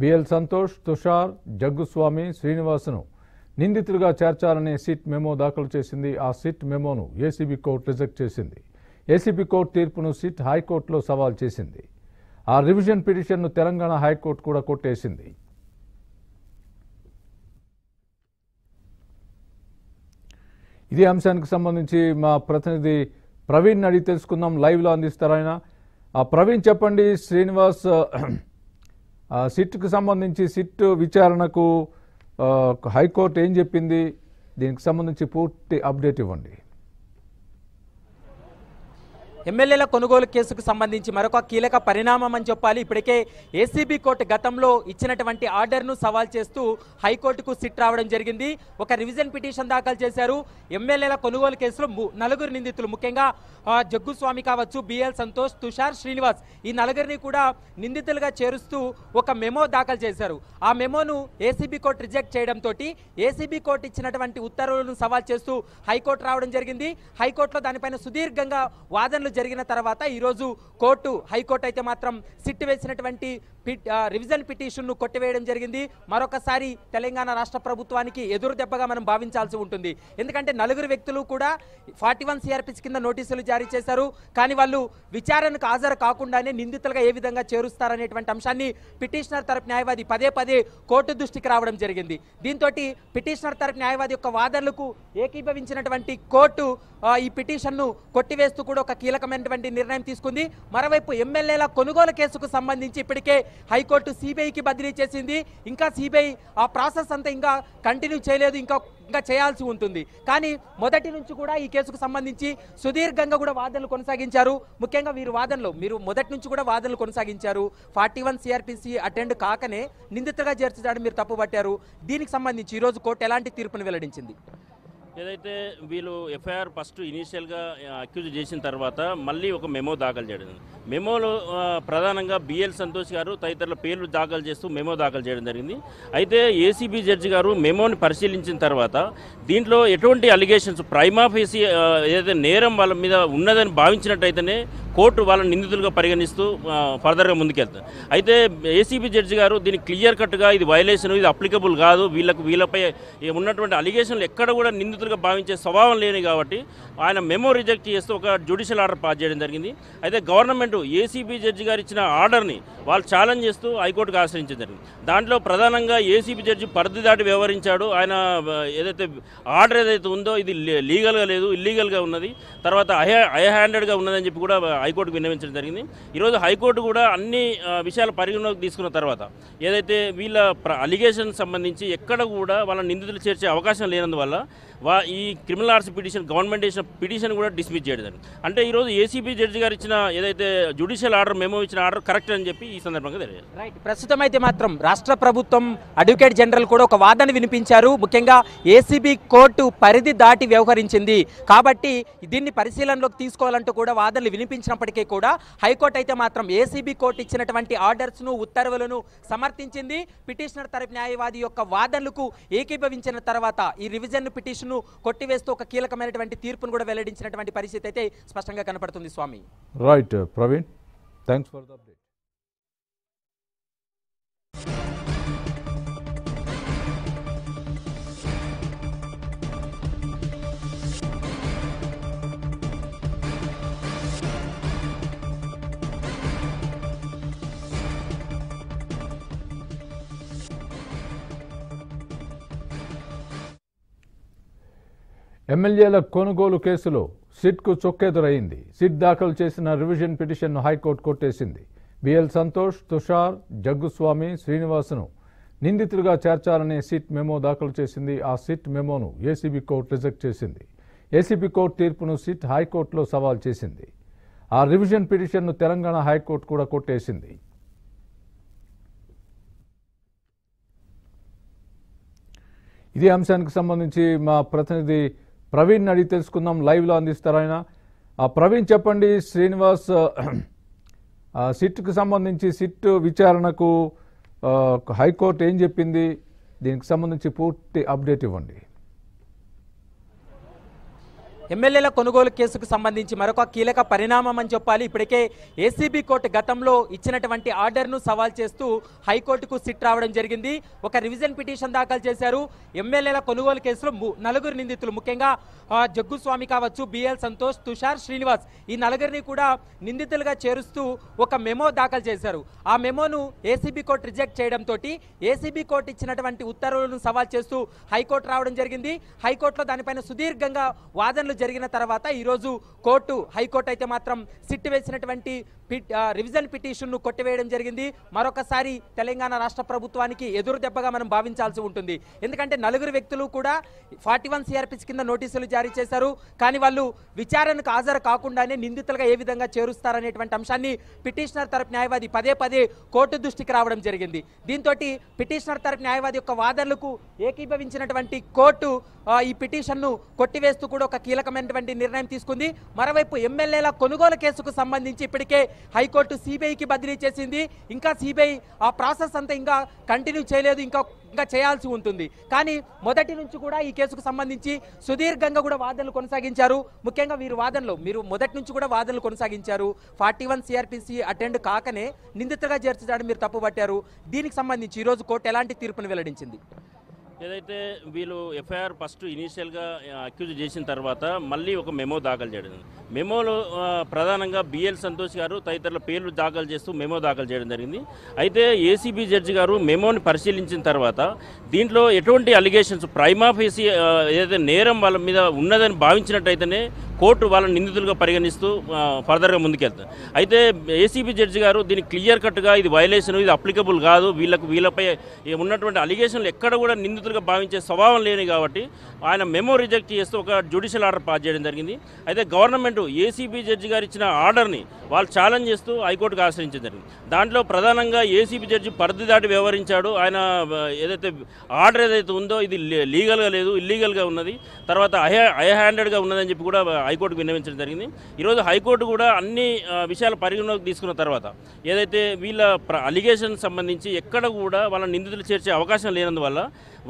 BL Santosh Tushar Jagguswamy శ్రీనివాస్ను నిందితులుగా చేర్చాలనే సిట్ మెమో దాఖలు చేసింది ఆ సిట్ మెమోను ఏసీబీ కోర్టు రిజెక్ట్ చేసింది ఏసీబీ కోర్టు తీర్పును సిట్ హైకోర్టులో సవాల్ చేసింది ఆ రివిజన్ పిటిషన్ను తెలంగాణ హైకోర్టు కూడా కొట్టేసింది ఇదే అంశానికి సంబంధించి మా ప్రతినిధి ప్రవీణ్ అడిగి తెలుసుకుందాం లైవ్లో ఆయన ప్రవీణ్ చెప్పండి శ్రీనివాస్ సిట్కు సంబంధించి సిట్ విచారణకు హైకోర్టు ఏం చెప్పింది దీనికి సంబంధించి పూర్తి అప్డేట్ ఇవ్వండి ఎమ్మెల్యేల కొనుగోలు కేసుకు సంబంధించి మరొక కీలక పరిణామం అని చెప్పాలి ఇప్పటికే ఏసీబీ కోర్టు గతంలో ఇచ్చినటువంటి ఆర్డర్ను సవాల్ చేస్తూ హైకోర్టుకు సిట్ రావడం జరిగింది ఒక రివిజన్ పిటిషన్ దాఖలు చేశారు ఎమ్మెల్యేల కొనుగోలు కేసులో నలుగురు నిందితులు ముఖ్యంగా జగ్గుస్వామి కావచ్చు బిఎల్ సంతోష్ తుషార్ శ్రీనివాస్ ఈ నలుగురిని కూడా నిందితులుగా చేరుస్తూ ఒక మెమో దాఖలు చేశారు ఆ మెమోను ఏసీబీ కోర్టు రిజెక్ట్ చేయడంతో ఏసీబీ కోర్టు ఇచ్చినటువంటి ఉత్తర్వులను సవాల్ చేస్తూ హైకోర్టు రావడం జరిగింది హైకోర్టులో దానిపైన సుదీర్ఘంగా వాదనలు జరిగిన తర్వాత ఈరోజు కోర్టు హైకోర్టు అయితే మాత్రం సిట్ వేసినటువంటి రివిజన్ పిటిషన్ను కొట్టివేయడం జరిగింది మరొకసారి తెలంగాణ రాష్ట్ర ప్రభుత్వానికి ఎదురు దెబ్బగా మనం భావించాల్సి ఉంటుంది ఎందుకంటే నలుగురు వ్యక్తులు కూడా ఫార్టీ వన్ సిఆర్పిస్ కింద నోటీసులు జారీ చేశారు కానీ వాళ్ళు విచారణకు హాజరు కాకుండానే నిందితులుగా ఏ విధంగా చేరుస్తారనేటువంటి అంశాన్ని పిటిషనర్ తరపు న్యాయవాది పదే పదే కోర్టు దృష్టికి రావడం జరిగింది దీంతో పిటిషనర్ తరపు న్యాయవాది యొక్క వాదనలకు ఏకీభవించినటువంటి కోర్టు ఈ పిటిషన్ను కొట్టివేస్తూ కూడా ఒక కీలకమైనటువంటి నిర్ణయం తీసుకుంది మరోవైపు ఎమ్మెల్యేల కొనుగోలు కేసుకు సంబంధించి ఇప్పటికే హైకోర్టు సిబిఐకి బదిలీ చేసింది ఇంకా సిబిఐ ఆ ప్రాసెస్ అంతా ఇంకా కంటిన్యూ చేయలేదు ఇంకా ఇంకా చేయాల్సి ఉంటుంది కానీ మొదటి నుంచి కూడా ఈ కేసుకు సంబంధించి సుదీర్ఘంగా కూడా వాదనలు కొనసాగించారు ముఖ్యంగా వీరు వాదనలు మీరు మొదటి నుంచి కూడా వాదనలు కొనసాగించారు ఫార్టీ వన్ సిఆర్పిసి అటెండ్ కాకనే నిందితగా చేర్చడానికి మీరు తప్పుపట్టారు దీనికి సంబంధించి ఈరోజు కోర్టు ఎలాంటి తీర్పును వెల్లడించింది ఏదైతే వీళ్ళు ఎఫ్ఐఆర్ ఫస్ట్ ఇనీషియల్గా అక్యూజ్ చేసిన తర్వాత మళ్ళీ ఒక మెమో దాఖలు చేయడం మెమోలో ప్రధానంగా బిఎల్ సంతోష్ గారు తదితరుల పేర్లు దాఖలు చేస్తూ మెమో దాఖలు చేయడం జరిగింది అయితే ఏసీబీ జడ్జి గారు మెమోని పరిశీలించిన తర్వాత దీంట్లో ఎటువంటి అలిగేషన్స్ ప్రైమాఫేసి ఏదైతే నేరం వాళ్ళ మీద ఉన్నదని భావించినట్టయితేనే కోర్టు వాళ్ళని నిందితులుగా పరిగణిస్తూ ఫర్దర్గా ముందుకెళ్తారు అయితే ఏసీబీ జడ్జి గారు దీన్ని క్లియర్ కట్గా ఇది వైలేషన్ ఇది అప్లికబుల్ కాదు వీళ్ళకు వీళ్ళపై ఉన్నటువంటి అలిగేషన్లు ఎక్కడ కూడా నిందితులుగా భావించే స్వభావం లేని కాబట్టి ఆయన మెమో రిజెక్ట్ చేస్తూ ఒక జ్యుడిషియల్ ఆర్డర్ పాస్ చేయడం జరిగింది అయితే గవర్నమెంట్ ఏసీబీ జడ్జి గారు ఇచ్చిన ఆర్డర్ని వాళ్ళు ఛాలెంజ్ చేస్తూ హైకోర్టుకు ఆశ్రయించడం జరిగింది దాంట్లో ప్రధానంగా ఏసీబీ జడ్జి పరిధి దాటి వ్యవహరించాడు ఆయన ఏదైతే ఆర్డర్ ఏదైతే ఉందో ఇది లీగల్గా లేదు ఇల్లీగల్గా ఉన్నది తర్వాత అహే అహే హ్యాండెడ్గా ఉన్నదని చెప్పి కూడా హైకోర్టుకు విన్నవించడం జరిగింది ఈరోజు హైకోర్టు కూడా అన్ని విషయాలు పరిగణలోకి తీసుకున్న తర్వాత ఏదైతే వీళ్ళ అలిగేషన్ సంబంధించి ఎక్కడ కూడా వాళ్ళ నిందితులు చేర్చే అవకాశం లేనందువల్ల వా ఈ క్రిమినల్ ఆర్ట్స్ పిటిషన్ గవర్నమెంట్ ఇచ్చిన పిటిషన్ కూడా డిస్మిస్ చేయడం అంటే ఈరోజు ఏసీబీ జడ్జి గారు ఇచ్చిన ఏదైతే జ్యుడిషియల్ ఆర్డర్ మేము ఇచ్చిన ఆర్డర్ కరెక్ట్ అని చెప్పి ఈ సందర్భంగా తెలియదు రైట్ ప్రస్తుతం అయితే మాత్రం రాష్ట్ర ప్రభుత్వం అడ్వకేట్ జనరల్ కూడా ఒక వాదన వినిపించారు ముఖ్యంగా ఏసీబీ కోర్టు పరిధి దాటి వ్యవహరించింది కాబట్టి దీన్ని పరిశీలనలోకి తీసుకోవాలంటూ కూడా వాదనలు వినిపించినప్పటికీ కూడా హైకోర్టు అయితే మాత్రం ఏసీబీ కోర్టు ఇచ్చినటువంటి ఆర్డర్స్ను ఉత్తర్వులను సమర్థించింది పిటిషనర్ తరపు న్యాయవాది యొక్క వాదనలకు ఏకీభవించిన తర్వాత ఈ రివిజన్ పిటిషన్ కేసును కొట్టివేస్తూ ఒక కీలకమైనటువంటి తీర్పును కూడా వెల్లడించినటువంటి పరిస్థితి అయితే స్పష్టంగా కనపడుతుంది స్వామి right Praveen thanks for the update ఎమ్మెల్యేల కొనుగోలు కేసులో సిట్కు చొక్కెదురైంది సిట్ దాఖలు చేసిన రివిజన్ పిటిషన్ను హైకోర్టు కొట్టేసింది బిఎల్ సంతోష్ తుషార్ జగ్గుస్వామి శ్రీనివాసును నిందితులుగా చేర్చాలనే సిట్ మెమో దాఖలు చేసింది ఆ సిట్ మెమోను ఏసీబీ కోర్టు రిజెక్ట్ చేసింది ఏసీబీ కోర్టు తీర్పును సిట్ హైకోర్టులో సవాల్ చేసింది ఆ రివిజన్ పిటిషన్ను తెలంగాణ హైకోర్టు కూడా కొట్టేసింది ఇదే అంశానికి సంబంధించి మా ప్రతినిధి ప్రవీణ్ అడిగి తెలుసుకుందాం లైవ్లో అందిస్తారు ఆయన ప్రవీణ్ చెప్పండి శ్రీనివాస్ సిట్కు సంబంధించి సిట్ విచారణకు హైకోర్టు ఏం చెప్పింది దీనికి సంబంధించి పూర్తి అప్డేట్ ఇవ్వండి ఎమ్మెల్యేల కొనుగోలు కేసుకు సంబంధించి మరొక కీలక పరిణామం అని చెప్పాలి ఇప్పటికే ఏసీబీ కోర్టు గతంలో ఇచ్చినటువంటి ఆర్డర్ను సవాల్ చేస్తూ హైకోర్టుకు సిట్ రావడం జరిగింది ఒక రివిజన్ పిటిషన్ దాఖలు చేశారు ఎమ్మెల్యేల కొనుగోలు కేసులో నలుగురు నిందితులు ముఖ్యంగా జగ్గుస్వామి కావచ్చు బిఎల్ సంతోష్ తుషార్ శ్రీనివాస్ ఈ నలుగురిని కూడా నిందితులుగా చేరుస్తూ ఒక మెమో దాఖలు చేశారు ఆ మెమోను ఏసీబీ కోర్టు రిజెక్ట్ చేయడంతో ఏసీబీ కోర్టు ఇచ్చినటువంటి ఉత్తర్వులను సవాల్ చేస్తూ హైకోర్టు రావడం జరిగింది హైకోర్టులో దానిపైన సుదీర్ఘంగా వాదనలు జరిగిన తర్వాత ఈరోజు కోర్టు హైకోర్టు అయితే మాత్రం సిట్ వేసినటువంటి రివిజన్ పిటిషన్ను కొట్టివేయడం జరిగింది మరొకసారి తెలంగాణ రాష్ట్ర ప్రభుత్వానికి ఎదురు దెబ్బగా మనం భావించాల్సి ఉంటుంది ఎందుకంటే నలుగురు వ్యక్తులు కూడా ఫార్టీ వన్ సిఆర్పిస్ కింద నోటీసులు జారీ చేశారు కానీ వాళ్ళు విచారణకు హాజరు కాకుండానే నిందితులుగా ఏ విధంగా చేరుస్తారనేటువంటి అంశాన్ని పిటిషనర్ తరపు న్యాయవాది పదే పదే కోర్టు దృష్టికి రావడం జరిగింది దీంతో పిటిషనర్ తరపు న్యాయవాది యొక్క వాదనలకు ఏకీభవించినటువంటి కోర్టు ఈ పిటిషన్ను కొట్టివేస్తూ కూడా ఒక కీలకమైనటువంటి నిర్ణయం తీసుకుంది మరోవైపు ఎమ్మెల్యేల కొనుగోలు కేసుకు సంబంధించి ఇప్పటికే హైకోర్టు సిబిఐకి బదిలీ చేసింది ఇంకా సిబిఐ ఆ ప్రాసెస్ అంతా ఇంకా కంటిన్యూ చేయలేదు ఇంకా ఇంకా చేయాల్సి ఉంటుంది కానీ మొదటి నుంచి కూడా ఈ కేసుకు సంబంధించి సుదీర్ఘంగా కూడా వాదనలు కొనసాగించారు ముఖ్యంగా వీరు వాదనలు మీరు మొదటి నుంచి కూడా వాదనలు కొనసాగించారు ఫార్టీ వన్ అటెండ్ కాకనే నిందితగా చేర్చడానికి మీరు తప్పుపట్టారు దీనికి సంబంధించి ఈరోజు కోర్టు ఎలాంటి తీర్పును వెల్లడించింది ఏదైతే వీళ్ళు ఎఫ్ఐఆర్ ఫస్ట్ ఇనీషియల్గా అక్యూజ్ చేసిన తర్వాత మళ్ళీ ఒక మెమో దాఖలు చేయడం మెమోలో ప్రధానంగా బిఎల్ సంతోష్ గారు తదితరుల పేర్లు దాఖలు చేస్తూ మెమో దాఖలు చేయడం జరిగింది అయితే ఏసీబీ జడ్జి గారు మెమోని పరిశీలించిన తర్వాత దీంట్లో ఎటువంటి అలిగేషన్స్ ప్రైమాఫీసీ ఏదైతే నేరం వాళ్ళ మీద ఉన్నదని భావించినట్టయితేనే కోర్టు వాళ్ళని నిందితులుగా పరిగణిస్తూ ఫర్దర్గా ముందుకెళ్తుంది అయితే ఏసీబీ జడ్జి గారు దీన్ని క్లియర్ కట్గా ఇది వైలేషన్ ఇది అప్లికబుల్ కాదు వీళ్ళకు వీళ్ళపై ఉన్నటువంటి అలిగేషన్లు ఎక్కడ కూడా నిందితులుగా భావించే స్వభావం లేని కాబట్టి ఆయన మెమో రిజెక్ట్ చేస్తూ ఒక జ్యుడిషియల్ ఆర్డర్ పాస్ చేయడం జరిగింది అయితే గవర్నమెంట్ ఏసీబీ జడ్జి గారు ఇచ్చిన ఆర్డర్ని వాళ్ళు ఛాలెంజ్ చేస్తూ హైకోర్టుకు ఆశ్రయించడం జరిగింది దాంట్లో ప్రధానంగా ఏసీబీ జడ్జి పరిధి దాటి వ్యవహరించాడు ఆయన ఏదైతే ఆర్డర్ ఏదైతే ఉందో ఇది లీగల్గా లేదు ఇల్లీగల్గా ఉన్నది తర్వాత హై హ్యాండెడ్గా ఉన్నదని చెప్పి కూడా హైకోర్టుకు విన్నవించడం జరిగింది ఈరోజు హైకోర్టు కూడా అన్ని విషయాలు పరిగణలోకి తీసుకున్న తర్వాత ఏదైతే వీళ్ళ అలిగేషన్ సంబంధించి ఎక్కడ కూడా వాళ్ళ నిందితులు చేర్చే అవకాశం లేనందువల్ల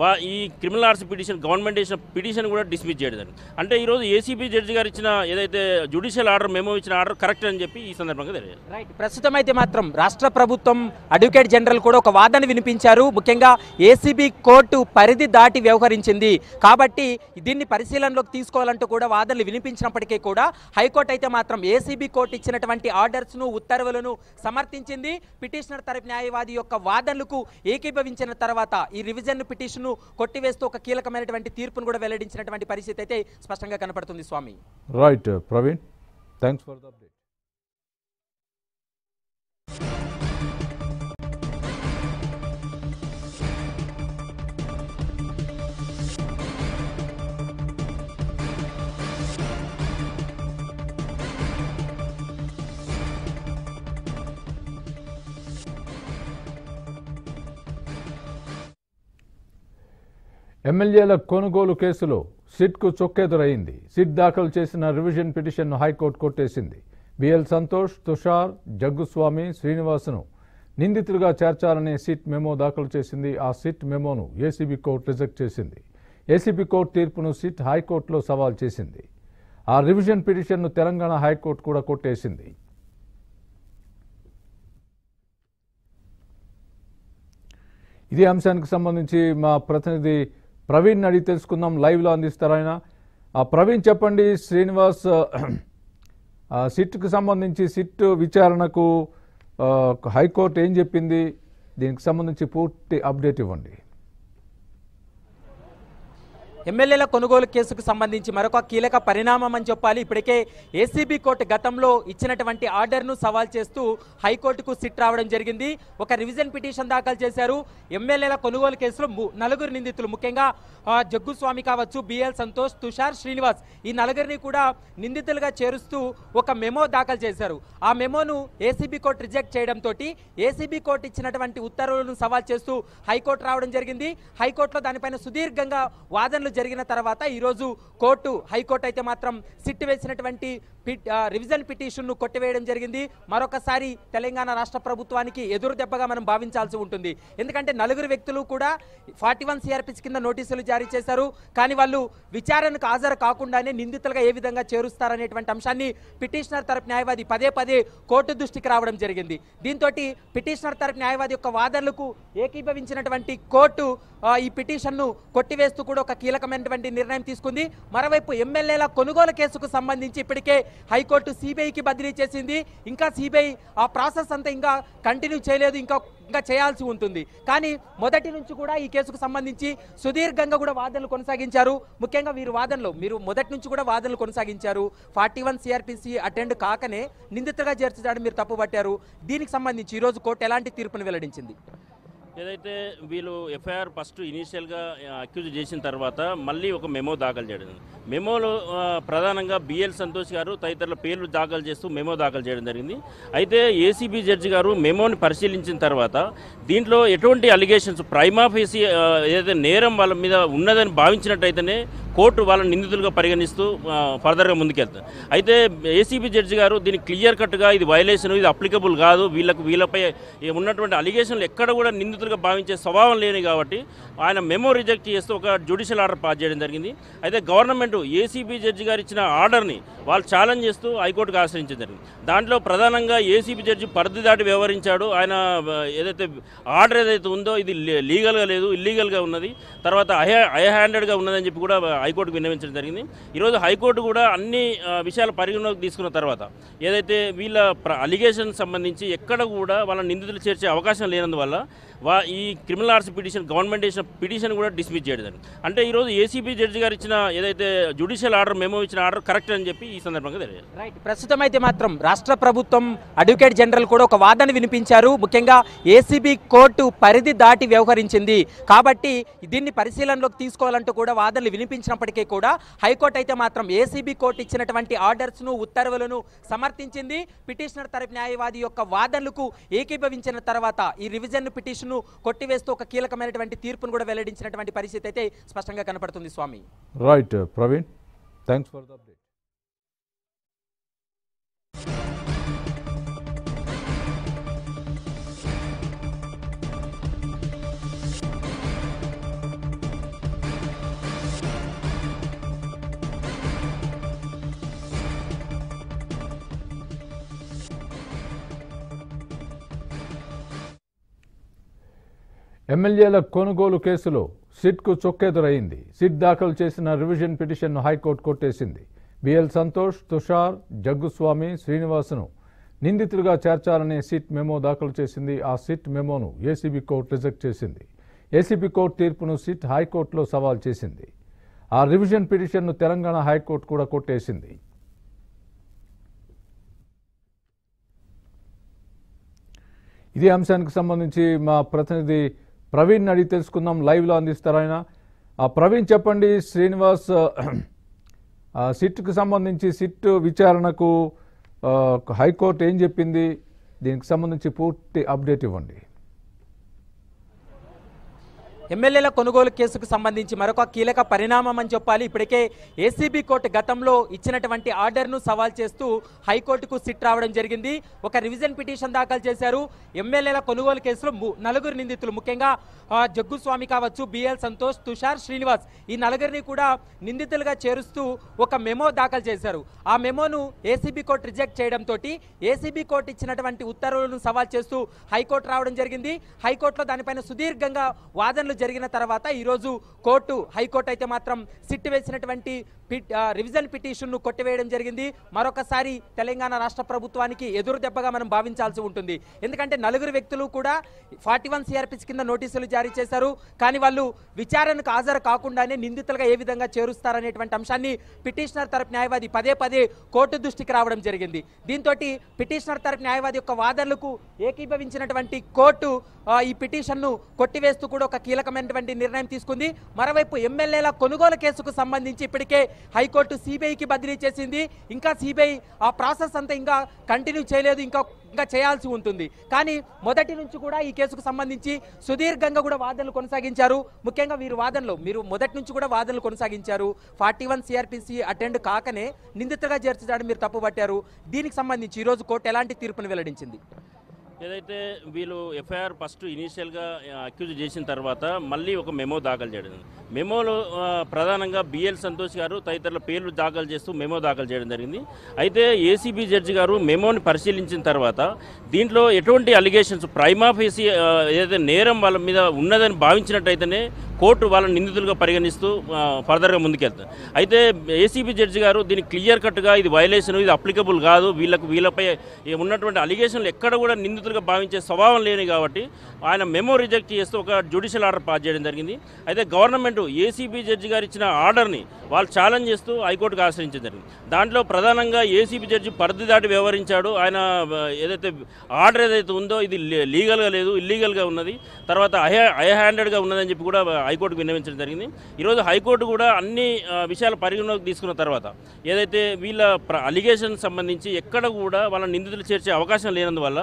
వా ఈ క్రిమినల్ ఆర్ట్స్ పిటిషన్ గవర్నమెంట్ చేసిన పిటిషన్ కూడా డిస్మిస్ చేయడం అంటే ఈరోజు ఏసీబీ జడ్జి గారు ఇచ్చిన ఏదైతే జ్యుడిషియల్ ఆర్డర్ మేము ఇచ్చిన ఆర్డర్ కరెక్ట్ అని చెప్పి ఈ సందర్భంగా తెలియదు రైట్ ప్రస్తుతం అయితే మాత్రం రాష్ట్ర ప్రభుత్వం అడ్వకేట్ జనరల్ కూడా ఒక వాదన వినిపించారు ముఖ్యంగా ఏసీబీ కోర్టు పరిధి దాటి వ్యవహరించింది కాబట్టి దీన్ని పరిశీలనలోకి తీసుకోవాలంటూ కూడా వాదనలు వినిపించినప్పటికీ కూడా హైకోర్టు అయితే మాత్రం ఏసీబీ కోర్టు ఇచ్చినటువంటి ఆర్డర్స్ను ఉత్తర్వులను సమర్థించింది పిటిషనర్ తరపు న్యాయవాది యొక్క వాదనలకు ఏకీభవించిన తర్వాత ఈ రివిజన్ పిటిషన్ పిటిషన్ను కొట్టివేస్తూ ఒక కీలకమైనటువంటి తీర్పును కూడా వెల్లడించినటువంటి పరిస్థితి అయితే స్పష్టంగా కనపడుతుంది స్వామి right Praveen thanks for the update ఎమ్మెల్యేల కొనుగోలు కేసులో సిట్కు చొక్కెదురైంది సిట్ దాఖలు చేసిన రివిజన్ పిటిషన్ను హైకోర్టు కొట్టేసింది బిఎల్ సంతోష్ తుషార్ జగ్గుస్వామి శ్రీనివాసును నిందితులుగా చేర్చాలనే సిట్ మెమో దాఖలు చేసింది ఆ సిట్ మెమోను ఏసీబీ కోర్టు రిజెక్ట్ చేసింది ఏసీబీ కోర్టు తీర్పును సిట్ హైకోర్టులో సవాల్ చేసింది ఆ రివిజన్ పిటిషన్ను తెలంగాణ హైకోర్టు కూడా కొట్టేసింది ఇదే అంశానికి సంబంధించి మా ప్రతినిధి ప్రవీణ్ అడిగి తెలుసుకుందాం లైవ్లో అందిస్తారు ఆయన ప్రవీణ్ చెప్పండి శ్రీనివాస్ సిట్కు సంబంధించి సిట్ విచారణకు హైకోర్టు ఏం చెప్పింది దీనికి సంబంధించి పూర్తి అప్డేట్ ఇవ్వండి ఎమ్మెల్యేల కొనుగోలు కేసుకు సంబంధించి మరొక కీలక పరిణామం అని చెప్పాలి ఇప్పటికే ఏసీబీ కోర్టు గతంలో ఇచ్చినటువంటి ఆర్డర్ను సవాల్ చేస్తూ హైకోర్టుకు సిట్ రావడం జరిగింది ఒక రివిజన్ పిటిషన్ దాఖలు చేశారు ఎమ్మెల్యేల కొనుగోలు కేసులో నలుగురు నిందితులు ముఖ్యంగా జగ్గుస్వామి కావచ్చు బిఎల్ సంతోష్ తుషార్ శ్రీనివాస్ ఈ నలుగురిని కూడా నిందితులుగా చేరుస్తూ ఒక మెమో దాఖలు చేశారు ఆ మెమోను ఏసీబీ కోర్టు రిజెక్ట్ చేయడంతో ఏసీబీ కోర్టు ఇచ్చినటువంటి ఉత్తర్వులను సవాల్ చేస్తూ హైకోర్టు రావడం జరిగింది హైకోర్టులో దానిపైన సుదీర్ఘంగా వాదనలు జరిగిన తర్వాత ఈరోజు కోర్టు హైకోర్టు అయితే మాత్రం సిట్ వేసినటువంటి రివిజన్ పిటిషన్ను కొట్టివేయడం జరిగింది మరొకసారి తెలంగాణ రాష్ట్ర ప్రభుత్వానికి ఎదురు దెబ్బగా మనం భావించాల్సి ఉంటుంది ఎందుకంటే నలుగురు వ్యక్తులు కూడా ఫార్టీ వన్ సిఆర్పిస్ కింద నోటీసులు జారీ చేశారు కానీ వాళ్ళు విచారణకు హాజరు కాకుండానే నిందితులుగా ఏ విధంగా చేరుస్తారనేటువంటి అంశాన్ని పిటిషనర్ తరపు న్యాయవాది పదే పదే కోర్టు దృష్టికి రావడం జరిగింది దీంతో పిటిషనర్ తరపు న్యాయవాది యొక్క వాదనలకు ఏకీభవించినటువంటి కోర్టు ఈ పిటిషన్ను కొట్టివేస్తూ కూడా ఒక కీలకమైనటువంటి నిర్ణయం తీసుకుంది మరోవైపు ఎమ్మెల్యేల కొనుగోలు కేసుకు సంబంధించి ఇప్పటికే హైకోర్టు సిబిఐకి బదిలీ చేసింది ఇంకా సిబిఐ ఆ ప్రాసెస్ అంతా ఇంకా కంటిన్యూ చేయలేదు ఇంకా ఇంకా చేయాల్సి ఉంటుంది కానీ మొదటి నుంచి కూడా ఈ కేసుకు సంబంధించి సుదీర్ఘంగా కూడా వాదనలు కొనసాగించారు ముఖ్యంగా వీరు వాదనలు మీరు మొదటి నుంచి కూడా వాదనలు కొనసాగించారు ఫార్టీ వన్ సిఆర్పిసి అటెండ్ కాకనే నిందితుగా చేర్చడానికి మీరు తప్పుపట్టారు దీనికి సంబంధించి ఈరోజు కోర్టు ఎలాంటి తీర్పును వెల్లడించింది ఏదైతే వీళ్ళు ఎఫ్ఐఆర్ ఫస్ట్ ఇనీషియల్గా అక్యూజ్ చేసిన తర్వాత మళ్ళీ ఒక మెమో దాఖలు చేయడం మెమోలో ప్రధానంగా బిఎల్ సంతోష్ గారు తదితరుల పేర్లు దాఖలు చేస్తూ మెమో దాఖలు చేయడం జరిగింది అయితే ఏసీబీ జడ్జి గారు మెమోని పరిశీలించిన తర్వాత దీంట్లో ఎటువంటి అలిగేషన్స్ ప్రైమాఫేసి ఏదైతే నేరం వాళ్ళ మీద ఉన్నదని భావించినట్టయితేనే కోర్టు వాళ్ళని నిందితులుగా పరిగణిస్తూ ఫర్దర్గా ముందుకెళ్తారు అయితే ఏసీబీ జడ్జి గారు దీన్ని క్లియర్ కట్గా ఇది వైలేషన్ ఇది అప్లికబుల్ కాదు వీళ్ళకు వీళ్ళపై ఉన్నటువంటి అలిగేషన్లు ఎక్కడ కూడా నిందితులుగా భావించే స్వభావం లేని కాబట్టి ఆయన మెమో రిజెక్ట్ చేస్తూ ఒక జ్యుడిషియల్ ఆర్డర్ పాస్ చేయడం జరిగింది అయితే గవర్నమెంట్ ఏసీబీ జడ్జి గారు ఇచ్చిన ఆర్డర్ని వాళ్ళు ఛాలెంజ్ చేస్తూ హైకోర్టుకు ఆశ్రయించడం జరిగింది దాంట్లో ప్రధానంగా ఏసీబీ జడ్జి పరిధి దాటి వ్యవహరించాడు ఆయన ఏదైతే ఆర్డర్ ఏదైతే ఉందో ఇది లీగల్గా లేదు ఇల్లీగల్గా ఉన్నది తర్వాత ఐ హ్యాండెడ్గా ఉన్నదని చెప్పి కూడా హైకోర్టుకు విన్నవించడం జరిగింది ఈరోజు హైకోర్టు కూడా అన్ని విషయాలు పరిగణలోకి తీసుకున్న తర్వాత ఏదైతే వీళ్ళ అలిగేషన్ సంబంధించి ఎక్కడ కూడా వాళ్ళ నిందితులు చేర్చే అవకాశం లేనందువల్ల వా ఈ క్రిమినల్ ఆర్ట్స్ పిటిషన్ గవర్నమెంట్ ఇచ్చిన పిటిషన్ కూడా డిస్మిస్ చేయడం అంటే ఈరోజు ఏసీబీ జడ్జి గారు ఇచ్చిన ఏదైతే జ్యుడిషియల్ ఆర్డర్ మేము ఇచ్చిన ఆర్డర్ కరెక్ట్ అని చెప్పి ఈ సందర్భంగా తెలియజేయాలి రైట్ ప్రస్తుతం అయితే మాత్రం రాష్ట్ర ప్రభుత్వం అడ్వకేట్ జనరల్ కూడా ఒక వాదన వినిపించారు ముఖ్యంగా ఏసీబీ కోర్టు పరిధి దాటి వ్యవహరించింది కాబట్టి దీన్ని పరిశీలనలోకి తీసుకోవాలంటూ కూడా వాదనలు వినిపించినప్పటికీ కూడా హైకోర్టు అయితే మాత్రం ఏసీబీ కోర్టు ఇచ్చినటువంటి ఆర్డర్స్ను ఉత్తర్వులను సమర్థించింది పిటిషనర్ తరపు న్యాయవాది యొక్క వాదనలకు ఏకీభవించిన తర్వాత ఈ రివిజన్ పిటిషన్ కేసును కొట్టివేస్తూ ఒక కీలకమైనటువంటి తీర్పును కూడా వెల్లడించినటువంటి పరిస్థితి అయితే స్పష్టంగా కనపడుతుంది స్వామి right Praveen thanks for the update ఎమ్మెల్యేల కొనుగోలు కేసులో సిట్కు చొక్కెదురైంది సిట్ దాఖలు చేసిన రివిజన్ పిటిషన్ను హైకోర్టు కొట్టేసింది బిఎల్ సంతోష్ తుషార్ జగ్గుస్వామి శ్రీనివాసును నిందితులుగా చేర్చాలనే సిట్ మెమో దాఖలు చేసింది ఆ సిట్ మెమోను ఏసీబీ కోర్టు రిజెక్ట్ చేసింది ఏసీబీ కోర్టు తీర్పును సిట్ హైకోర్టులో సవాల్ చేసింది ఆ రివిజన్ పిటిషన్ను తెలంగాణ హైకోర్టు కూడా కొట్టేసింది ఇదే అంశానికి సంబంధించి మా ప్రతినిధి ప్రవీణ్ అడిగి తెలుసుకుందాం లైవ్లో అందిస్తారు ఆయన ప్రవీణ్ చెప్పండి శ్రీనివాస్ సిట్కు సంబంధించి సిట్ విచారణకు హైకోర్టు ఏం చెప్పింది దీనికి సంబంధించి పూర్తి అప్డేట్ ఇవ్వండి ఎమ్మెల్యేల కొనుగోలు కేసుకు సంబంధించి మరొక కీలక పరిణామం అని చెప్పాలి ఇప్పటికే ఏసీబీ కోర్టు గతంలో ఇచ్చినటువంటి ఆర్డర్ను సవాల్ చేస్తూ హైకోర్టుకు సిట్ రావడం జరిగింది ఒక రివిజన్ పిటిషన్ దాఖలు చేశారు ఎమ్మెల్యేల కొనుగోలు కేసులో నలుగురు నిందితులు ముఖ్యంగా జగ్గుస్వామి కావచ్చు బిఎల్ సంతోష్ తుషార్ శ్రీనివాస్ ఈ నలుగురిని కూడా నిందితులుగా చేరుస్తూ ఒక మెమో దాఖలు చేశారు ఆ మెమోను ఏసీబీ కోర్టు రిజెక్ట్ చేయడంతో ఏసీబీ కోర్టు ఇచ్చినటువంటి ఉత్తర్వులను సవాల్ చేస్తూ హైకోర్టు రావడం జరిగింది హైకోర్టులో దానిపైన సుదీర్ఘంగా వాదనలు జరిగిన తర్వాత ఈరోజు కోర్టు హైకోర్టు అయితే మాత్రం సిట్ వేసినటువంటి రివిజన్ పిటిషన్ను కొట్టివేయడం జరిగింది మరొకసారి తెలంగాణ రాష్ట్ర ప్రభుత్వానికి ఎదురు దెబ్బగా మనం భావించాల్సి ఉంటుంది ఎందుకంటే నలుగురు వ్యక్తులు కూడా ఫార్టీ వన్ సిఆర్పిస్ కింద నోటీసులు జారీ చేశారు కానీ వాళ్ళు విచారణకు హాజరు కాకుండానే నిందితులుగా ఏ విధంగా చేరుస్తారనేటువంటి అంశాన్ని పిటిషనర్ తరపు న్యాయవాది పదే పదే కోర్టు దృష్టికి రావడం జరిగింది దీంతో పిటిషనర్ తరపు న్యాయవాది యొక్క వాదనలకు ఏకీభవించినటువంటి కోర్టు ఈ పిటిషన్ను కొట్టివేస్తూ కూడా ఒక కీలకమైనటువంటి నిర్ణయం తీసుకుంది మరోవైపు ఎమ్మెల్యేల కొనుగోలు కేసుకు సంబంధించి ఇప్పటికే హైకోర్టు సిబిఐకి బదిలీ చేసింది ఇంకా సిబిఐ ఆ ప్రాసెస్ అంతా ఇంకా కంటిన్యూ చేయలేదు ఇంకా ఇంకా చేయాల్సి ఉంటుంది కానీ మొదటి నుంచి కూడా ఈ కేసుకు సంబంధించి సుదీర్ఘంగా కూడా వాదనలు కొనసాగించారు ముఖ్యంగా వీరు వాదనలు మీరు మొదటి నుంచి కూడా వాదనలు కొనసాగించారు ఫార్టీ వన్ సిఆర్పిసి అటెండ్ కాకనే నిందితగా చేర్చడానికి మీరు తప్పుపట్టారు దీనికి సంబంధించి ఈరోజు కోర్టు ఎలాంటి తీర్పును వెల్లడించింది ఏదైతే వీళ్ళు ఎఫ్ఐఆర్ ఫస్ట్ ఇనీషియల్గా అక్యూజ్ చేసిన తర్వాత మళ్ళీ ఒక మెమో దాఖలు చేయడం మెమోలో ప్రధానంగా బిఎల్ సంతోష్ గారు తదితరుల పేర్లు దాఖలు చేస్తూ మెమో దాఖలు చేయడం జరిగింది అయితే ఏసీబీ జడ్జి గారు మెమోని పరిశీలించిన తర్వాత దీంట్లో ఎటువంటి అలిగేషన్స్ ప్రైమాఫీసి ఏదైతే నేరం వాళ్ళ మీద ఉన్నదని భావించినట్టయితేనే కోర్టు వాళ్ళని నిందితులుగా పరిగణిస్తూ ఫర్దర్గా ముందుకెళ్తారు అయితే ఏసీబీ జడ్జి గారు దీన్ని క్లియర్ కట్గా ఇది వైలేషన్ ఇది అప్లికబుల్ కాదు వీళ్ళకు వీళ్ళపై ఉన్నటువంటి అలిగేషన్లు ఎక్కడ కూడా నిందితులుగా భావించే స్వభావం లేని కాబట్టి ఆయన మెమో రిజెక్ట్ చేస్తూ ఒక జ్యుడిషియల్ ఆర్డర్ పాస్ చేయడం జరిగింది అయితే గవర్నమెంట్ ఏసీబీ జడ్జి గారు ఇచ్చిన ఆర్డర్ని వాళ్ళు ఛాలెంజ్ చేస్తూ హైకోర్టుకు ఆశ్రయించడం జరిగింది దాంట్లో ప్రధానంగా ఏసీబీ జడ్జి పరిధి దాటి వ్యవహరించాడు ఆయన ఏదైతే ఆర్డర్ ఏదైతే ఉందో ఇది లీగల్గా లేదు ఇల్లీగల్గా ఉన్నది తర్వాత హై హై హ్యాండెడ్గా ఉన్నదని చెప్పి కూడా హైకోర్టుకు విన్నవించడం జరిగింది ఈరోజు హైకోర్టు కూడా అన్ని విషయాలు పరిగణలోకి తీసుకున్న తర్వాత ఏదైతే వీళ్ళ అలిగేషన్ సంబంధించి ఎక్కడ కూడా వాళ్ళ నిందితులు చేర్చే అవకాశం లేనందువల్ల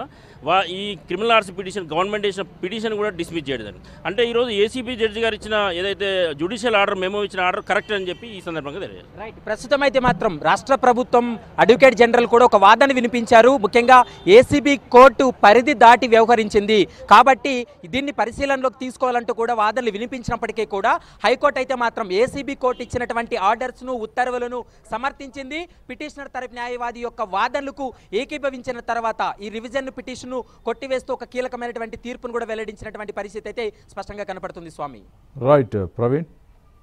వా ఈ క్రిమినల్ ఆర్ట్స్ పిటిషన్ గవర్నమెంట్ చేసిన పిటిషన్ కూడా డిస్మిస్ చేయడం అంటే ఈరోజు ఏసీబీ జడ్జి గారు ఇచ్చిన ఏదైతే జ్యుడిషియల్ ఆర్డర్ మేము ఇచ్చిన ఆర్డర్ కరెక్ట్ అని చెప్పి ఈ సందర్భంగా తెలియదు రైట్ ప్రస్తుతం అయితే మాత్రం రాష్ట్ర ప్రభుత్వం అడ్వకేట్ జనరల్ కూడా ఒక వాదన వినిపించారు ముఖ్యంగా ఏసీబీ కోర్టు పరిధి దాటి వ్యవహరించింది కాబట్టి దీన్ని పరిశీలనలోకి తీసుకోవాలంటూ కూడా వాదనలు వినిపించినప్పటికీ కూడా హైకోర్టు అయితే మాత్రం ఏసీబీ కోర్టు ఇచ్చినటువంటి ఆర్డర్స్ను ఉత్తర్వులను సమర్థించింది పిటిషనర్ తరపు న్యాయవాది యొక్క వాదనలకు ఏకీభవించిన తర్వాత ఈ రివిజన్ పిటిషన్ ను కొట్టివేస్తూ ఒక కీలకమైనటువంటి తీర్పును కూడా వెల్లడించినటువంటి పరిస్థితి అయితే స్పష్టంగా కనపడుతుంది స్వామి right Praveen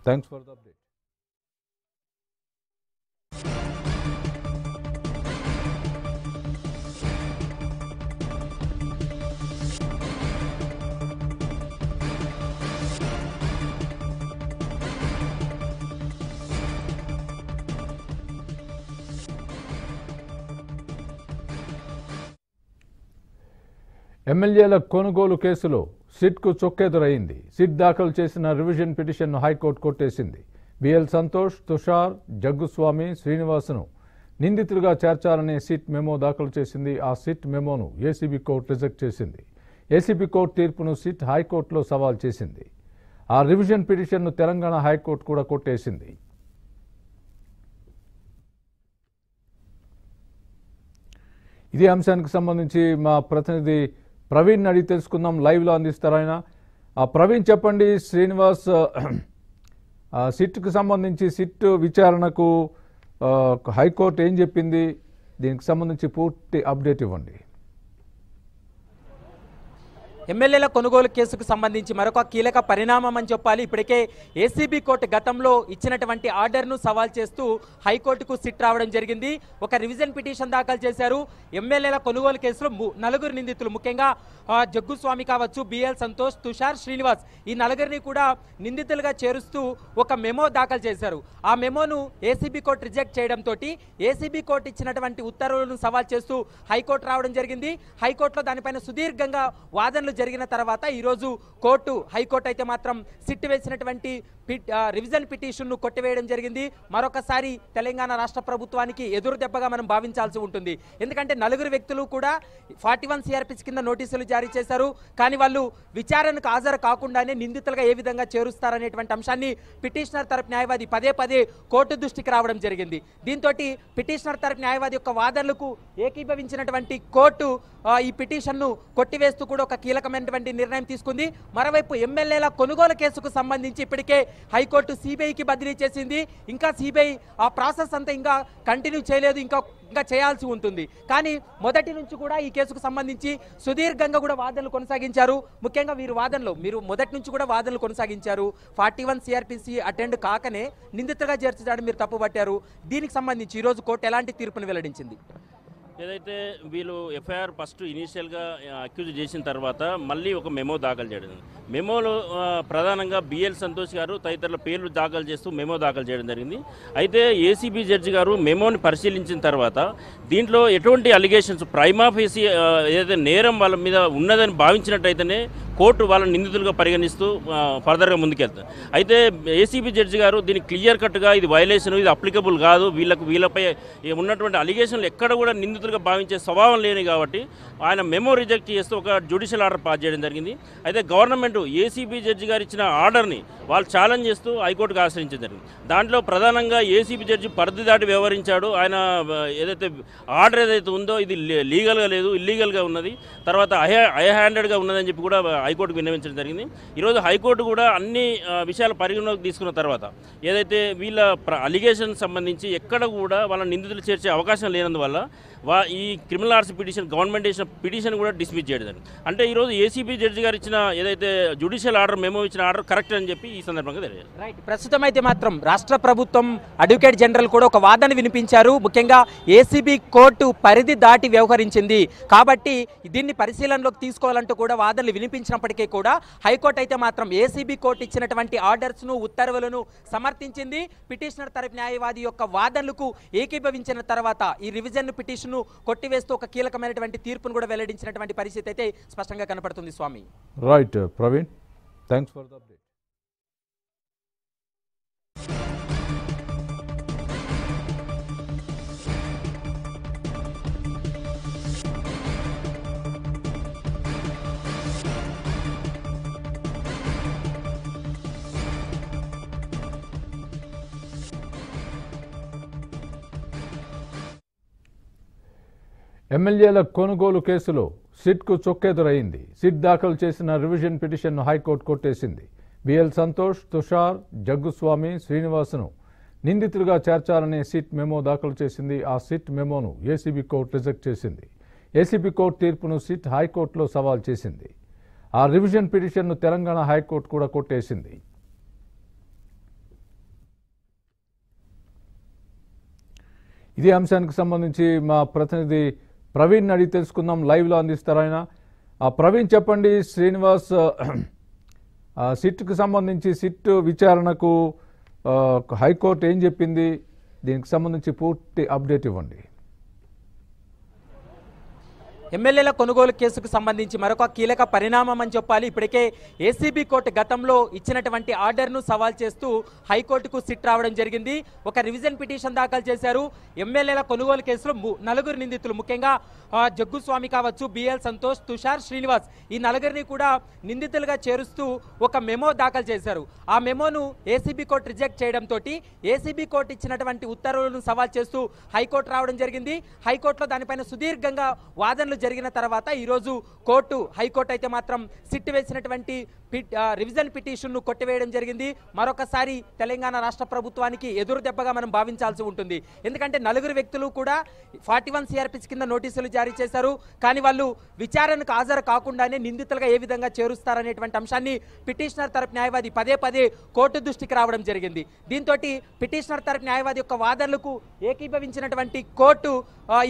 thanks for the update ఎమ్మెల్యేల కొనుగోలు కేసులో సిట్కు చొక్కెదురైంది సిట్ దాఖలు చేసిన రివిజన్ పిటిషన్ను హైకోర్టు కొట్టేసింది బిఎల్ సంతోష్ తుషార్ జగ్గుస్వామి శ్రీనివాస్ను నిందితులుగా చేర్చాలనే సిట్ మెమో దాఖలు చేసింది ఆ సిట్ మెమోను ఏసీబీ కోర్టు రిజెక్ట్ చేసింది ఏసీబీ కోర్టు తీర్పును సిట్ హైకోర్టులో సవాల్ చేసింది ఆ రివిజన్ పిటిషన్ను తెలంగాణ హైకోర్టు కూడా కొట్టేసింది ఇదే అంశానికి సంబంధించి మా ప్రతినిధి ప్రవీణ్ అడిగి తెలుసుకుందాం లైవ్లో అందిస్తారు ఆయన ప్రవీణ్ చెప్పండి శ్రీనివాస్ సిట్కు సంబంధించి సిట్ విచారణకు హైకోర్టు ఏం చెప్పింది దీనికి సంబంధించి పూర్తి అప్డేట్ ఇవ్వండి ఎమ్మెల్యేల కొనుగోలు కేసుకు సంబంధించి మరొక కీలక పరిణామం అని చెప్పాలి ఇప్పటికే ఏసీబీ కోర్టు గతంలో ఇచ్చినటువంటి ఆర్డర్ను సవాల్ చేస్తూ హైకోర్టుకు సిట్ రావడం జరిగింది ఒక రివిజన్ పిటిషన్ దాఖలు చేశారు ఎమ్మెల్యేల కొనుగోలు కేసులో నలుగురు నిందితులు ముఖ్యంగా జగ్గుస్వామి కావచ్చు బిఎల్ సంతోష్ తుషార్ శ్రీనివాస్ ఈ నలుగురిని కూడా నిందితులుగా చేరుస్తూ ఒక మెమో దాఖలు చేశారు ఆ మెమోను ఏసీబీ కోర్టు రిజెక్ట్ చేయడంతో ఏసీబీ కోర్టు ఇచ్చినటువంటి ఉత్తర్వులను సవాల్ చేస్తూ హైకోర్టు రావడం జరిగింది హైకోర్టులో దానిపైన సుదీర్ఘంగా వాదనలు విచారణలు జరిగిన తర్వాత ఈరోజు కోర్టు హైకోర్టు అయితే మాత్రం సిట్ వేసినటువంటి రివిజన్ పిటిషన్ను కొట్టివేయడం జరిగింది మరొకసారి తెలంగాణ రాష్ట్ర ప్రభుత్వానికి ఎదురు దెబ్బగా మనం భావించాల్సి ఉంటుంది ఎందుకంటే నలుగురు వ్యక్తులు కూడా ఫార్టీ వన్ కింద నోటీసులు జారీ చేశారు కానీ వాళ్ళు విచారణకు హాజరు కాకుండానే నిందితులుగా ఏ విధంగా చేరుస్తారనేటువంటి అంశాన్ని పిటిషనర్ తరపు న్యాయవాది పదే పదే కోర్టు దృష్టికి రావడం జరిగింది దీంతో పిటిషనర్ తరపు న్యాయవాది యొక్క వాదనలకు ఏకీభవించినటువంటి కోర్టు ఈ పిటిషన్ను కొట్టివేస్తూ కూడా ఒక కీలక కీలకమైనటువంటి నిర్ణయం తీసుకుంది మరోవైపు ఎమ్మెల్యేల కొనుగోలు కేసుకు సంబంధించి ఇప్పటికే హైకోర్టు సిబిఐకి బదిలీ చేసింది ఇంకా సిబిఐ ఆ ప్రాసెస్ అంతా ఇంకా కంటిన్యూ చేయలేదు ఇంకా ఇంకా చేయాల్సి ఉంటుంది కానీ మొదటి నుంచి కూడా ఈ కేసుకు సంబంధించి సుదీర్ఘంగా కూడా వాదనలు కొనసాగించారు ముఖ్యంగా వీరు వాదనలు మీరు మొదటి నుంచి కూడా వాదనలు కొనసాగించారు ఫార్టీ వన్ సిఆర్పిసి అటెండ్ కాకనే నిందితుగా చేర్చడానికి మీరు తప్పుపట్టారు దీనికి సంబంధించి ఈరోజు కోర్టు ఎలాంటి తీర్పును వెల్లడించింది ఏదైతే వీళ్ళు ఎఫ్ఐఆర్ ఫస్ట్ ఇనీషియల్గా అక్యూజ్ చేసిన తర్వాత మళ్ళీ ఒక మెమో దాఖలు చేయడం మెమోలో ప్రధానంగా బిఎల్ సంతోష్ గారు తదితరుల పేర్లు దాఖలు చేస్తూ మెమో దాఖలు చేయడం జరిగింది అయితే ఏసీబీ జడ్జి గారు మెమోని పరిశీలించిన తర్వాత దీంట్లో ఎటువంటి అలిగేషన్స్ ప్రైమాఫీసీ ఏదైతే నేరం వాళ్ళ మీద ఉన్నదని భావించినట్టయితేనే కోర్టు వాళ్ళని నిందితులుగా పరిగణిస్తూ ఫర్దర్గా ముందుకెళ్తారు అయితే ఏసీబీ జడ్జి గారు దీన్ని క్లియర్ కట్గా ఇది వైలేషన్ ఇది అప్లికబుల్ కాదు వీళ్ళకు వీళ్ళపై ఉన్నటువంటి అలిగేషన్లు ఎక్కడ కూడా నిందితులుగా భావించే స్వభావం లేని కాబట్టి ఆయన మెమో రిజెక్ట్ చేస్తూ ఒక జ్యుడిషియల్ ఆర్డర్ పాస్ చేయడం జరిగింది అయితే గవర్నమెంట్ ఏసీబీ జడ్జి గారు ఇచ్చిన ఆర్డర్ని వాళ్ళు ఛాలెంజ్ చేస్తూ హైకోర్టుకు ఆశ్రయించడం జరిగింది దాంట్లో ప్రధానంగా ఏసీబీ జడ్జి పరిధి దాటి వ్యవహరించాడు ఆయన ఏదైతే ఆర్డర్ ఏదైతే ఉందో ఇది లీగల్గా లేదు ఇల్లీగల్గా ఉన్నది తర్వాత హై హ్యాండెడ్గా ఉన్నదని చెప్పి కూడా హైకోర్టుకు విన్నవించడం జరిగింది ఈరోజు హైకోర్టు కూడా అన్ని విషయాలు పరిగణలోకి తీసుకున్న తర్వాత ఏదైతే వీళ్ళ అలిగేషన్ సంబంధించి ఎక్కడ కూడా వాళ్ళ నిందితులు చేర్చే అవకాశం లేనందువల్ల వా ఈ క్రిమినల్ ఆర్ట్స్ పిటిషన్ గవర్నమెంట్ చేసిన పిటిషన్ కూడా డిస్మిస్ చేయడం అంటే ఈరోజు ఏసీబీ జడ్జి గారు ఇచ్చిన ఏదైతే జ్యుడిషియల్ ఆర్డర్ మేము ఇచ్చిన ఆర్డర్ కరెక్ట్ అని చెప్పి ఈ సందర్భంగా తెలియజేయాలి రైట్ ప్రస్తుతం అయితే మాత్రం రాష్ట్ర ప్రభుత్వం అడ్వకేట్ జనరల్ కూడా ఒక వాదన వినిపించారు ముఖ్యంగా ఏసీబీ కోర్టు పరిధి దాటి వ్యవహరించింది కాబట్టి దీన్ని పరిశీలనలోకి తీసుకోవాలంటూ కూడా వాదనలు వినిపించినప్పటికీ కూడా హైకోర్టు అయితే మాత్రం ఏసీబీ కోర్టు ఇచ్చినటువంటి ఆర్డర్స్ను ఉత్తర్వులను సమర్థించింది పిటిషనర్ తరపు న్యాయవాది యొక్క వాదనలకు ఏకీభవించిన తర్వాత ఈ రివిజన్ పిటిషన్ ను కొట్టివేస్తూ ఒక కీలకమైనటువంటి తీర్పును కూడా వెల్లడించినటువంటి పరిస్థితి అయితే స్పష్టంగా కనపడుతుంది స్వామి right Praveen thanks for the update ఎమ్మెల్యేల కొనుగోలు కేసులో సిట్కు చొక్కెదురైంది సిట్ దాఖలు చేసిన రివిజన్ పిటిషన్ను హైకోర్టు కొట్టేసింది బిఎల్ సంతోష్ తుషార్ జగ్గుస్వామి శ్రీనివాసును నిందితులుగా చేర్చాలనే సిట్ మెమో దాఖలు చేసింది ఆ సిట్ మెమోను ఏసీబీ కోర్టు రిజెక్ట్ చేసింది ఏసీబీ కోర్టు తీర్పును సిట్ హైకోర్టులో సవాల్ చేసింది ఆ రివిజన్ పిటిషన్ను తెలంగాణ హైకోర్టు కూడా కొట్టేసింది ఇదే అంశానికి సంబంధించి మా ప్రతినిధి ప్రవీణ్ అడిగి తెలుసుకుందాం లైవ్లో అందిస్తారు ఆయన ప్రవీణ్ చెప్పండి శ్రీనివాస్ సిట్కు సంబంధించి సిట్ విచారణకు హైకోర్టు ఏం చెప్పింది దీనికి సంబంధించి పూర్తి అప్డేట్ ఇవ్వండి ఎమ్మెల్యేల కొనుగోలు కేసుకు సంబంధించి మరొక కీలక పరిణామం అని చెప్పాలి ఇప్పటికే ఏసీబీ కోర్టు గతంలో ఇచ్చినటువంటి ఆర్డర్ను సవాల్ చేస్తూ హైకోర్టుకు సిట్ రావడం జరిగింది ఒక రివిజన్ పిటిషన్ దాఖలు చేశారు ఎమ్మెల్యేల కొనుగోలు కేసులో నలుగురు నిందితులు ముఖ్యంగా జగ్గుస్వామి కావచ్చు బిఎల్ సంతోష్ తుషార్ శ్రీనివాస్ ఈ నలుగురిని కూడా నిందితులుగా చేరుస్తూ ఒక మెమో దాఖలు చేశారు ఆ మెమోను ఏసీబీ కోర్టు రిజెక్ట్ చేయడంతో ఏసీబీ కోర్టు ఇచ్చినటువంటి ఉత్తర్వులను సవాల్ చేస్తూ హైకోర్టు రావడం జరిగింది హైకోర్టులో దానిపైన సుదీర్ఘంగా వాదనలు జరిగిన తర్వాత ఈరోజు కోర్టు హైకోర్టు అయితే మాత్రం సిట్ వేసినటువంటి రివిజన్ పిటిషన్ను కొట్టివేయడం జరిగింది మరొకసారి తెలంగాణ రాష్ట్ర ప్రభుత్వానికి ఎదురు దెబ్బగా మనం భావించాల్సి ఉంటుంది ఎందుకంటే నలుగురు వ్యక్తులు కూడా ఫార్టీ వన్ కింద నోటీసులు జారీ చేశారు కానీ వాళ్ళు విచారణకు హాజరు కాకుండానే నిందితులుగా ఏ విధంగా చేరుస్తారనేటువంటి అంశాన్ని పిటిషనర్ తరపు న్యాయవాది పదే పదే కోర్టు దృష్టికి రావడం జరిగింది దీంతో పిటిషనర్ తరపు న్యాయవాది యొక్క వాదనలకు ఏకీభవించినటువంటి కోర్టు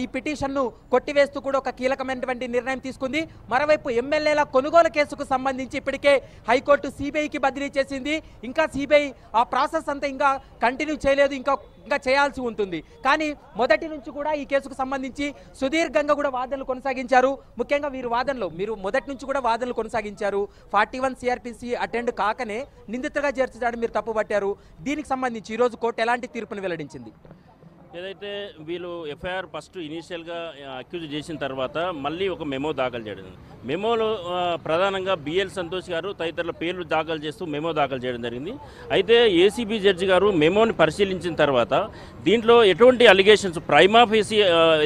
ఈ పిటిషన్ను కొట్టివేస్తూ కూడా ఒక కీలకమైనటువంటి నిర్ణయం తీసుకుంది మరోవైపు ఎమ్మెల్యేల కొనుగోలు కేసుకు సంబంధించి ఇప్పటికే హైకోర్టు సిబిఐకి బదిలీ చేసింది ఇంకా సిబిఐ ఆ ప్రాసెస్ అంతా ఇంకా కంటిన్యూ చేయలేదు ఇంకా ఇంకా చేయాల్సి ఉంటుంది కానీ మొదటి నుంచి కూడా ఈ కేసుకు సంబంధించి సుదీర్ఘంగా కూడా వాదనలు కొనసాగించారు ముఖ్యంగా వీరు వాదనలు మీరు మొదటి నుంచి కూడా వాదనలు కొనసాగించారు ఫార్టీ వన్ సిఆర్పిసి అటెండ్ కాకనే నిందితగా చేర్చడానికి మీరు తప్పుపట్టారు దీనికి సంబంధించి ఈరోజు కోర్టు ఎలాంటి తీర్పును వెల్లడించింది ఏదైతే వీళ్ళు ఎఫ్ఐఆర్ ఫస్ట్ ఇనీషియల్గా అక్యూజ్ చేసిన తర్వాత మళ్ళీ ఒక మెమో దాఖలు చేయడం మెమోలో ప్రధానంగా బిఎల్ సంతోష్ గారు తదితరుల పేర్లు దాఖలు చేస్తూ మెమో దాఖలు చేయడం జరిగింది అయితే ఏసీబీ జడ్జి గారు మెమోని పరిశీలించిన తర్వాత దీంట్లో ఎటువంటి అలిగేషన్స్ ప్రైమాఫీసీ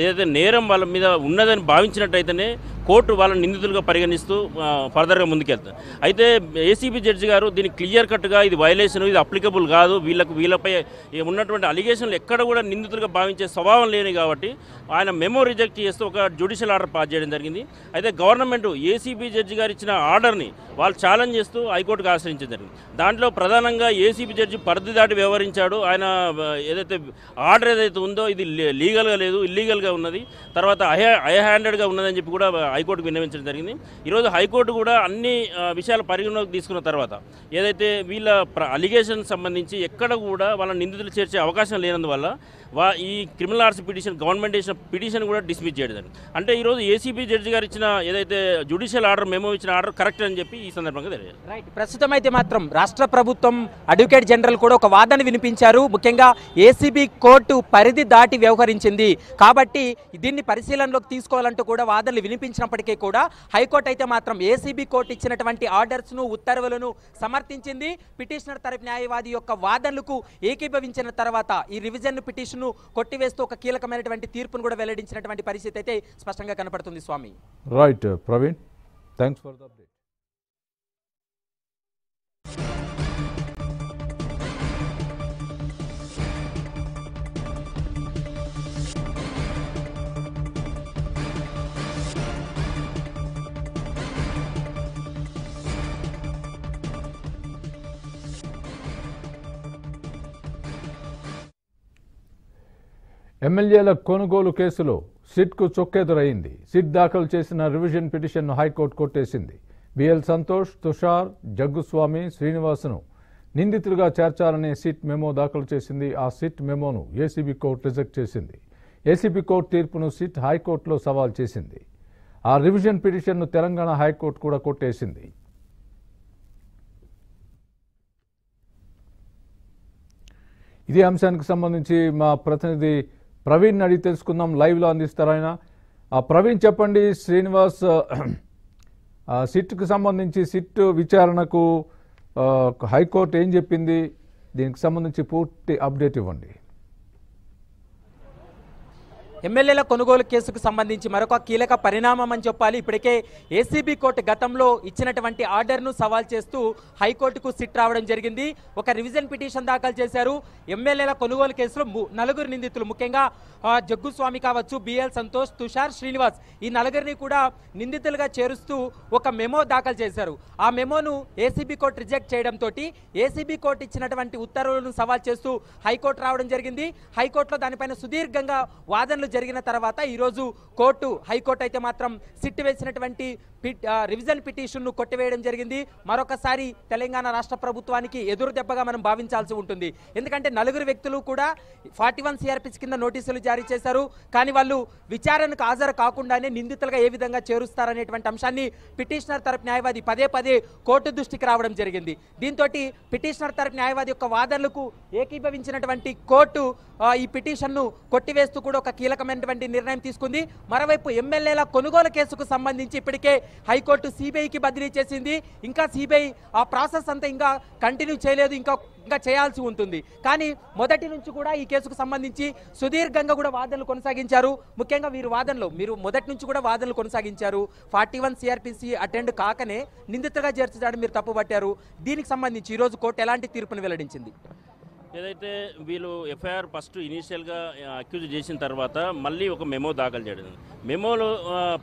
ఏదైతే నేరం వాళ్ళ మీద ఉన్నదని భావించినట్టయితేనే కోర్టు వాళ్ళని నిందితులుగా పరిగణిస్తూ ఫర్దర్గా ముందుకెళ్తారు అయితే ఏసీబీ జడ్జి గారు దీన్ని క్లియర్ కట్గా ఇది వైలేషన్ ఇది అప్లికబుల్ కాదు వీళ్ళకు వీళ్ళపై ఉన్నటువంటి అలిగేషన్లు ఎక్కడ కూడా నిందితులుగా భావించే స్వభావం లేని కాబట్టి ఆయన మెమో రిజెక్ట్ చేస్తూ ఒక జ్యుడిషియల్ ఆర్డర్ పాస్ చేయడం జరిగింది అయితే గవర్నమెంట్ ఏసీబీ జడ్జి గారు ఇచ్చిన ఆర్డర్ని వాళ్ళు ఛాలెంజ్ చేస్తూ హైకోర్టుకు ఆశ్రయించడం జరిగింది దాంట్లో ప్రధానంగా ఏసీబీ జడ్జి పరిధి దాటి వ్యవహరించాడు ఆయన ఏదైతే ఆర్డర్ ఏదైతే ఉందో ఇది లీగల్గా లేదు ఇల్లీగల్గా ఉన్నది తర్వాత ఐ హ్యాండెడ్గా ఉన్నదని చెప్పి కూడా హైకోర్టుకు విన్నవించడం జరిగింది ఈరోజు హైకోర్టు కూడా అన్ని విషయాలు పరిగణలోకి తీసుకున్న తర్వాత ఏదైతే వీళ్ళ అలిగేషన్ సంబంధించి ఎక్కడ కూడా వాళ్ళ నిందితులు చేర్చే అవకాశం లేనందువల్ల వా ఈ క్రిమినల్ ఆర్ట్స్ పిటిషన్ గవర్నమెంట్ ఇచ్చిన పిటిషన్ కూడా డిస్మిస్ చేయడం అంటే ఈరోజు ఏసీబీ జడ్జి గారు ఇచ్చిన ఏదైతే జ్యుడిషియల్ ఆర్డర్ మేము ఇచ్చిన ఆర్డర్ కరెక్ట్ అని చెప్పి ఈ సందర్భంగా తెలియదు రైట్ ప్రస్తుతం అయితే మాత్రం రాష్ట్ర ప్రభుత్వం అడ్వకేట్ జనరల్ కూడా ఒక వాదన వినిపించారు ముఖ్యంగా ఏసీబీ కోర్టు పరిధి దాటి వ్యవహరించింది కాబట్టి దీన్ని పరిశీలనలోకి తీసుకోవాలంటూ కూడా వాదనలు వినిపించినప్పటికీ కూడా హైకోర్టు అయితే మాత్రం ఏసీబీ కోర్టు ఇచ్చినటువంటి ఆర్డర్స్ను ఉత్తర్వులను సమర్థించింది పిటిషనర్ తరపు న్యాయవాది యొక్క వాదనలకు ఏకీభవించిన తర్వాత ఈ రివిజన్ పిటిషన్ తీర్పును కొట్టివేస్తూ ఒక కీలకమైనటువంటి తీర్పును కూడా వెల్లడించినటువంటి పరిస్థితి అయితే స్పష్టంగా కనపడుతుంది స్వామి right Praveen thanks for the update ఎమ్మెల్యేల కొనుగోలు కేసులో సిట్కు చొక్కెదురైంది సిట్ దాఖలు చేసిన రివిజన్ పిటిషన్ను హైకోర్టు కొట్టేసింది బిఎల్ సంతోష్ తుషార్ జగ్గుస్వామి శ్రీనివాస్ను నిందితులుగా చేర్చాలనే సిట్ మెమో దాఖలు చేసింది ఆ సిట్ మెమోను ఏసీబీ కోర్టు రిజెక్ట్ చేసింది ఏసీబీ కోర్టు తీర్పును సిట్ హైకోర్టులో సవాల్ చేసింది ఆ రివిజన్ పిటిషన్ను తెలంగాణ హైకోర్టు కూడా కొట్టేసింది ఇదే అంశానికి సంబంధించి మా ప్రతినిధి ప్రవీణ్ అడిగి తెలుసుకుందాం లైవ్లో అందిస్తారు ఆయన ప్రవీణ్ చెప్పండి శ్రీనివాస్ సిట్కు సంబంధించి సిట్ విచారణకు హైకోర్టు ఏం చెప్పింది దీనికి సంబంధించి పూర్తి అప్డేట్ ఇవ్వండి ఎమ్మెల్యేల కొనుగోలు కేసుకు సంబంధించి మరొక కీలక పరిణామం అని చెప్పాలి ఇప్పటికే ఏసీబీ కోర్టు గతంలో ఇచ్చినటువంటి ఆర్డర్ను సవాల్ చేస్తూ హైకోర్టుకు సిట్ రావడం జరిగింది ఒక రివిజన్ పిటిషన్ దాఖలు చేశారు ఎమ్మెల్యేల కొనుగోలు కేసులో నలుగురు నిందితులు ముఖ్యంగా జగ్గుస్వామి కావచ్చు బిఎల్ సంతోష్ తుషార్ శ్రీనివాస్ ఈ నలుగురిని కూడా నిందితులుగా చేరుస్తూ ఒక మెమో దాఖలు చేశారు ఆ మెమోను ఏసీబీ కోర్టు రిజెక్ట్ చేయడంతో ఏసీబీ కోర్టు ఇచ్చినటువంటి ఉత్తర్వులను సవాల్ చేస్తూ హైకోర్టు రావడం జరిగింది హైకోర్టులో దానిపైన సుదీర్ఘంగా వాదనలు జరిగిన తర్వాత ఈరోజు కోర్టు హైకోర్టు అయితే మాత్రం సిట్టు వేసినటువంటి రివిజన్ పిటిషన్ను కొట్టివేయడం జరిగింది మరొకసారి తెలంగాణ రాష్ట్ర ప్రభుత్వానికి ఎదురు దెబ్బగా మనం భావించాల్సి ఉంటుంది ఎందుకంటే నలుగురు వ్యక్తులు కూడా ఫార్టీ వన్ సిఆర్పిస్ కింద నోటీసులు జారీ చేశారు కానీ వాళ్ళు విచారణకు హాజరు కాకుండానే నిందితులుగా ఏ విధంగా చేరుస్తారనేటువంటి అంశాన్ని పిటిషనర్ తరపు న్యాయవాది పదే పదే కోర్టు దృష్టికి రావడం జరిగింది దీంతో పిటిషనర్ తరపు న్యాయవాది యొక్క వాదనలకు ఏకీభవించినటువంటి కోర్టు ఈ పిటిషన్ను కొట్టివేస్తూ కూడా ఒక కీలకమైనటువంటి నిర్ణయం తీసుకుంది మరోవైపు ఎమ్మెల్యేల కొనుగోలు కేసుకు సంబంధించి ఇప్పటికే హైకోర్టు సిబిఐకి బదిలీ చేసింది ఇంకా సిబిఐ ఆ ప్రాసెస్ అంతా ఇంకా కంటిన్యూ చేయలేదు ఇంకా ఇంకా చేయాల్సి ఉంటుంది కానీ మొదటి నుంచి కూడా ఈ కేసుకు సంబంధించి సుదీర్ఘంగా కూడా వాదనలు కొనసాగించారు ముఖ్యంగా వీరు వాదనలు మీరు మొదటి నుంచి కూడా వాదనలు కొనసాగించారు ఫార్టీ వన్ సిఆర్పిసి అటెండ్ కాకనే నిందితుగా చేర్చడానికి మీరు తప్పుపట్టారు దీనికి సంబంధించి ఈరోజు కోర్టు ఎలాంటి తీర్పును వెల్లడించింది ఏదైతే వీళ్ళు ఎఫ్ఐఆర్ ఫస్ట్ ఇనీషియల్గా అక్యూజ్ చేసిన తర్వాత మళ్ళీ ఒక మెమో దాఖలు చేయడం మెమోలో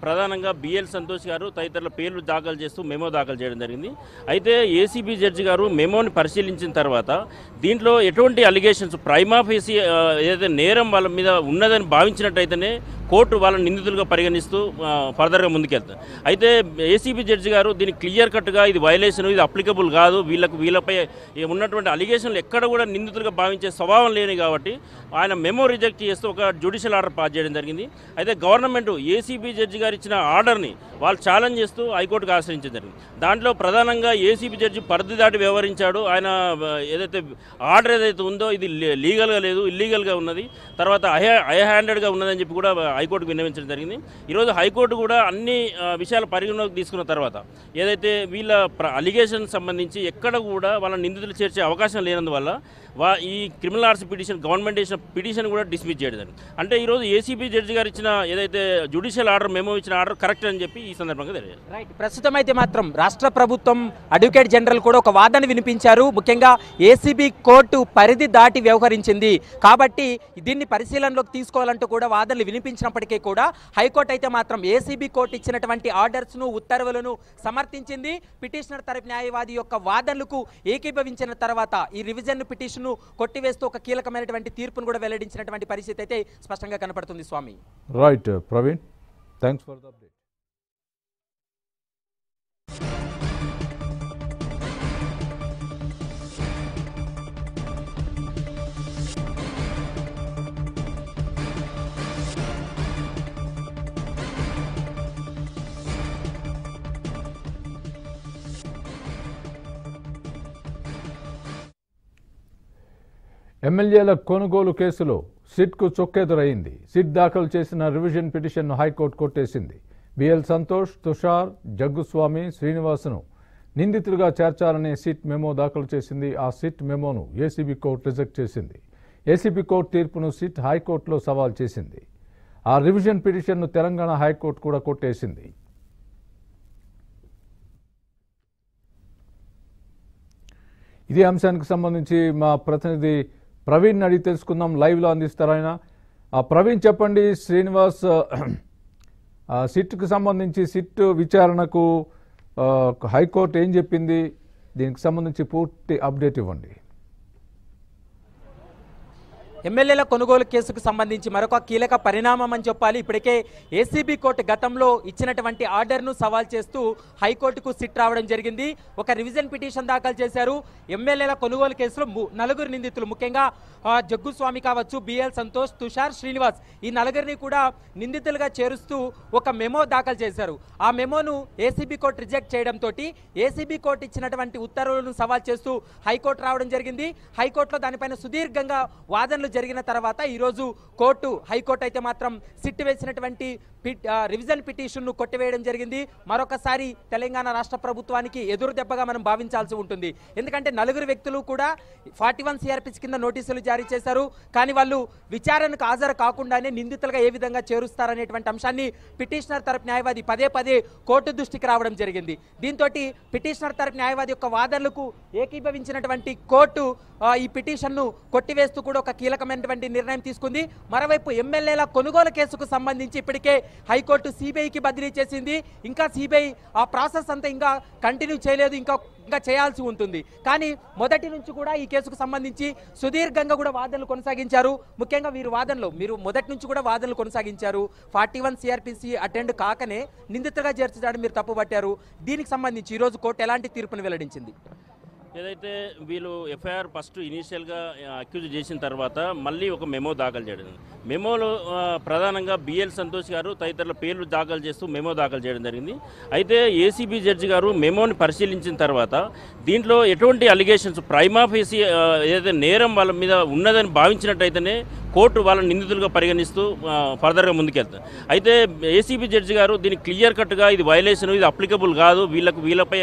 ప్రధానంగా బిఎల్ సంతోష్ గారు తదితరుల పేర్లు దాఖలు చేస్తూ మెమో దాఖలు చేయడం జరిగింది అయితే ఏసీబీ జడ్జి గారు మెమోని పరిశీలించిన తర్వాత దీంట్లో ఎటువంటి అలిగేషన్స్ ప్రైమాఫీసీ ఏదైతే నేరం వాళ్ళ మీద ఉన్నదని భావించినట్టయితేనే కోర్టు వాళ్ళని నిందితులుగా పరిగణిస్తూ ఫర్దర్గా ముందుకెళ్తారు అయితే ఏసీబీ జడ్జి గారు దీన్ని క్లియర్ కట్గా ఇది వైలేషన్ ఇది అప్లికబుల్ కాదు వీళ్ళకు వీళ్ళపై ఉన్నటువంటి అలిగేషన్లు ఎక్కడ కూడా నిందితులుగా భావించే స్వభావం లేని కాబట్టి ఆయన మెమో రిజెక్ట్ చేస్తూ ఒక జ్యుడిషియల్ ఆర్డర్ పాస్ చేయడం జరిగింది అయితే గవర్నమెంట్ ఏసీబీ జడ్జి గారు ఇచ్చిన ఆర్డర్ని వాళ్ళు ఛాలెంజ్ చేస్తూ హైకోర్టుకు ఆశ్రయించడం జరిగింది దాంట్లో ప్రధానంగా ఏసీబీ జడ్జి పరిధి దాటి వ్యవహరించాడు ఆయన ఏదైతే ఆర్డర్ ఏదైతే ఉందో ఇది లీగల్గా లేదు ఇల్లీగల్గా ఉన్నది తర్వాత హై హై హ్యాండెడ్గా ఉన్నదని చెప్పి కూడా హైకోర్టుకు విన్నవించడం జరిగింది ఈరోజు హైకోర్టు కూడా అన్ని విషయాలు పరిగణలోకి తీసుకున్న తర్వాత ఏదైతే వీళ్ళ అలిగేషన్ సంబంధించి ఎక్కడ కూడా వాళ్ళ నిందితులు చేర్చే అవకాశం లేనందువల్ల వా ఈ క్రిమినల్ ఆర్ట్స్ పిటిషన్ గవర్నమెంట్ చేసిన పిటిషన్ కూడా డిస్మిస్ చేయడం అంటే ఈరోజు ఏసీబీ జడ్జి గారు ఇచ్చిన ఏదైతే జ్యుడిషియల్ ఆర్డర్ మేము ఇచ్చిన ఆర్డర్ కరెక్ట్ అని చెప్పి ఈ సందర్భంగా తెలియజేయాలి రైట్ ప్రస్తుతం అయితే మాత్రం రాష్ట్ర ప్రభుత్వం అడ్వకేట్ జనరల్ కూడా ఒక వాదన వినిపించారు ముఖ్యంగా ఏసీబీ కోర్టు పరిధి దాటి వ్యవహరించింది కాబట్టి దీన్ని పరిశీలనలోకి తీసుకోవాలంటూ కూడా వాదనలు వినిపించినప్పటికీ కూడా హైకోర్టు అయితే మాత్రం ఏసీబీ కోర్టు ఇచ్చినటువంటి ఆర్డర్స్ను ఉత్తర్వులను సమర్థించింది పిటిషనర్ తరపు న్యాయవాది యొక్క వాదనలకు ఏకీభవించిన తర్వాత ఈ రివిజన్ పిటిషన్ కేసును కొట్టివేస్తూ ఒక కీలకమైనటువంటి తీర్పును కూడా వెల్లడించినటువంటి పరిస్థితి అయితే స్పష్టంగా కనపడుతుంది స్వామి right Praveen thanks for the update ఎమ్మెల్యేల కొనుగోలు కేసులో సిట్కు చొక్కెదురైంది సిట్ దాఖలు చేసిన రివిజన్ పిటిషన్ను హైకోర్టు కొట్టేసింది బిఎల్ సంతోష్ తుషార్ జగ్గుస్వామి శ్రీనివాసును నిందితులుగా చేర్చాలనే సిట్ మెమో దాఖలు చేసింది ఆ సిట్ మెమోను ఏసీబీ కోర్టు రిజెక్ట్ చేసింది ఏసీబీ కోర్టు తీర్పును సిట్ హైకోర్టులో సవాల్ చేసింది ఆ రివిజన్ పిటిషన్ను తెలంగాణ హైకోర్టు కూడా కొట్టేసింది ఇదే అంశానికి సంబంధించి మా ప్రతినిధి ప్రవీణ్ అడిగి తెలుసుకుందాం లైవ్లో అందిస్తారు ఆయన ప్రవీణ్ చెప్పండి శ్రీనివాస్ సిట్కు సంబంధించి సిట్ విచారణకు హైకోర్టు ఏం చెప్పింది దీనికి సంబంధించి పూర్తి అప్డేట్ ఇవ్వండి ఎమ్మెల్యేల కొనుగోలు కేసుకు సంబంధించి మరొక కీలక పరిణామం అని చెప్పాలి ఇప్పటికే ఏసీబీ కోర్టు గతంలో ఇచ్చినటువంటి ఆర్డర్ను సవాల్ చేస్తూ హైకోర్టుకు సిట్ రావడం జరిగింది ఒక రివిజన్ పిటిషన్ దాఖలు చేశారు ఎమ్మెల్యేల కొనుగోలు కేసులో నలుగురు నిందితులు ముఖ్యంగా జగ్గుస్వామి కావచ్చు బిఎల్ సంతోష్ తుషార్ శ్రీనివాస్ ఈ నలుగురిని కూడా నిందితులుగా చేరుస్తూ ఒక మెమో దాఖలు చేశారు ఆ మెమోను ఏసీబీ కోర్టు రిజెక్ట్ చేయడంతో ఏసీబీ కోర్టు ఇచ్చినటువంటి ఉత్తర్వులను సవాల్ చేస్తూ హైకోర్టు రావడం జరిగింది హైకోర్టులో దానిపైన సుదీర్ఘంగా వాదనలు జరిగిన తర్వాత ఈరోజు కోర్టు హైకోర్టు అయితే మాత్రం సిట్టు వేసినటువంటి రివిజన్ పిటిషన్ను కొట్టివేయడం జరిగింది మరొకసారి తెలంగాణ రాష్ట్ర ప్రభుత్వానికి ఎదురు దెబ్బగా మనం భావించాల్సి ఉంటుంది ఎందుకంటే నలుగురు వ్యక్తులు కూడా ఫార్టీ వన్ కింద నోటీసులు జారీ చేశారు కానీ వాళ్ళు విచారణకు హాజరు కాకుండానే నిందితులుగా ఏ విధంగా చేరుస్తారనేటువంటి అంశాన్ని పిటిషనర్ తరపు న్యాయవాది పదే పదే కోర్టు దృష్టికి రావడం జరిగింది దీంతో పిటిషనర్ తరపు న్యాయవాది యొక్క వాదనలకు ఏకీభవించినటువంటి కోర్టు ఈ పిటిషన్ను కొట్టివేస్తూ కూడా ఒక కీలకమైనటువంటి నిర్ణయం తీసుకుంది మరోవైపు ఎమ్మెల్యేల కొనుగోలు కేసుకు సంబంధించి ఇప్పటికే హైకోర్టు సిబిఐకి బదిలీ చేసింది ఇంకా సిబిఐ ఆ ప్రాసెస్ అంతా ఇంకా కంటిన్యూ చేయలేదు ఇంకా ఇంకా చేయాల్సి ఉంటుంది కానీ మొదటి నుంచి కూడా ఈ కేసుకు సంబంధించి సుదీర్ఘంగా కూడా వాదనలు కొనసాగించారు ముఖ్యంగా వీరు వాదనలు మీరు మొదటి నుంచి కూడా వాదనలు కొనసాగించారు ఫార్టీ వన్ సిఆర్పిసి అటెండ్ కాకనే నిందితగా చేర్చడానికి మీరు తప్పుపట్టారు దీనికి సంబంధించి ఈరోజు కోర్టు ఎలాంటి తీర్పును వెల్లడించింది ఏదైతే వీళ్ళు ఎఫ్ఐఆర్ ఫస్ట్ ఇనీషియల్గా అక్యూజ్ చేసిన తర్వాత మళ్ళీ ఒక మెమో దాఖలు చేయడం మెమోలో ప్రధానంగా బిఎల్ సంతోష్ గారు తదితరుల పేర్లు దాఖలు చేస్తూ మెమో దాఖలు చేయడం జరిగింది అయితే ఏసీబీ జడ్జి గారు మెమోని పరిశీలించిన తర్వాత దీంట్లో ఎటువంటి అలిగేషన్స్ ప్రైమాఫీసీ ఏదైతే నేరం వాళ్ళ మీద ఉన్నదని భావించినట్టయితేనే కోర్టు వాళ్ళని నిందితులుగా పరిగణిస్తూ ఫర్దర్గా ముందుకెళ్తారు అయితే ఏసీబీ జడ్జి గారు దీన్ని క్లియర్ కట్గా ఇది వైలేషన్ ఇది అప్లికబుల్ కాదు వీళ్ళకు వీళ్ళపై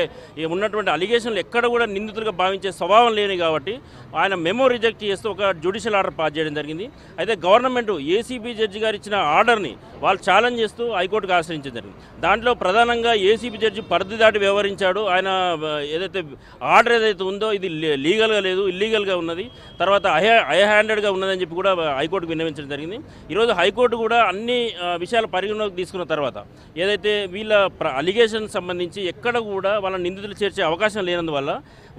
ఉన్నటువంటి అలిగేషన్లు ఎక్కడ కూడా నిందితులుగా భావించే స్వభావం లేని కాబట్టి ఆయన మెమో రిజెక్ట్ చేస్తూ ఒక జ్యుడిషియల్ ఆర్డర్ పాస్ చేయడం జరిగింది అయితే గవర్నమెంట్ ఏసీబీ జడ్జి గారు ఇచ్చిన ఆర్డర్ని వాళ్ళు ఛాలెంజ్ చేస్తూ హైకోర్టుకు ఆశ్రయించడం జరిగింది దాంట్లో ప్రధానంగా ఏసీబీ జడ్జి పరిధి దాటి వ్యవహరించాడు ఆయన ఏదైతే ఆర్డర్ ఏదైతే ఉందో ఇది లీగల్గా లేదు ఇల్లీగల్గా ఉన్నది తర్వాత ఐ హ్యాండెడ్గా ఉన్నదని చెప్పి కూడా హైకోర్టుకు విన్నవించడం జరిగింది ఈరోజు హైకోర్టు కూడా అన్ని విషయాలు పరిగణలోకి తీసుకున్న తర్వాత ఏదైతే వీళ్ళ అలిగేషన్ సంబంధించి ఎక్కడ కూడా వాళ్ళ నిందితులు చేర్చే అవకాశం లేనందువల్ల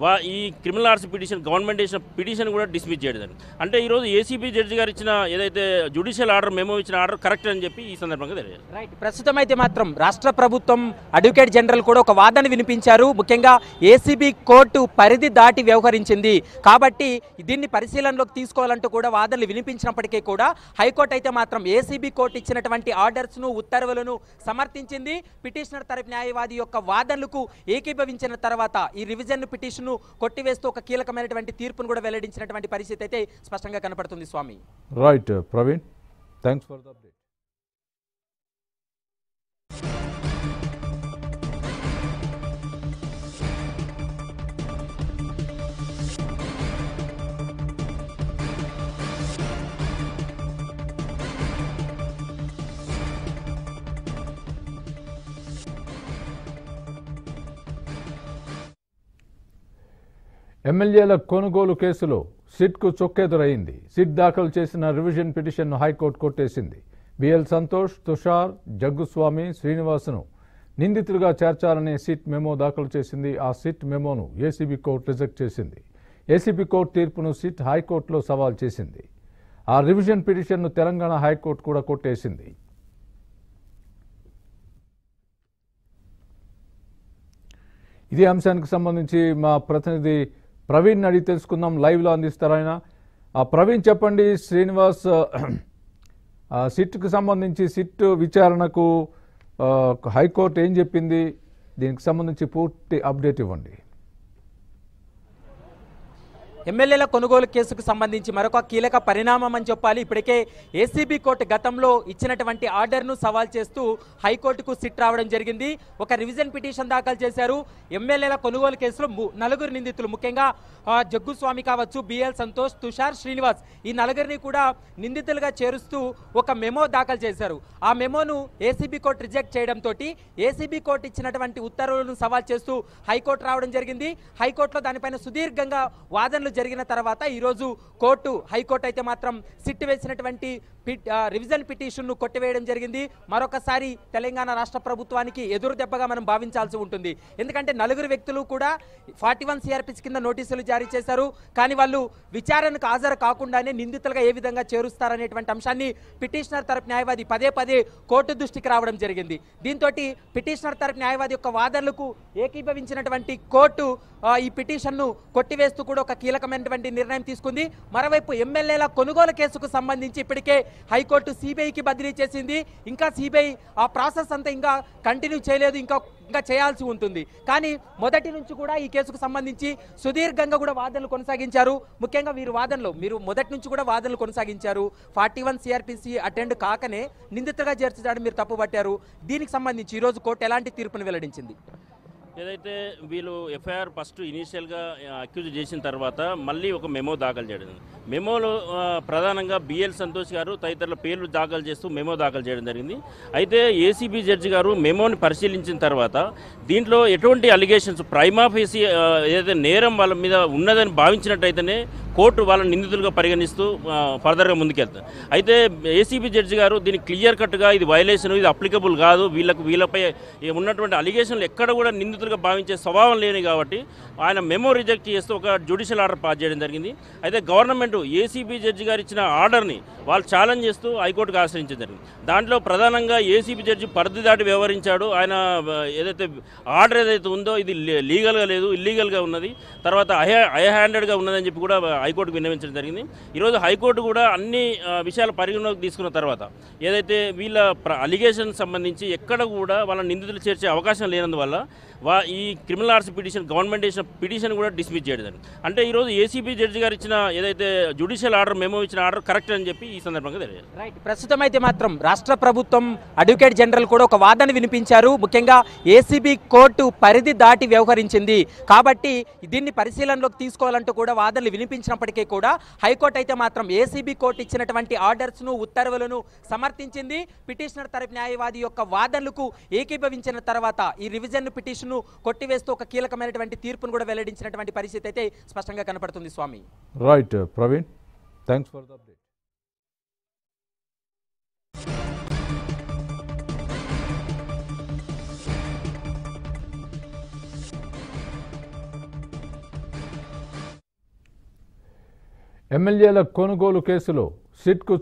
వా ఈ క్రిమినల్ ఆర్ట్స్ పిటిషన్ గవర్నమెంట్ ఇచ్చిన పిటిషన్ కూడా డిస్మిస్ చేయడం అంటే ఈరోజు ఏసీబీ జడ్జి గారు ఇచ్చిన ఏదైతే జ్యుడిషియల్ ఆర్డర్ మేము ఇచ్చిన ఆర్డర్ కరెక్ట్ అని చెప్పి ఈ సందర్భంగా తెలియదు రైట్ ప్రస్తుతం అయితే మాత్రం రాష్ట్ర ప్రభుత్వం అడ్వకేట్ జనరల్ కూడా ఒక వాదన వినిపించారు ముఖ్యంగా ఏసీబీ కోర్టు పరిధి దాటి వ్యవహరించింది కాబట్టి దీన్ని పరిశీలనలోకి తీసుకోవాలంటూ కూడా వాదనలు వినిపించిన చేసినప్పటికీ కూడా హైకోర్టు అయితే మాత్రం ఏసీబీ కోర్టు ఇచ్చినటువంటి ఆర్డర్స్ను ఉత్తర్వులను సమర్థించింది పిటిషనర్ తరపు న్యాయవాది యొక్క వాదనలకు ఏకీభవించిన తర్వాత ఈ రివిజన్ పిటిషన్ను కొట్టివేస్తూ ఒక కీలకమైనటువంటి తీర్పును కూడా వెల్లడించినటువంటి పరిస్థితి అయితే స్పష్టంగా కనపడుతుంది స్వామి right Praveen thanks for the update ఎమ్మెల్యేల కొనుగోలు కేసులో సిట్కు చొక్కెదురైంది సిట్ దాఖలు చేసిన రివిజన్ పిటిషన్ను హైకోర్టు కొట్టేసింది బిఎల్ సంతోష్ తుషార్ జగ్గుస్వామి శ్రీనివాసును నిందితులుగా చేర్చాలనే సిట్ మెమో దాఖలు చేసింది ఆ సిట్ మెమోను ఏసీబీ కోర్టు రిజెక్ట్ చేసింది ఏసీబీ కోర్టు తీర్పును సిట్ హైకోర్టులో సవాల్ చేసింది ఆ రివిజన్ పిటిషన్ను తెలంగాణ హైకోర్టు కూడా కొట్టేసింది ఇదే అంశానికి సంబంధించి మా ప్రతినిధి ప్రవీణ్ అడిగి తెలుసుకుందాం లైవ్లో అందిస్తారు ఆయన ప్రవీణ్ చెప్పండి శ్రీనివాస్ సిట్కు సంబంధించి సిట్ విచారణకు హైకోర్టు ఏం చెప్పింది దీనికి సంబంధించి పూర్తి అప్డేట్ ఇవ్వండి ఎమ్మెల్యేల కొనుగోలు కేసుకు సంబంధించి మరొక కీలక పరిణామం అని చెప్పాలి ఇప్పటికే ఏసీబీ కోర్టు గతంలో ఇచ్చినటువంటి ఆర్డర్ను సవాల్ చేస్తూ హైకోర్టుకు సిట్ రావడం జరిగింది ఒక రివిజన్ పిటిషన్ దాఖలు చేశారు ఎమ్మెల్యేల కొనుగోలు కేసులో నలుగురు నిందితులు ముఖ్యంగా జగ్గుస్వామి కావచ్చు బిఎల్ సంతోష్ తుషార్ శ్రీనివాస్ ఈ నలుగురిని కూడా నిందితులుగా చేరుస్తూ ఒక మెమో దాఖలు చేశారు ఆ మెమోను ఏసీబీ కోర్టు రిజెక్ట్ చేయడంతో ఏసీబీ కోర్టు ఇచ్చినటువంటి ఉత్తర్వులను సవాల్ చేస్తూ హైకోర్టు రావడం జరిగింది హైకోర్టులో దానిపైన సుదీర్ఘంగా వాదనలు జరిగిన తర్వాత ఈరోజు కోర్టు హైకోర్టు అయితే మాత్రం సిట్టు వేసినటువంటి రివిజన్ పిటిషన్ను కొట్టివేయడం జరిగింది మరొకసారి తెలంగాణ రాష్ట్ర ప్రభుత్వానికి ఎదురు దెబ్బగా మనం భావించాల్సి ఉంటుంది ఎందుకంటే నలుగురు వ్యక్తులు కూడా ఫార్టీ వన్ సిఆర్పిస్ కింద నోటీసులు జారీ చేశారు కానీ వాళ్ళు విచారణకు హాజరు కాకుండానే నిందితులుగా ఏ విధంగా చేరుస్తారనేటువంటి అంశాన్ని పిటిషనర్ తరపు న్యాయవాది పదే పదే కోర్టు దృష్టికి రావడం జరిగింది దీంతో పిటిషనర్ తరపు న్యాయవాది యొక్క వాదనలకు ఏకీభవించినటువంటి కోర్టు ఈ పిటిషన్ను కొట్టివేస్తూ కూడా ఒక కీలకమైనటువంటి నిర్ణయం తీసుకుంది మరోవైపు ఎమ్మెల్యేల కొనుగోలు కేసుకు సంబంధించి ఇప్పటికే హైకోర్టు సిబిఐకి బదిలీ చేసింది ఇంకా సిబిఐ ఆ ప్రాసెస్ అంతా ఇంకా కంటిన్యూ చేయలేదు ఇంకా ఇంకా చేయాల్సి ఉంటుంది కానీ మొదటి నుంచి కూడా ఈ కేసుకు సంబంధించి సుదీర్ఘంగా కూడా వాదనలు కొనసాగించారు ముఖ్యంగా వీరు వాదనలు మీరు మొదటి నుంచి కూడా వాదనలు కొనసాగించారు ఫార్టీ వన్ సిఆర్పిసి అటెండ్ కాకనే నిందితగా చేర్చడానికి మీరు తప్పుపట్టారు దీనికి సంబంధించి ఈరోజు కోర్టు ఎలాంటి తీర్పును వెల్లడించింది ఏదైతే వీళ్ళు ఎఫ్ఐఆర్ ఫస్ట్ ఇనీషియల్గా అక్యూజ్ చేసిన తర్వాత మళ్ళీ ఒక మెమో దాఖలు చేయడం మెమోలో ప్రధానంగా బిఎల్ సంతోష్ గారు తదితరుల పేర్లు దాఖలు చేస్తూ మెమో దాఖలు చేయడం జరిగింది అయితే ఏసీబీ జడ్జి గారు మెమోని పరిశీలించిన తర్వాత దీంట్లో ఎటువంటి అలిగేషన్స్ ప్రైమాఫేసి ఏదైతే నేరం వాళ్ళ మీద ఉన్నదని భావించినట్టయితేనే కోర్టు వాళ్ళని నిందితులుగా పరిగణిస్తూ ఫర్దర్గా ముందుకెళ్తారు అయితే ఏసీబీ జడ్జి గారు దీన్ని క్లియర్ కట్గా ఇది వైలేషన్ ఇది అప్లికబుల్ కాదు వీళ్ళకు వీళ్ళపై ఉన్నటువంటి అలిగేషన్లు ఎక్కడ కూడా నిందితులుగా భావించే స్వభావం లేని కాబట్టి ఆయన మెమో రిజెక్ట్ చేస్తూ ఒక జ్యుడిషియల్ ఆర్డర్ పాస్ చేయడం జరిగింది అయితే గవర్నమెంట్ ఏసీబీ జడ్జి గారు ఇచ్చిన ఆర్డర్ని వాళ్ళు ఛాలెంజ్ చేస్తూ హైకోర్టుకు ఆశ్రయించడం జరిగింది దాంట్లో ప్రధానంగా ఏసీబీ జడ్జి పరిధి దాటి వ్యవహరించాడు ఆయన ఏదైతే ఆర్డర్ ఏదైతే ఉందో ఇది లీగల్గా లేదు ఇల్లీగల్గా ఉన్నది తర్వాత హై హై హ్యాండెడ్గా ఉన్నదని చెప్పి కూడా హైకోర్టుకు విన్నవించడం జరిగింది ఈరోజు హైకోర్టు కూడా అన్ని విషయాలు పరిగణలోకి తీసుకున్న తర్వాత ఏదైతే వీళ్ళ అలిగేషన్ సంబంధించి ఎక్కడ కూడా వాళ్ళ నిందితులు చేర్చే అవకాశం లేనందువల్ల వా ఈ క్రిమినల్ ఆర్ట్స్ పిటిషన్ గవర్నమెంట్ చేసిన పిటిషన్ కూడా డిస్మిస్ చేయడం అంటే ఈరోజు ఏసీబీ జడ్జి గారు ఇచ్చిన ఏదైతే జ్యుడిషియల్ ఆర్డర్ మేము ఇచ్చిన ఆర్డర్ కరెక్ట్ అని చెప్పి ఈ సందర్భంగా తెలియదు రైట్ ప్రస్తుతం అయితే మాత్రం రాష్ట్ర ప్రభుత్వం అడ్వకేట్ జనరల్ కూడా ఒక వాదన వినిపించారు ముఖ్యంగా ఏసీబీ కోర్టు పరిధి దాటి వ్యవహరించింది కాబట్టి దీన్ని పరిశీలనలోకి తీసుకోవాలంటూ కూడా వాదనలు వినిపించినప్పటికీ కూడా హైకోర్టు అయితే మాత్రం ఏసీబీ కోర్టు ఇచ్చినటువంటి ఆర్డర్స్ను ఉత్తర్వులను సమర్థించింది పిటిషనర్ తరపు న్యాయవాది యొక్క వాదనలకు ఏకీభవించిన తర్వాత ఈ రివిజన్ పిటిషన్ తీర్పును కొట్టివేస్తూ ఒక కీలకమైనటువంటి తీర్పును కూడా వెల్లడించినటువంటి పరిస్థితి అయితే స్పష్టంగా కనపడుతుంది స్వామి right Praveen thanks for the update ఎమ్మెల్యేల కొనుగోలు కేసులో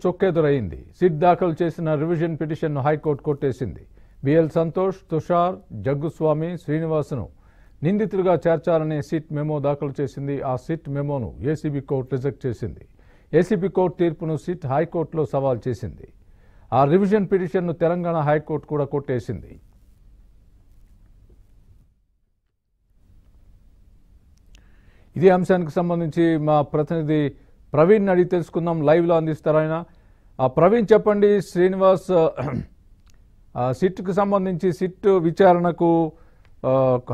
చొక్కెదురైంది సిట్ దాఖలు చేసిన రివిజన్ హైకోర్టు కొట్టేసింది బిఎల్ సంతోష్ తుషార్ జగ్గుస్వామి శ్రీనివాస్ను నిందితులుగా చేర్చాలనే సిట్ మెమో దాఖలు చేసింది ఆ సిట్ మెమోను ఏసీబీ కోర్టు రిజెక్ట్ చేసింది ఏసీబీ కోర్టు తీర్పును సిట్ హైకోర్టులో సవాల్ చేసింది ఆ రివిజన్ పిటిషన్ను తెలంగాణ హైకోర్టు కూడా కొట్టేసింది ఇదే అంశానికి సంబంధించి మా ప్రతినిధి ప్రవీణ్ అడిగి తెలుసుకుందాం లైవ్లో అందిస్తారాయన ప్రవీణ్ చెప్పండి శ్రీనివాస్ సిట్కు సంబంధించి సిట్ విచారణకు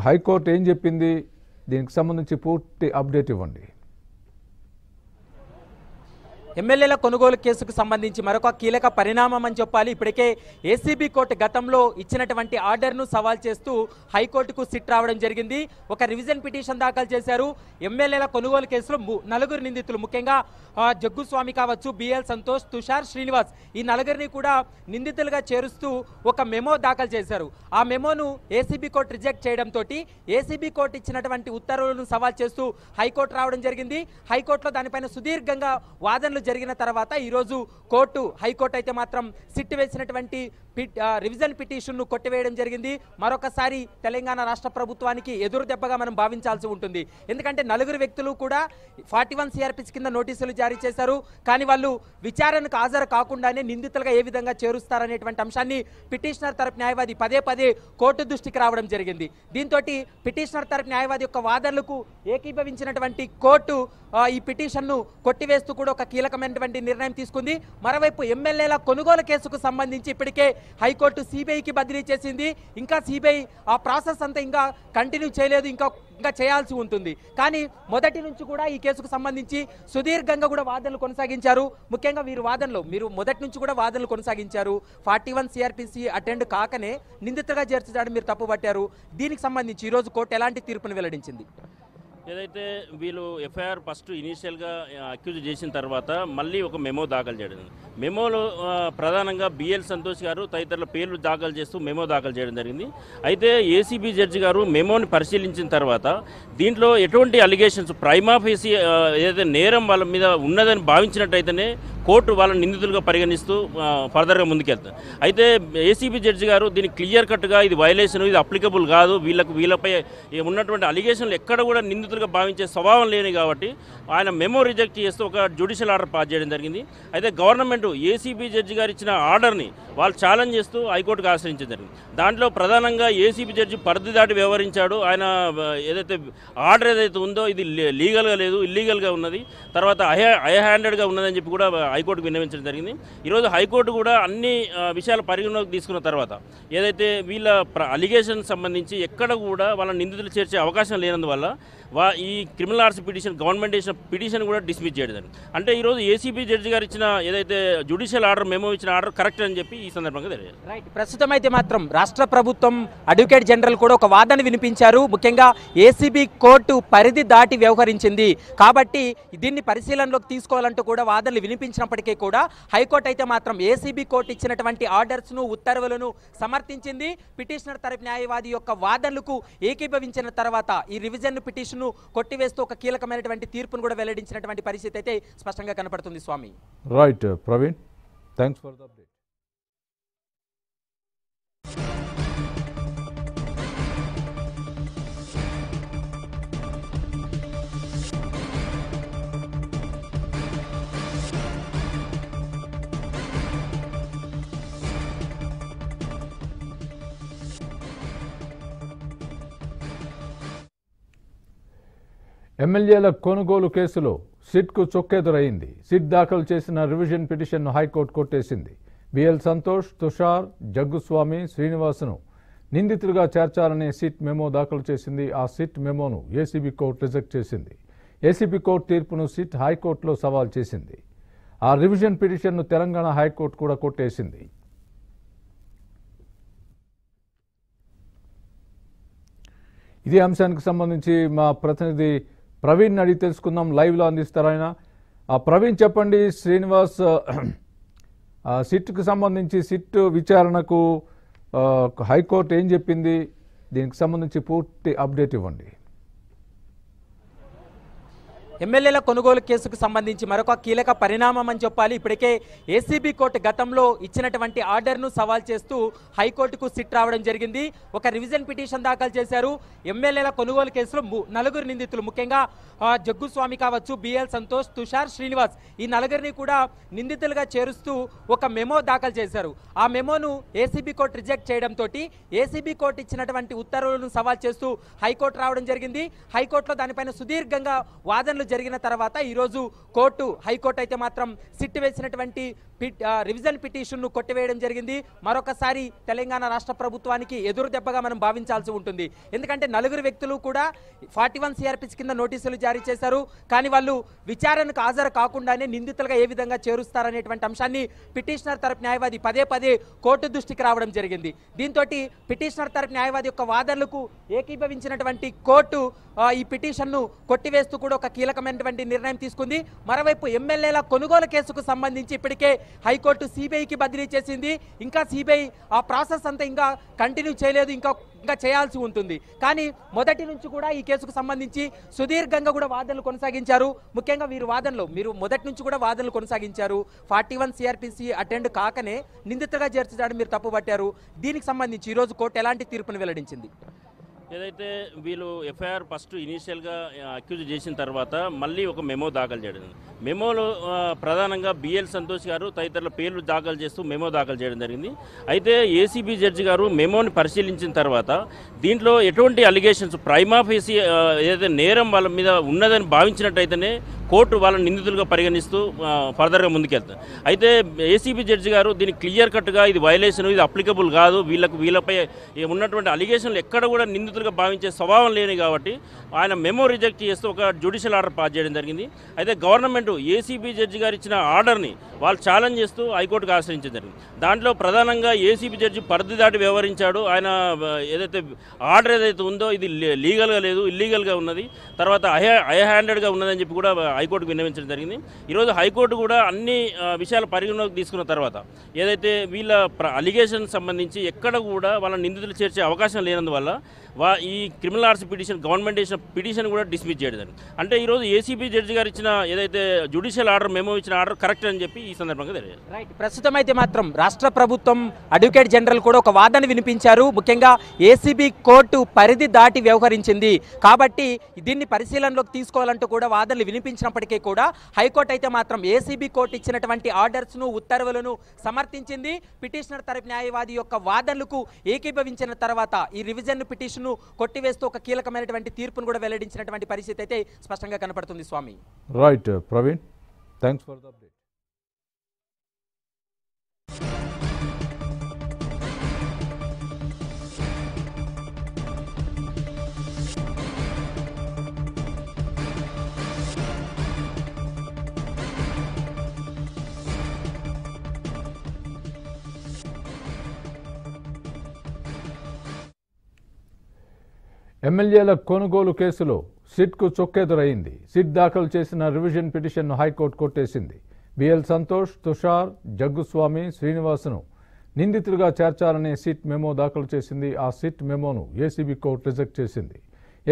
హైకోర్టు ఏం చెప్పింది దీనికి సంబంధించి పూర్తి అప్డేట్ ఇవ్వండి ఎమ్మెల్యేల కొనుగోలు కేసుకు సంబంధించి మరొక కీలక పరిణామం అని చెప్పాలి ఇప్పటికే ఏసీబీ కోర్టు గతంలో ఇచ్చినటువంటి ఆర్డర్ను సవాల్ చేస్తూ హైకోర్టుకు సిట్ రావడం జరిగింది ఒక రివిజన్ పిటిషన్ దాఖలు చేశారు ఎమ్మెల్యేల కొనుగోలు కేసులో నలుగురు నిందితులు ముఖ్యంగా జగ్గుస్వామి కావచ్చు బిఎల్ సంతోష్ తుషార్ శ్రీనివాస్ ఈ నలుగురిని కూడా నిందితులుగా చేరుస్తూ ఒక మెమో దాఖలు చేశారు ఆ మెమోను ఏసీబీ కోర్టు రిజెక్ట్ చేయడంతో ఏసీబీ కోర్టు ఇచ్చినటువంటి ఉత్తర్వులను సవాల్ చేస్తూ హైకోర్టు రావడం జరిగింది హైకోర్టులో దానిపైన సుదీర్ఘంగా వాదనలు జరిగిన తర్వాత ఈరోజు కోర్టు హైకోర్టు అయితే మాత్రం సిట్టు వేసినటువంటి రివిజన్ పిటిషన్ను కొట్టివేయడం జరిగింది మరొకసారి తెలంగాణ రాష్ట్ర ప్రభుత్వానికి ఎదురు దెబ్బగా మనం భావించాల్సి ఉంటుంది ఎందుకంటే నలుగురు వ్యక్తులు కూడా ఫార్టీ వన్ కింద నోటీసులు జారీ చేశారు కానీ వాళ్ళు విచారణకు హాజరు కాకుండానే నిందితులుగా ఏ విధంగా చేరుస్తారనేటువంటి అంశాన్ని పిటిషనర్ తరపు న్యాయవాది పదే పదే కోర్టు దృష్టికి రావడం జరిగింది దీంతో పిటిషనర్ తరపు న్యాయవాది యొక్క వాదనలకు ఏకీభవించినటువంటి కోర్టు ఈ పిటిషన్ను కొట్టివేస్తూ కూడా ఒక కీలకమైనటువంటి నిర్ణయం తీసుకుంది మరోవైపు ఎమ్మెల్యేల కొనుగోలు కేసుకు సంబంధించి ఇప్పటికే హైకోర్టు సిబిఐకి బదిలీ చేసింది ఇంకా సిబిఐ ఆ ప్రాసెస్ అంతా ఇంకా కంటిన్యూ చేయలేదు ఇంకా ఇంకా చేయాల్సి ఉంటుంది కానీ మొదటి నుంచి కూడా ఈ కేసుకు సంబంధించి సుదీర్ఘంగా కూడా వాదనలు కొనసాగించారు ముఖ్యంగా వీరు వాదనలు మీరు మొదటి నుంచి కూడా వాదనలు కొనసాగించారు ఫార్టీ వన్ సిఆర్పిసి అటెండ్ కాకనే నిందితగా చేర్చడానికి మీరు తప్పుపట్టారు దీనికి సంబంధించి ఈరోజు కోర్టు ఎలాంటి తీర్పును వెల్లడించింది ఏదైతే వీళ్ళు ఎఫ్ఐఆర్ ఫస్ట్ ఇనీషియల్గా అక్యూజ్ చేసిన తర్వాత మళ్ళీ ఒక మెమో దాఖలు చేయడం మెమోలో ప్రధానంగా బిఎల్ సంతోష్ గారు తదితరుల పేర్లు దాఖలు చేస్తూ మెమో దాఖలు చేయడం జరిగింది అయితే ఏసీబీ జడ్జి గారు మెమోని పరిశీలించిన తర్వాత దీంట్లో ఎటువంటి అలిగేషన్స్ ప్రైమాఫేసి ఏదైతే నేరం వాళ్ళ మీద ఉన్నదని భావించినట్టయితేనే కోర్టు వాళ్ళని నిందితులుగా పరిగణిస్తూ ఫర్దర్గా ముందుకెళ్తారు అయితే ఏసీబీ జడ్జి గారు దీన్ని క్లియర్ కట్గా ఇది వైలేషన్ ఇది అప్లికబుల్ కాదు వీళ్ళకు వీళ్ళపై ఉన్నటువంటి అలిగేషన్లు ఎక్కడ కూడా నిందితులు బాధితులుగా భావించే స్వభావం లేని కాబట్టి ఆయన మెమో రిజెక్ట్ చేస్తూ ఒక జ్యుడిషియల్ ఆర్డర్ పాస్ చేయడం జరిగింది అయితే గవర్నమెంట్ ఏసీబీ జడ్జి గారు ఇచ్చిన ఆర్డర్ని వాళ్ళు ఛాలెంజ్ చేస్తూ హైకోర్టుకు ఆశ్రయించడం జరిగింది దాంట్లో ప్రధానంగా ఏసీబీ జడ్జి పరిధి దాటి వ్యవహరించాడు ఆయన ఏదైతే ఆర్డర్ ఏదైతే ఉందో ఇది లీగల్గా లేదు ఇల్లీగల్గా ఉన్నది తర్వాత హై హై హ్యాండెడ్గా ఉన్నదని చెప్పి కూడా హైకోర్టుకు విన్నవించడం జరిగింది ఈరోజు హైకోర్టు కూడా అన్ని విషయాలు పరిగణలోకి తీసుకున్న తర్వాత ఏదైతే వీళ్ళ అలిగేషన్ సంబంధించి ఎక్కడ కూడా వాళ్ళ నిందితులు చేర్చే అవకాశం లేనందువల్ల వా ఈ క్రిమినల్ ఆర్ట్స్ పిటిషన్ గవర్నమెంట్ ఇచ్చిన పిటిషన్ కూడా డిస్మిస్ చేయడం అంటే ఈరోజు ఏసీబీ జడ్జి గారు ఇచ్చిన ఏదైతే జ్యుడిషియల్ ఆర్డర్ మేము ఇచ్చిన ఆర్డర్ కరెక్ట్ అని చెప్పి ఈ సందర్భంగా తెలియదు రైట్ ప్రస్తుతం అయితే మాత్రం రాష్ట్ర ప్రభుత్వం అడ్వకేట్ జనరల్ కూడా ఒక వాదన వినిపించారు ముఖ్యంగా ఏసీబీ కోర్టు పరిధి దాటి వ్యవహరించింది కాబట్టి దీన్ని పరిశీలనలోకి తీసుకోవాలంటూ కూడా వాదనలు వినిపించినప్పటికీ కూడా హైకోర్టు అయితే మాత్రం ఏసీబీ కోర్టు ఇచ్చినటువంటి ఆర్డర్స్ను ఉత్తర్వులను సమర్థించింది పిటిషనర్ తరపు న్యాయవాది యొక్క వాదనలకు ఏకీభవించిన తర్వాత ఈ రివిజన్ పిటిషన్ తీర్పును కొట్టివేస్తూ ఒక కీలకమైనటువంటి తీర్పును కూడా వెల్లడించినటువంటి పరిస్థితి అయితే స్పష్టంగా కనపడుతుంది స్వామి right Praveen thanks for the update ఎమ్మెల్యేల కొనుగోలు కేసులో సిట్కు చొక్కెదురైంది సిట్ దాఖలు చేసిన రివిజన్ పిటిషన్ను హైకోర్టు కొట్టేసింది బిఎల్ సంతోష్ తుషార్ జగ్గుస్వామి శ్రీనివాస్ను నిందితులుగా చేర్చాలనే సిట్ మెమో దాఖలు చేసింది ఆ సిట్ మెమోను ఏసీబీ కోర్టు రిజెక్ట్ చేసింది ఏసీబీ కోర్టు తీర్పును సిట్ హైకోర్టులో సవాల్ చేసింది ఆ రివిజన్ పిటిషన్ను తెలంగాణ హైకోర్టు కూడా కొట్టేసింది ఇదే అంశానికి సంబంధించి మా ప్రతినిధి ప్రవీణ్ అడిగి తెలుసుకుందాం లైవ్లో అందిస్తారు ఆయన ప్రవీణ్ చెప్పండి శ్రీనివాస్ సిట్కు సంబంధించి సిట్ విచారణకు హైకోర్టు ఏం చెప్పింది దీనికి సంబంధించి పూర్తి అప్డేట్ ఇవ్వండి ఎమ్మెల్యేల కొనుగోలు కేసుకు సంబంధించి మరొక కీలక పరిణామం అని చెప్పాలి ఇప్పటికే ఏసీబీ కోర్టు గతంలో ఇచ్చినటువంటి ఆర్డర్ను సవాల్ చేస్తూ హైకోర్టుకు సిట్ రావడం జరిగింది ఒక రివిజన్ పిటిషన్ దాఖలు చేశారు ఎమ్మెల్యేల కొనుగోలు కేసులో నలుగురు నిందితులు ముఖ్యంగా జగ్గుస్వామి కావచ్చు బిఎల్ సంతోష్ తుషార్ శ్రీనివాస్ ఈ నలుగురిని కూడా నిందితులుగా చేరుస్తూ ఒక మెమో దాఖలు చేశారు ఆ మెమోను ఏసీబీ కోర్టు రిజెక్ట్ చేయడంతో ఏసీబీ కోర్టు ఇచ్చినటువంటి ఉత్తర్వులను సవాల్ చేస్తూ హైకోర్టు రావడం జరిగింది హైకోర్టులో దానిపైన సుదీర్ఘంగా వాదనలు జరిగిన తర్వాత ఈరోజు కోర్టు హైకోర్టు అయితే మాత్రం సిట్ వేసినటువంటి రివిజన్ పిటిషన్ను కొట్టివేయడం జరిగింది మరొకసారి తెలంగాణ రాష్ట్ర ప్రభుత్వానికి ఎదురు దెబ్బగా మనం భావించాల్సి ఉంటుంది ఎందుకంటే నలుగురు వ్యక్తులు కూడా ఫార్టీ వన్ కింద నోటీసులు జారీ చేశారు కానీ వాళ్ళు విచారణకు హాజరు కాకుండానే నిందితులుగా ఏ విధంగా చేరుస్తారనేటువంటి అంశాన్ని పిటిషనర్ తరపు న్యాయవాది పదే పదే కోర్టు దృష్టికి రావడం జరిగింది దీంతో పిటిషనర్ తరపు న్యాయవాది యొక్క వాదనలకు ఏకీభవించినటువంటి కోర్టు ఈ పిటిషన్ను కొట్టివేస్తూ కూడా ఒక కీలకమైనటువంటి నిర్ణయం తీసుకుంది మరోవైపు ఎమ్మెల్యేల కొనుగోలు కేసుకు సంబంధించి ఇప్పటికే హైకోర్టు సిబిఐకి బదిలీ చేసింది ఇంకా సిబిఐ ఆ ప్రాసెస్ అంతా ఇంకా కంటిన్యూ చేయలేదు ఇంకా ఇంకా చేయాల్సి ఉంటుంది కానీ మొదటి నుంచి కూడా ఈ కేసుకు సంబంధించి సుదీర్ఘంగా కూడా వాదనలు కొనసాగించారు ముఖ్యంగా వీరు వాదనలు మీరు మొదటి నుంచి కూడా వాదనలు కొనసాగించారు ఫార్టీ వన్ సిఆర్పిసి అటెండ్ కాకనే నిందితుగా చేర్చడానికి మీరు తప్పుపట్టారు దీనికి సంబంధించి ఈరోజు కోర్టు ఎలాంటి తీర్పును వెల్లడించింది ఏదైతే వీళ్ళు ఎఫ్ఐఆర్ ఫస్ట్ ఇనీషియల్గా అక్యూజ్ చేసిన తర్వాత మళ్ళీ ఒక మెమో దాఖలు చేయడం మెమోలో ప్రధానంగా బిఎల్ సంతోష్ గారు తదితరుల పేర్లు దాఖలు చేస్తూ మెమో దాఖలు చేయడం జరిగింది అయితే ఏసీబీ జడ్జి గారు మెమోని పరిశీలించిన తర్వాత దీంట్లో ఎటువంటి అలిగేషన్స్ ప్రైమాఫీసీ ఏదైతే నేరం వాళ్ళ మీద ఉన్నదని భావించినట్టయితేనే కోర్టు వాళ్ళని నిందితులుగా పరిగణిస్తూ ఫర్దర్గా ముందుకెళ్తాం అయితే ఏసీబీ జడ్జి గారు దీనికి క్లియర్ కట్గా ఇది వైలేషన్ ఇది అప్లికబుల్ కాదు వీళ్ళకు వీళ్ళపై ఉన్నటువంటి అలిగేషన్లు ఎక్కడ కూడా నిందితులుగా భావించే స్వభావం లేని కాబట్టి ఆయన మెమో రిజెక్ట్ చేస్తూ ఒక జ్యుడిషియల్ ఆర్డర్ పాస్ చేయడం జరిగింది అయితే గవర్నమెంట్ ఏసీబీ జడ్జి గారు ఇచ్చిన ఆర్డర్ని వాళ్ళు ఛాలెంజ్ చేస్తూ హైకోర్టుకు ఆశ్రయించడం జరిగింది దాంట్లో ప్రధానంగా ఏసీబీ జడ్జి పరిధి దాటి వ్యవహరించాడు ఆయన ఏదైతే ఆర్డర్ ఏదైతే ఉందో ఇది లీగల్గా లేదు ఇల్లీగల్గా ఉన్నది తర్వాత ఐ హ్యాండెడ్గా ఉన్నదని చెప్పి కూడా హైకోర్టుకు విన్నవించడం జరిగింది ఈరోజు హైకోర్టు కూడా అన్ని విషయాలు పరిగణలోకి తీసుకున్న తర్వాత ఏదైతే వీళ్ళ అలిగేషన్ సంబంధించి ఎక్కడ కూడా వాళ్ళ నిందితులు చేర్చే అవకాశం లేనందువల్ల వా ఈ క్రిమినల్ ఆర్ట్స్ పిటిషన్ గవర్నమెంట్ ఇచ్చిన పిటిషన్ కూడా డిస్మిస్ చేయడం అంటే ఈరోజు ఏసీబీ జడ్జి గారు ఇచ్చిన ఏదైతే జ్యుడిషియల్ ఆర్డర్ మేము ఇచ్చిన ఆర్డర్ కరెక్ట్ అని చెప్పి ఈ సందర్భంగా తెలియదు రైట్ ప్రస్తుతం అయితే మాత్రం రాష్ట్ర ప్రభుత్వం అడ్వకేట్ జనరల్ కూడా ఒక వాదన వినిపించారు ముఖ్యంగా ఏసీబీ కోర్టు పరిధి దాటి వ్యవహరించింది కాబట్టి దీన్ని పరిశీలనలోకి తీసుకోవాలంటూ కూడా వాదనలు వినిపించినప్పటికీ కూడా హైకోర్టు అయితే మాత్రం ఏసీబీ కోర్టు ఇచ్చినటువంటి ఆర్డర్స్ను ఉత్తర్వులను సమర్థించింది పిటిషనర్ తరపు న్యాయవాది యొక్క వాదనలకు ఏకీభవించిన తర్వాత ఈ రివిజన్ పిటిషన్ తీర్పును కొట్టివేస్తూ ఒక కీలకమైనటువంటి తీర్పును కూడా వెల్లడించినటువంటి పరిస్థితి అయితే స్పష్టంగా కనపడుతుంది స్వామి right Praveen thanks for the update ఎమ్మెల్యేల కొనుగోలు కేసులో సిట్కు చొక్కెదురైంది సిట్ దాఖలు చేసిన రివిజన్ పిటిషన్ను హైకోర్టు కొట్టేసింది బిఎల్ సంతోష్ తుషార్ జగ్గుస్వామి శ్రీనివాసును నిందితులుగా చేర్చాలని సిట్ మెమో దాఖలు చేసింది ఆ సిట్ మెమోను ఏసీబీ కోర్టు రిజెక్ట్ చేసింది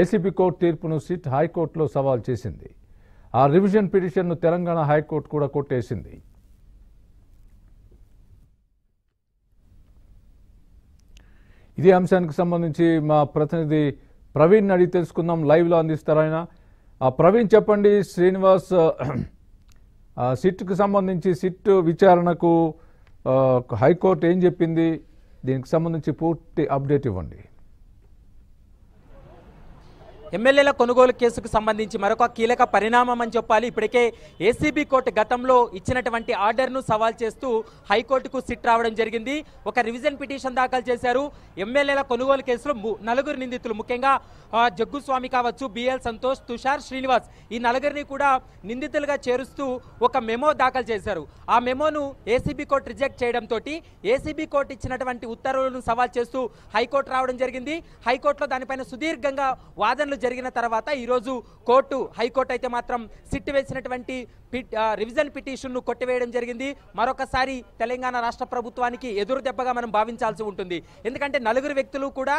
ఏసీబీ కోర్టు తీర్పును సిట్ హైకోర్టులో సవాల్ చేసింది ఆ రివిజన్ పిటిషన్ను తెలంగాణ హైకోర్టు కూడా కొట్టేసింది ఇదే అంశానికి సంబంధించి మా ప్రతినిధి ప్రవీణ్ అడిగి తెలుసుకుందాం లైవ్లో అందిస్తారు ఆయన ప్రవీణ్ చెప్పండి శ్రీనివాస్ సిట్కు సంబంధించి సిట్ విచారణకు హైకోర్టు ఏం చెప్పింది దీనికి సంబంధించి పూర్తి అప్డేట్ ఇవ్వండి ఎమ్మెల్యేల కొనుగోలు కేసుకు సంబంధించి మరొక కీలక పరిణామం అని చెప్పాలి ఇప్పటికే ఏసీబీ కోర్టు గతంలో ఇచ్చినటువంటి ఆర్డర్ను సవాల్ చేస్తూ హైకోర్టుకు సిట్ రావడం జరిగింది ఒక రివిజన్ పిటిషన్ దాఖలు చేశారు ఎమ్మెల్యేల కొనుగోలు కేసులో నలుగురు నిందితులు ముఖ్యంగా జగ్గుస్వామి కావచ్చు బిఎల్ సంతోష్ తుషార్ శ్రీనివాస్ ఈ నలుగురిని కూడా నిందితులుగా చేరుస్తూ ఒక మెమో దాఖలు చేశారు ఆ మెమోను ఏసీబీ కోర్టు రిజెక్ట్ చేయడంతో ఏసీబీ కోర్టు ఇచ్చినటువంటి ఉత్తర్వులను సవాల్ చేస్తూ హైకోర్టు రావడం జరిగింది హైకోర్టులో దానిపైన సుదీర్ఘంగా వాదనలు జరిగిన తర్వాత ఈరోజు కోర్టు హైకోర్టు అయితే మాత్రం సిట్ వేసినటువంటి రివిజన్ పిటిషన్ను కొట్టివేయడం జరిగింది మరొకసారి తెలంగాణ రాష్ట్ర ప్రభుత్వానికి ఎదురు దెబ్బగా మనం భావించాల్సి ఉంటుంది ఎందుకంటే నలుగురు వ్యక్తులు కూడా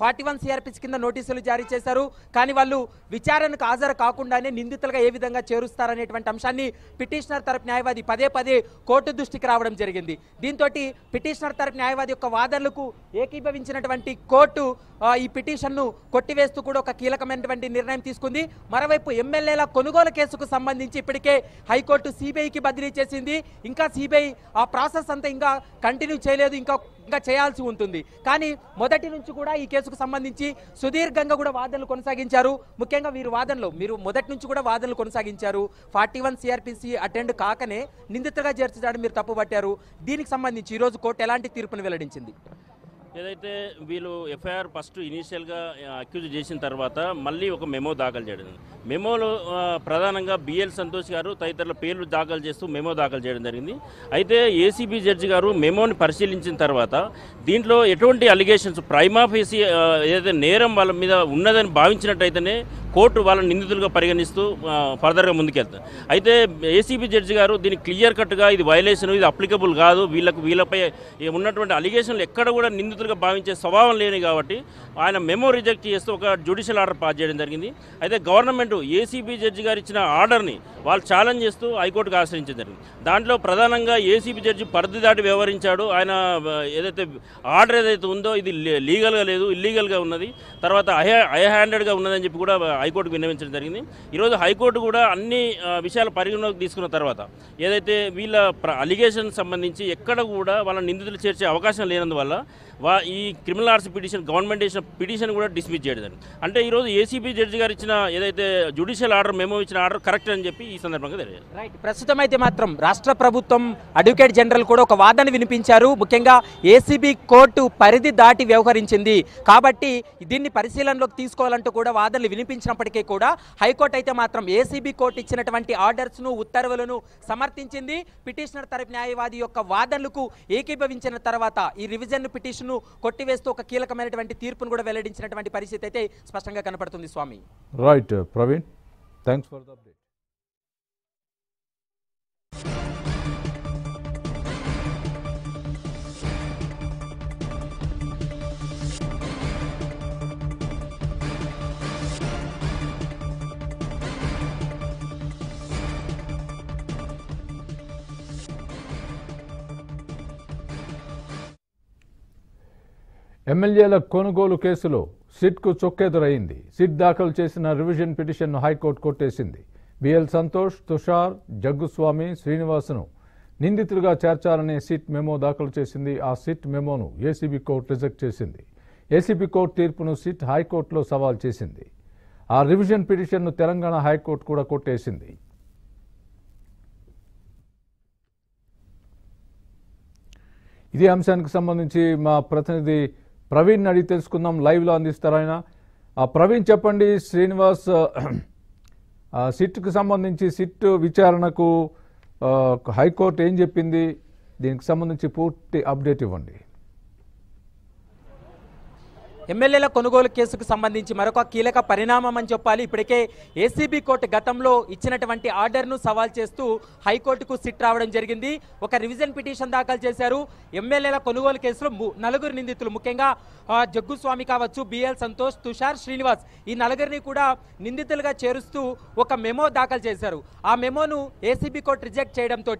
ఫార్టీ వన్ సిఆర్పిస్ కింద నోటీసులు జారీ చేశారు కానీ వాళ్ళు విచారణకు హాజరు కాకుండానే నిందితులుగా ఏ విధంగా చేరుస్తారనేటువంటి అంశాన్ని పిటిషనర్ తరపు న్యాయవాది పదే పదే కోర్టు దృష్టికి రావడం జరిగింది దీంతో పిటిషనర్ తరపు న్యాయవాది యొక్క వాదనలకు ఏకీభవించినటువంటి కోర్టు ఈ పిటిషన్ను కొట్టివేస్తూ కూడా ఒక కీలకమైనటువంటి నిర్ణయం తీసుకుంది మరోవైపు ఎమ్మెల్యేల కొనుగోలు కేసుకు సంబంధించి ఇప్పటికే హైకోర్టు సిబిఐకి బదిలీ చేసింది ఇంకా సిబిఐ ఆ ప్రాసెస్ అంతా ఇంకా కంటిన్యూ చేయలేదు ఇంకా ఇంకా చేయాల్సి ఉంటుంది కానీ మొదటి నుంచి కూడా ఈ కేసుకు సంబంధించి సుదీర్ఘంగా కూడా వాదనలు కొనసాగించారు ముఖ్యంగా వీరు వాదనలు మీరు మొదటి నుంచి కూడా వాదనలు కొనసాగించారు ఫార్టీ వన్ సిఆర్పిసి అటెండ్ కాకనే నిందితుగా చేర్చడానికి మీరు తప్పుపట్టారు దీనికి సంబంధించి ఈరోజు కోర్టు ఎలాంటి తీర్పును వెల్లడించింది ఏదైతే వీళ్ళు ఎఫ్ఐఆర్ ఫస్ట్ ఇనీషియల్గా అక్యూజ్ చేసిన తర్వాత మళ్ళీ ఒక మెమో దాఖలు చేయడం మెమోలో ప్రధానంగా బిఎల్ సంతోష్ గారు తదితరుల పేర్లు దాఖలు చేస్తూ మెమో దాఖలు చేయడం జరిగింది అయితే ఏసీబీ జడ్జి గారు మెమోని పరిశీలించిన తర్వాత దీంట్లో ఎటువంటి అలిగేషన్స్ ప్రైమాఫీసీ ఏదైతే నేరం వాళ్ళ మీద ఉన్నదని భావించినట్టయితేనే కోర్టు వాళ్ళని నిందితులుగా పరిగణిస్తూ ఫర్దర్గా ముందుకెళ్తారు అయితే ఏసీబీ జడ్జి గారు దీన్ని క్లియర్ కట్గా ఇది వైలేషన్ ఇది అప్లికబుల్ కాదు వీళ్ళకు వీళ్ళపై ఉన్నటువంటి అలిగేషన్లు ఎక్కడ కూడా నిందితులుగా భావించే స్వభావం లేని కాబట్టి ఆయన మెమో రిజెక్ట్ చేస్తూ ఒక జ్యుడిషియల్ ఆర్డర్ పాస్ చేయడం జరిగింది అయితే గవర్నమెంట్ ఏసీబీ జడ్జి గారు ఇచ్చిన ఆర్డర్ని వాళ్ళు ఛాలెంజ్ చేస్తూ హైకోర్టుకు ఆశ్రయించడం జరిగింది దాంట్లో ప్రధానంగా ఏసీబీ జడ్జి పరిధి దాటి వ్యవహరించాడు ఆయన ఏదైతే ఆర్డర్ ఏదైతే ఉందో ఇది లీగల్గా లేదు ఇల్లీగల్గా ఉన్నది తర్వాత ఐ హ్యాండెడ్గా ఉన్నదని చెప్పి కూడా హైకోర్టుకు విన్నవించడం జరిగింది ఈరోజు హైకోర్టు కూడా అన్ని విషయాలు పరిగణలోకి తీసుకున్న తర్వాత ఏదైతే వీళ్ళ అలిగేషన్ సంబంధించి ఎక్కడ కూడా వాళ్ళ నిందితులు చేర్చే అవకాశం లేనందువల్ల వా ఈ క్రిమినల్ ఆర్ట్స్ పిటిషన్ గవర్నమెంట్ ఇచ్చిన పిటిషన్ కూడా డిస్మిస్ చేయడం అంటే ఈరోజు ఏసీబీ జడ్జి గారు ఇచ్చిన ఏదైతే జ్యుడిషియల్ ఆర్డర్ మేము ఇచ్చిన ఆర్డర్ కరెక్ట్ అని చెప్పి ఈ సందర్భంగా తెలియదు రైట్ ప్రస్తుతం అయితే మాత్రం రాష్ట్ర ప్రభుత్వం అడ్వకేట్ జనరల్ కూడా ఒక వాదన వినిపించారు ముఖ్యంగా ఏసీబీ కోర్టు పరిధి దాటి వ్యవహరించింది కాబట్టి దీన్ని పరిశీలనలోకి తీసుకోవాలంటూ కూడా వాదనలు వినిపించిన ఉన్నప్పటికీ కూడా హైకోర్టు అయితే మాత్రం ఏసీబీ కోర్టు ఇచ్చినటువంటి ఆర్డర్స్ను ఉత్తర్వులను సమర్థించింది పిటిషనర్ తరపు న్యాయవాది యొక్క వాదనలకు ఏకీభవించిన తర్వాత ఈ రివిజన్ పిటిషన్ను కొట్టివేస్తూ ఒక కీలకమైనటువంటి తీర్పును కూడా వెల్లడించినటువంటి పరిస్థితి అయితే స్పష్టంగా కనపడుతుంది స్వామి right Praveen thanks for the update ఎమ్మెల్యేల కొనుగోలు కేసులో సిట్కు చొక్కెదురైంది సిట్ దాఖలు చేసిన రివిజన్ పిటిషన్ను హైకోర్టు కొట్టేసింది బిఎల్ సంతోష్ తుషార్ జగ్గుస్వామి శ్రీనివాసను నిందితులుగా చేర్చాలనే సిట్ మెమో దాఖలు చేసింది ఆ సిట్ మెమోను ఏసీబీ కోర్టు రిజెక్ట్ చేసింది ఏసీబీ కోర్టు తీర్పును సిట్ హైకోర్టులో సవాల్ చేసింది ఆ రివిజన్ పిటిషన్ను తెలంగాణ హైకోర్టు కూడా కొట్టేసింది ఇదే అంశానికి సంబంధించి మా ప్రతినిధి ప్రవీణ్ అడిగి తెలుసుకుందాం లైవ్లో అందిస్తారు ఆయన ప్రవీణ్ చెప్పండి శ్రీనివాస్ సిట్కు సంబంధించి సిట్ విచారణకు హైకోర్టు ఏం చెప్పింది దీనికి సంబంధించి పూర్తి అప్డేట్ ఇవ్వండి ఎమ్మెల్యేల కొనుగోలు కేసుకు సంబంధించి మరొక కీలక పరిణామం అని చెప్పాలి ఇప్పటికే ఏసీబీ కోర్టు గతంలో ఇచ్చినటువంటి ఆర్డర్ను సవాల్ చేస్తూ హైకోర్టుకు సిట్ రావడం జరిగింది ఒక రివిజన్ పిటిషన్ దాఖలు చేశారు ఎమ్మెల్యేల కొనుగోలు కేసులో నలుగురు నిందితులు ముఖ్యంగా జగ్గుస్వామి కావచ్చు బిఎల్ సంతోష్ తుషార్ శ్రీనివాస్ ఈ నలుగురిని కూడా నిందితులుగా చేరుస్తూ ఒక మెమో దాఖలు చేశారు ఆ మెమోను ఏసీబీ కోర్టు రిజెక్ట్ చేయడంతో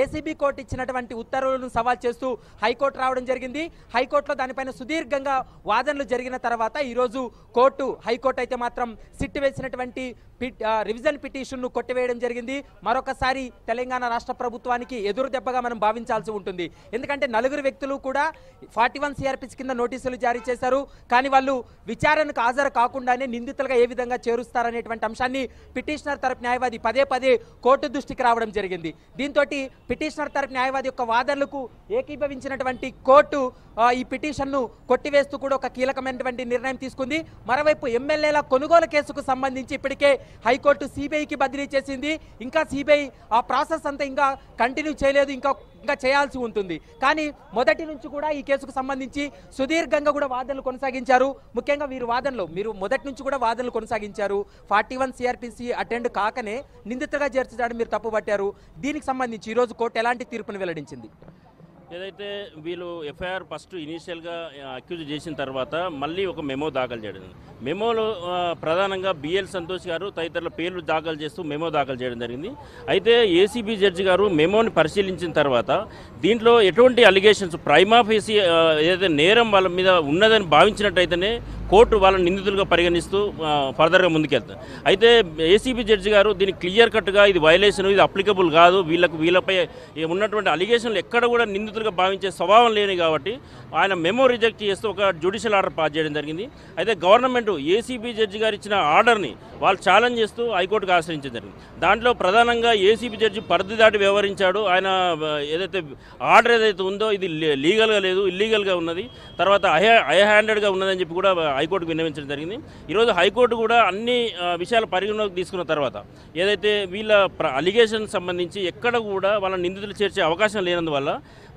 ఏసీబీ కోర్టు ఇచ్చినటువంటి ఉత్తర్వులను సవాల్ చేస్తూ హైకోర్టు రావడం జరిగింది హైకోర్టులో దానిపైన సుదీర్ఘంగా వాదనలు జరిగిన తర్వాత ఈరోజు కోర్టు హైకోర్టు అయితే మాత్రం సిట్ వేసినటువంటి రివిజన్ పిటిషన్ను కొట్టివేయడం జరిగింది మరొకసారి తెలంగాణ రాష్ట్ర ప్రభుత్వానికి ఎదురు దెబ్బగా మనం భావించాల్సి ఉంటుంది ఎందుకంటే నలుగురు వ్యక్తులు కూడా ఫార్టీ వన్ సిఆర్పిస్ కింద నోటీసులు జారీ చేశారు కానీ వాళ్ళు విచారణకు హాజరు కాకుండానే నిందితులుగా ఏ విధంగా చేరుస్తారనేటువంటి అంశాన్ని పిటిషనర్ తరపు న్యాయవాది పదే పదే కోర్టు దృష్టికి రావడం జరిగింది దీంతో పిటిషనర్ తరపు న్యాయవాది యొక్క వాదనలకు ఏకీభవించినటువంటి కోర్టు ఈ పిటిషన్ను కొట్టివేస్తూ కూడా ఒక కీలకమైనటువంటి నిర్ణయం తీసుకుంది మరోవైపు ఎమ్మెల్యేల కొనుగోలు కేసుకు సంబంధించి ఇప్పటికే హైకోర్టు సిబిఐకి బదిలీ చేసింది ఇంకా సిబిఐ ఆ ప్రాసెస్ అంతా ఇంకా కంటిన్యూ చేయలేదు ఇంకా ఇంకా చేయాల్సి ఉంటుంది కానీ మొదటి నుంచి కూడా ఈ కేసుకు సంబంధించి సుదీర్ఘంగా కూడా వాదనలు కొనసాగించారు ముఖ్యంగా వీరు వాదనలు మీరు మొదటి నుంచి కూడా వాదనలు కొనసాగించారు ఫార్టీ వన్ సిఆర్పిసి అటెండ్ కాకనే నిందితగా చేర్చడానికి మీరు తప్పుపట్టారు దీనికి సంబంధించి ఈరోజు కోర్టు ఎలాంటి తీర్పును వెల్లడించింది ఏదైతే వీళ్ళు ఎఫ్ఐఆర్ ఫస్ట్ ఇనీషియల్గా అక్యూజ్ చేసిన తర్వాత మళ్ళీ ఒక మెమో దాఖలు చేయడం మెమోలో ప్రధానంగా బిఎల్ సంతోష్ గారు తదితరుల పేర్లు దాఖలు చేస్తూ మెమో దాఖలు చేయడం జరిగింది అయితే ఏసీబీ జడ్జి గారు మెమోని పరిశీలించిన తర్వాత దీంట్లో ఎటువంటి అలిగేషన్స్ ప్రైమాఫీసీ ఏదైతే నేరం వాళ్ళ మీద ఉన్నదని భావించినట్టయితేనే కోర్టు వాళ్ళని నిందితులుగా పరిగణిస్తూ ఫర్దర్గా ముందుకెళ్తుంది అయితే ఏసీబీ జడ్జి గారు దీన్ని క్లియర్ కట్గా ఇది వైలేషన్ ఇది అప్లికబుల్ కాదు వీళ్ళకు వీళ్ళపై ఉన్నటువంటి అలిగేషన్లు ఎక్కడ కూడా నిందితులుగా భావించే స్వభావం లేని కాబట్టి ఆయన మెమో రిజెక్ట్ చేస్తూ ఒక జ్యుడిషియల్ ఆర్డర్ పాస్ చేయడం జరిగింది అయితే గవర్నమెంట్ ఏసీబీ జడ్జి గారు ఇచ్చిన ఆర్డర్ని వాళ్ళు ఛాలెంజ్ చేస్తూ హైకోర్టుకు ఆశ్రయించడం జరిగింది దాంట్లో ప్రధానంగా ఏసీబీ జడ్జి పరిధి దాటి వ్యవహరించాడు ఆయన ఏదైతే ఆర్డర్ ఏదైతే ఉందో ఇది లీగల్గా లేదు ఇల్లీగల్గా ఉన్నది తర్వాత హై హ్యాండెడ్గా ఉన్నదని చెప్పి కూడా హైకోర్టుకు విన్నవించడం జరిగింది ఈరోజు హైకోర్టు కూడా అన్ని విషయాలు పరిగణలోకి తీసుకున్న తర్వాత ఏదైతే వీళ్ళ అలిగేషన్ సంబంధించి ఎక్కడ కూడా వాళ్ళ నిందితులు చేర్చే అవకాశం లేనందువల్ల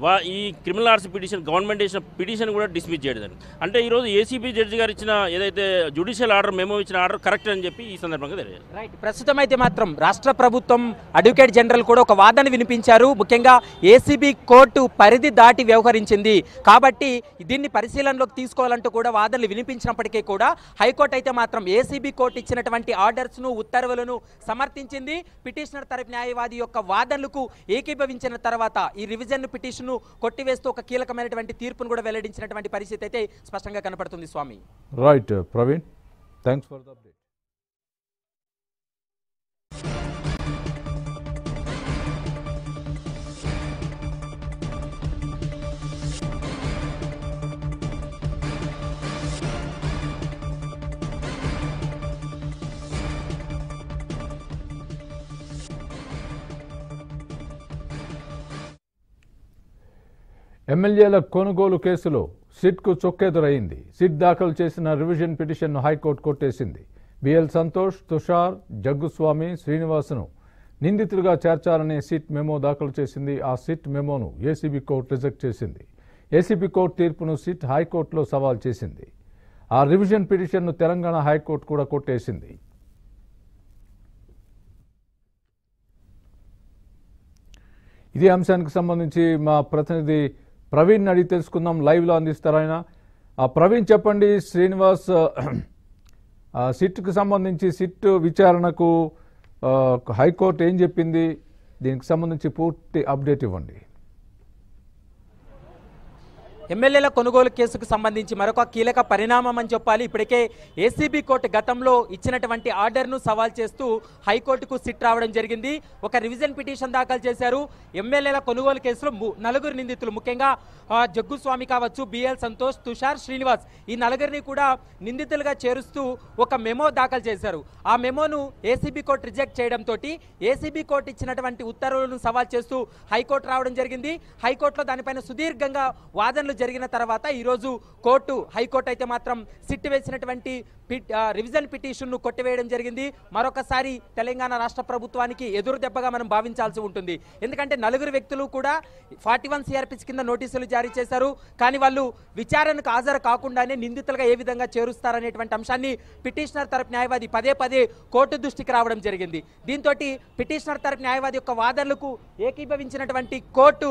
వా ఈ క్రిమినల్ ఆర్ట్స్ పిటిషన్ గవర్నమెంట్ చేసిన పిటిషన్ కూడా డిస్మిస్ చేయడం అంటే ఈరోజు ఏసీబీ జడ్జి గారు ఇచ్చిన ఏదైతే జ్యుడిషియల్ ఆర్డర్ మేము ఇచ్చిన ఆర్డర్ కరెక్ట్ అని చెప్పి ఈ సందర్భంగా తెలియదు రైట్ ప్రస్తుతం అయితే మాత్రం రాష్ట్ర ప్రభుత్వం అడ్వకేట్ జనరల్ కూడా ఒక వాదన వినిపించారు ముఖ్యంగా ఏసీబీ కోర్టు పరిధి దాటి వ్యవహరించింది కాబట్టి దీన్ని పరిశీలనలోకి తీసుకోవాలంటూ కూడా వాదనలు వినిపించినప్పటికీ కూడా హైకోర్టు అయితే మాత్రం ఏసీబీ కోర్టు ఇచ్చినటువంటి ఆర్డర్స్ను ఉత్తర్వులను సమర్థించింది పిటిషనర్ తరపు న్యాయవాది యొక్క వాదనలకు ఏకీభవించిన తర్వాత ఈ రివిజన్ పిటిషన్ ను కొట్టివేస్తూ ఒక కీలకమైనటువంటి తీర్పును కూడా వెల్లడించినటువంటి పరిస్థితి అయితే స్పష్టంగా కనపడుతుంది స్వామి right Praveen thanks for the update ఎమ్మెల్యేల కొనుగోలు కేసులో సిట్కు చొక్కెదురైంది సిట్ దాఖలు చేసిన రివిజన్ పిటిషన్ను హైకోర్టు కొట్టేసింది బిఎల్ సంతోష్ తుషార్ జగ్గుస్వామి శ్రీనివాసును నిందితులుగా చేర్చాలని సిట్ మెమో దాఖలు చేసింది ఆ సిట్ మెమోను ఏసీబీ కోర్టు రిజెక్ట్ చేసింది ఏసీబీ కోర్టు తీర్పును సిట్ హైకోర్టులో సవాల్ చేసింది ఆ రివిజన్ పిటిషన్ను తెలంగాణ హైకోర్టు కూడా కొట్టేసింది ఇదే అంశానికి సంబంధించి మా ప్రతినిధి ప్రవీణ్ అడిగి తెలుసుకుందాం లైవ్లో అందిస్తారు ఆయన ప్రవీణ్ చెప్పండి శ్రీనివాస్ సిట్కు సంబంధించి సిట్ విచారణకు హైకోర్టు ఏం చెప్పింది దీనికి సంబంధించి పూర్తి అప్డేట్ ఇవ్వండి ఎమ్మెల్యేల కొనుగోలు కేసుకు సంబంధించి మరొక కీలక పరిణామం అని చెప్పాలి ఇప్పటికే ఏసీబీ కోర్టు గతంలో ఇచ్చినటువంటి ఆర్డర్ను సవాల్ చేస్తూ హైకోర్టుకు సిట్ రావడం జరిగింది ఒక రివిజన్ పిటిషన్ దాఖలు చేశారు ఎమ్మెల్యేల కొనుగోలు కేసులో నలుగురు నిందితులు ముఖ్యంగా జగ్గుస్వామి కావచ్చు బిఎల్ సంతోష్ తుషార్ శ్రీనివాస్ ఈ నలుగురిని కూడా నిందితులుగా చేరుస్తూ ఒక మెమో దాఖలు చేశారు ఆ మెమోను ఏసీబీ కోర్టు రిజెక్ట్ చేయడంతో ఏసీబీ కోర్టు ఇచ్చినటువంటి ఉత్తర్వులను సవాల్ చేస్తూ హైకోర్టు రావడం జరిగింది హైకోర్టులో దానిపైన సుదీర్ఘంగా వాదనలు జరిగిన తర్వాత ఈరోజు కోర్టు హైకోర్టు అయితే మాత్రం సిట్ వేసినటువంటి రివిజన్ పిటిషన్ను కొట్టివేయడం జరిగింది మరొకసారి తెలంగాణ రాష్ట్ర ప్రభుత్వానికి ఎదురు దెబ్బగా మనం భావించాల్సి ఉంటుంది ఎందుకంటే నలుగురు వ్యక్తులు కూడా ఫార్టీ వన్ సిఆర్పిస్ కింద నోటీసులు జారీ చేశారు కానీ వాళ్ళు విచారణకు హాజరు కాకుండానే నిందితులుగా ఏ విధంగా చేరుస్తారనేటువంటి అంశాన్ని పిటిషనర్ తరపు న్యాయవాది పదే పదే కోర్టు దృష్టికి రావడం జరిగింది దీంతో పిటిషనర్ తరపు న్యాయవాది యొక్క వాదనలకు ఏకీభవించినటువంటి కోర్టు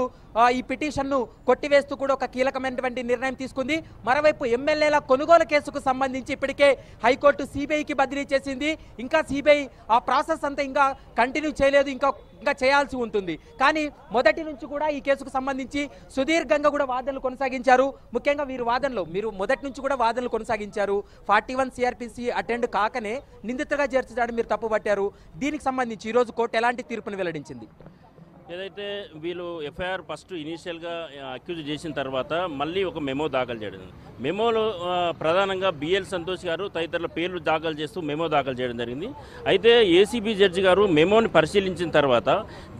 ఈ పిటిషన్ను కొట్టివేస్తూ కూడా ఒక కీలకమైనటువంటి నిర్ణయం తీసుకుంది మరోవైపు ఎమ్మెల్యేల కొనుగోలు కేసుకు సంబంధించి ఇప్పటికే హైకోర్టు సిబిఐకి బదిలీ చేసింది ఇంకా సిబిఐ ఆ ప్రాసెస్ అంతా ఇంకా కంటిన్యూ చేయలేదు ఇంకా ఇంకా చేయాల్సి ఉంటుంది కానీ మొదటి నుంచి కూడా ఈ కేసుకు సంబంధించి సుదీర్ఘంగా కూడా వాదనలు కొనసాగించారు ముఖ్యంగా వీరు వాదనలు మీరు మొదటి నుంచి కూడా వాదనలు కొనసాగించారు ఫార్టీ వన్ సిఆర్పిసి అటెండ్ కాకనే నిందితుగా చేర్చడానికి మీరు తప్పుపట్టారు దీనికి సంబంధించి ఈరోజు కోర్టు ఎలాంటి తీర్పును వెల్లడించింది ఏదైతే వీళ్ళు ఎఫ్ఐఆర్ ఫస్ట్ ఇనీషియల్గా అక్యూజ్ చేసిన తర్వాత మళ్ళీ ఒక మెమో దాఖలు చేయడం మెమోలో ప్రధానంగా బిఎల్ సంతోష్ గారు తదితరుల పేర్లు దాఖలు చేస్తూ మెమో దాఖలు చేయడం జరిగింది అయితే ఏసీబీ జడ్జి గారు మెమోని పరిశీలించిన తర్వాత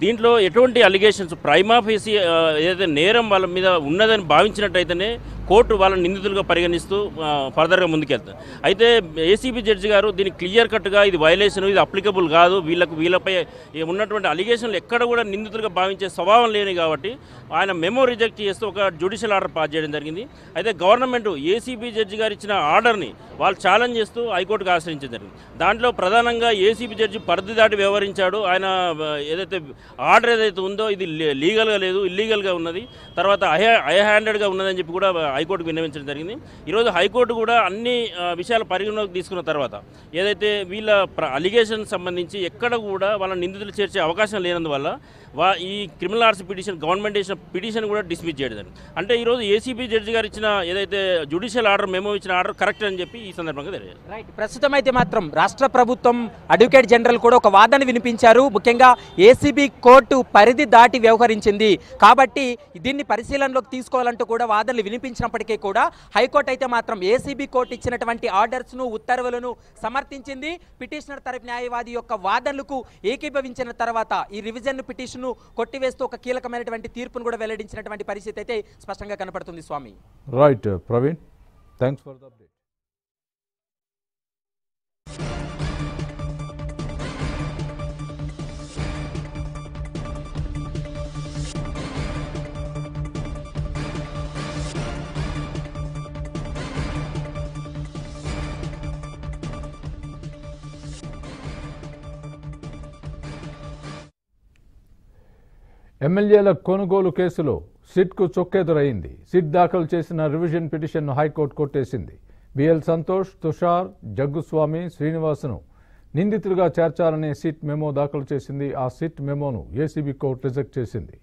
దీంట్లో ఎటువంటి అలిగేషన్స్ ప్రైమాఫీసి ఏదైతే నేరం వాళ్ళ మీద ఉన్నదని భావించినట్టయితేనే కోర్టు వాళ్ళని నిందితులుగా పరిగణిస్తూ ఫర్దర్గా ముందుకెళ్తారు అయితే ఏసీబీ జడ్జి గారు దీన్ని క్లియర్ కట్గా ఇది వైలేషన్ ఇది అప్లికబుల్ కాదు వీళ్ళకు వీళ్ళపై ఉన్నటువంటి అలిగేషన్లు ఎక్కడ కూడా నిందితులుగా భావించే స్వభావం లేని కాబట్టి ఆయన మెమో రిజెక్ట్ చేస్తూ ఒక జ్యుడిషియల్ ఆర్డర్ పాస్ చేయడం జరిగింది అయితే గవర్నమెంట్ ఏసీబీ జడ్జి గారు ఇచ్చిన ఆర్డర్ని వాళ్ళు ఛాలెంజ్ చేస్తూ హైకోర్టుకు ఆశ్రయించడం జరిగింది దాంట్లో ప్రధానంగా ఏసీబీ జడ్జి పరిధి దాటి వ్యవహరించాడు ఆయన ఏదైతే ఆర్డర్ ఏదైతే ఉందో ఇది లీగల్గా లేదు ఇల్లీగల్గా ఉన్నది తర్వాత హై హ్యాండెడ్గా ఉన్నదని చెప్పి కూడా హైకోర్టుకు విన్నవించడం జరిగింది ఈరోజు హైకోర్టు కూడా అన్ని విషయాలు పరిగణలోకి తీసుకున్న తర్వాత ఏదైతే వీళ్ళ అలిగేషన్ సంబంధించి ఎక్కడ కూడా వాళ్ళ నిందితులు చేర్చే అవకాశం లేనందువల్ల వా ఈ క్రిమినల్ ఆర్ట్స్ పిటిషన్ గవర్నమెంట్ ఇచ్చిన పిటిషన్ కూడా డిస్మిస్ చేయడం అంటే ఈరోజు ఏసీబీ జడ్జి గారు ఇచ్చిన ఏదైతే జ్యుడిషియల్ ఆర్డర్ మేము ఇచ్చిన ఆర్డర్ కరెక్ట్ అని చెప్పి ఈ సందర్భంగా తెలియదు రైట్ ప్రస్తుతం అయితే మాత్రం రాష్ట్ర ప్రభుత్వం అడ్వకేట్ జనరల్ కూడా ఒక వాదన వినిపించారు ముఖ్యంగా ఏసీబీ కోర్టు పరిధి దాటి వ్యవహరించింది కాబట్టి దీన్ని పరిశీలనలోకి తీసుకోవాలంటూ కూడా వాదనలు వినిపించినప్పటికీ కూడా హైకోర్టు అయితే మాత్రం ఏసీబీ కోర్టు ఇచ్చినటువంటి ఆర్డర్స్ను ఉత్తర్వులను సమర్థించింది పిటిషనర్ తరపు న్యాయవాది యొక్క వాదనలకు ఏకీభవించిన తర్వాత ఈ రివిజన్ పిటిషన్ తీర్పును కొట్టివేస్తూ ఒక కీలకమైనటువంటి తీర్పును కూడా వెల్లడించినటువంటి పరిస్థితి అయితే స్పష్టంగా కనపడుతుంది స్వామి right Praveen thanks for the update ఎమ్మెల్యేల కొనుగోలు కేసులో సిట్కు చొక్కెదురైంది సిట్ దాఖలు చేసిన రివిజన్ పిటిషన్ను హైకోర్టు కొట్టేసింది బిఎల్ సంతోష్ తుషార్ జగ్గుస్వామి శ్రీనివాసను నిందితులుగా చేర్చాలనే సిట్ మెమో దాఖలు చేసింది ఆ సిట్ మెమోను ఏసీబీ కోర్టు రిజెక్ట్ చేసింది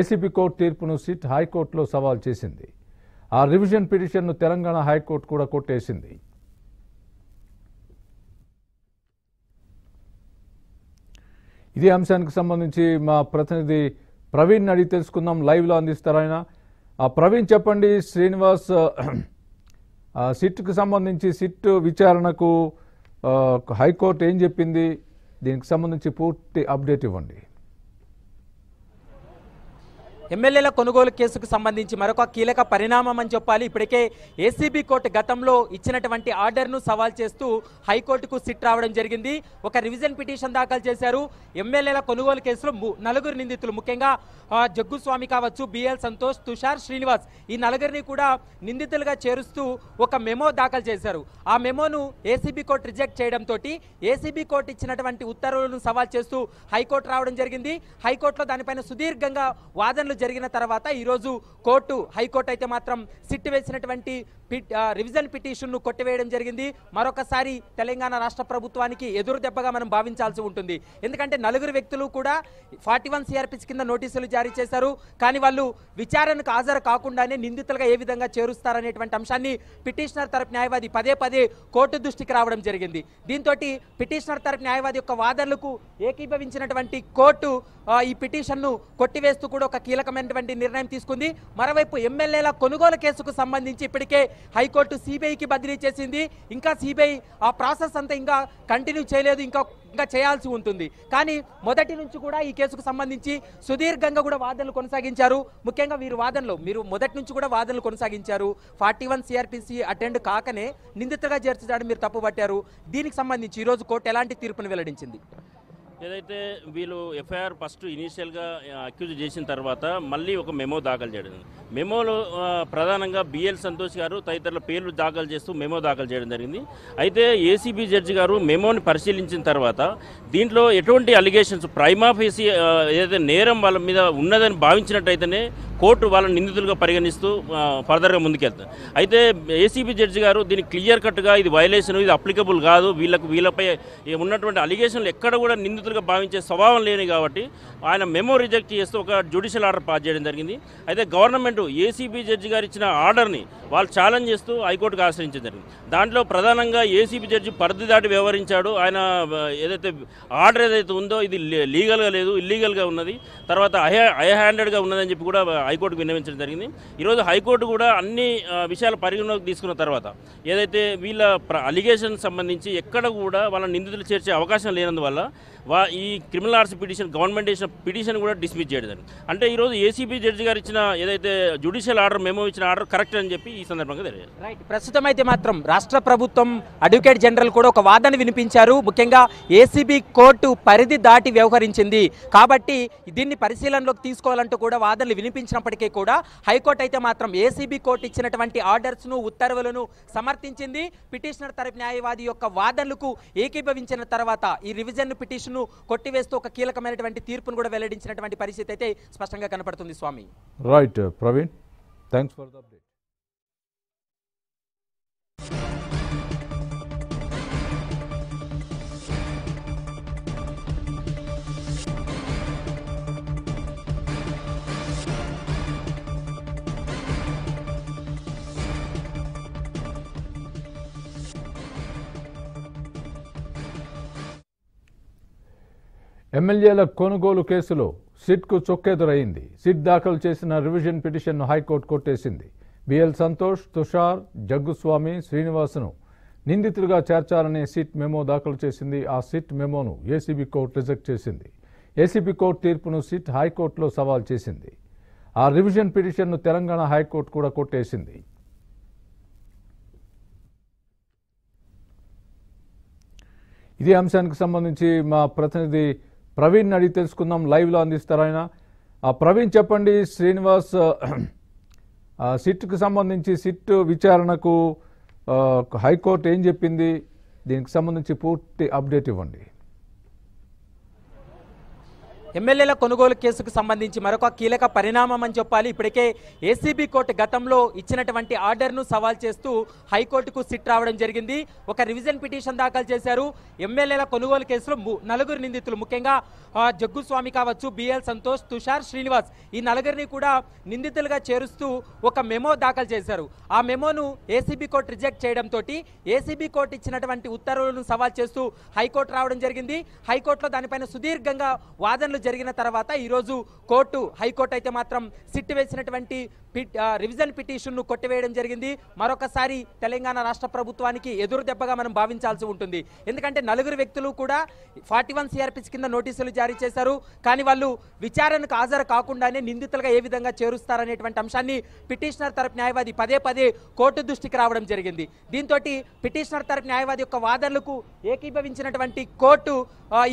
ఏసీబీ కోర్టు తీర్పును సిట్ హైకోర్టులో సవాల్ చేసింది ఆ రివిజన్ పిటిషన్ను తెలంగాణ హైకోర్టు కూడా కొట్టేసింది ఇదే అంశానికి సంబంధించి మా ప్రతినిధి ప్రవీణ్ అడిగి తెలుసుకుందాం లైవ్లో అందిస్తారు ఆయన ప్రవీణ్ చెప్పండి శ్రీనివాస్ సిట్కు సంబంధించి సిట్ విచారణకు హైకోర్టు ఏం చెప్పింది దీనికి సంబంధించి పూర్తి అప్డేట్ ఇవ్వండి ఎమ్మెల్యేల కొనుగోలు కేసుకు సంబంధించి మరొక కీలక పరిణామం అని చెప్పాలి ఇప్పటికే ఏసీబీ కోర్టు గతంలో ఇచ్చినటువంటి ఆర్డర్ను సవాల్ చేస్తూ హైకోర్టుకు సిట్ రావడం జరిగింది ఒక రివిజన్ పిటిషన్ దాఖలు చేశారు ఎమ్మెల్యేల కొనుగోలు కేసులో నలుగురు నిందితులు ముఖ్యంగా జగ్గుస్వామి కావచ్చు బిఎల్ సంతోష్ తుషార్ శ్రీనివాస్ ఈ నలుగురిని కూడా నిందితులుగా చేరుస్తూ ఒక మెమో దాఖలు చేశారు ఆ మెమోను ఏసీబీ కోర్టు రిజెక్ట్ చేయడంతో ఏసీబీ కోర్టు ఇచ్చినటువంటి ఉత్తర్వులను సవాల్ చేస్తూ హైకోర్టు రావడం జరిగింది హైకోర్టులో దానిపైన సుదీర్ఘంగా వాదనలు జరిగిన తర్వాత ఈరోజు కోర్టు హైకోర్టు అయితే మాత్రం సిట్ వేసినటువంటి రివిజన్ పిటిషన్ను కొట్టివేయడం జరిగింది మరొకసారి తెలంగాణ రాష్ట్ర ప్రభుత్వానికి ఎదురు దెబ్బగా మనం భావించాల్సి ఉంటుంది ఎందుకంటే నలుగురు వ్యక్తులు కూడా ఫార్టీ వన్ కింద నోటీసులు జారీ చేశారు కానీ వాళ్ళు విచారణకు హాజరు కాకుండానే నిందితులుగా ఏ విధంగా చేరుస్తారనేటువంటి అంశాన్ని పిటిషనర్ తరపు న్యాయవాది పదే పదే కోర్టు దృష్టికి రావడం జరిగింది దీంతో పిటిషనర్ తరపు న్యాయవాది యొక్క వాదనలకు ఏకీభవించినటువంటి కోర్టు ఈ పిటిషన్ను కొట్టివేస్తూ కూడా ఒక కీలక కీలకమైనటువంటి నిర్ణయం తీసుకుంది మరోవైపు ఎమ్మెల్యేల కొనుగోలు కేసుకు సంబంధించి ఇప్పటికే హైకోర్టు సిబిఐకి బదిలీ చేసింది ఇంకా సిబిఐ ఆ ప్రాసెస్ అంతా ఇంకా కంటిన్యూ చేయలేదు ఇంకా ఇంకా చేయాల్సి ఉంటుంది కానీ మొదటి నుంచి కూడా ఈ కేసుకు సంబంధించి సుదీర్ఘంగా కూడా వాదనలు కొనసాగించారు ముఖ్యంగా వీరు వాదనలు మీరు మొదటి నుంచి కూడా వాదనలు కొనసాగించారు ఫార్టీ వన్ సిఆర్పిసి అటెండ్ కాకనే నిందితగా చేర్చడానికి మీరు తప్పుపట్టారు దీనికి సంబంధించి ఈరోజు కోర్టు ఎలాంటి తీర్పును వెల్లడించింది ఏదైతే వీళ్ళు ఎఫ్ఐఆర్ ఫస్ట్ ఇనీషియల్గా అక్యూజ్ చేసిన తర్వాత మళ్ళీ ఒక మెమో దాఖలు చేయడం మెమోలో ప్రధానంగా బిఎల్ సంతోష్ గారు తదితరుల పేర్లు దాఖలు చేస్తూ మెమో దాఖలు చేయడం జరిగింది అయితే ఏసీబీ జడ్జి గారు మెమోని పరిశీలించిన తర్వాత దీంట్లో ఎటువంటి అలిగేషన్స్ ప్రైమాఫేసి ఏదైతే నేరం వాళ్ళ మీద ఉన్నదని భావించినట్టయితేనే కోర్టు వాళ్ళని నిందితులుగా పరిగణిస్తూ ఫర్దర్గా ముందుకెళ్తారు అయితే ఏసీబీ జడ్జి గారు దీన్ని క్లియర్ కట్గా ఇది వైలేషన్ ఇది అప్లికబుల్ కాదు వీళ్ళకు వీళ్ళపై ఉన్నటువంటి అలిగేషన్లు ఎక్కడ కూడా నిందితులు బాధితులుగా భావించే స్వభావం లేని కాబట్టి ఆయన మెమో రిజెక్ట్ చేస్తూ ఒక జ్యుడిషియల్ ఆర్డర్ పాస్ చేయడం జరిగింది అయితే గవర్నమెంట్ ఏసీబీ జడ్జి గారు ఇచ్చిన ఆర్డర్ని వాళ్ళు ఛాలెంజ్ చేస్తూ హైకోర్టుకు ఆశ్రయించడం జరిగింది దాంట్లో ప్రధానంగా ఏసీబీ జడ్జి పరిధి దాటి వ్యవహరించాడు ఆయన ఏదైతే ఆర్డర్ ఏదైతే ఉందో ఇది లీగల్గా లేదు ఇల్లీగల్గా ఉన్నది తర్వాత హై హ్యాండెడ్గా ఉన్నదని చెప్పి కూడా హైకోర్టుకు విన్నవించడం జరిగింది ఈరోజు హైకోర్టు కూడా అన్ని విషయాలు పరిగణలోకి తీసుకున్న తర్వాత ఏదైతే వీళ్ళ అలిగేషన్ సంబంధించి ఎక్కడ కూడా వాళ్ళ నిందితులు చేర్చే అవకాశం లేనందువల్ల వా ఈ క్రిమినల్ ఆర్ట్స్ పిటిషన్ గవర్నమెంట్ ఇచ్చిన పిటిషన్ కూడా డిస్మిస్ చేయడం అంటే ఈరోజు ఏసీబీ జడ్జి గారు ఇచ్చిన ఏదైతే జ్యుడిషియల్ ఆర్డర్ మేము ఇచ్చిన ఆర్డర్ కరెక్ట్ అని చెప్పి ఈ సందర్భంగా తెలియదు రైట్ ప్రస్తుతం అయితే మాత్రం రాష్ట్ర ప్రభుత్వం అడ్వకేట్ జనరల్ కూడా ఒక వాదన వినిపించారు ముఖ్యంగా ఏసీబీ కోర్టు పరిధి దాటి వ్యవహరించింది కాబట్టి దీన్ని పరిశీలనలోకి తీసుకోవాలంటూ కూడా వాదనలు వినిపించినప్పటికీ కూడా హైకోర్టు అయితే మాత్రం ఏసీబీ కోర్టు ఇచ్చినటువంటి ఆర్డర్స్ను ఉత్తర్వులను సమర్థించింది పిటిషనర్ తరపు న్యాయవాది యొక్క వాదనలకు ఏకీభవించిన తర్వాత ఈ రివిజన్ పిటిషన్ను కొట్టివేస్తూ ఒక కీలకమైనటువంటి తీర్పును కూడా వెల్లడించినటువంటి పరిస్థితి అయితే స్పష్టంగా కనపడుతుంది స్వామి right Praveen thanks for the ఎమ్మెల్యేల కొనుగోలు కేసులో సిట్కు చొక్కెదురైంది సిట్ దాఖలు చేసిన రివిజన్ పిటిషన్ను హైకోర్టు కొట్టేసింది బిఎల్ సంతోష్ తుషార్ జగ్గుస్వామి శ్రీనివాస్ను నిందితులుగా చేర్చాలనే సిట్ మెమో దాఖలు చేసింది ఆ సిట్ మెమోను ఏసీబీ కోర్టు రిజెక్ట్ చేసింది ఏసీబీ కోర్టు తీర్పును సిట్ హైకోర్టులో సవాల్ చేసింది ఆ రివిజన్ పిటిషన్ను తెలంగాణ హైకోర్టు కూడా కొట్టేసింది ఇదే అంశానికి సంబంధించి మా ప్రతినిధి ప్రవీణ్ అడిగి తెలుసుకుందాం లైవ్లో అందిస్తారాయన ప్రవీణ్ చెప్పండి శ్రీనివాస్ సిట్కు సంబంధించి సిట్ విచారణకు హైకోర్టు ఏం చెప్పింది దీనికి సంబంధించి పూర్తి అప్డేట్ ఇవ్వండి ఎమ్మెల్యేల కొనుగోలు కేసుకు సంబంధించి మరొక కీలక పరిణామం అని చెప్పాలి ఇప్పటికే ఏసీబీ కోర్టు గతంలో ఇచ్చినటువంటి ఆర్డర్ను సవాల్ చేస్తూ హైకోర్టుకు సిట్ రావడం జరిగింది ఒక రివిజన్ పిటిషన్ దాఖలు చేశారు ఎమ్మెల్యేల కొనుగోలు కేసులో నలుగురు నిందితులు ముఖ్యంగా జగ్గుస్వామి కావచ్చు బిఎల్ సంతోష్ తుషార్ శ్రీనివాస్ ఈ నలుగురిని కూడా నిందితులుగా చేరుస్తూ ఒక మెమో దాఖలు చేశారు ఆ మెమోను ఏసీబీ కోర్టు రిజెక్ట్ చేయడంతో ఏసీబీ కోర్టు ఇచ్చినటువంటి ఉత్తర్వులను సవాల్ చేస్తూ హైకోర్టు రావడం జరిగింది హైకోర్టులో దానిపైన సుదీర్ఘంగా వాదనలు జరిగిన తర్వాత ఈరోజు కోర్టు హైకోర్టు అయితే మాత్రం సిట్టు వేసినటువంటి రివిజన్ పిటిషన్ను కొట్టివేయడం జరిగింది మరొకసారి తెలంగాణ రాష్ట్ర ప్రభుత్వానికి ఎదురు దెబ్బగా మనం భావించాల్సి ఉంటుంది ఎందుకంటే నలుగురు వ్యక్తులు కూడా ఫార్టీ వన్ సిఆర్పిస్ కింద నోటీసులు జారీ చేశారు కానీ వాళ్ళు విచారణకు హాజరు కాకుండానే నిందితులుగా ఏ విధంగా చేరుస్తారనేటువంటి అంశాన్ని పిటిషనర్ తరపు న్యాయవాది పదే పదే కోర్టు దృష్టికి రావడం జరిగింది దీంతో పిటిషనర్ తరపు న్యాయవాది యొక్క వాదనలకు ఏకీభవించినటువంటి కోర్టు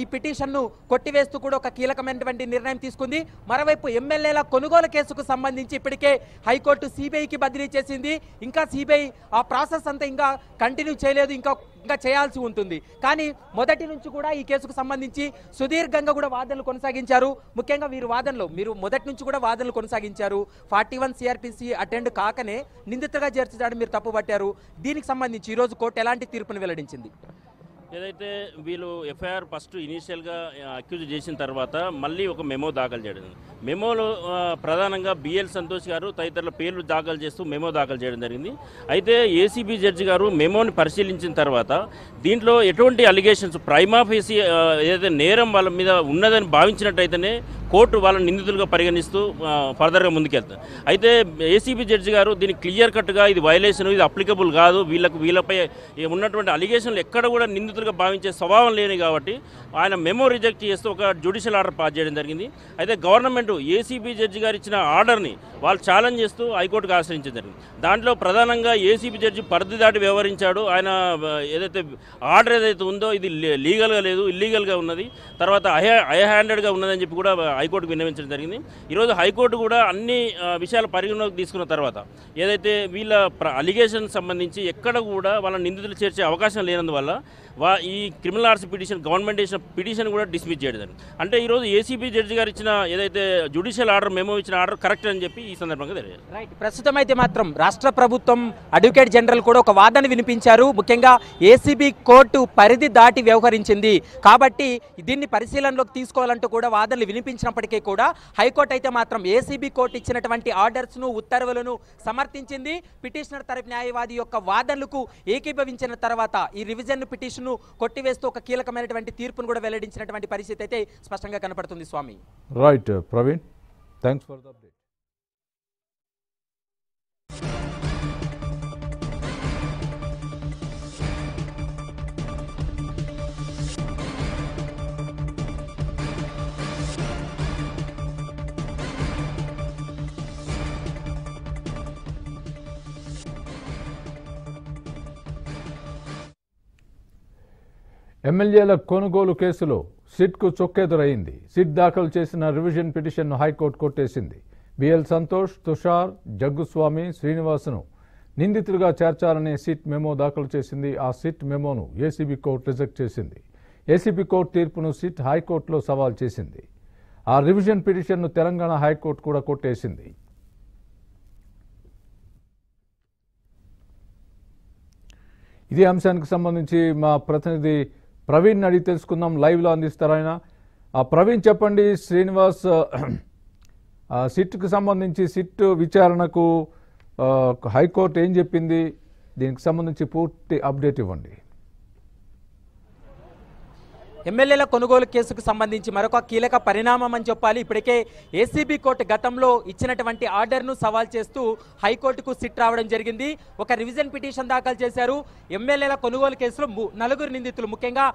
ఈ పిటిషన్ను కొట్టివేస్తూ కూడా ఒక కీలకమైనటువంటి నిర్ణయం తీసుకుంది మరోవైపు ఎమ్మెల్యేల కొనుగోలు కేసుకు సంబంధించి ఇప్పటికే హైకోర్టు సిబిఐకి బదిలీ చేసింది ఇంకా సిబిఐ ఆ ప్రాసెస్ అంతా ఇంకా కంటిన్యూ చేయలేదు ఇంకా ఇంకా చేయాల్సి ఉంటుంది కానీ మొదటి నుంచి కూడా ఈ కేసుకు సంబంధించి సుదీర్ఘంగా కూడా వాదనలు కొనసాగించారు ముఖ్యంగా వీరు వాదనలు మీరు మొదటి నుంచి కూడా వాదనలు కొనసాగించారు ఫార్టీ వన్ సిఆర్పిసి అటెండ్ కాకనే నిందితగా చేర్చడానికి మీరు తప్పుపట్టారు దీనికి సంబంధించి ఈరోజు కోర్టు ఎలాంటి తీర్పును వెల్లడించింది ఏదైతే వీళ్ళు ఎఫ్ఐఆర్ ఫస్ట్ ఇనీషియల్గా అక్యూజ్ చేసిన తర్వాత మళ్ళీ ఒక మెమో దాఖలు చేయడం మెమోలో ప్రధానంగా బిఎల్ సంతోష్ గారు తదితరుల పేర్లు దాఖలు చేస్తూ మెమో దాఖలు చేయడం జరిగింది అయితే ఏసీబీ జడ్జి గారు మెమోని పరిశీలించిన తర్వాత దీంట్లో ఎటువంటి అలిగేషన్స్ ప్రైమాఫీసీ ఏదైతే నేరం వాళ్ళ మీద ఉన్నదని భావించినట్టయితేనే కోర్టు వాళ్ళని నిందితులుగా పరిగణిస్తూ ఫర్దర్గా ముందుకెళ్తారు అయితే ఏసీబీ జడ్జి గారు దీన్ని క్లియర్ కట్గా ఇది వైలేషన్ ఇది అప్లికబుల్ కాదు వీళ్ళకు వీళ్ళపై ఉన్నటువంటి అలిగేషన్లు ఎక్కడ కూడా నిందితులుగా భావించే స్వభావం లేని కాబట్టి ఆయన మెమో రిజెక్ట్ చేస్తూ ఒక జ్యుడిషియల్ ఆర్డర్ పాస్ చేయడం జరిగింది అయితే గవర్నమెంట్ ఏసీబీ జడ్జి గారు ఇచ్చిన ఆర్డర్ని వాళ్ళు ఛాలెంజ్ చేస్తూ హైకోర్టుకు ఆశ్రయించడం జరిగింది దాంట్లో ప్రధానంగా ఏసీబీ జడ్జి పరిధి దాటి వ్యవహరించాడు ఆయన ఏదైతే ఆర్డర్ ఏదైతే ఉందో ఇది లీగల్గా లేదు ఇల్లీగల్గా ఉన్నది తర్వాత హై హై హ్యాండెడ్గా ఉన్నదని చెప్పి కూడా హైకోర్టుకు విన్నవించడం జరిగింది ఈరోజు హైకోర్టు కూడా అన్ని విషయాలు పరిగణలోకి తీసుకున్న తర్వాత ఏదైతే వీళ్ళ అలిగేషన్ సంబంధించి ఎక్కడ కూడా వాళ్ళ నిందితులు చేర్చే అవకాశం లేనందువల్ల వా ఈ క్రిమినల్ ఆర్ట్స్ పిటిషన్ గవర్నమెంట్ చేసిన పిటిషన్ కూడా డిస్మిస్ చేయడం అంటే ఈరోజు ఏసీబీ జడ్జి గారు ఇచ్చిన ఏదైతే జ్యుడిషియల్ ఆర్డర్ మేము ఇచ్చిన ఆర్డర్ కరెక్ట్ అని చెప్పి ఈ సందర్భంగా తెలియదు రైట్ ప్రస్తుతం అయితే మాత్రం రాష్ట్ర ప్రభుత్వం అడ్వకేట్ జనరల్ కూడా ఒక వాదన వినిపించారు ముఖ్యంగా ఏసీబీ కోర్టు పరిధి దాటి వ్యవహరించింది కాబట్టి దీన్ని పరిశీలనలోకి తీసుకోవాలంటూ కూడా వాదనలు వినిపించినప్పటికీ కూడా హైకోర్టు అయితే మాత్రం ఏసీబీ కోర్టు ఇచ్చినటువంటి ఆర్డర్స్ను ఉత్తర్వులను సమర్థించింది పిటిషనర్ తరపు న్యాయవాది యొక్క వాదనలకు ఏకీభవించిన తర్వాత ఈ రివిజన్ పిటిషన్ కేసును కొట్టివేస్తూ ఒక కీలకమైనటువంటి తీర్పును కూడా వెల్లడించినటువంటి పరిస్థితి అయితే స్పష్టంగా కనపడుతుంది స్వామి right Praveen thanks for the update ఎమ్మెల్యేల కొనుగోలు కేసులో సిట్కు చొక్కెదురైంది సిట్ దాఖలు చేసిన రివిజన్ పిటిషన్ను హైకోర్టు కొట్టేసింది బిఎల్ సంతోష్ తుషార్ జగ్గుస్వామి శ్రీనివాసును నిందితులుగా చేర్చాలనే సిట్ మెమో దాఖలు చేసింది ఆ సిట్ మెమోను ఏసీబీ కోర్టు రిజెక్ట్ చేసింది ఏసీబీ కోర్టు తీర్పును సిట్ హైకోర్టులో సవాల్ చేసింది ఆ రివిజన్ పిటిషన్ను తెలంగాణ హైకోర్టు కూడా కొట్టేసింది ఇదే అంశానికి సంబంధించి మా ప్రతినిధి ప్రవీణ్ అడిగి తెలుసుకుందాం లైవ్లో అందిస్తారు ఆయన ప్రవీణ్ చెప్పండి శ్రీనివాస్ సిట్కు సంబంధించి సిట్ విచారణకు హైకోర్టు ఏం చెప్పింది దీనికి సంబంధించి పూర్తి అప్డేట్ ఇవ్వండి ఎమ్మెల్యేల కొనుగోలు కేసుకు సంబంధించి మరొక కీలక పరిణామం అని చెప్పాలి ఇప్పటికే ఏసీబీ కోర్టు గతంలో ఇచ్చినటువంటి ఆర్డర్ను సవాల్ చేస్తూ హైకోర్టుకు సిట్ రావడం జరిగింది ఒక రివిజన్ పిటిషన్ దాఖలు చేశారు ఎమ్మెల్యేల కొనుగోలు కేసులో నలుగురు నిందితులు ముఖ్యంగా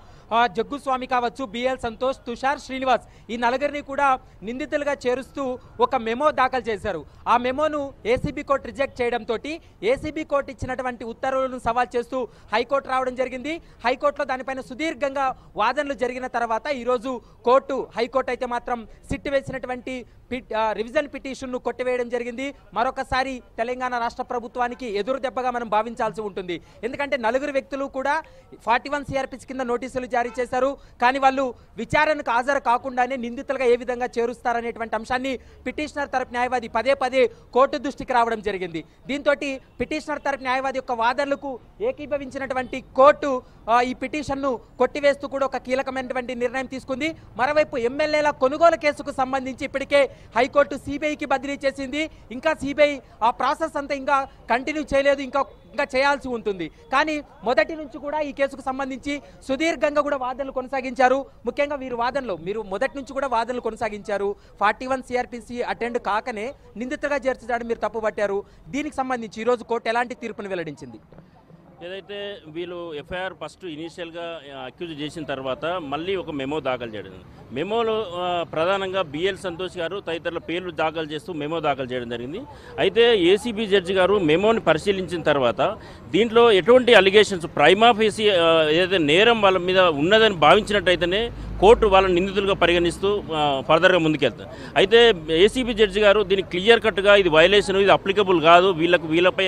జగ్గుస్వామి కావచ్చు బిఎల్ సంతోష్ తుషార్ శ్రీనివాస్ ఈ నలుగురిని కూడా నిందితులుగా చేరుస్తూ ఒక మెమో దాఖలు చేశారు ఆ మెమోను ఏసీబీ కోర్టు రిజెక్ట్ చేయడంతో ఏసీబీ కోర్టు ఇచ్చినటువంటి ఉత్తర్వులను సవాల్ చేస్తూ హైకోర్టు రావడం జరిగింది హైకోర్టులో దానిపైన సుదీర్ఘంగా వాదనలు జరిగిన తర్వాత ఈరోజు కోర్టు హైకోర్టు అయితే మాత్రం సిట్టు వేసినటువంటి రివిజన్ పిటిషన్ను కొట్టివేయడం జరిగింది మరొకసారి తెలంగాణ రాష్ట్ర ప్రభుత్వానికి ఎదురు దెబ్బగా మనం భావించాల్సి ఉంటుంది ఎందుకంటే నలుగురు వ్యక్తులు కూడా ఫార్టీ వన్ కింద నోటీసులు జారీ చేశారు కానీ వాళ్ళు విచారణకు హాజరు కాకుండానే నిందితులుగా ఏ విధంగా చేరుస్తారనేటువంటి అంశాన్ని పిటిషనర్ తరపు న్యాయవాది పదే పదే కోర్టు దృష్టికి రావడం జరిగింది దీంతో పిటిషనర్ తరపు న్యాయవాది యొక్క వాదనలకు ఏకీభవించినటువంటి కోర్టు ఈ పిటిషన్ను కొట్టివేస్తూ కూడా ఒక కీలకమైనటువంటి నిర్ణయం తీసుకుంది మరోవైపు ఎమ్మెల్యేల కొనుగోలు కేసుకు సంబంధించి ఇప్పటికే హైకోర్టు సిబిఐకి బదిలీ చేసింది ఇంకా సిబిఐ ఆ ప్రాసెస్ అంతా ఇంకా కంటిన్యూ చేయలేదు ఇంకా ఇంకా చేయాల్సి ఉంటుంది కానీ మొదటి నుంచి కూడా ఈ కేసుకు సంబంధించి సుదీర్ఘంగా కూడా వాదనలు కొనసాగించారు ముఖ్యంగా వీరు వాదనలు మీరు మొదటి నుంచి కూడా వాదనలు కొనసాగించారు ఫార్టీ వన్ సిఆర్పిసి అటెండ్ కాకనే నిందితగా చేర్చడానికి మీరు తప్పుపట్టారు దీనికి సంబంధించి ఈరోజు కోర్టు ఎలాంటి తీర్పును వెల్లడించింది ఏదైతే వీళ్ళు ఎఫ్ఐఆర్ ఫస్ట్ ఇనీషియల్గా అక్యూజ్ చేసిన తర్వాత మళ్ళీ ఒక మెమో దాఖలు చేయడం మెమోలో ప్రధానంగా బిఎల్ సంతోష్ గారు తదితరుల పేర్లు దాఖలు చేస్తూ మెమో దాఖలు చేయడం జరిగింది అయితే ఏసీబీ జడ్జి గారు మెమోని పరిశీలించిన తర్వాత దీంట్లో ఎటువంటి అలిగేషన్స్ ప్రైమాఫీసీ ఏదైతే నేరం వాళ్ళ మీద ఉన్నదని భావించినట్టయితేనే కోర్టు వాళ్ళని నిందితులుగా పరిగణిస్తూ ఫర్దర్గా ముందుకెళ్తారు అయితే ఏసీబీ జడ్జి గారు దీన్ని క్లియర్ కట్గా ఇది వైలేషన్ ఇది అప్లికబుల్ కాదు వీళ్ళకు వీళ్ళపై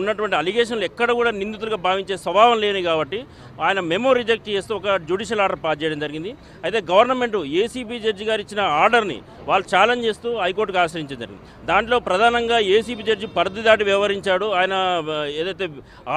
ఉన్నటువంటి అలిగేషన్లు ఎక్కడ కూడా నిందితులుగా భావించే స్వభావం లేని కాబట్టి ఆయన మెమో రిజెక్ట్ చేస్తూ ఒక జ్యుడిషియల్ ఆర్డర్ పాస్ చేయడం జరిగింది అయితే గవర్నమెంట్ ఏసీబీ జడ్జి గారు ఇచ్చిన ఆర్డర్ని వాళ్ళు ఛాలెంజ్ చేస్తూ హైకోర్టుకు ఆశ్రయించడం జరిగింది దాంట్లో ప్రధానంగా ఏసీబీ జడ్జి పరిధి దాటి వ్యవహరించాడు ఆయన ఏదైతే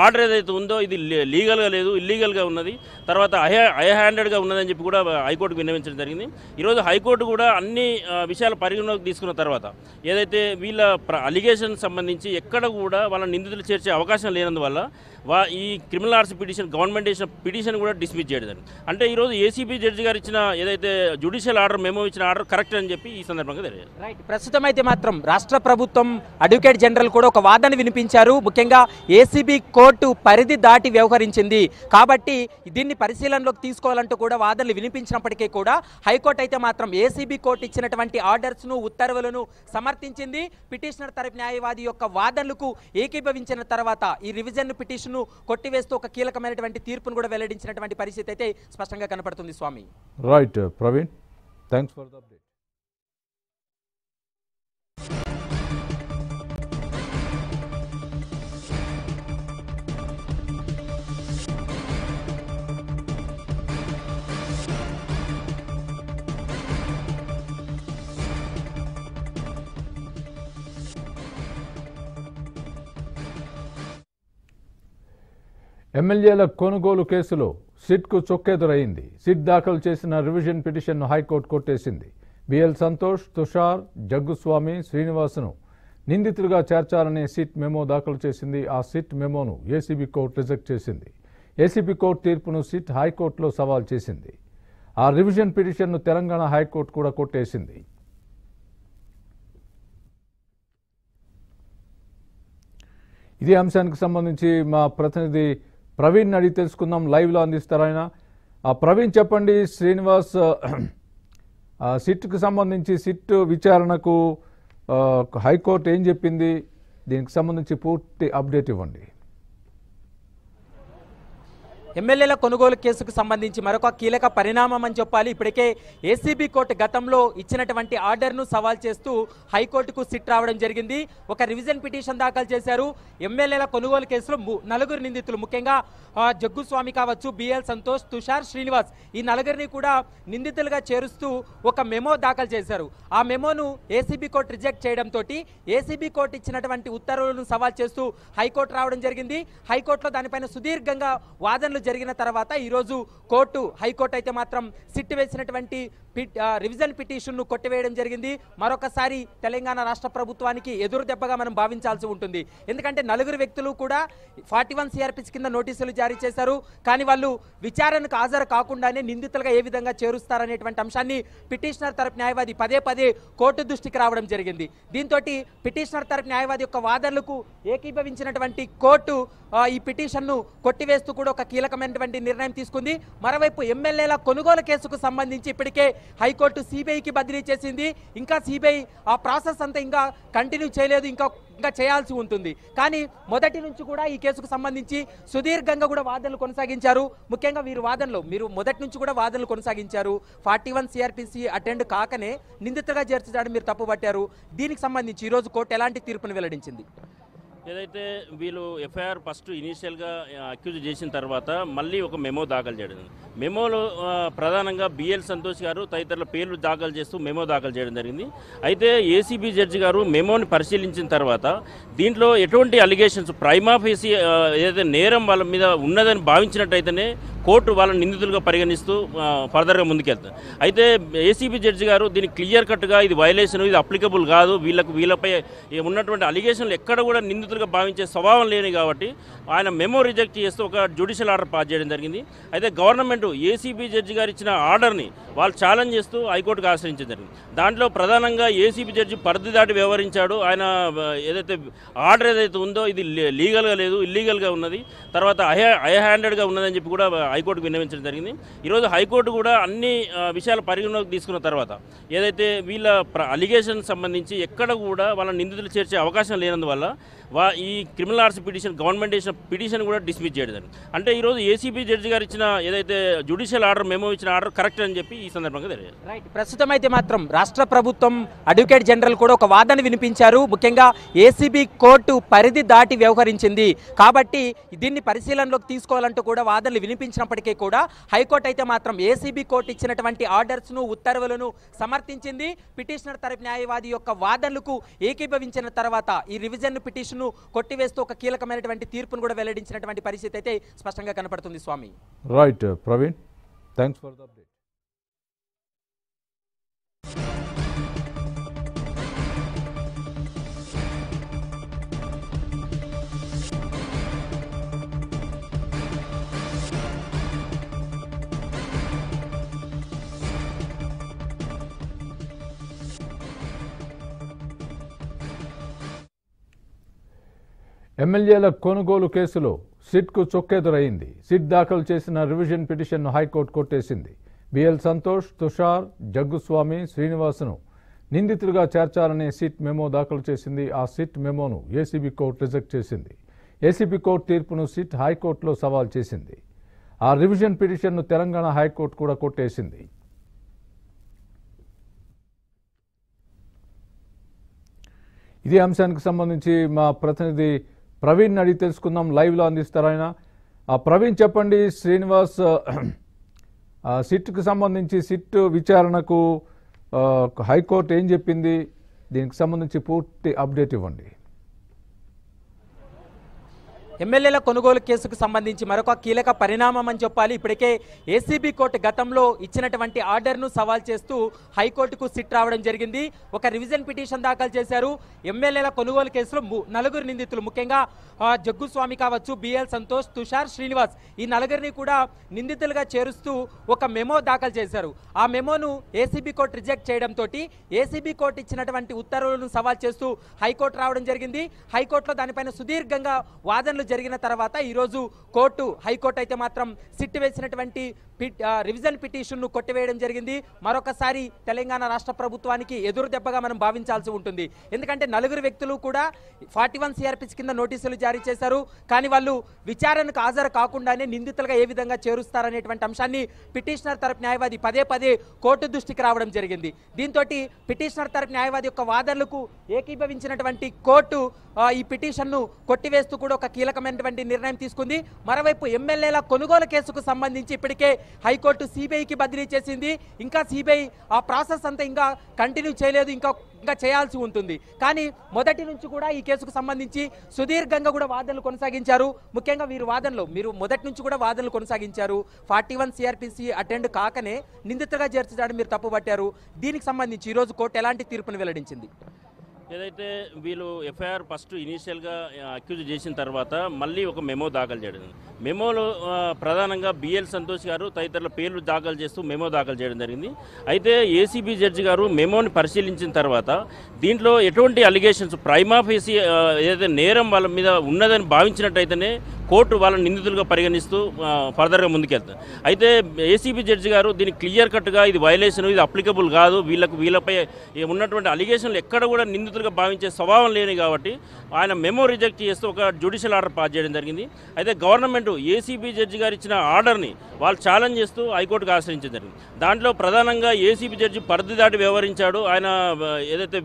ఆర్డర్ ఏదైతే ఉందో ఇది లీగల్గా లేదు ఇల్లీగల్గా ఉన్నది తర్వాత ఐ హై హ్యాండెడ్గా ఉన్నదని చెప్పి కూడా హైకోర్టుకు విన్నవించడం జరిగింది ఈరోజు హైకోర్టు కూడా అన్ని విషయాలు పరిగణలోకి తీసుకున్న తర్వాత ఏదైతే వీళ్ళ అలిగేషన్ సంబంధించి ఎక్కడ కూడా వాళ్ళ నిందితులు చేర్చే అవకాశం లేనందువల్ల వా ఈ క్రిమినల్ ఆర్ట్స్ పిటిషన్ గవర్నమెంట్ వేసిన పిటిషన్ కూడా డిస్మిస్ చేయడం అంటే ఈరోజు ఏసీబీ జడ్జి గారు ఇచ్చిన ఏదైతే జ్యుడిషియల్ ఆర్డర్ మేము ఇచ్చిన ఆర్డర్ కరెక్ట్ అని చెప్పి ఈ సందర్భంగా తెలియదు రైట్ ప్రస్తుతం అయితే మాత్రం రాష్ట్ర ప్రభుత్వం అడ్వకేట్ జనరల్ కూడా ఒక వాదన వినిపించారు ముఖ్యంగా ఏసీబీ కోర్టు పరిధి దాటి వ్యవహరించింది కాబట్టి దీన్ని పరిశీలనలోకి తీసుకోవాలంటూ కూడా వాదనలు వినిపించినప్పటికీ కూడా హైకోర్టు అయితే మాత్రం ఏసీబీ కోర్టు ఇచ్చినటువంటి ఆర్డర్స్ను ఉత్తర్వులను సమర్థించింది పిటిషనర్ తరపు న్యాయవాది యొక్క వాదనలకు ఏకీభవించిన తర్వాత ఈ రివిజన్ పిటిషన్ తీర్పును కొట్టివేస్తూ ఒక కీలకమైనటువంటి తీర్పును కూడా వెల్లడించినటువంటి పరిస్థితి అయితే స్పష్టంగా కనపడుతుంది స్వామి right Praveen thanks for the update ఎమ్మెల్యేల కొనుగోలు కేసులో సిట్కు చొక్కెదురైంది సిట్ దాఖలు చేసిన రివిజన్ పిటిషన్ను హైకోర్టు కొట్టేసింది బిఎల్ సంతోష్ తుషార్ జగ్గుస్వామి శ్రీనివాస్ను నిందితులుగా చేర్చాలనే సిట్ మెమో దాఖలు చేసింది ఆ సిట్ మెమోను ఏసీబీ కోర్టు రిజెక్ట్ చేసింది ఏసీబీ కోర్టు తీర్పును సిట్ హైకోర్టులో సవాల్ చేసింది ఆ రివిజన్ పిటిషన్ను తెలంగాణ హైకోర్టు కూడా కొట్టేసింది ఇదే అంశానికి సంబంధించి మా ప్రతినిధి ప్రవీణ్ అడిగి తెలుసుకుందాం లైవ్లో అందిస్తారు ఆయన ప్రవీణ్ చెప్పండి శ్రీనివాస్ సిట్కు సంబంధించి సిట్ విచారణకు హైకోర్టు ఏం చెప్పింది దీనికి సంబంధించి పూర్తి అప్డేట్ ఇవ్వండి ఎమ్మెల్యేల కొనుగోలు కేసుకు సంబంధించి మరొక కీలక పరిణామం అని చెప్పాలి ఇప్పటికే ఏసీబీ కోర్టు గతంలో ఇచ్చినటువంటి ఆర్డర్ను సవాల్ చేస్తూ హైకోర్టుకు సిట్ రావడం జరిగింది ఒక రివిజన్ పిటిషన్ దాఖలు చేశారు ఎమ్మెల్యేల కొనుగోలు కేసులో నలుగురు నిందితులు ముఖ్యంగా జగ్గుస్వామి కావచ్చు బిఎల్ సంతోష్ తుషార్ శ్రీనివాస్ ఈ నలుగురిని కూడా నిందితులుగా చేరుస్తూ ఒక మెమో దాఖలు చేశారు ఆ మెమోను ఏసీబీ కోర్టు రిజెక్ట్ చేయడంతో ఏసీబీ కోర్టు ఇచ్చినటువంటి ఉత్తర్వులను సవాల్ చేస్తూ హైకోర్టు రావడం జరిగింది హైకోర్టులో దానిపైన సుదీర్ఘంగా వాదనలు జరిగిన తర్వాత ఈరోజు కోర్టు హైకోర్టు అయితే మాత్రం సిట్టు వేసినటువంటి రివిజన్ పిటిషన్ను కొట్టివేయడం జరిగింది మరొకసారి తెలంగాణ రాష్ట్ర ప్రభుత్వానికి ఎదురు దెబ్బగా మనం భావించాల్సి ఉంటుంది ఎందుకంటే నలుగురు వ్యక్తులు కూడా ఫార్టీ వన్ సిఆర్పిస్ కింద నోటీసులు జారీ చేశారు కానీ వాళ్ళు విచారణకు హాజరు కాకుండానే నిందితులుగా ఏ విధంగా చేరుస్తారనేటువంటి అంశాన్ని పిటిషనర్ తరపు న్యాయవాది పదే పదే కోర్టు దృష్టికి రావడం జరిగింది దీంతో పిటిషనర్ తరపు న్యాయవాది యొక్క వాదనలకు ఏకీభవించినటువంటి కోర్టు ఈ పిటిషన్ను కొట్టివేస్తూ కూడా ఒక కీలకమైనటువంటి నిర్ణయం తీసుకుంది మరోవైపు ఎమ్మెల్యేల కొనుగోలు కేసుకు సంబంధించి ఇప్పటికే హైకోర్టు సిబిఐకి బదిలీ చేసింది ఇంకా సిబిఐ ఆ ప్రాసెస్ అంతా ఇంకా కంటిన్యూ చేయలేదు ఇంకా ఇంకా చేయాల్సి ఉంటుంది కానీ మొదటి నుంచి కూడా ఈ కేసుకు సంబంధించి సుదీర్ఘంగా కూడా వాదనలు కొనసాగించారు ముఖ్యంగా వీరు వాదనలు మీరు మొదటి నుంచి కూడా వాదనలు కొనసాగించారు ఫార్టీ వన్ సిఆర్పిసి అటెండ్ కాకనే నిందితగా చేర్చడానికి మీరు తప్పుపట్టారు దీనికి సంబంధించి ఈరోజు కోర్టు ఎలాంటి తీర్పును వెల్లడించింది ఏదైతే వీళ్ళు ఎఫ్ఐఆర్ ఫస్ట్ ఇనీషియల్గా అక్యూజ్ చేసిన తర్వాత మళ్ళీ ఒక మెమో దాఖలు చేయడం మెమోలో ప్రధానంగా బిఎల్ సంతోష్ గారు తదితరుల పేర్లు దాఖలు చేస్తూ మెమో దాఖలు చేయడం జరిగింది అయితే ఏసీబీ జడ్జి గారు మెమోని పరిశీలించిన తర్వాత దీంట్లో ఎటువంటి అలిగేషన్స్ ప్రైమాఫీసీ ఏదైతే నేరం వాళ్ళ మీద ఉన్నదని భావించినట్టయితేనే కోర్టు వాళ్ళని నిందితులుగా పరిగణిస్తూ ఫర్దర్గా ముందుకెళ్తారు అయితే ఏసీబీ జడ్జి గారు దీన్ని క్లియర్ కట్గా ఇది వైలేషన్ ఇది అప్లికబుల్ కాదు వీళ్ళకు వీళ్ళపై ఉన్నటువంటి అలిగేషన్లు ఎక్కడ కూడా నిందితులుగా భావించే స్వభావం లేని కాబట్టి ఆయన మెమో రిజెక్ట్ చేస్తూ ఒక జ్యుడిషియల్ ఆర్డర్ పాస్ చేయడం జరిగింది అయితే గవర్నమెంట్ ఏసీబీ జడ్జి గారు ఇచ్చిన ఆర్డర్ని వాళ్ళు ఛాలెంజ్ చేస్తూ హైకోర్టుకు ఆశ్రయించడం జరిగింది దాంట్లో ప్రధానంగా ఏసీబీ జడ్జి పరిధి దాటి వ్యవహరించాడు ఆయన ఏదైతే ఆర్డర్ ఏదైతే ఉందో ఇది లీగల్గా లేదు ఇల్లీగల్గా ఉన్నది తర్వాత హై హై హ్యాండెడ్గా ఉన్నదని చెప్పి కూడా హైకోర్టుకు విన్నవించడం జరిగింది ఈరోజు హైకోర్టు కూడా అన్ని విషయాలు పరిగణలోకి తీసుకున్న తర్వాత ఏదైతే వీళ్ళ అలిగేషన్ సంబంధించి ఎక్కడ కూడా వాళ్ళ నిందితులు చేర్చే అవకాశం లేనందువల్ల వా ఈ క్రిమినల్ ఆర్ట్స్ పిటిషన్ గవర్నమెంట్ చేసిన పిటిషన్ కూడా డిస్మిస్ చేయడం జరిగింది అంటే ఈరోజు ఏసీబీ జడ్జి గారు ఇచ్చిన ఏదైతే జ్యుడిషియల్ ఆర్డర్ మేము ఇచ్చిన ఆర్డర్ కరెక్ట్ అని చెప్పి ఈ సందర్భంగా తెలియదు రైట్ ప్రస్తుతం అయితే మాత్రం రాష్ట్ర ప్రభుత్వం అడ్వకేట్ జనరల్ కూడా ఒక వాదన వినిపించారు ముఖ్యంగా ఏసీబీ కోర్టు పరిధి దాటి వ్యవహరించింది కాబట్టి దీన్ని పరిశీలనలోకి తీసుకోవాలంటూ కూడా వాదనలు వినిపించినప్పటికీ కూడా హైకోర్టు అయితే మాత్రం ఏసీబీ కోర్టు ఇచ్చినటువంటి ఆర్డర్స్ను ఉత్తర్వులను సమర్థించింది పిటిషనర్ తరపు న్యాయవాది యొక్క వాదనలకు ఏకీభవించిన తర్వాత ఈ రివిజన్ పిటిషన్ కేసును కొట్టివేస్తూ ఒక కీలకమైనటువంటి తీర్పును కూడా వెల్లడించినటువంటి పరిస్థితి అయితే స్పష్టంగా కనపడుతుంది స్వామి right Praveen thanks for the update ఎమ్మెల్యేల కొనుగోలు కేసులో సిట్కు చొక్కెదురైంది సిట్ దాఖలు చేసిన రివిజన్ పిటిషన్ను హైకోర్టు కొట్టేసింది బిఎల్ సంతోష్ తుషార్ జగ్గుస్వామి శ్రీనివాసును నిందితులుగా చేర్చాలనే సిట్ మెమో దాఖలు చేసింది ఆ సిట్ మెమోను ఏసీబీ కోర్టు రిజెక్ట్ చేసింది ఏసీబీ కోర్టు తీర్పును సిట్ హైకోర్టులో సవాల్ చేసింది ఆ రివిజన్ పిటిషన్ను తెలంగాణ హైకోర్టు కూడా కొట్టేసింది ఇదే అంశానికి సంబంధించి మా ప్రతినిధి ప్రవీణ్ అడిగి తెలుసుకుందాం లైవ్లో అందిస్తారు ఆయన ప్రవీణ్ చెప్పండి శ్రీనివాస్ సిట్కు సంబంధించి సిట్ విచారణకు హైకోర్టు ఏం చెప్పింది దీనికి సంబంధించి పూర్తి అప్డేట్ ఇవ్వండి ఎమ్మెల్యేల కొనుగోలు కేసుకు సంబంధించి మరొక కీలక పరిణామం అని చెప్పాలి ఇప్పటికే ఏసీబీ కోర్టు గతంలో ఇచ్చినటువంటి ఆర్డర్ను సవాల్ చేస్తూ హైకోర్టుకు సిట్ రావడం జరిగింది ఒక రివిజన్ పిటిషన్ దాఖలు చేశారు ఎమ్మెల్యేల కొనుగోలు కేసులో నలుగురు నిందితులు ముఖ్యంగా జగ్గుస్వామి కావచ్చు బిఎల్ సంతోష్ తుషార్ శ్రీనివాస్ ఈ నలుగురిని కూడా నిందితులుగా చేరుస్తూ ఒక మెమో దాఖలు చేశారు ఆ మెమోను ఏసీబీ కోర్టు రిజెక్ట్ చేయడంతో ఏసీబీ కోర్టు ఇచ్చినటువంటి ఉత్తర్వులను సవాల్ చేస్తూ హైకోర్టు రావడం జరిగింది హైకోర్టులో దానిపైన సుదీర్ఘంగా వాదనలు జరిగిన తర్వాత ఈరోజు కోర్టు హైకోర్టు అయితే మాత్రం సిట్టు వేసినటువంటి రివిజన్ పిటిషన్ను కొట్టివేయడం జరిగింది మరొకసారి తెలంగాణ రాష్ట్ర ప్రభుత్వానికి ఎదురు దెబ్బగా మనం భావించాల్సి ఉంటుంది ఎందుకంటే నలుగురు వ్యక్తులు కూడా ఫార్టీ వన్ కింద నోటీసులు జారీ చేశారు కానీ వాళ్ళు విచారణకు హాజరు కాకుండానే నిందితులుగా ఏ విధంగా చేరుస్తారనేటువంటి అంశాన్ని పిటిషనర్ తరపు న్యాయవాది పదే పదే కోర్టు దృష్టికి రావడం జరిగింది దీంతో పిటిషనర్ తరపు న్యాయవాది యొక్క వాదనలకు ఏకీభవించినటువంటి కోర్టు ఈ పిటిషన్ను కొట్టివేస్తూ కూడా ఒక కీలకమైనటువంటి నిర్ణయం తీసుకుంది మరోవైపు ఎమ్మెల్యేల కొనుగోలు కేసుకు సంబంధించి ఇప్పటికే హైకోర్టు సిబిఐకి బదిలీ చేసింది ఇంకా సిబిఐ ఆ ప్రాసెస్ అంతా ఇంకా కంటిన్యూ చేయలేదు ఇంకా ఇంకా చేయాల్సి ఉంటుంది కానీ మొదటి నుంచి కూడా ఈ కేసుకు సంబంధించి సుదీర్ఘంగా కూడా వాదనలు కొనసాగించారు ముఖ్యంగా వీరు వాదనలు మీరు మొదటి నుంచి కూడా వాదనలు కొనసాగించారు ఫార్టీ వన్ సిఆర్పిసి అటెండ్ కాకనే నిందితగా చేర్చడానికి మీరు తప్పుపట్టారు దీనికి సంబంధించి ఈరోజు కోర్టు ఎలాంటి తీర్పును వెల్లడించింది ఏదైతే వీళ్ళు ఎఫ్ఐఆర్ ఫస్ట్ ఇనీషియల్గా అక్యూజ్ చేసిన తర్వాత మళ్ళీ ఒక మెమో దాఖలు చేయడం మెమోలో ప్రధానంగా బిఎల్ సంతోష్ గారు తదితరుల పేర్లు దాఖలు చేస్తూ మెమో దాఖలు చేయడం జరిగింది అయితే ఏసీబీ జడ్జి గారు మెమోని పరిశీలించిన తర్వాత దీంట్లో ఎటువంటి అలిగేషన్స్ ప్రైమాఫీసి ఏదైతే నేరం వాళ్ళ మీద ఉన్నదని భావించినట్టయితేనే కోర్టు వాళ్ళని నిందితులుగా పరిగణిస్తూ ఫర్దర్గా ముందుకెళ్తారు అయితే ఏసీబీ జడ్జి గారు దీన్ని క్లియర్ కట్గా ఇది వైలేషన్ ఇది అప్లికబుల్ కాదు వీళ్ళకు వీళ్ళపై ఉన్నటువంటి అలిగేషన్లు ఎక్కడ కూడా నిందితులుగా భావించే స్వభావం లేని కాబట్టి ఆయన మెమో రిజెక్ట్ చేస్తూ ఒక జ్యుడిషియల్ ఆర్డర్ పాస్ చేయడం జరిగింది అయితే గవర్నమెంట్ ఏసీబీ జడ్జి గారు ఇచ్చిన ఆర్డర్ని వాళ్ళు ఛాలెంజ్ చేస్తూ హైకోర్టుకు ఆశ్రయించడం జరిగింది దాంట్లో ప్రధానంగా ఏసీబీ జడ్జి పరిధి దాటి వ్యవహరించాడు ఆయన ఏదైతే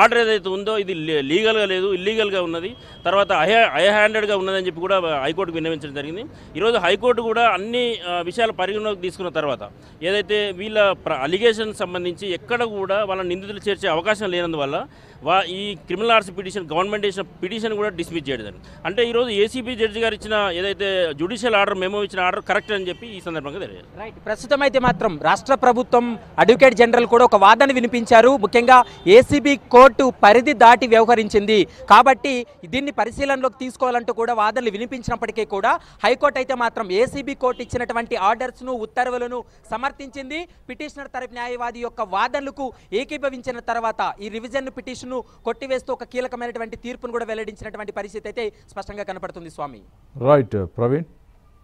ఆర్డర్ ఏదైతే ఉందో ఇది లీగల్గా లేదు ఇల్లీగల్గా ఉన్నది తర్వాత హై హై హ్యాండెడ్గా ఉన్నదని చెప్పి కూడా హైకోర్టుకు విన్నవించడం జరిగింది ఈరోజు హైకోర్టు కూడా అన్ని విషయాలు పరిగణలోకి తీసుకున్న తర్వాత ఏదైతే వీళ్ళ అలిగేషన్ సంబంధించి ఎక్కడ కూడా వాళ్ళ నిందితులు చేర్చే అవకాశం లేనందువల్ల వా ఈ క్రిమినల్ ఆర్ట్స్ పిటిషన్ గవర్నమెంట్ ఇచ్చిన పిటిషన్ కూడా డిస్మిస్ చేయడం అంటే ఈరోజు ఏసీబీ జడ్జి గారు ఇచ్చిన ఏదైతే జ్యుడిషియల్ ఆర్డర్ మేము ఇచ్చిన ఆర్డర్ కరెక్ట్ అని చెప్పి ఈ సందర్భంగా తెలియదు రైట్ ప్రస్తుతం అయితే మాత్రం రాష్ట్ర ప్రభుత్వం అడ్వకేట్ జనరల్ కూడా ఒక వాదన వినిపించారు ముఖ్యంగా ఏసీబీ కోర్టు పరిధి దాటి వ్యవహరించింది కాబట్టి దీన్ని పరిశీలనలోకి తీసుకోవాలంటూ కూడా వాదనలు వినిపించినప్పటికీ కూడా హైకోర్టు అయితే మాత్రం ఏసీబీ కోర్టు ఇచ్చినటువంటి ఆర్డర్స్ను ఉత్తర్వులను సమర్థించింది పిటిషనర్ తరపు న్యాయవాది యొక్క వాదనలకు ఏకీభవించిన తర్వాత ఈ రివిజన్ పిటిషన్ కేసును కొట్టివేస్తూ ఒక కీలకమైనటువంటి తీర్పును కూడా వెల్లడించినటువంటి పరిస్థితి అయితే స్పష్టంగా కనపడుతుంది స్వామి right Praveen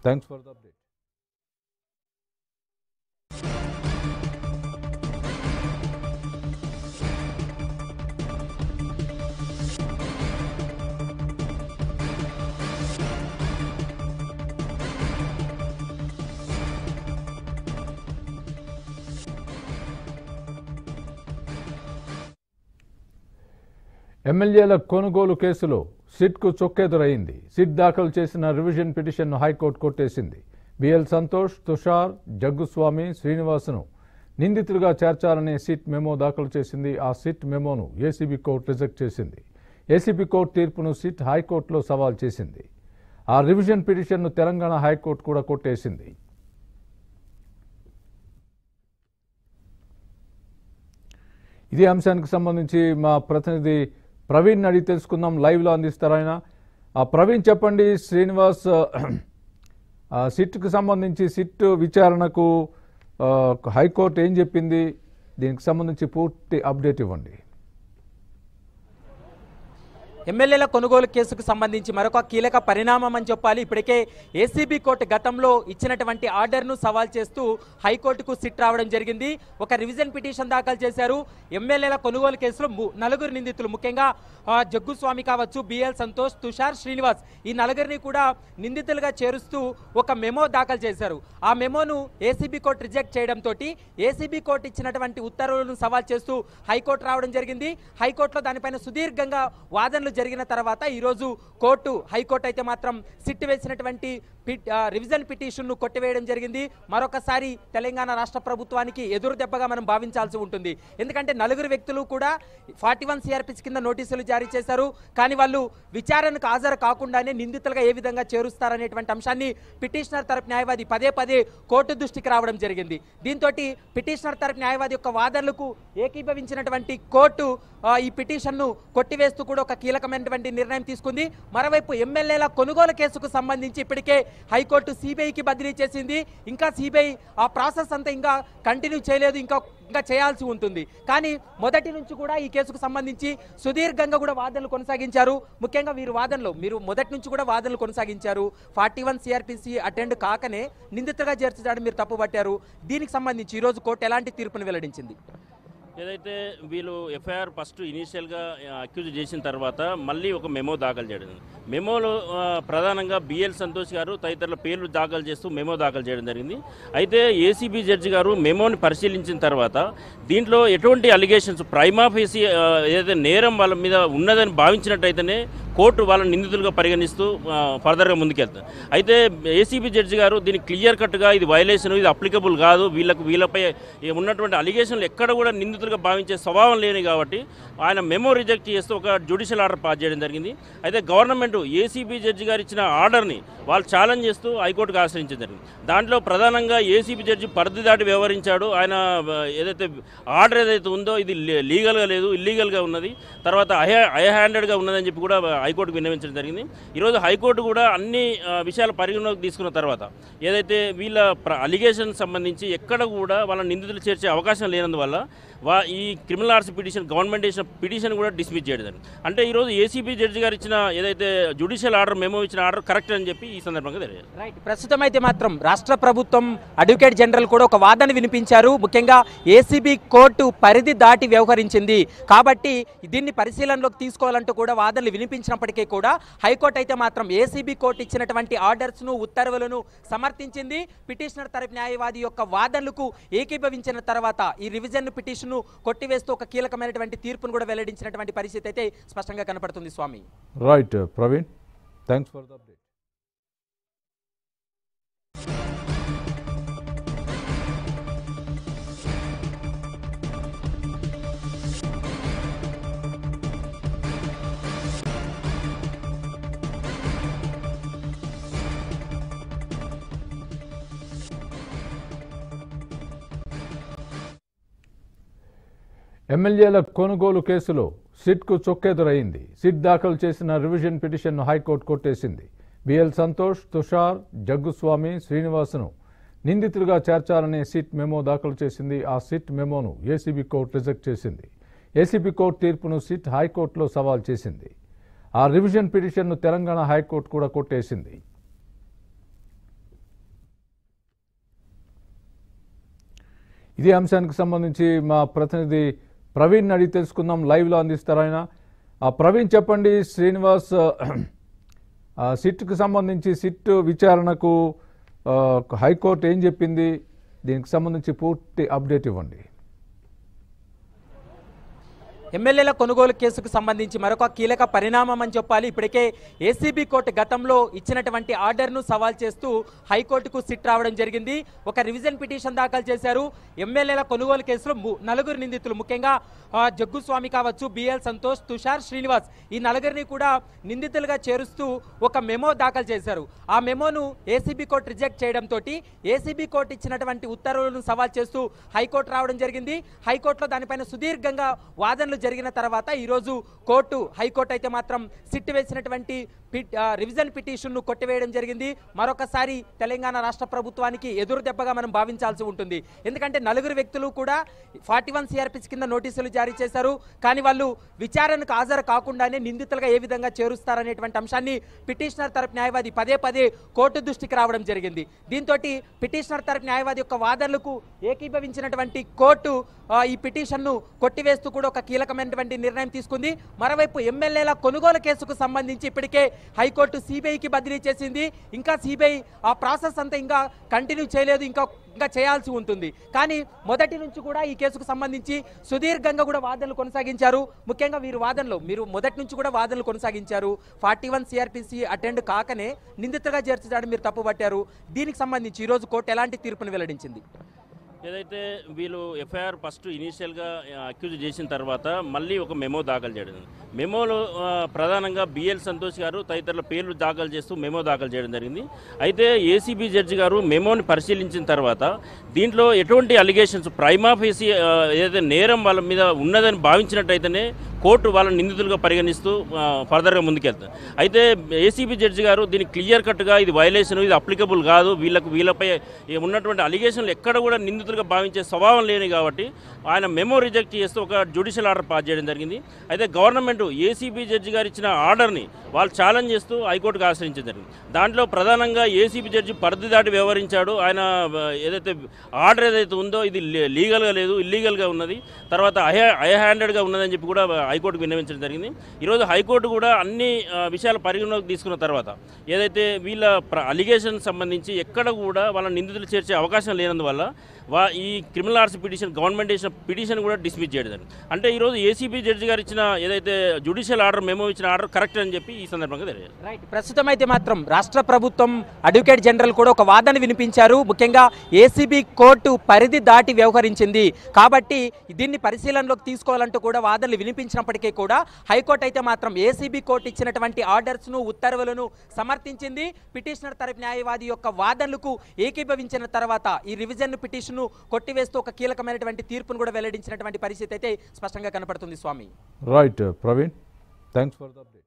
thanks for the update ఎమ్మెల్యేల కొనుగోలు కేసులో సిట్కు చొక్కెదురైంది సిట్ దాఖలు చేసిన రివిజన్ పిటిషన్ను హైకోర్టు కొట్టేసింది బిఎల్ సంతోష్ తుషార్ జగ్గుస్వామి శ్రీనివాస్ను నిందితులుగా చేర్చాలనే సిట్ మెమో దాఖలు చేసింది ఆ సిట్ మెమోను ఏసీబీ కోర్టు రిజెక్ట్ చేసింది ఏసీబీ కోర్టు తీర్పును సిట్ హైకోర్టులో సవాల్ చేసింది ఆ రివిజన్ పిటిషన్ను తెలంగాణ హైకోర్టు కూడా కొట్టేసింది ఇదే అంశానికి సంబంధించి మా ప్రతినిధి ప్రవీణ్ అడిగి తెలుసుకుందాం లైవ్లో అందిస్తారు ఆయన ప్రవీణ్ చెప్పండి శ్రీనివాస్ సిట్కు సంబంధించి సిట్ విచారణకు హైకోర్టు ఏం చెప్పింది దీనికి సంబంధించి పూర్తి అప్డేట్ ఇవ్వండి ఎమ్మెల్యేల కొనుగోలు కేసుకు సంబంధించి మరొక కీలక పరిణామం అని చెప్పాలి ఇప్పటికే ఏసీబీ కోర్టు గతంలో ఇచ్చినటువంటి ఆర్డర్ను సవాల్ చేస్తూ హైకోర్టుకు సిట్ రావడం జరిగింది ఒక రివిజన్ పిటిషన్ దాఖలు చేశారు ఎమ్మెల్యేల కొనుగోలు కేసులో నలుగురు నిందితులు ముఖ్యంగా జగ్గుస్వామి కావచ్చు బిఎల్ సంతోష్ తుషార్ శ్రీనివాస్ ఈ నలుగురిని కూడా నిందితులుగా చేరుస్తూ ఒక మెమో దాఖలు చేశారు ఆ మెమోను ఏసీబీ కోర్టు రిజెక్ట్ చేయడంతో ఏసీబీ కోర్టు ఇచ్చినటువంటి ఉత్తర్వులను సవాల్ చేస్తూ హైకోర్టు రావడం జరిగింది హైకోర్టులో దానిపైన సుదీర్ఘంగా వాదనలు విచారణలు జరిగిన తర్వాత ఈరోజు కోర్టు హైకోర్టు అయితే మాత్రం సిట్ వేసినటువంటి రివిజన్ పిటిషన్ను కొట్టివేయడం జరిగింది మరొకసారి తెలంగాణ రాష్ట్ర ప్రభుత్వానికి ఎదురు దెబ్బగా మనం భావించాల్సి ఉంటుంది ఎందుకంటే నలుగురు వ్యక్తులు కూడా ఫార్టీ వన్ కింద నోటీసులు జారీ చేశారు కానీ వాళ్ళు విచారణకు హాజరు కాకుండానే నిందితులుగా ఏ విధంగా చేరుస్తారనేటువంటి అంశాన్ని పిటిషనర్ తరపు న్యాయవాది పదే పదే కోర్టు దృష్టికి రావడం జరిగింది దీంతో పిటిషనర్ తరపు న్యాయవాది యొక్క వాదనలకు ఏకీభవించినటువంటి కోర్టు ఈ పిటిషన్ను కొట్టివేస్తూ కూడా ఒక కీలక కీలకమైనటువంటి నిర్ణయం తీసుకుంది మరోవైపు ఎమ్మెల్యేల కొనుగోలు కేసుకు సంబంధించి ఇప్పటికే హైకోర్టు సిబిఐకి బదిలీ చేసింది ఇంకా సిబిఐ ఆ ప్రాసెస్ అంతా ఇంకా కంటిన్యూ చేయలేదు ఇంకా ఇంకా చేయాల్సి ఉంటుంది కానీ మొదటి నుంచి కూడా ఈ కేసుకు సంబంధించి సుదీర్ఘంగా కూడా వాదనలు కొనసాగించారు ముఖ్యంగా వీరు వాదనలు మీరు మొదటి నుంచి కూడా వాదనలు కొనసాగించారు ఫార్టీ వన్ సిఆర్పిసి అటెండ్ కాకనే నిందితగా చేర్చడానికి మీరు తప్పుపట్టారు దీనికి సంబంధించి ఈరోజు కోర్టు ఎలాంటి తీర్పును వెల్లడించింది ఏదైతే వీళ్ళు ఎఫ్ఐఆర్ ఫస్ట్ ఇనీషియల్గా అక్యూజ్ చేసిన తర్వాత మళ్ళీ ఒక మెమో దాఖలు చేయడం మెమోలో ప్రధానంగా బిఎల్ సంతోష్ గారు తదితరుల పేర్లు దాఖలు చేస్తూ మెమో దాఖలు చేయడం జరిగింది అయితే ఏసీబీ జడ్జి గారు మెమోని పరిశీలించిన తర్వాత దీంట్లో ఎటువంటి అలిగేషన్స్ ప్రైమాఫీసీ ఏదైతే నేరం వాళ్ళ మీద ఉన్నదని భావించినట్టయితేనే కోర్టు వాళ్ళని నిందితులుగా పరిగణిస్తూ ఫర్దర్గా ముందుకెళ్తుంది అయితే ఏసీబీ జడ్జి గారు దీన్ని క్లియర్ కట్గా ఇది వైలేషన్ ఇది అప్లికబుల్ కాదు వీళ్ళకు వీళ్ళపై ఉన్నటువంటి అలిగేషన్లు ఎక్కడ కూడా నిందితులుగా భావించే స్వభావం లేని కాబట్టి ఆయన మెమో రిజెక్ట్ చేస్తూ ఒక జ్యుడిషియల్ ఆర్డర్ పాస్ చేయడం జరిగింది అయితే గవర్నమెంట్ ఏసీబీ జడ్జి గారు ఇచ్చిన ఆర్డర్ని వాళ్ళు ఛాలెంజ్ చేస్తూ హైకోర్టుకు ఆశ్రయించడం జరిగింది దాంట్లో ప్రధానంగా ఏసీబీ జడ్జి పరిధి దాటి వ్యవహరించాడు ఆయన ఏదైతే ఆర్డర్ ఏదైతే ఉందో ఇది లీగల్గా లేదు ఇల్లీగల్గా ఉన్నది తర్వాత హై హై హ్యాండెడ్గా ఉన్నదని చెప్పి కూడా హైకోర్టుకు విన్నవించడం జరిగింది ఈరోజు హైకోర్టు కూడా అన్ని విషయాలు పరిగణలోకి తీసుకున్న తర్వాత ఏదైతే వీళ్ళ అలిగేషన్ సంబంధించి ఎక్కడ కూడా వాళ్ళ నిందితులు చేర్చే అవకాశం లేనందువల్ల వా ఈ క్రిమినల్ ఆర్ట్స్ పిటిషన్ గవర్నమెంట్ ఇచ్చిన పిటిషన్ కూడా డిస్మిస్ చేయడం అంటే ఈరోజు ఏసీబీ జడ్జి గారు ఇచ్చిన ఏదైతే జ్యుడిషియల్ ఆర్డర్ మేము ఇచ్చిన ఆర్డర్ కరెక్ట్ అని చెప్పి ఈ సందర్భంగా తెలియదు రైట్ ప్రస్తుతం అయితే మాత్రం రాష్ట్ర ప్రభుత్వం అడ్వకేట్ జనరల్ కూడా ఒక వాదన వినిపించారు ముఖ్యంగా ఏసీబీ కోర్టు పరిధి దాటి వ్యవహరించింది కాబట్టి దీన్ని పరిశీలనలోకి తీసుకోవాలంటూ కూడా వాదనలు వినిపించినప్పటికీ కూడా హైకోర్టు అయితే మాత్రం ఏసీబీ కోర్టు ఇచ్చినటువంటి ఆర్డర్స్ను ఉత్తర్వులను సమర్థించింది పిటిషనర్ తరపు న్యాయవాది యొక్క వాదనలకు ఏకీభవించిన తర్వాత ఈ రివిజన్ పిటిషన్ తీర్పును కొట్టివేస్తూ ఒక కీలకమైనటువంటి తీర్పును కూడా వెల్లడించినటువంటి పరిస్థితి అయితే స్పష్టంగా కనపడుతుంది స్వామి right Praveen thanks for the update ఎమ్మెల్యేల కొనుగోలు కేసులో సిట్కు చొక్కెదురైంది సిట్ దాఖలు చేసిన రివిజన్ పిటిషన్ను హైకోర్టు కొట్టేసింది బిఎల్ సంతోష్ తుషార్ జగ్గుస్వామి శ్రీనివాసును నిందితులుగా చేర్చాలనే సిట్ మెమో దాఖలు చేసింది ఆ సిట్ మెమోను ఏసీబీ కోర్టు రిజెక్ట్ చేసింది ఏసీబీ కోర్టు తీర్పును సిట్ హైకోర్టులో సవాల్ చేసింది ఆ రివిజన్ పిటిషన్ను తెలంగాణ హైకోర్టు కూడా కొట్టేసింది ఇదే అంశానికి సంబంధించి మా ప్రతినిధి ప్రవీణ్ అడిగి తెలుసుకుందాం లైవ్లో అందిస్తారు ఆయన ప్రవీణ్ చెప్పండి శ్రీనివాస్ సిట్కు సంబంధించి సిట్ విచారణకు హైకోర్టు ఏం చెప్పింది దీనికి సంబంధించి పూర్తి అప్డేట్ ఇవ్వండి ఎమ్మెల్యేల కొనుగోలు కేసుకు సంబంధించి మరొక కీలక పరిణామం అని చెప్పాలి ఇప్పటికే ఏసీబీ కోర్టు గతంలో ఇచ్చినటువంటి ఆర్డర్ను సవాల్ చేస్తూ హైకోర్టుకు సిట్ రావడం జరిగింది ఒక రివిజన్ పిటిషన్ దాఖలు చేశారు ఎమ్మెల్యేల కొనుగోలు కేసులో నలుగురు నిందితులు ముఖ్యంగా జగ్గుస్వామి కావచ్చు బిఎల్ సంతోష్ తుషార్ శ్రీనివాస్ ఈ నలుగురిని కూడా నిందితులుగా చేరుస్తూ ఒక మెమో దాఖలు చేశారు ఆ మెమోను ఏసీబీ కోర్టు రిజెక్ట్ చేయడంతో ఏసీబీ కోర్టు ఇచ్చినటువంటి ఉత్తర్వులను సవాల్ చేస్తూ హైకోర్టు రావడం జరిగింది హైకోర్టులో దానిపైన సుదీర్ఘంగా వాదనలు జరిగిన తర్వాత ఈరోజు కోర్టు హైకోర్టు అయితే మాత్రం సిట్ వేసినటువంటి రివిజన్ పిటిషన్ను కొట్టివేయడం జరిగింది మరొకసారి తెలంగాణ రాష్ట్ర ప్రభుత్వానికి ఎదురు దెబ్బగా మనం భావించాల్సి ఉంటుంది ఎందుకంటే నలుగురు వ్యక్తులు కూడా ఫార్టీ వన్ కింద నోటీసులు జారీ చేశారు కానీ వాళ్ళు విచారణకు హాజరు కాకుండానే నిందితులుగా ఏ విధంగా చేరుస్తారనేటువంటి అంశాన్ని పిటిషనర్ తరపు న్యాయవాది పదే పదే కోర్టు దృష్టికి రావడం జరిగింది దీంతో పిటిషనర్ తరపు న్యాయవాది యొక్క వాదనలకు ఏకీభవించినటువంటి కోర్టు ఈ పిటిషన్ను కొట్టివేస్తూ కూడా ఒక కీలకమైనటువంటి నిర్ణయం తీసుకుంది మరోవైపు ఎమ్మెల్యేల కొనుగోలు కేసుకు సంబంధించి ఇప్పటికే హైకోర్టు సిబిఐకి బదిలీ చేసింది ఇంకా సిబిఐ ఆ ప్రాసెస్ అంతా ఇంకా కంటిన్యూ చేయలేదు ఇంకా ఇంకా చేయాల్సి ఉంటుంది కానీ మొదటి నుంచి కూడా ఈ కేసుకు సంబంధించి సుదీర్ఘంగా కూడా వాదనలు కొనసాగించారు ముఖ్యంగా వీరు వాదనలు మీరు మొదటి నుంచి కూడా వాదనలు కొనసాగించారు ఫార్టీ వన్ సిఆర్పిసి అటెండ్ కాకనే నిందితగా చేర్చడానికి మీరు తప్పుపట్టారు దీనికి సంబంధించి ఈరోజు కోర్టు ఎలాంటి తీర్పును వెల్లడించింది ఏదైతే వీళ్ళు ఎఫ్ఐఆర్ ఫస్ట్ ఇనీషియల్గా అక్యూజ్ చేసిన తర్వాత మళ్ళీ ఒక మెమో దాఖలు చేయడం మెమోలో ప్రధానంగా బిఎల్ సంతోష్ గారు తదితరుల పేర్లు దాఖలు చేస్తూ మెమో దాఖలు చేయడం జరిగింది అయితే ఏసీబీ జడ్జి గారు మెమోని పరిశీలించిన తర్వాత దీంట్లో ఎటువంటి అలిగేషన్స్ ప్రైమాఫీసీ ఏదైతే నేరం వాళ్ళ మీద ఉన్నదని భావించినట్టయితేనే కోర్టు వాళ్ళని నిందితులుగా పరిగణిస్తూ ఫర్దర్గా ముందుకెళ్తారు అయితే ఏసీబీ జడ్జి గారు దీన్ని క్లియర్ కట్గా ఇది వైలేషన్ ఇది అప్లికబుల్ కాదు వీళ్ళకు వీళ్ళపై ఉన్నటువంటి అలిగేషన్లు ఎక్కడ కూడా నిందితులుగా భావించే స్వభావం లేని కాబట్టి ఆయన మెమో రిజెక్ట్ చేస్తూ ఒక జ్యుడిషియల్ ఆర్డర్ పాస్ చేయడం జరిగింది అయితే గవర్నమెంట్ ఏసీబీ జడ్జి గారు ఇచ్చిన ఆర్డర్ని వాళ్ళు ఛాలెంజ్ చేస్తూ హైకోర్టుకు ఆశ్రయించడం జరిగింది దాంట్లో ప్రధానంగా ఏసీబీ జడ్జి పరిధి దాటి వ్యవహరించాడు ఆయన ఏదైతే ఆర్డర్ ఏదైతే ఉందో ఇది లీగల్గా లేదు ఇల్లీగల్గా ఉన్నది తర్వాత ఐ హై హ్యాండెడ్గా ఉన్నదని చెప్పి కూడా హైకోర్టుకు విన్నవించడం జరిగింది ఈరోజు హైకోర్టు కూడా అన్ని విషయాలు పరిగణలోకి తీసుకున్న తర్వాత ఏదైతే వీళ్ళ అలిగేషన్ సంబంధించి ఎక్కడ కూడా వాళ్ళ నిందితులు చేర్చే అవకాశం లేనందువల్ల వా ఈ క్రిమినల్ ఆర్ట్స్ పిటిషన్ గవర్నమెంట్ వేసిన పిటిషన్ కూడా డిస్మిస్ చేయడం అంటే ఈరోజు ఏసీబీ జడ్జి గారు ఇచ్చిన ఏదైతే జ్యుడిషియల్ ఆర్డర్ మేము ఇచ్చిన ఆర్డర్ కరెక్ట్ అని చెప్పి ఈ సందర్భంగా తెలియదు రైట్ ప్రస్తుతం అయితే మాత్రం రాష్ట్ర ప్రభుత్వం అడ్వకేట్ జనరల్ కూడా ఒక వాదన వినిపించారు ముఖ్యంగా ఏసీబీ కోర్టు పరిధి దాటి వ్యవహరించింది కాబట్టి దీన్ని పరిశీలనలోకి తీసుకోవాలంటూ కూడా వాదనలు వినిపించినప్పటికీ కూడా హైకోర్టు అయితే మాత్రం ఏసీబీ కోర్టు ఇచ్చినటువంటి ఆర్డర్స్ను ఉత్తర్వులను సమర్థించింది పిటిషనర్ తరపు న్యాయవాది యొక్క వాదనలకు ఏకీభవించిన తర్వాత ఈ రివిజన్ పిటిషన్ తీర్పును కొట్టివేస్తూ ఒక కీలకమైనటువంటి తీర్పును కూడా వెల్లడించినటువంటి పరిస్థితి అయితే స్పష్టంగా కనపడుతుంది స్వామి right Praveen thanks for the update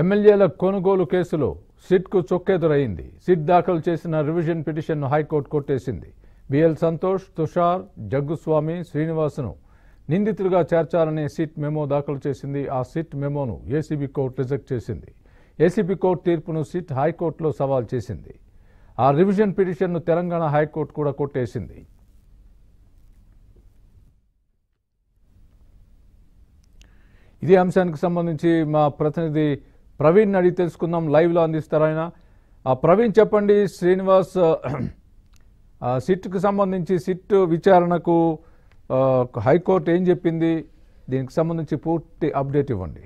ఎమ్మెల్యేల కొనుగోలు కేసులో సిట్కు చొక్కెదురైంది సిట్ దాఖలు చేసిన రివిజన్ పిటిషన్ను హైకోర్టు కొట్టేసింది బిఎల్ సంతోష్ తుషార్ జగ్గుస్వామి శ్రీనివాస్ను నిందితులుగా చేర్చాలనే సిట్ మెమో దాఖలు చేసింది ఆ సిట్ మెమోను ఏసీబీ కోర్టు రిజెక్ట్ చేసింది ఏసీబీ కోర్టు తీర్పును సిట్ హైకోర్టులో సవాల్ చేసింది ఆ రివిజన్ పిటిషన్ను తెలంగాణ హైకోర్టు కూడా కొట్టేసింది ఇదే అంశానికి సంబంధించి మా ప్రతినిధి ప్రవీణ్ అడిగి తెలుసుకుందాం లైవ్లో అందిస్తారు ఆయన ప్రవీణ్ చెప్పండి శ్రీనివాస్ సిట్కు సంబంధించి సిట్ విచారణకు హైకోర్టు ఏం చెప్పింది దీనికి సంబంధించి పూర్తి అప్డేట్ ఇవ్వండి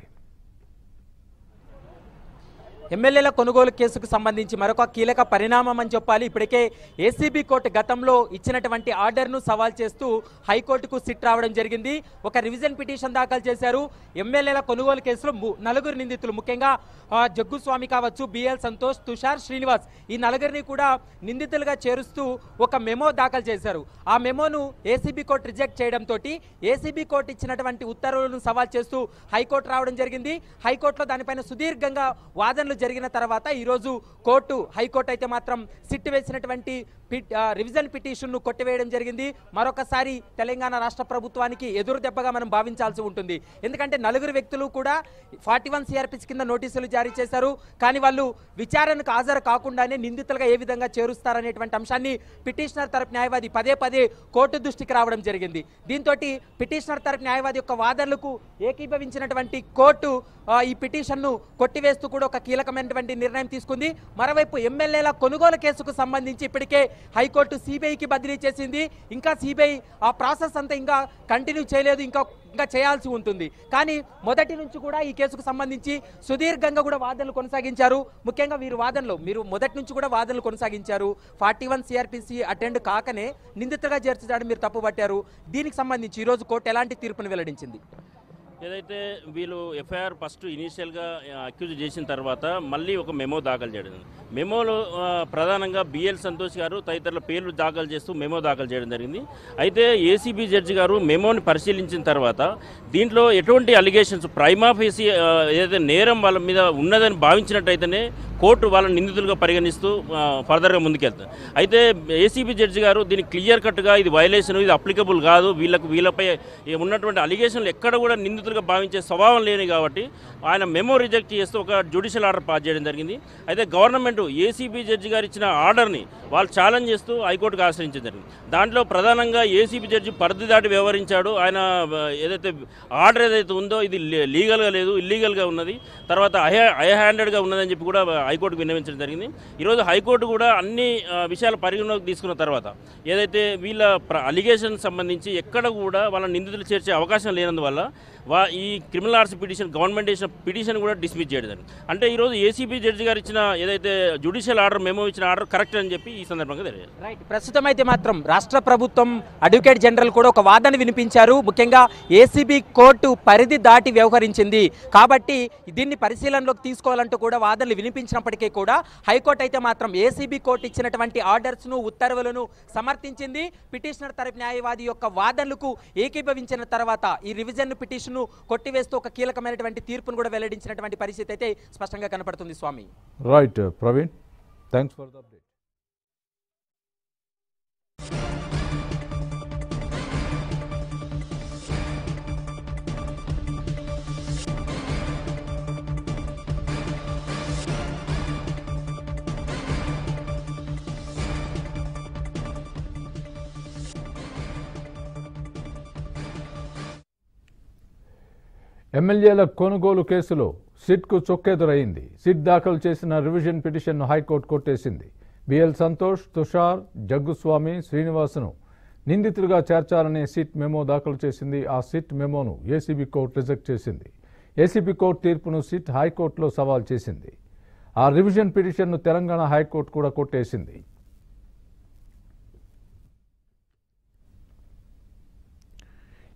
ఎమ్మెల్యేల కొనుగోలు కేసుకు సంబంధించి మరొక కీలక పరిణామం అని చెప్పాలి ఇప్పటికే ఏసీబీ కోర్టు గతంలో ఇచ్చినటువంటి ఆర్డర్ను సవాల్ చేస్తూ హైకోర్టుకు సిట్ రావడం జరిగింది ఒక రివిజన్ పిటిషన్ దాఖలు చేశారు ఎమ్మెల్యేల కొనుగోలు కేసులో నలుగురు నిందితులు ముఖ్యంగా జగ్గుస్వామి కావచ్చు బిఎల్ సంతోష్ తుషార్ శ్రీనివాస్ ఈ నలుగురిని కూడా నిందితులుగా చేరుస్తూ ఒక మెమో దాఖలు చేశారు ఆ మెమోను ఏసీబీ కోర్టు రిజెక్ట్ చేయడంతో ఏసీబీ కోర్టు ఇచ్చినటువంటి ఉత్తర్వులను సవాల్ చేస్తూ హైకోర్టు రావడం జరిగింది హైకోర్టులో దానిపైన సుదీర్ఘంగా వాదనలు జరిగిన తర్వాత ఈరోజు కోర్టు హైకోర్టు అయితే మాత్రం సిట్ వేసినటువంటి రివిజన్ పిటిషన్ను కొట్టివేయడం జరిగింది మరొకసారి తెలంగాణ రాష్ట్ర ప్రభుత్వానికి ఎదురు దెబ్బగా మనం భావించాల్సి ఉంటుంది ఎందుకంటే నలుగురు వ్యక్తులు కూడా ఫార్టీ వన్ సిఆర్పిస్ కింద నోటీసులు జారీ చేశారు కానీ వాళ్ళు విచారణకు హాజరు కాకుండానే నిందితులుగా ఏ విధంగా చేరుస్తారనేటువంటి అంశాన్ని పిటిషనర్ తరపు న్యాయవాది పదే పదే కోర్టు దృష్టికి రావడం జరిగింది దీంతో పిటిషనర్ తరపు న్యాయవాది యొక్క వాదనలకు ఏకీభవించినటువంటి కోర్టు ఈ పిటిషన్ను కొట్టివేస్తూ కూడా ఒక కీలకమైనటువంటి నిర్ణయం తీసుకుంది మరోవైపు ఎమ్మెల్యేల కొనుగోలు కేసుకు సంబంధించి ఇప్పటికే హైకోర్టు సిబిఐకి బదిలీ చేసింది ఇంకా సిబిఐ ఆ ప్రాసెస్ అంతా ఇంకా కంటిన్యూ చేయలేదు ఇంకా ఇంకా చేయాల్సి ఉంటుంది కానీ మొదటి నుంచి కూడా ఈ కేసుకు సంబంధించి సుదీర్ఘంగా కూడా వాదనలు కొనసాగించారు ముఖ్యంగా వీరు వాదనలు మీరు మొదటి నుంచి కూడా వాదనలు కొనసాగించారు ఫార్టీ వన్ సిఆర్పిసి అటెండ్ కాకనే నిందితగా చేర్చడానికి మీరు తప్పుపట్టారు దీనికి సంబంధించి ఈరోజు కోర్టు ఎలాంటి తీర్పును వెల్లడించింది ఏదైతే వీళ్ళు ఎఫ్ఐఆర్ ఫస్ట్ ఇనీషియల్గా అక్యూజ్ చేసిన తర్వాత మళ్ళీ ఒక మెమో దాఖలు చేయడం మెమోలో ప్రధానంగా బిఎల్ సంతోష్ గారు తదితరుల పేర్లు దాఖలు చేస్తూ మెమో దాఖలు చేయడం జరిగింది అయితే ఏసీబీ జడ్జి గారు మెమోని పరిశీలించిన తర్వాత దీంట్లో ఎటువంటి అలిగేషన్స్ ప్రైమాఫేసి ఏదైతే నేరం వాళ్ళ మీద ఉన్నదని భావించినట్టయితేనే కోర్టు వాళ్ళని నిందితులుగా పరిగణిస్తూ ఫర్దర్గా ముందుకెళ్తారు అయితే ఏసీబీ జడ్జి గారు దీన్ని క్లియర్ కట్గా ఇది వైలేషన్ ఇది అప్లికబుల్ కాదు వీళ్ళకు వీళ్ళపై ఉన్నటువంటి అలిగేషన్లు ఎక్కడ కూడా నిందితులు ఆఫీసర్గా భావించే స్వభావం లేని కాబట్టి ఆయన మెమో రిజెక్ట్ చేస్తూ ఒక జ్యుడిషియల్ ఆర్డర్ పాస్ చేయడం జరిగింది అయితే గవర్నమెంట్ ఏసీబీ జడ్జి గారు ఇచ్చిన ఆర్డర్ని వాళ్ళు ఛాలెంజ్ చేస్తూ హైకోర్టుకు ఆశ్రయించడం జరిగింది దాంట్లో ప్రధానంగా ఏసీబీ జడ్జి పరిధి దాటి వ్యవహరించాడు ఆయన ఏదైతే ఆర్డర్ ఏదైతే ఉందో ఇది లీగల్గా లేదు ఇల్లీగల్గా ఉన్నది తర్వాత హై హై హ్యాండెడ్గా ఉన్నదని చెప్పి కూడా హైకోర్టుకు విన్నవించడం జరిగింది ఈరోజు హైకోర్టు కూడా అన్ని విషయాలు పరిగణలోకి తీసుకున్న తర్వాత ఏదైతే వీళ్ళ అలిగేషన్ సంబంధించి ఎక్కడ కూడా వాళ్ళ నిందితులు చేర్చే అవకాశం లేనందువల్ల వా ఈ క్రిమినల్ ఆర్ట్స్ పిటిషన్ గవర్నమెంట్ చేసిన పిటిషన్ కూడా డిస్మిస్ చేయడం అంటే ఈరోజు ఏసీబీ జడ్జి గారు ఇచ్చిన ఏదైతే జుడిషియల్ ఆర్డర్ మేము ఇచ్చిన ఆర్డర్ కరెక్ట్ అని చెప్పి ఈ సందర్భంగా తెలియదు రైట్ ప్రస్తుతం అయితే మాత్రం రాష్ట్ర ప్రభుత్వం అడ్వకేట్ జనరల్ కూడా ఒక వాదన వినిపించారు ముఖ్యంగా ఏసీబీ కోర్టు పరిధి దాటి వ్యవహరించింది కాబట్టి దీన్ని పరిశీలనలోకి తీసుకోవాలంటూ కూడా వాదనలు వినిపించినప్పటికీ కూడా హైకోర్టు అయితే మాత్రం ఏసీబీ కోర్టు ఇచ్చినటువంటి ఆర్డర్స్ను ఉత్తర్వులను సమర్థించింది పిటిషనర్ తరపు న్యాయవాది యొక్క వాదనలకు ఏకీభవించిన తర్వాత ఈ రివిజన్ పిటిషన్ తీర్పును కొట్టివేస్తూ ఒక కీలకమైనటువంటి తీర్పును కూడా వెల్లడించినటువంటి పరిస్థితి అయితే స్పష్టంగా కనపడుతుంది స్వామి right Praveen thanks for the update ఎమ్మెల్యేల కొనుగోలు కేసులో సిట్కు చొక్కెదురైంది సిట్ దాఖలు చేసిన రివిజన్ పిటిషన్ను హైకోర్టు కొట్టేసింది బిఎల్ సంతోష్ తుషార్ జగ్గుస్వామి శ్రీనివాసును నిందితులుగా చేర్చాలనే సిట్ మెమో దాఖలు చేసింది ఆ సిట్ మెమోను ఏసీబీ కోర్టు రిజెక్ట్ చేసింది ఏసీబీ కోర్టు తీర్పును సిట్ హైకోర్టులో సవాల్ చేసింది ఆ రివిజన్ పిటిషన్ను తెలంగాణ హైకోర్టు కూడా కొట్టేసింది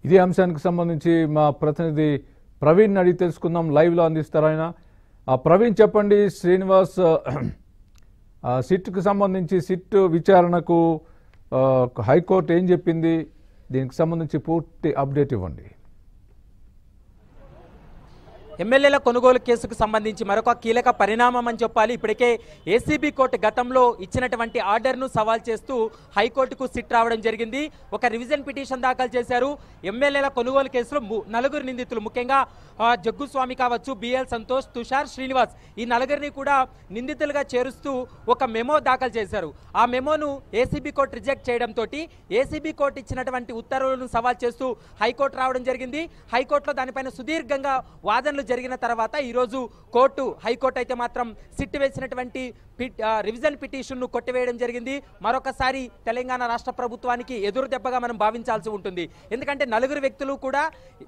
ఇదే అంశానికి సంబంధించి మా ప్రతినిధి ప్రవీణ్ అడిగి తెలుసుకుందాం లైవ్లో అందిస్తారు ఆయన ప్రవీణ్ చెప్పండి శ్రీనివాస్ సిట్కు సంబంధించి సిట్ విచారణకు హైకోర్టు ఏం చెప్పింది దీనికి సంబంధించి పూర్తి అప్డేట్ ఇవ్వండి ఎమ్మెల్యేల కొనుగోలు కేసుకు సంబంధించి మరొక కీలక పరిణామం అని చెప్పాలి ఇప్పటికే ఏసీబీ కోర్టు గతంలో ఇచ్చినటువంటి ఆర్డర్ను సవాల్ చేస్తూ హైకోర్టుకు సిట్ రావడం జరిగింది ఒక రివిజన్ పిటిషన్ దాఖలు చేశారు ఎమ్మెల్యేల కొనుగోలు కేసులో నలుగురు నిందితులు ముఖ్యంగా జగ్గుస్వామి కావచ్చు బిఎల్ సంతోష్ తుషార్ శ్రీనివాస్ ఈ నలుగురిని కూడా నిందితులుగా చేరుస్తూ ఒక మెమో దాఖలు చేశారు ఆ మెమోను ఏసీబీ కోర్టు రిజెక్ట్ చేయడంతో ఏసీబీ కోర్టు ఇచ్చినటువంటి ఉత్తర్వులను సవాల్ చేస్తూ హైకోర్టు రావడం జరిగింది హైకోర్టులో దానిపైన సుదీర్ఘంగా వాదనలు జరిగిన తర్వాత ఈరోజు కోర్టు హైకోర్టు అయితే మాత్రం సిట్ వేసినటువంటి రివిజన్ పిటిషన్ను కొట్టివేయడం జరిగింది మరొకసారి తెలంగాణ రాష్ట్ర ప్రభుత్వానికి ఎదురు దెబ్బగా మనం భావించాల్సి ఉంటుంది ఎందుకంటే నలుగురు వ్యక్తులు కూడా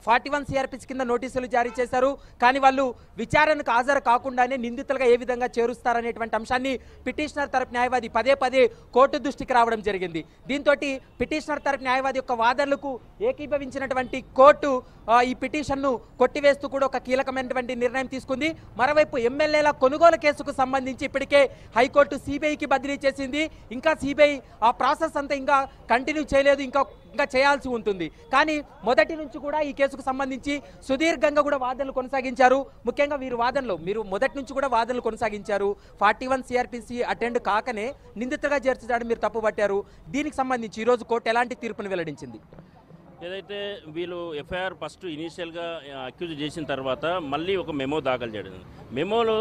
ఫార్టీ వన్ సిఆర్పిస్ కింద నోటీసులు జారీ చేశారు కానీ వాళ్ళు విచారణకు హాజరు కాకుండానే నిందితులుగా ఏ విధంగా చేరుస్తారనేటువంటి అంశాన్ని పిటిషనర్ తరపు న్యాయవాది పదే పదే కోర్టు దృష్టికి రావడం జరిగింది దీంతో పిటిషనర్ తరపు న్యాయవాది యొక్క వాదనలకు ఏకీభవించినటువంటి కోర్టు ఈ పిటిషన్ను కొట్టివేస్తూ కూడా ఒక కీలకమైనటువంటి నిర్ణయం తీసుకుంది మరోవైపు ఎమ్మెల్యేల కొనుగోలు కేసుకు సంబంధించి ఇప్పటికే హైకోర్టు సిబిఐకి బదిలీ చేసింది ఇంకా సిబిఐ ఆ ప్రాసెస్ అంతా ఇంకా కంటిన్యూ చేయలేదు ఇంకా ఇంకా చేయాల్సి ఉంటుంది కానీ మొదటి నుంచి కూడా ఈ కేసుకు సంబంధించి సుదీర్ఘంగా కూడా వాదనలు కొనసాగించారు ముఖ్యంగా వీరు వాదనలు మీరు మొదటి నుంచి కూడా వాదనలు కొనసాగించారు ఫార్టీ వన్ సిఆర్పిసి అటెండ్ కాకనే నిందితుగా చేర్చడానికి మీరు తప్పుపట్టారు దీనికి సంబంధించి ఈరోజు కోర్టు ఎలాంటి తీర్పును వెల్లడించింది ఏదైతే వీళ్ళు ఎఫ్ఐఆర్ ఫస్ట్ ఇనీషియల్గా అక్యూజ్ చేసిన తర్వాత మళ్ళీ ఒక మెమో దాఖలు చేయడం మెమోలో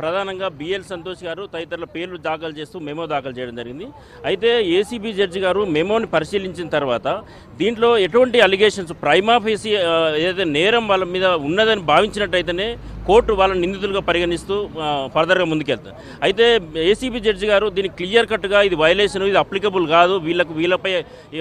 ప్రధానంగా బిఎల్ సంతోష్ గారు తదితరుల పేర్లు దాఖలు చేస్తూ మెమో దాఖలు చేయడం జరిగింది అయితే ఏసీబీ జడ్జి గారు మెమోని పరిశీలించిన తర్వాత దీంట్లో ఎటువంటి అలిగేషన్స్ ప్రైమాఫీసీ ఏదైతే నేరం వాళ్ళ మీద ఉన్నదని భావించినట్టయితేనే కోర్టు వాళ్ళని నిందితులుగా పరిగణిస్తూ ఫర్దర్గా ముందుకెళ్తారు అయితే ఏసీబీ జడ్జి గారు దీన్ని క్లియర్ కట్గా ఇది వైలేషన్ ఇది అప్లికబుల్ కాదు వీళ్ళకు వీళ్ళపై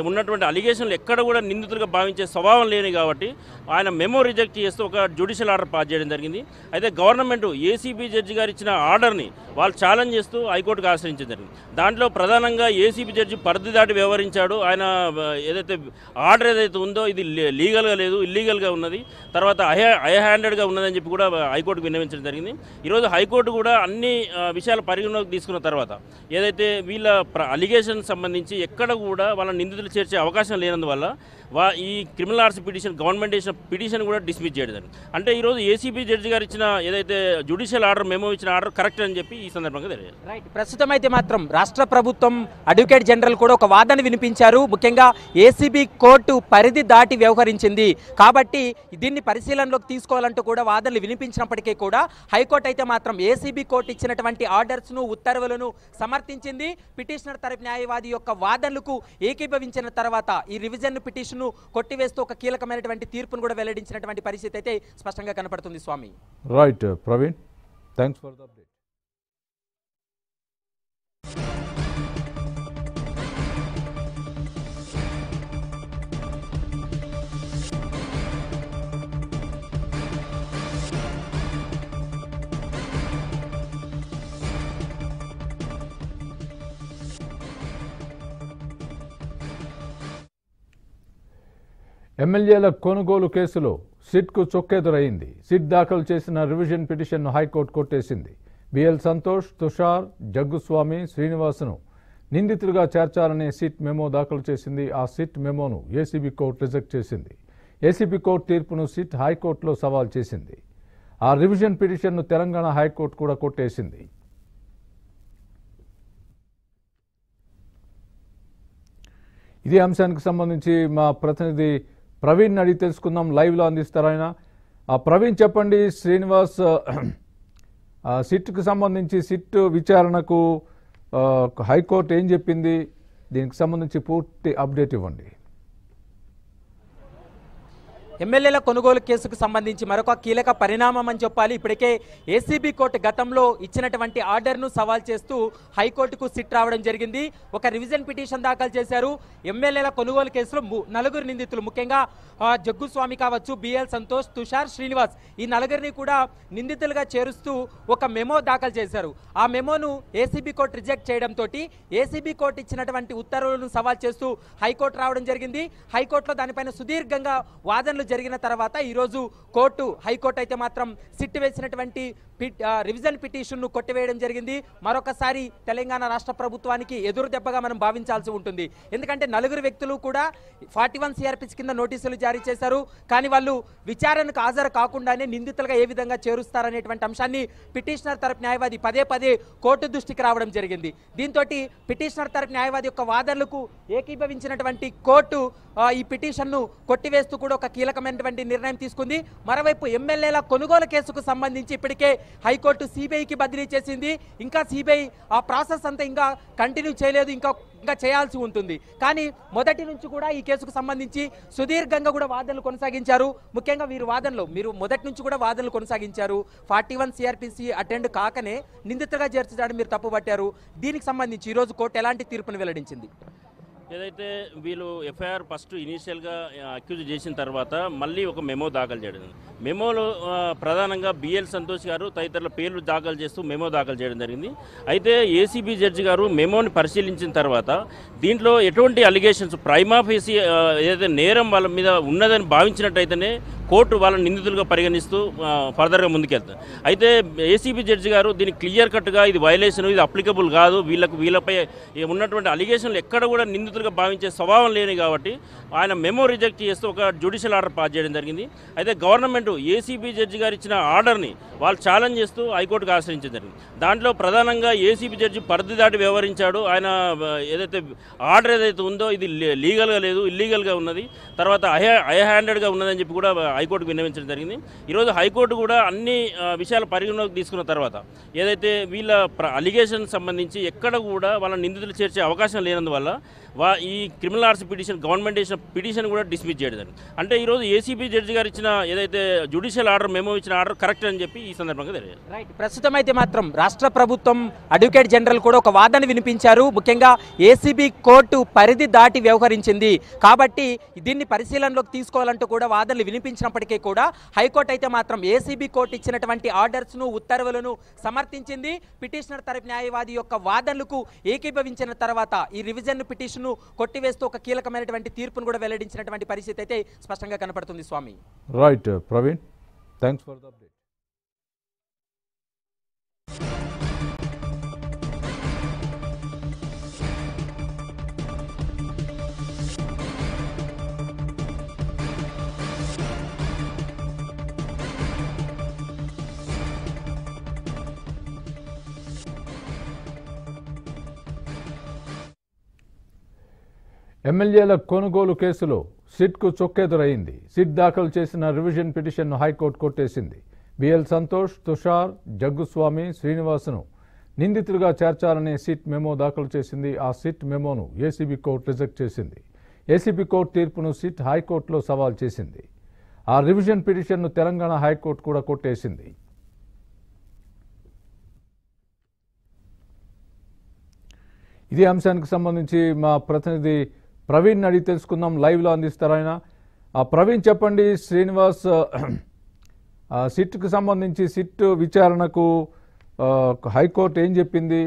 ఉన్నటువంటి అలిగేషన్లు ఎక్కడ కూడా నిందితులుగా భావించే స్వభావం లేని కాబట్టి ఆయన మెమో రిజెక్ట్ చేస్తూ ఒక జ్యుడిషియల్ ఆర్డర్ పాస్ చేయడం జరిగింది అయితే గవర్నమెంట్ ఏసీబీ జడ్జి గారు ఇచ్చిన ఆర్డర్ని వాళ్ళు ఛాలెంజ్ చేస్తూ హైకోర్టుకు ఆశ్రయించడం జరిగింది దాంట్లో ప్రధానంగా ఏసీబీ జడ్జి పరిధి దాటి వ్యవహరించాడు ఆయన ఏదైతే ఆర్డర్ ఏదైతే ఉందో ఇది లీగల్గా లేదు ఇల్లీగల్గా ఉన్నది తర్వాత ఐ హ్యాండెడ్గా ఉన్నదని చెప్పి కూడా హైకోర్టుకు విన్నవించడం జరిగింది ఈరోజు హైకోర్టు కూడా అన్ని విషయాలు పరిగణలోకి తీసుకున్న తర్వాత ఏదైతే వీళ్ళ అలిగేషన్ సంబంధించి ఎక్కడ కూడా వాళ్ళ నిందితులు చేర్చే అవకాశం లేనందువల్ల వా ఈ క్రిమినల్ ఆర్ట్స్ పిటిషన్ గవర్నమెంట్ ఇచ్చిన పిటిషన్ కూడా డిస్మిస్ చేయడం అంటే ఈరోజు ఏసీబీ జడ్జి గారు ఇచ్చిన ఏదైతే జ్యుడిషియల్ ఆర్డర్ మేము ఇచ్చిన ఆర్డర్ కరెక్ట్ అని చెప్పి ఈ సందర్భంగా తెలియదు రైట్ ప్రస్తుతం అయితే మాత్రం రాష్ట్ర ప్రభుత్వం అడ్వకేట్ జనరల్ కూడా ఒక వాదన వినిపించారు ముఖ్యంగా ఏసీబీ కోర్టు పరిధి దాటి వ్యవహరించింది కాబట్టి దీన్ని పరిశీలనలోకి తీసుకోవాలంటూ కూడా వాదనలు వినిపించినప్పటికీ కూడా హైకోర్టు అయితే మాత్రం ఏసీబీ కోర్టు ఇచ్చినటువంటి ఆర్డర్స్ను ఉత్తర్వులను సమర్థించింది పిటిషనర్ తరపు న్యాయవాది యొక్క వాదనలకు ఏకీభవించిన తర్వాత ఈ రివిజన్ పిటిషన్ కేసును కొట్టివేస్తూ ఒక కీలకమైనటువంటి తీర్పును కూడా వెల్లడించినటువంటి పరిస్థితి అయితే స్పష్టంగా కనపడుతుంది స్వామి right Praveen thanks for the update ఎమ్మెల్యేల కొనుగోలు కేసులో సిట్కు చొక్కెదురైంది సిట్ దాఖలు చేసిన రివిజన్ పిటిషన్ను హైకోర్టు కొట్టేసింది బిఎల్ సంతోష్ తుషార్ జగ్గుస్వామి శ్రీనివాస్ను నిందితులుగా చేర్చాలనే సిట్ మెమో దాఖలు చేసింది ఆ సిట్ మెమోను ఏసీబీ కోర్టు రిజెక్ట్ చేసింది ఏసీబీ కోర్టు తీర్పును సిట్ హైకోర్టులో సవాల్ చేసింది ఆ రివిజన్ పిటిషన్ను తెలంగాణ హైకోర్టు కూడా కొట్టేసింది ఇదే అంశానికి సంబంధించి మా ప్రతినిధి ప్రవీణ్ అడిగి తెలుసుకుందాం లైవ్లో అందిస్తారు ఆయన ప్రవీణ్ చెప్పండి శ్రీనివాస్ సిట్కు సంబంధించి సిట్ విచారణకు హైకోర్టు ఏం చెప్పింది దీనికి సంబంధించి పూర్తి అప్డేట్ ఇవ్వండి ఎమ్మెల్యేల కొనుగోలు కేసుకు సంబంధించి మరొక కీలక పరిణామం అని చెప్పాలి ఇప్పటికే ఏసీబీ కోర్టు గతంలో ఇచ్చినటువంటి ఆర్డర్ను సవాల్ చేస్తూ హైకోర్టుకు సిట్ రావడం జరిగింది ఒక రివిజన్ పిటిషన్ దాఖలు చేశారు ఎమ్మెల్యేల కొనుగోలు కేసులో నలుగురు నిందితులు ముఖ్యంగా జగ్గుస్వామి కావచ్చు బిఎల్ సంతోష్ తుషార్ శ్రీనివాస్ ఈ నలుగురిని కూడా నిందితులుగా చేరుస్తూ ఒక మెమో దాఖలు చేశారు ఆ మెమోను ఏసీబీ కోర్టు రిజెక్ట్ చేయడంతో ఏసీబీ కోర్టు ఇచ్చినటువంటి ఉత్తర్వులను సవాల్ చేస్తూ హైకోర్టు రావడం జరిగింది హైకోర్టులో దానిపైన సుదీర్ఘంగా వాదనలు జరిగిన తర్వాత ఈరోజు కోర్టు హైకోర్టు అయితే మాత్రం సిట్టు వేసినటువంటి రివిజన్ పిటిషన్ను కొట్టివేయడం జరిగింది మరొకసారి తెలంగాణ రాష్ట్ర ప్రభుత్వానికి ఎదురు దెబ్బగా మనం భావించాల్సి ఉంటుంది ఎందుకంటే నలుగురు వ్యక్తులు కూడా ఫార్టీ వన్ సిఆర్పిస్ కింద నోటీసులు జారీ చేశారు కానీ వాళ్ళు విచారణకు హాజరు కాకుండానే నిందితులుగా ఏ విధంగా చేరుస్తారనేటువంటి అంశాన్ని పిటిషనర్ తరపు న్యాయవాది పదే పదే కోర్టు దృష్టికి రావడం జరిగింది దీంతో పిటిషనర్ తరపు న్యాయవాది యొక్క వాదనలకు ఏకీభవించినటువంటి కోర్టు ఈ పిటిషన్ను కొట్టివేస్తూ కూడా ఒక కీలకమైనటువంటి నిర్ణయం తీసుకుంది మరోవైపు ఎమ్మెల్యేల కొనుగోలు కేసుకు సంబంధించి ఇప్పటికే హైకోర్టు సిబిఐకి బదిలీ చేసింది ఇంకా సిబిఐ ఆ ప్రాసెస్ అంతా ఇంకా కంటిన్యూ చేయలేదు ఇంకా ఇంకా చేయాల్సి ఉంటుంది కానీ మొదటి నుంచి కూడా ఈ కేసుకు సంబంధించి సుదీర్ఘంగా కూడా వాదనలు కొనసాగించారు ముఖ్యంగా వీరు వాదనలు మీరు మొదటి నుంచి కూడా వాదనలు కొనసాగించారు ఫార్టీ వన్ సిఆర్పిసి అటెండ్ కాకనే నిందితగా చేర్చడానికి మీరు తప్పుపట్టారు దీనికి సంబంధించి ఈరోజు కోర్టు ఎలాంటి తీర్పును వెల్లడించింది ఏదైతే వీళ్ళు ఎఫ్ఐఆర్ ఫస్ట్ ఇనీషియల్గా అక్యూజ్ చేసిన తర్వాత మళ్ళీ ఒక మెమో దాఖలు చేయడం మెమోలో ప్రధానంగా బిఎల్ సంతోష్ గారు తదితరుల పేర్లు దాఖలు చేస్తూ మెమో దాఖలు చేయడం జరిగింది అయితే ఏసీబీ జడ్జి గారు మెమోని పరిశీలించిన తర్వాత దీంట్లో ఎటువంటి అలిగేషన్స్ ప్రైమాఫీసీ ఏదైతే నేరం వాళ్ళ మీద ఉన్నదని భావించినట్టయితేనే కోర్టు వాళ్ళని నిందితులుగా పరిగణిస్తూ ఫర్దర్గా ముందుకెళ్తుంది అయితే ఏసీబీ జడ్జి గారు దీని క్లియర్ కట్గా ఇది వైలేషన్ ఇది అప్లికబుల్ కాదు వీళ్ళకు వీళ్ళపై ఉన్నటువంటి అలిగేషన్లు ఎక్కడ కూడా నిందితులుగా భావించే స్వభావం లేని కాబట్టి ఆయన మెమో రిజెక్ట్ చేస్తూ ఒక జ్యుడిషియల్ ఆర్డర్ పాస్ చేయడం జరిగింది అయితే గవర్నమెంట్ ఏసీబీ జడ్జి గారు ఇచ్చిన ఆర్డర్ని వాళ్ళు ఛాలెంజ్ చేస్తూ హైకోర్టుకు ఆశ్రయించడం జరిగింది దాంట్లో ప్రధానంగా ఏసీబీ జడ్జి పరిధి దాటి వ్యవహరించాడు ఆయన ఏదైతే ఆర్డర్ ఏదైతే ఉందో ఇది లీగల్గా లేదు ఇల్లీగల్గా ఉన్నది తర్వాత ఐ హ్యాండెడ్గా ఉన్నదని చెప్పి కూడా హైకోర్టుకు విన్నవించడం జరిగింది ఈరోజు హైకోర్టు కూడా అన్ని విషయాలు పరిగణలోకి తీసుకున్న తర్వాత ఏదైతే వీళ్ళ అలిగేషన్ సంబంధించి ఎక్కడ కూడా వాళ్ళ నిందితులు చేర్చే అవకాశం లేనందువల్ల వా ఈ క్రిమినల్ ఆర్ట్స్ పిటిషన్ గవర్నమెంట్ చేసిన పిటిషన్ కూడా డిస్మిస్ చేయడం అంటే ఈరోజు ఏసీబీ జడ్జి గారు ఇచ్చిన ఏదైతే జ్యుడిషియల్ ఆర్డర్ మేము ఇచ్చిన ఆర్డర్ కరెక్ట్ అని చెప్పి ఈ సందర్భంగా తెలియదు రైట్ ప్రస్తుతం అయితే మాత్రం రాష్ట్ర ప్రభుత్వం అడ్వకేట్ జనరల్ కూడా ఒక వాదన వినిపించారు ముఖ్యంగా ఏసీబీ కోర్టు పరిధి దాటి వ్యవహరించింది కాబట్టి దీన్ని పరిశీలనలోకి తీసుకోవాలంటూ కూడా వాదనలు వినిపించినప్పటికీ కూడా హైకోర్టు అయితే మాత్రం ఏసీబీ కోర్టు ఇచ్చినటువంటి ఆర్డర్స్ను ఉత్తర్వులను సమర్థించింది పిటిషనర్ తరపు న్యాయవాది యొక్క వాదనలకు ఏకీభవించిన తర్వాత ఈ రివిజన్ పిటిషన్ పిటిషన్ను కొట్టివేస్తూ ఒక కీలకమైనటువంటి తీర్పును కూడా వెల్లడించినటువంటి పరిస్థితి అయితే స్పష్టంగా కనపడుతుంది స్వామి right Praveen thanks for the update ఎమ్మెల్యేల కొనుగోలు కేసులో సిట్కు చొక్కెదురైంది సిట్ దాఖలు చేసిన రివిజన్ పిటిషన్ను హైకోర్టు కొట్టేసింది బిఎల్ సంతోష్ తుషార్ జగ్గుస్వామి శ్రీనివాసును నిందితులుగా చేర్చాలనే సిట్ మెమో దాఖలు చేసింది ఆ సిట్ మెమోను ఏసీబీ కోర్టు రిజెక్ట్ చేసింది ఏసీబీ కోర్టు తీర్పును సిట్ హైకోర్టులో సవాల్ చేసింది ఆ రివిజన్ పిటిషన్ను తెలంగాణ హైకోర్టు కూడా కొట్టేసింది ఇదే అంశానికి సంబంధించి మా ప్రతినిధి ప్రవీణ్ అడిగి తెలుసుకుందాం లైవ్లో అందిస్తారు ఆయన ప్రవీణ్ చెప్పండి శ్రీనివాస్ సిట్కు సంబంధించి సిట్ విచారణకు హైకోర్టు ఏం చెప్పింది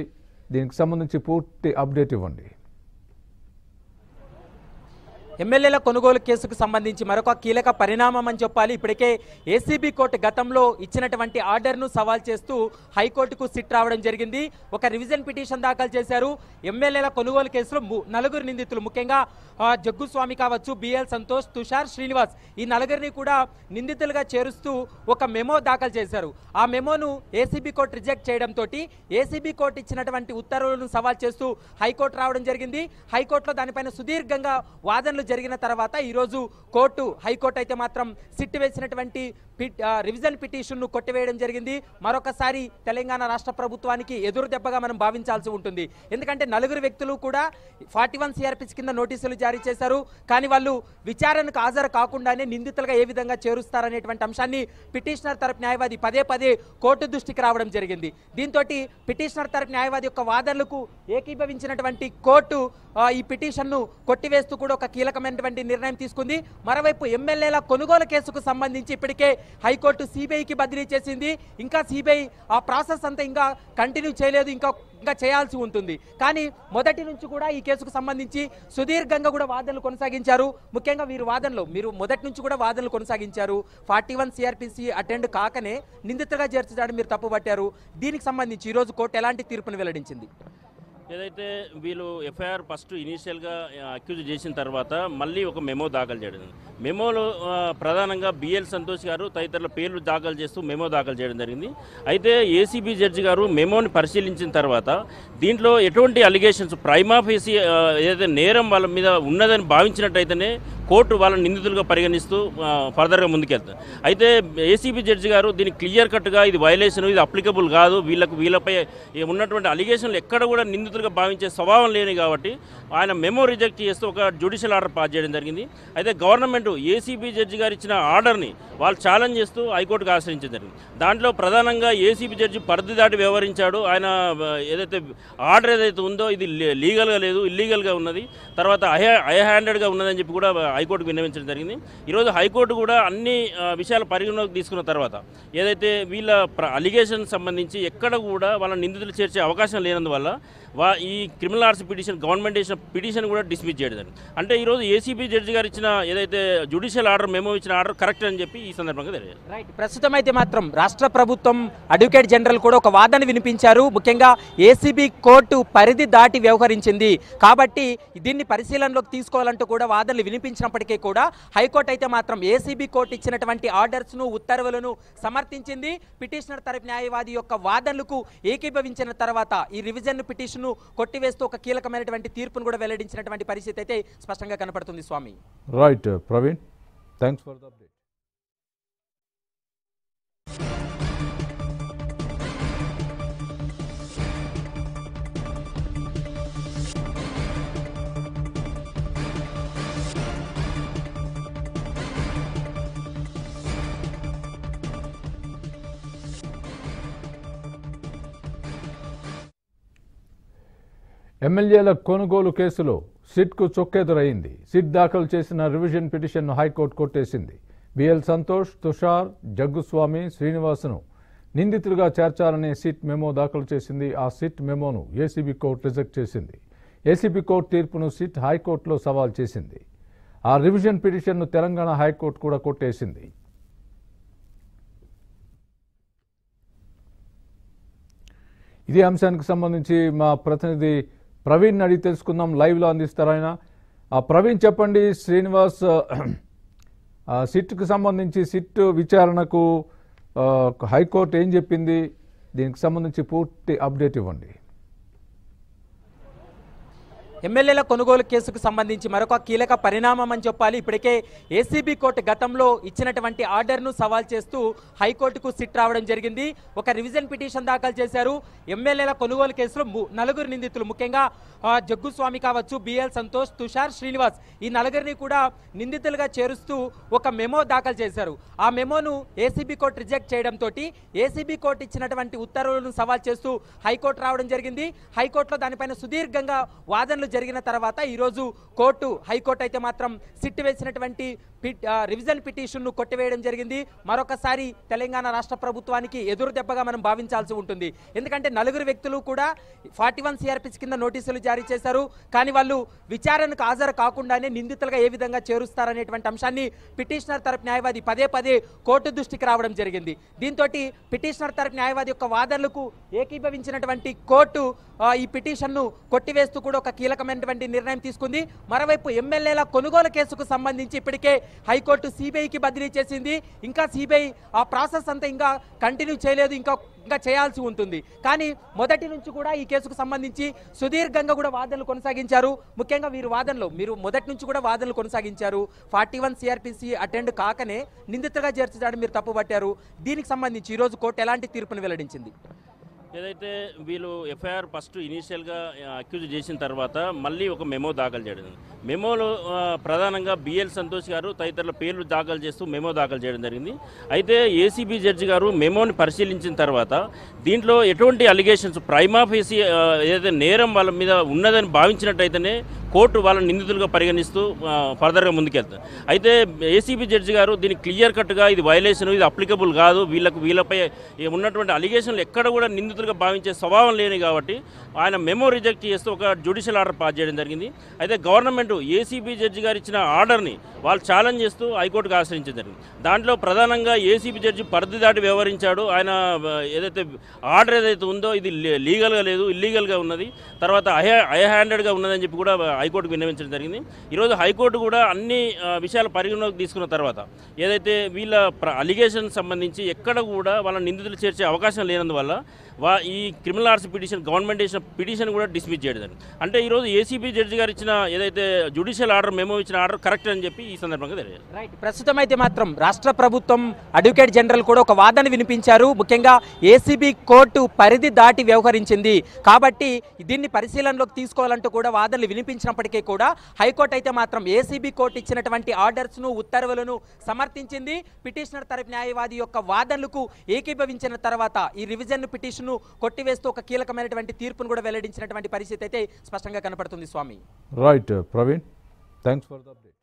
దీనికి సంబంధించి పూర్తి అప్డేట్ ఇవ్వండి ఎమ్మెల్యేల కొనుగోలు కేసుకు సంబంధించి మరొక కీలక పరిణామం అని చెప్పాలి ఇప్పటికే ఏసీబీ కోర్టు గతంలో ఇచ్చినటువంటి ఆర్డర్ను సవాల్ చేస్తూ హైకోర్టుకు సిట్ రావడం జరిగింది ఒక రివిజన్ పిటిషన్ దాఖలు చేశారు ఎమ్మెల్యేల కొనుగోలు కేసులో నలుగురు నిందితులు ముఖ్యంగా జగ్గుస్వామి కావచ్చు బిఎల్ సంతోష్ తుషార్ శ్రీనివాస్ ఈ నలుగురిని కూడా నిందితులుగా చేరుస్తూ ఒక మెమో దాఖలు చేశారు ఆ మెమోను ఏసీబీ కోర్టు రిజెక్ట్ చేయడంతో ఏసీబీ కోర్టు ఇచ్చినటువంటి ఉత్తర్వులను సవాల్ చేస్తూ హైకోర్టు రావడం జరిగింది హైకోర్టులో దానిపైన సుదీర్ఘంగా వాదనలు జరిగిన తర్వాత ఈరోజు కోర్టు హైకోర్టు అయితే మాత్రం సిట్టు వేసినటువంటి రివిజన్ పిటిషన్ను కొట్టివేయడం జరిగింది మరొకసారి తెలంగాణ రాష్ట్ర ప్రభుత్వానికి ఎదురు దెబ్బగా మనం భావించాల్సి ఉంటుంది ఎందుకంటే నలుగురు వ్యక్తులు కూడా ఫార్టీ వన్ సిఆర్పిస్ కింద నోటీసులు జారీ చేశారు కానీ వాళ్ళు విచారణకు హాజరు కాకుండానే నిందితులుగా ఏ విధంగా చేరుస్తారనేటువంటి అంశాన్ని పిటిషనర్ తరపు న్యాయవాది పదే పదే కోర్టు దృష్టికి రావడం జరిగింది దీంతో పిటిషనర్ తరపు న్యాయవాది యొక్క వాదనలకు ఏకీభవించినటువంటి కోర్టు ఈ పిటిషన్ను కొట్టివేస్తూ కూడా ఒక కీలకమైనటువంటి నిర్ణయం తీసుకుంది మరోవైపు ఎమ్మెల్యేల కొనుగోలు కేసుకు సంబంధించి ఇప్పటికే హైకోర్టు సిబిఐకి బదిలీ చేసింది ఇంకా సిబిఐ ఆ ప్రాసెస్ అంతా ఇంకా కంటిన్యూ చేయలేదు ఇంకా ఇంకా చేయాల్సి ఉంటుంది కానీ మొదటి నుంచి కూడా ఈ కేసుకు సంబంధించి సుదీర్ఘంగా కూడా వాదనలు కొనసాగించారు ముఖ్యంగా వీరు వాదనలు మీరు మొదటి నుంచి కూడా వాదనలు కొనసాగించారు ఫార్టీ వన్ సిఆర్పిసి అటెండ్ కాకనే నిందితుగా చేర్చడానికి మీరు తప్పుపట్టారు దీనికి సంబంధించి ఈరోజు కోర్టు ఎలాంటి తీర్పును వెల్లడించింది ఏదైతే వీళ్ళు ఎఫ్ఐఆర్ ఫస్ట్ ఇనీషియల్గా అక్యూజ్ చేసిన తర్వాత మళ్ళీ ఒక మెమో దాఖలు చేయడం మెమోలో ప్రధానంగా బిఎల్ సంతోష్ గారు తదితరుల పేర్లు దాఖలు చేస్తూ మెమో దాఖలు చేయడం జరిగింది అయితే ఏసీబీ జడ్జి గారు మెమోని పరిశీలించిన తర్వాత దీంట్లో ఎటువంటి అలిగేషన్స్ ప్రైమాఫీసీ ఏదైతే నేరం వాళ్ళ మీద ఉన్నదని భావించినట్టయితేనే కోర్టు వాళ్ళని నిందితులుగా పరిగణిస్తూ ఫర్దర్గా ముందుకెళ్తారు అయితే ఏసీబీ జడ్జి గారు దీన్ని క్లియర్ కట్గా ఇది వైలేషన్ ఇది అప్లికబుల్ కాదు వీళ్ళకు వీళ్ళపై ఉన్నటువంటి అలిగేషన్లు ఎక్కడ కూడా నిందితులుగా భావించే స్వభావం లేని కాబట్టి ఆయన మెమో రిజెక్ట్ చేస్తూ ఒక జ్యుడిషియల్ ఆర్డర్ పాస్ చేయడం జరిగింది అయితే గవర్నమెంట్ ఏసీబీ జడ్జి గారు ఇచ్చిన ఆర్డర్ని వాళ్ళు ఛాలెంజ్ చేస్తూ హైకోర్టుకు ఆశ్రయించడం జరిగింది దాంట్లో ప్రధానంగా ఏసీబీ జడ్జి పరిధి దాటి వ్యవహరించాడు ఆయన ఏదైతే ఆర్డర్ ఏదైతే ఉందో ఇది లీగల్గా లేదు ఇల్లీగల్గా ఉన్నది తర్వాత ఐ హ్యాండెడ్గా ఉన్నదని చెప్పి కూడా హైకోర్టుకు విన్నవించడం జరిగింది ఈరోజు హైకోర్టు కూడా అన్ని విషయాలు పరిగణలోకి తీసుకున్న తర్వాత ఏదైతే వీళ్ళ అలిగేషన్ సంబంధించి ఎక్కడ కూడా వాళ్ళ నిందితులు చేర్చే అవకాశం లేనందువల్ల వా ఈ క్రిమినల్ ఆర్ట్స్ పిటిషన్ గవర్నమెంట్ ఇచ్చిన పిటిషన్ కూడా డిస్మిస్ చేయడం అంటే ఈరోజు ఏసీబీ జడ్జి గారు ఇచ్చిన ఏదైతే జ్యుడిషియల్ ఆర్డర్ మేము ఇచ్చిన ఆర్డర్ కరెక్ట్ అని చెప్పి ఈ సందర్భంగా తెలియదు రైట్ ప్రస్తుతం అయితే మాత్రం రాష్ట్ర ప్రభుత్వం అడ్వకేట్ జనరల్ కూడా ఒక వాదన వినిపించారు ముఖ్యంగా ఏసీబీ కోర్టు పరిధి దాటి వ్యవహరించింది కాబట్టి దీన్ని పరిశీలనలోకి తీసుకోవాలంటూ కూడా వాదనలు వినిపించినప్పటికీ కూడా హైకోర్టు అయితే మాత్రం ఏసీబీ కోర్టు ఇచ్చినటువంటి ఆర్డర్స్ను ఉత్తర్వులను సమర్థించింది పిటిషనర్ తరపు న్యాయవాది యొక్క వాదనలకు ఏకీభవించిన తర్వాత ఈ రివిజన్ పిటిషన్ కేసును కొట్టివేస్తూ ఒక కీలకమైనటువంటి తీర్పును కూడా వెల్లడించినటువంటి పరిస్థితి అయితే స్పష్టంగా కనపడుతుంది స్వామి right Praveen thanks for the update ఎమ్మెల్యేల కొనుగోలు కేసులో సిట్కు చొక్కెదురయింది సిట్ దాఖలు చేసిన రివిజన్ పిటిషన్ను హైకోర్టు కొట్టేసింది బిఎల్ సంతోష్ తుషార్ జగ్గుస్వామి శ్రీనివాసును నిందితులుగా చేర్చాలనే సిట్ మెమో దాఖలు చేసింది ఆ సిట్ మెమోను ఏసీబీ కోర్టు రిజెక్ట్ చేసింది ఏసీబీ కోర్టు తీర్పును సిట్ హైకోర్టులో సవాల్ చేసింది ఆ రివిజన్ పిటిషన్ను తెలంగాణ హైకోర్టు కూడా కొట్టేసింది ఇదే అంశానికి సంబంధించి మా ప్రతినిధి ప్రవీణ్ అడిగి తెలుసుకుందాం లైవ్లో అందిస్తారు ఆయన ప్రవీణ్ చెప్పండి శ్రీనివాస్ సిట్కు సంబంధించి సిట్ విచారణకు హైకోర్టు ఏం చెప్పింది దీనికి సంబంధించి పూర్తి అప్డేట్ ఇవ్వండి ఎమ్మెల్యేల కొనుగోలు కేసుకు సంబంధించి మరొక కీలక పరిణామం అని చెప్పాలి ఇప్పటికే ఏసీబీ కోర్టు గతంలో ఇచ్చినటువంటి ఆర్డర్ను సవాల్ చేస్తూ హైకోర్టుకు సిట్ రావడం జరిగింది ఒక రివిజన్ పిటిషన్ దాఖలు చేశారు ఎమ్మెల్యేల కొనుగోలు కేసులో నలుగురు నిందితులు ముఖ్యంగా జగ్గుస్వామి కావచ్చు బిఎల్ సంతోష్ తుషార్ శ్రీనివాస్ ఈ నలుగురిని కూడా నిందితులుగా చేరుస్తూ ఒక మెమో దాఖలు చేశారు ఆ మెమోను ఏసీబీ కోర్టు రిజెక్ట్ చేయడంతో ఏసీబీ కోర్టు ఇచ్చినటువంటి ఉత్తర్వులను సవాల్ చేస్తూ హైకోర్టు రావడం జరిగింది హైకోర్టులో దానిపైన సుదీర్ఘంగా వాదనలు జరిగిన తర్వాత ఈరోజు కోర్టు హైకోర్టు అయితే మాత్రం సిట్ వేసినటువంటి రివిజన్ పిటిషన్ను కొట్టివేయడం జరిగింది మరొకసారి తెలంగాణ రాష్ట్ర ప్రభుత్వానికి ఎదురు దెబ్బగా మనం భావించాల్సి ఉంటుంది ఎందుకంటే నలుగురు వ్యక్తులు కూడా ఫార్టీ వన్ సిఆర్పిస్ కింద నోటీసులు జారీ చేశారు కానీ వాళ్ళు విచారణకు హాజరు కాకుండానే నిందితులుగా ఏ విధంగా చేరుస్తారనేటువంటి అంశాన్ని పిటిషనర్ తరపు న్యాయవాది పదే పదే కోర్టు దృష్టికి రావడం జరిగింది దీంతో పిటిషనర్ తరపు న్యాయవాది యొక్క వాదనలకు ఏకీభవించినటువంటి కోర్టు ఈ పిటిషన్ను కొట్టివేస్తూ కూడా ఒక కీలకమైనటువంటి నిర్ణయం తీసుకుంది మరోవైపు ఎమ్మెల్యేల కొనుగోలు కేసుకు సంబంధించి ఇప్పటికే హైకోర్టు సిబిఐకి బదిలీ చేసింది ఇంకా సిబిఐ ఆ ప్రాసెస్ అంతా ఇంకా కంటిన్యూ చేయలేదు ఇంకా ఇంకా చేయాల్సి ఉంటుంది కానీ మొదటి నుంచి కూడా ఈ కేసుకు సంబంధించి సుదీర్ఘంగా కూడా వాదనలు కొనసాగించారు ముఖ్యంగా వీరు వాదనలు మీరు మొదటి నుంచి కూడా వాదనలు కొనసాగించారు ఫార్టీ వన్ సిఆర్పిసి అటెండ్ కాకనే నిందితుగా చేర్చడానికి మీరు తప్పుపట్టారు దీనికి సంబంధించి ఈరోజు కోర్టు ఎలాంటి తీర్పును వెల్లడించింది ఏదైతే వీళ్ళు ఎఫ్ఐఆర్ ఫస్ట్ ఇనీషియల్గా అక్యూజ్ చేసిన తర్వాత మళ్ళీ ఒక మెమో దాఖలు చేయడం మెమోలో ప్రధానంగా బిఎల్ సంతోష్ గారు తదితరుల పేర్లు దాఖలు చేస్తూ మెమో దాఖలు చేయడం జరిగింది అయితే ఏసీబీ జడ్జి గారు మెమోని పరిశీలించిన తర్వాత దీంట్లో ఎటువంటి అలిగేషన్స్ ప్రైమాఫీసీ ఏదైతే నేరం వాళ్ళ మీద ఉన్నదని భావించినట్టయితేనే కోర్టు వాళ్ళని నిందితులుగా పరిగణిస్తూ ఫర్దర్గా ముందుకెళ్తుంది అయితే ఏసీబీ జడ్జి గారు దీని క్లియర్ కట్గా ఇది వైలేషన్ ఇది అప్లికబుల్ కాదు వీళ్ళకు వీళ్ళపై ఉన్నటువంటి అలిగేషన్లు ఎక్కడ కూడా నిందితులుగా భావించే స్వభావం లేని కాబట్టి ఆయన మెమో రిజెక్ట్ చేస్తూ ఒక జ్యుడిషియల్ ఆర్డర్ పాస్ చేయడం జరిగింది అయితే గవర్నమెంట్ ఏసీబీ జడ్జి గారు ఇచ్చిన ఆర్డర్ని వాళ్ళు ఛాలెంజ్ చేస్తూ హైకోర్టుకు ఆశ్రయించడం జరిగింది దాంట్లో ప్రధానంగా ఏసీబీ జడ్జి పరిధి దాటి వ్యవహరించాడు ఆయన ఏదైతే ఆర్డర్ ఏదైతే ఉందో ఇది లీగల్గా లేదు ఇల్లీగల్గా ఉన్నది తర్వాత హై హ్యాండెడ్గా ఉన్నదని చెప్పి కూడా హైకోర్టుకు విన్నవించడం జరిగింది ఈరోజు హైకోర్టు కూడా అన్ని విషయాలు పరిగణలోకి తీసుకున్న తర్వాత ఏదైతే వీళ్ళ అలిగేషన్ సంబంధించి ఎక్కడ కూడా వాళ్ళ నిందితులు చేర్చే అవకాశం లేనందువల్ల వా ఈ క్రిమినల్ ఆర్ట్స్ పిటిషన్ గవర్నమెంట్ చేసిన పిటిషన్ కూడా డిస్మిస్ చేయడం అంటే ఈరోజు ఏసీబీ జడ్జి గారు ఇచ్చిన ఏదైతే జ్యుడిషియల్ ఆర్డర్ మేము ఇచ్చిన ఆర్డర్ కరెక్ట్ అని చెప్పి ఈ సందర్భంగా తెలియదు రైట్ ప్రస్తుతం అయితే మాత్రం రాష్ట్ర ప్రభుత్వం అడ్వకేట్ జనరల్ కూడా ఒక వాదన వినిపించారు ముఖ్యంగా ఏసీబీ కోర్టు పరిధి దాటి వ్యవహరించింది కాబట్టి దీన్ని పరిశీలనలోకి తీసుకోవాలంటూ కూడా వాదనలు వినిపించినప్పటికీ కూడా హైకోర్టు అయితే మాత్రం ఏసీబీ కోర్టు ఇచ్చినటువంటి ఆర్డర్స్ను ఉత్తర్వులను సమర్థించింది పిటిషనర్ తరపు న్యాయవాది యొక్క వాదనలకు ఏకీభవించిన తర్వాత ఈ రివిజన్ పిటిషన్ పిటిషన్ను కొట్టివేస్తూ ఒక కీలకమైనటువంటి తీర్పును కూడా వెల్లడించినటువంటి పరిస్థితి అయితే స్పష్టంగా కనపడుతుంది స్వామి right Praveen thanks for the update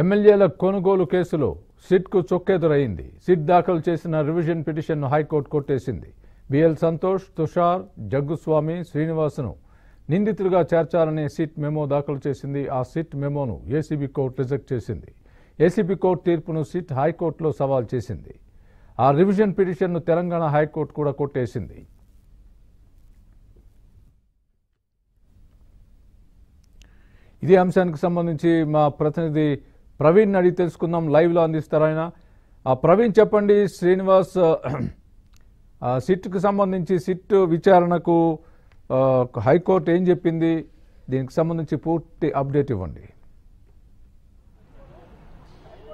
ఎమ్మెల్యేల కొనుగోలు కేసులో సిట్కు చొక్కెదురైంది సిట్ దాఖలు చేసిన రివిజన్ పిటిషన్ను హైకోర్టు కొట్టేసింది బిఎల్ సంతోష్ తుషార్ జగ్గుస్వామి శ్రీనివాస్ను నిందితులుగా చేర్చాలనే సిట్ మెమో దాఖలు చేసింది ఆ సిట్ మెమోను ఏసీబీ కోర్టు రిజెక్ట్ చేసింది ఏసీబీ కోర్టు తీర్పును సిట్ హైకోర్టులో సవాల్ చేసింది ఆ రివిజన్ పిటిషన్ను తెలంగాణ హైకోర్టు కూడా కొట్టేసింది ఇదే అంశానికి సంబంధించి మా ప్రతినిధి ప్రవీణ్ అడిగి తెలుసుకుందాం లైవ్లో అందిస్తారు ఆయన ప్రవీణ్ చెప్పండి శ్రీనివాస్ సిట్కు సంబంధించి సిట్ విచారణకు హైకోర్టు ఏం చెప్పింది దీనికి సంబంధించి పూర్తి అప్డేట్ ఇవ్వండి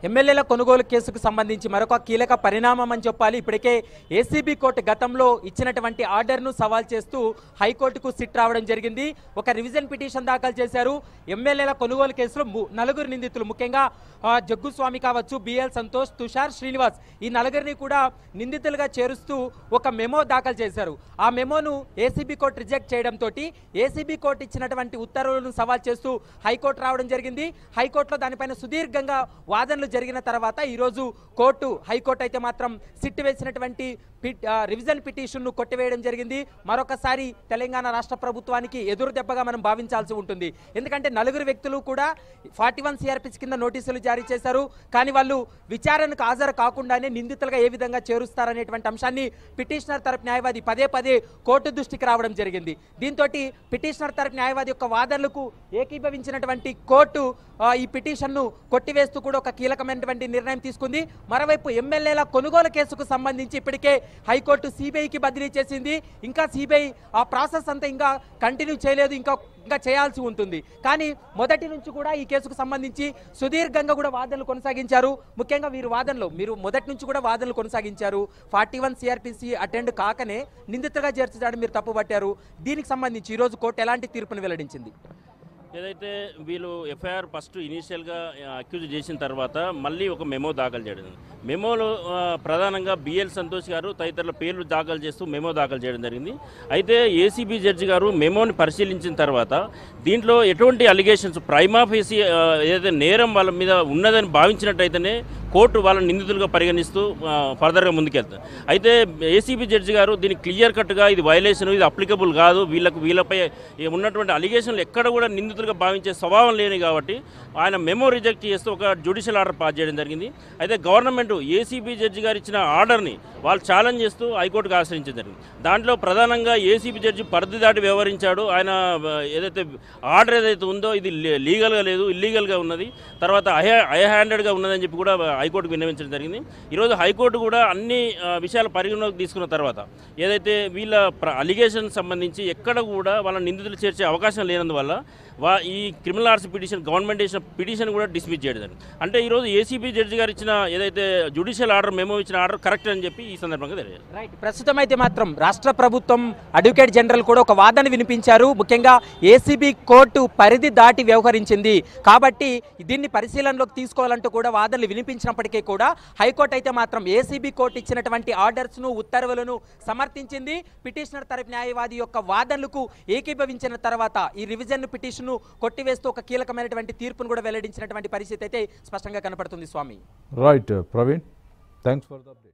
ఎమ్మెల్యేల కొనుగోలు కేసుకు సంబంధించి మరొక కీలక పరిణామం అని చెప్పాలి ఇప్పటికే ఏసీబీ కోర్టు గతంలో ఇచ్చినటువంటి ఆర్డర్ను సవాల్ చేస్తూ హైకోర్టుకు సిట్ రావడం జరిగింది ఒక రివిజన్ పిటిషన్ దాఖలు చేశారు ఎమ్మెల్యేల కొనుగోలు కేసులో నలుగురు నిందితులు ముఖ్యంగా జగ్గుస్వామి కావచ్చు బిఎల్ సంతోష్ తుషార్ శ్రీనివాస్ ఈ నలుగురిని కూడా నిందితులుగా చేరుస్తూ ఒక మెమో దాఖలు చేశారు ఆ మెమోను ఏసీబీ కోర్టు రిజెక్ట్ చేయడంతో ఏసీబీ కోర్టు ఇచ్చినటువంటి ఉత్తర్వులను సవాల్ చేస్తూ హైకోర్టు రావడం జరిగింది హైకోర్టులో దానిపైన సుదీర్ఘంగా వాదనలు జరిగిన తర్వాత ఈరోజు కోర్టు హైకోర్టు అయితే మాత్రం సిట్ వేసినటువంటి రివిజన్ పిటిషన్ను కొట్టివేయడం జరిగింది మరొకసారి తెలంగాణ రాష్ట్ర ప్రభుత్వానికి ఎదురు దెబ్బగా మనం భావించాల్సి ఉంటుంది ఎందుకంటే నలుగురు వ్యక్తులు కూడా ఫార్టీ వన్ సిఆర్పిస్ కింద నోటీసులు జారీ చేశారు కానీ వాళ్ళు విచారణకు హాజరు కాకుండానే నిందితులుగా ఏ విధంగా చేరుస్తారనేటువంటి అంశాన్ని పిటిషనర్ తరపు న్యాయవాది పదే పదే కోర్టు దృష్టికి రావడం జరిగింది దీంతో పిటిషనర్ తరపు న్యాయవాది యొక్క వాదనలకు ఏకీభవించినటువంటి కోర్టు ఈ పిటిషన్ను కొట్టివేస్తూ కూడా ఒక కీలక కీలకమైనటువంటి నిర్ణయం తీసుకుంది మరోవైపు ఎమ్మెల్యేల కొనుగోలు కేసుకు సంబంధించి ఇప్పటికే హైకోర్టు సిబిఐకి బదిలీ చేసింది ఇంకా సిబిఐ ఆ ప్రాసెస్ అంతా ఇంకా కంటిన్యూ చేయలేదు ఇంకా ఇంకా చేయాల్సి ఉంటుంది కానీ మొదటి నుంచి కూడా ఈ కేసుకు సంబంధించి సుదీర్ఘంగా కూడా వాదనలు కొనసాగించారు ముఖ్యంగా వీరు వాదనలు మీరు మొదటి నుంచి కూడా వాదనలు కొనసాగించారు ఫార్టీ వన్ సిఆర్పిసి అటెండ్ కాకనే నిందితగా చేర్చడానికి మీరు తప్పుపట్టారు దీనికి సంబంధించి ఈరోజు కోర్టు ఎలాంటి తీర్పును వెల్లడించింది ఏదైతే వీళ్ళు ఎఫ్ఐఆర్ ఫస్ట్ ఇనీషియల్గా అక్యూజ్ చేసిన తర్వాత మళ్ళీ ఒక మెమో దాఖలు చేయడం మెమోలో ప్రధానంగా బిఎల్ సంతోష్ గారు తదితరుల పేర్లు దాఖలు చేస్తూ మెమో దాఖలు చేయడం జరిగింది అయితే ఏసీబీ జడ్జి గారు మెమోని పరిశీలించిన తర్వాత దీంట్లో ఎటువంటి అలిగేషన్స్ ప్రైమాఫేసి ఏదైతే నేరం వాళ్ళ మీద ఉన్నదని భావించినట్టయితేనే కోర్టు వాళ్ళని నిందితులుగా పరిగణిస్తూ ఫర్దర్గా ముందుకెళ్తారు అయితే ఏసీబీ జడ్జి గారు దీన్ని క్లియర్ కట్గా ఇది వైలేషన్ ఇది అప్లికబుల్ కాదు వీళ్ళకు వీళ్ళపై ఉన్నటువంటి అలిగేషన్లు ఎక్కడ కూడా నిందితులు మంత్రిగా భావించే స్వభావం లేని కాబట్టి ఆయన మెమో రిజెక్ట్ చేస్తూ ఒక జ్యుడిషియల్ ఆర్డర్ పాస్ చేయడం జరిగింది అయితే గవర్నమెంట్ ఏసీబీ జడ్జి గారు ఇచ్చిన ఆర్డర్ని వాళ్ళు ఛాలెంజ్ చేస్తూ హైకోర్టుకు ఆశ్రయించడం జరిగింది దాంట్లో ప్రధానంగా ఏసీబీ జడ్జి పరిధి దాటి వ్యవహరించాడు ఆయన ఏదైతే ఆర్డర్ ఏదైతే ఉందో ఇది లీగల్గా లేదు ఇల్లీగల్గా ఉన్నది తర్వాత హై హ్యాండెడ్గా ఉన్నదని చెప్పి కూడా హైకోర్టు విన్నవించడం జరిగింది ఈరోజు హైకోర్టు కూడా అన్ని విషయాలు పరిగణలోకి తీసుకున్న తర్వాత ఏదైతే వీళ్ళ అలిగేషన్ సంబంధించి ఎక్కడ కూడా వాళ్ళ నిందితులు చేర్చే అవకాశం లేనందువల్ల వా ఈ క్రిమినల్ ఆర్ట్స్ పిటిషన్ గవర్నమెంట్ చేసిన పిటిషన్ కూడా డిస్మిస్ చేయడం జరిగింది అంటే ఈరోజు ఏసీబీ జడ్జి గారు ఇచ్చిన ఏదైతే జ్యుడిషియల్ ఆర్డర్ మేము ఇచ్చిన ఆర్డర్ కరెక్ట్ అని చెప్పి ఈ సందర్భంగా తెలియజేయాలి రైట్ ప్రస్తుతం అయితే మాత్రం రాష్ట్ర ప్రభుత్వం అడ్వకేట్ జనరల్ కూడా ఒక వాదన వినిపించారు ముఖ్యంగా ఏసీబీ కోర్టు పరిధి దాటి వ్యవహరించింది కాబట్టి దీన్ని పరిశీలనలోకి తీసుకోవాలంటూ కూడా వాదనలు వినిపించినప్పటికీ కూడా హైకోర్టు అయితే మాత్రం ఏసీబీ కోర్టు ఇచ్చినటువంటి ఆర్డర్స్ను ఉత్తర్వులను సమర్థించింది పిటిషనర్ తరపు న్యాయవాది యొక్క వాదనలకు ఏకీభవించిన తర్వాత ఈ రివిజన్ పిటిషన్ కేసును కొట్టివేస్తూ ఒక కీలకమైనటువంటి తీర్పును కూడా వెల్లడించినటువంటి పరిస్థితి అయితే స్పష్టంగా కనపడుతుంది స్వామి right Praveen thanks for the update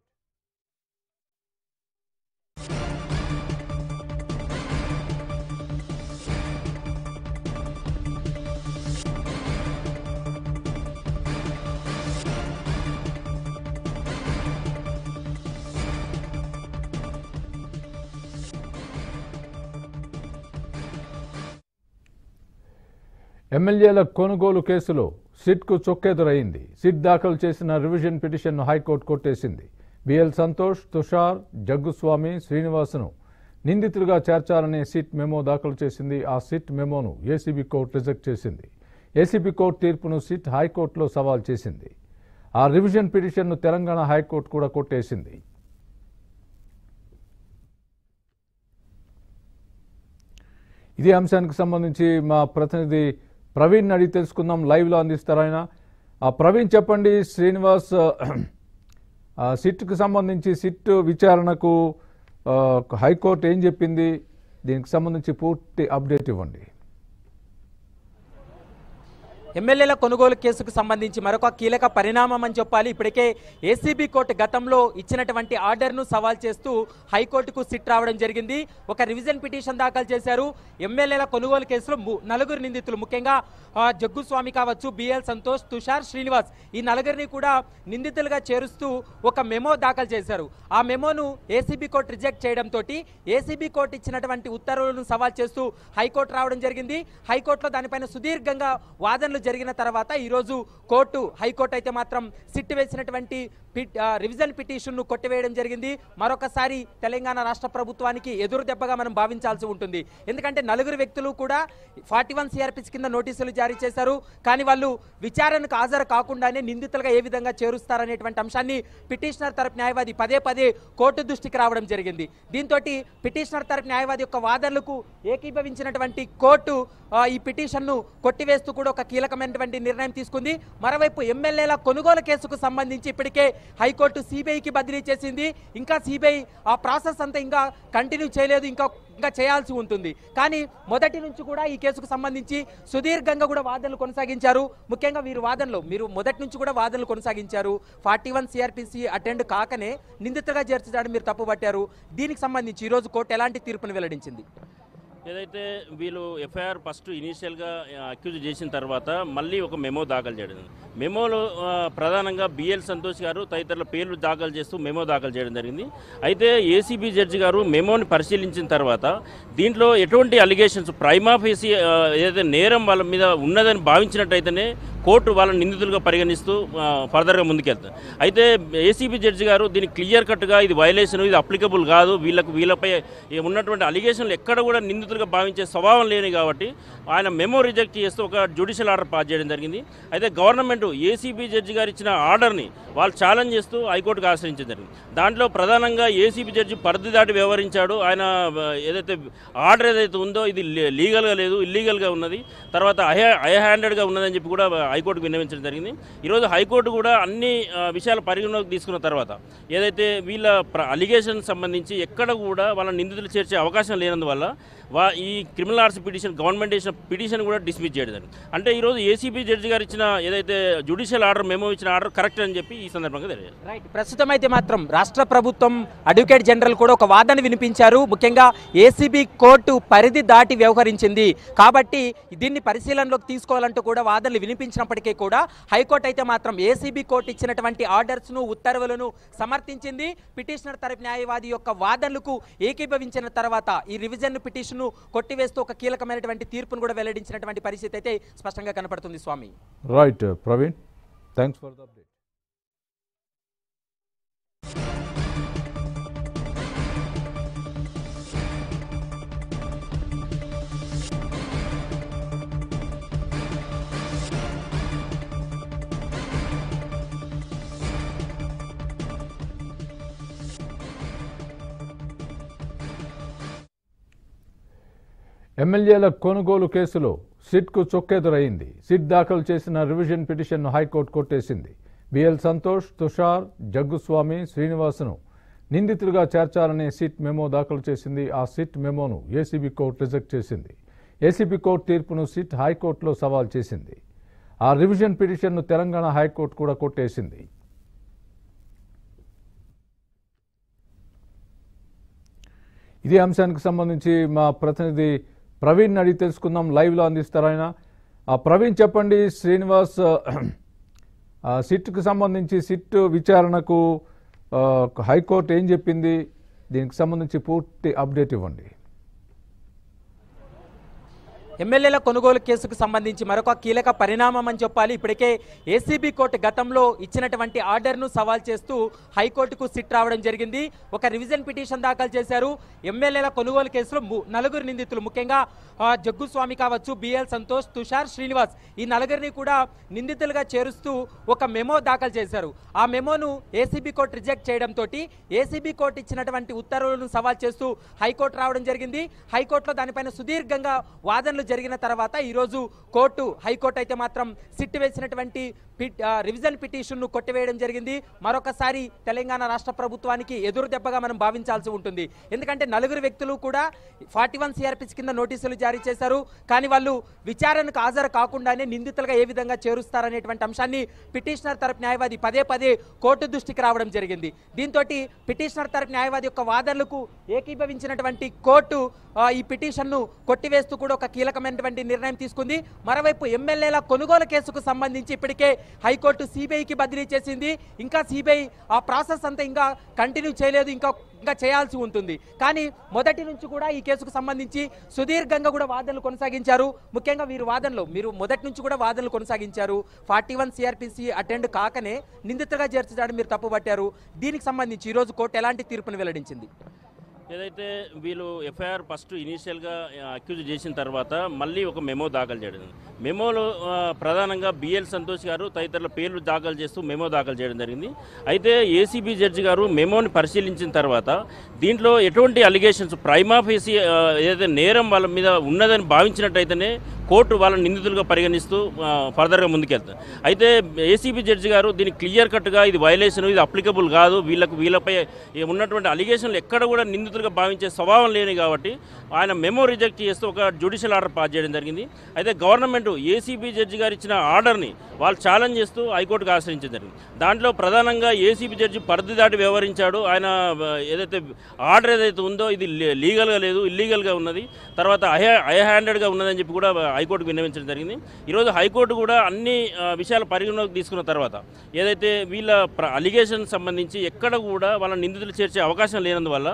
ఎమ్మెల్యేల కొనుగోలు కేసులో సిట్కు చొక్కెదురైంది సిట్ దాఖలు చేసిన రివిజన్ పిటిషన్ను హైకోర్టు కొట్టేసింది బిఎల్ సంతోష్ తుషార్ జగ్గుస్వామి శ్రీనివాస్ను నిందితులుగా చేర్చాలనే సిట్ మెమో దాఖలు చేసింది ఆ సిట్ మెమోను ఏసీబీ కోర్టు రిజెక్ట్ చేసింది ఏసీబీ కోర్టు తీర్పును సిట్ హైకోర్టులో సవాల్ చేసింది ఆ రివిజన్ పిటిషన్ను తెలంగాణ హైకోర్టు కూడా కొట్టేసింది ఇదే అంశానికి సంబంధించి మా ప్రతినిధి ప్రవీణ్ అడిగి తెలుసుకుందాం లైవ్లో అందిస్తారు ఆయన ప్రవీణ్ చెప్పండి శ్రీనివాస్ సిట్కు సంబంధించి సిట్ విచారణకు హైకోర్టు ఏం చెప్పింది దీనికి సంబంధించి పూర్తి అప్డేట్ ఇవ్వండి ఎమ్మెల్యేల కొనుగోలు కేసుకు సంబంధించి మరొక కీలక పరిణామం అని చెప్పాలి ఇప్పటికే ఏసీబీ కోర్టు గతంలో ఇచ్చినటువంటి ఆర్డర్ను సవాల్ చేస్తూ హైకోర్టుకు సిట్ రావడం జరిగింది ఒక రివిజన్ పిటిషన్ దాఖలు చేశారు ఎమ్మెల్యేల కొనుగోలు కేసులో నలుగురు నిందితులు ముఖ్యంగా జగ్గుస్వామి కావచ్చు బిఎల్ సంతోష్ తుషార్ శ్రీనివాస్ ఈ నలుగురిని కూడా నిందితులుగా చేరుస్తూ ఒక మెమో దాఖలు చేశారు ఆ మెమోను ఏసీబీ కోర్టు రిజెక్ట్ చేయడంతో ఏసీబీ కోర్టు ఇచ్చినటువంటి ఉత్తర్వులను సవాల్ చేస్తూ హైకోర్టు రావడం జరిగింది హైకోర్టులో దానిపైన సుదీర్ఘంగా వాదనలు జరిగిన తర్వాత ఈరోజు కోర్టు హైకోర్టు అయితే మాత్రం సిట్ వేసినటువంటి రివిజన్ పిటిషన్ను కొట్టివేయడం జరిగింది మరొకసారి తెలంగాణ రాష్ట్ర ప్రభుత్వానికి ఎదురు దెబ్బగా మనం భావించాల్సి ఉంటుంది ఎందుకంటే నలుగురు వ్యక్తులు కూడా ఫార్టీ వన్ కింద నోటీసులు జారీ చేశారు కానీ వాళ్ళు విచారణకు హాజరు కాకుండానే నిందితులుగా ఏ విధంగా చేరుస్తారనేటువంటి అంశాన్ని పిటిషనర్ తరపు న్యాయవాది పదే పదే కోర్టు దృష్టికి రావడం జరిగింది దీంతో పిటిషనర్ తరపు న్యాయవాది యొక్క వాదనలకు ఏకీభవించినటువంటి కోర్టు ఈ పిటిషన్ను కొట్టివేస్తూ కూడా ఒక కీలక కీలకమైనటువంటి నిర్ణయం తీసుకుంది మరోవైపు ఎమ్మెల్యేల కొనుగోలు కేసుకు సంబంధించి ఇప్పటికే హైకోర్టు సిబిఐకి బదిలీ చేసింది ఇంకా సిబిఐ ఆ ప్రాసెస్ అంతా ఇంకా కంటిన్యూ చేయలేదు ఇంకా ఇంకా చేయాల్సి ఉంటుంది కానీ మొదటి నుంచి కూడా ఈ కేసుకు సంబంధించి సుదీర్ఘంగా కూడా వాదనలు కొనసాగించారు ముఖ్యంగా వీరు వాదనలు మీరు మొదటి నుంచి కూడా వాదనలు కొనసాగించారు ఫార్టీ వన్ సిఆర్పిసి అటెండ్ కాకనే నిందితుగా చేర్చడానికి మీరు తప్పుపట్టారు దీనికి సంబంధించి ఈరోజు కోర్టు ఎలాంటి తీర్పును వెల్లడించింది ఏదైతే వీళ్ళు ఎఫ్ఐఆర్ ఫస్ట్ ఇనీషియల్గా అక్యూజ్ చేసిన తర్వాత మళ్ళీ ఒక మెమో దాఖలు చేయడం మెమోలో ప్రధానంగా బిఎల్ సంతోష్ గారు తదితరుల పేర్లు దాఖలు చేస్తూ మెమో దాఖలు చేయడం జరిగింది అయితే ఏసీబీ జడ్జి గారు మెమోని పరిశీలించిన తర్వాత దీంట్లో ఎటువంటి అలిగేషన్స్ ప్రైమాఫీసీ ఏదైతే నేరం వాళ్ళ మీద ఉన్నదని భావించినట్టయితేనే కోర్టు వాళ్ళని నిందితులుగా పరిగణిస్తూ ఫర్దర్గా ముందుకెళ్తుంది అయితే ఏసీబీ జడ్జి గారు దీని క్లియర్ కట్గా ఇది వైలేషన్ ఇది అప్లికబుల్ కాదు వీళ్ళకు వీళ్ళపై ఉన్నటువంటి అలిగేషన్లు ఎక్కడ కూడా నిందితులుగా భావించే స్వభావం లేని కాబట్టి ఆయన మెమో రిజెక్ట్ చేస్తూ ఒక జ్యుడిషియల్ ఆర్డర్ పాస్ చేయడం జరిగింది అయితే గవర్నమెంట్ ఏసీబీ జడ్జి గారు ఇచ్చిన ఆర్డర్ని వాళ్ళు ఛాలెంజ్ చేస్తూ హైకోర్టుకు ఆశ్రయించడం జరిగింది దాంట్లో ప్రధానంగా ఏసీబీ జడ్జి పరిధి దాటి వ్యవహరించాడు ఆయన ఏదైతే ఆర్డర్ ఏదైతే ఉందో ఇది లీగల్గా లేదు ఇల్లీగల్గా ఉన్నది తర్వాత హై హ్యాండెడ్గా ఉన్నదని చెప్పి కూడా హైకోర్టుకు విన్నవించడం జరిగింది ఈరోజు హైకోర్టు కూడా అన్ని విషయాలు పరిగణలోకి తీసుకున్న తర్వాత ఏదైతే వీళ్ళ అలిగేషన్ సంబంధించి ఎక్కడ కూడా వాళ్ళ నిందితులు చేర్చే అవకాశం లేనందువల్ల వా ఈ క్రిమినల్ ఆర్ట్స్ పిటిషన్ గవర్నమెంట్ వేసిన పిటిషన్ కూడా డిస్మిస్ చేయడం అంటే ఈరోజు ఏసీబీ జడ్జి గారు ఇచ్చిన ఏదైతే జ్యుడిషియల్ ఆర్డర్ మేము ఇచ్చిన ఆర్డర్ కరెక్ట్ అని చెప్పి ఈ సందర్భంగా తెలియదు రైట్ ప్రస్తుతం అయితే మాత్రం రాష్ట్ర ప్రభుత్వం అడ్వకేట్ జనరల్ కూడా ఒక వాదన వినిపించారు ముఖ్యంగా ఏసీబీ కోర్టు పరిధి దాటి వ్యవహరించింది కాబట్టి దీన్ని పరిశీలనలోకి తీసుకోవాలంటూ కూడా వాదనలు వినిపించినప్పటికీ కూడా హైకోర్టు అయితే మాత్రం ఏసీబీ కోర్టు ఇచ్చినటువంటి ఆర్డర్స్ను ఉత్తర్వులను సమర్థించింది పిటిషనర్ తరపు న్యాయవాది యొక్క వాదనలకు ఏకీభవించిన తర్వాత ఈ రివిజన్ పిటిషన్ పిటిషన్ను కొట్టివేస్తూ ఒక కీలకమైనటువంటి తీర్పును కూడా వెల్లడించినటువంటి పరిస్థితి అయితే స్పష్టంగా కనపడుతుంది స్వామి right Praveen thanks for the update ఎమ్మెల్యేల కొనుగోలు కేసులో సిట్కు చొక్కెదురైంది సిట్ దాఖలు చేసిన రివిజన్ పిటిషన్ను హైకోర్టు కొట్టేసింది బిఎల్ సంతోష్ తుషార్ జగ్గుస్వామి శ్రీనివాసును నిందితులుగా చేర్చాలనే సిట్ మెమో దాఖలు చేసింది ఆ సిట్ మెమోను ఏసీబీ కోర్టు రిజెక్ట్ చేసింది ఏసీబీ కోర్టు తీర్పును సిట్ హైకోర్టులో సవాల్ చేసింది ఆ రివిజన్ పిటిషన్ను తెలంగాణ హైకోర్టు కూడా కొట్టేసింది ఇదే అంశానికి సంబంధించి మా ప్రతినిధి ప్రవీణ్ అడిగి తెలుసుకుందాం లైవ్లో అందిస్తారు ఆయన ప్రవీణ్ చెప్పండి శ్రీనివాస్ సిట్కు సంబంధించి సిట్ విచారణకు హైకోర్టు ఏం చెప్పింది దీనికి సంబంధించి పూర్తి అప్డేట్ ఇవ్వండి ఎమ్మెల్యేల కొనుగోలు కేసుకు సంబంధించి మరొక కీలక పరిణామం అని చెప్పాలి ఇప్పటికే ఏసీబీ కోర్టు గతంలో ఇచ్చినటువంటి ఆర్డర్ను సవాల్ చేస్తూ హైకోర్టుకు సిట్ రావడం జరిగింది ఒక రివిజన్ పిటిషన్ దాఖలు చేశారు ఎమ్మెల్యేల కొనుగోలు కేసులో నలుగురు నిందితులు ముఖ్యంగా జగ్గుస్వామి కావచ్చు బిఎల్ సంతోష్ తుషార్ శ్రీనివాస్ ఈ నలుగురిని కూడా నిందితులుగా చేరుస్తూ ఒక మెమో దాఖలు చేశారు ఆ మెమోను ఏసీబీ కోర్టు రిజెక్ట్ చేయడంతో ఏసీబీ కోర్టు ఇచ్చినటువంటి ఉత్తర్వులను సవాల్ చేస్తూ హైకోర్టు రావడం జరిగింది హైకోర్టులో దానిపైన సుదీర్ఘంగా వాదనలు జరిగిన తర్వాత ఈరోజు కోర్టు హైకోర్టు అయితే మాత్రం సిట్ వేసినటువంటి రివిజన్ పిటిషన్ను కొట్టివేయడం జరిగింది మరొకసారి తెలంగాణ రాష్ట్ర ప్రభుత్వానికి ఎదురు దెబ్బగా మనం భావించాల్సి ఉంటుంది ఎందుకంటే నలుగురు వ్యక్తులు కూడా ఫార్టీ వన్ సిఆర్పిస్ కింద నోటీసులు జారీ చేశారు కానీ వాళ్ళు విచారణకు హాజరు కాకుండానే నిందితులుగా ఏ విధంగా చేరుస్తారనేటువంటి అంశాన్ని పిటిషనర్ తరపు న్యాయవాది పదే పదే కోర్టు దృష్టికి రావడం జరిగింది దీంతో పిటిషనర్ తరపు న్యాయవాది యొక్క వాదనలకు ఏకీభవించినటువంటి కోర్టు ఈ పిటిషన్ను కొట్టివేస్తూ కూడా ఒక కీలక రకమైనటువంటి నిర్ణయం తీసుకుంది మరోవైపు ఎమ్మెల్యేల కొనుగోలు కేసుకు సంబంధించి ఇప్పటికే హైకోర్టు సిబిఐకి బదిలీ చేసింది ఇంకా సిబిఐ ఆ ప్రాసెస్ అంతా ఇంకా కంటిన్యూ చేయలేదు ఇంకా ఇంకా చేయాల్సి ఉంటుంది కానీ మొదటి నుంచి కూడా ఈ కేసుకు సంబంధించి సుదీర్ఘంగా కూడా వాదనలు కొనసాగించారు ముఖ్యంగా వీరు వాదనలు మీరు మొదటి నుంచి కూడా వాదనలు కొనసాగించారు ఫార్టీ వన్ అటెండ్ కాకనే నిందితుగా చేర్చడానికి మీరు తప్పుపట్టారు దీనికి సంబంధించి ఈరోజు కోర్టు ఎలాంటి తీర్పును వెల్లడించింది ఏదైతే వీళ్ళు ఎఫ్ఐఆర్ ఫస్ట్ ఇనీషియల్గా అక్యూజ్ చేసిన తర్వాత మళ్ళీ ఒక మెమో దాఖలు చేయడం మెమోలో ప్రధానంగా బిఎల్ సంతోష్ గారు తదితరుల పేర్లు దాఖలు చేస్తూ మెమో దాఖలు చేయడం జరిగింది అయితే ఏసీబీ జడ్జి గారు మెమోని పరిశీలించిన తర్వాత దీంట్లో ఎటువంటి అలిగేషన్స్ ప్రైమాఫేసి ఏదైతే నేరం వాళ్ళ మీద ఉన్నదని భావించినట్టయితేనే కోర్టు వాళ్ళని నిందితులుగా పరిగణిస్తూ ఫర్దర్గా ముందుకెళ్తారు అయితే ఏసీబీ జడ్జి గారు దీన్ని క్లియర్ కట్గా ఇది వైలేషన్ ఇది అప్లికబుల్ కాదు వీళ్ళకు వీళ్ళపై ఉన్నటువంటి అలిగేషన్లు ఎక్కడ కూడా నిందితులుగా భావించే స్వభావం లేని కాబట్టి ఆయన మెమో రిజెక్ట్ చేస్తూ ఒక జ్యుడిషియల్ ఆర్డర్ పాస్ చేయడం జరిగింది అయితే గవర్నమెంట్ ఏసీబీ జడ్జి గారు ఇచ్చిన ఆర్డర్ని వాళ్ళు ఛాలెంజ్ చేస్తూ హైకోర్టుకు ఆశ్రయించడం జరిగింది దాంట్లో ప్రధానంగా ఏసీబీ జడ్జి పరిధి దాటి వ్యవహరించాడు ఆయన ఏదైతే ఆర్డర్ ఏదైతే ఉందో ఇది లీగల్గా లేదు ఇల్లీగల్గా ఉన్నది తర్వాత ఐ హ్యాండెడ్గా ఉన్నదని చెప్పి కూడా హైకోర్టుకు విన్నవించడం జరిగింది ఈరోజు హైకోర్టు కూడా అన్ని విషయాలు పరిగణలోకి తీసుకున్న తర్వాత ఏదైతే వీళ్ళ అలిగేషన్ సంబంధించి ఎక్కడ కూడా వాళ్ళ నిందితులు చేర్చే అవకాశం లేనందువల్ల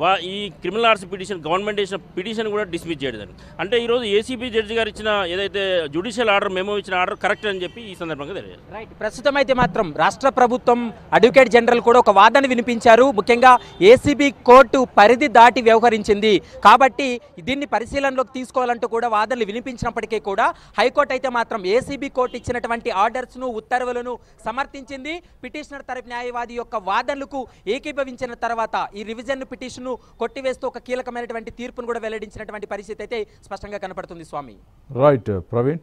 వా ఈ క్రిమినల్ ఆర్ట్స్ పిటిషన్ గవర్నమెంట్ చేసిన పిటిషన్ కూడా డిస్మిస్ చేయడం అంటే ఈరోజు ఏసీబీ జడ్జి గారు ఇచ్చిన ఏదైతే జ్యుడిషియల్ ఆర్డర్ మేము ఇచ్చిన ఆర్డర్ కరెక్ట్ అని చెప్పి ఈ సందర్భంగా తెలియజేయాలి రైట్ ప్రస్తుతం అయితే మాత్రం రాష్ట్ర ప్రభుత్వం అడ్వకేట్ జనరల్ కూడా ఒక వాదన వినిపించారు ముఖ్యంగా ఏసీబీ కోర్టు పరిధి దాటి వ్యవహరించింది కాబట్టి దీన్ని పరిశీలనలోకి తీసుకోవాలంటూ కూడా వాదనలు వినిపించినప్పటికీ కూడా హైకోర్టు అయితే మాత్రం ఏసీబీ కోర్టు ఇచ్చినటువంటి ఆర్డర్స్ను ఉత్తర్వులను సమర్థించింది పిటిషనర్ తరపు న్యాయవాది యొక్క వాదనలకు ఏకీభవించిన తర్వాత ఈ రివిజన్ పిటిషన్ కేసును కొట్టివేస్తూ ఒక కీలకమైనటువంటి తీర్పును కూడా వెల్లడించినటువంటి పరిస్థితి అయితే స్పష్టంగా కనపడుతుంది స్వామి right Praveen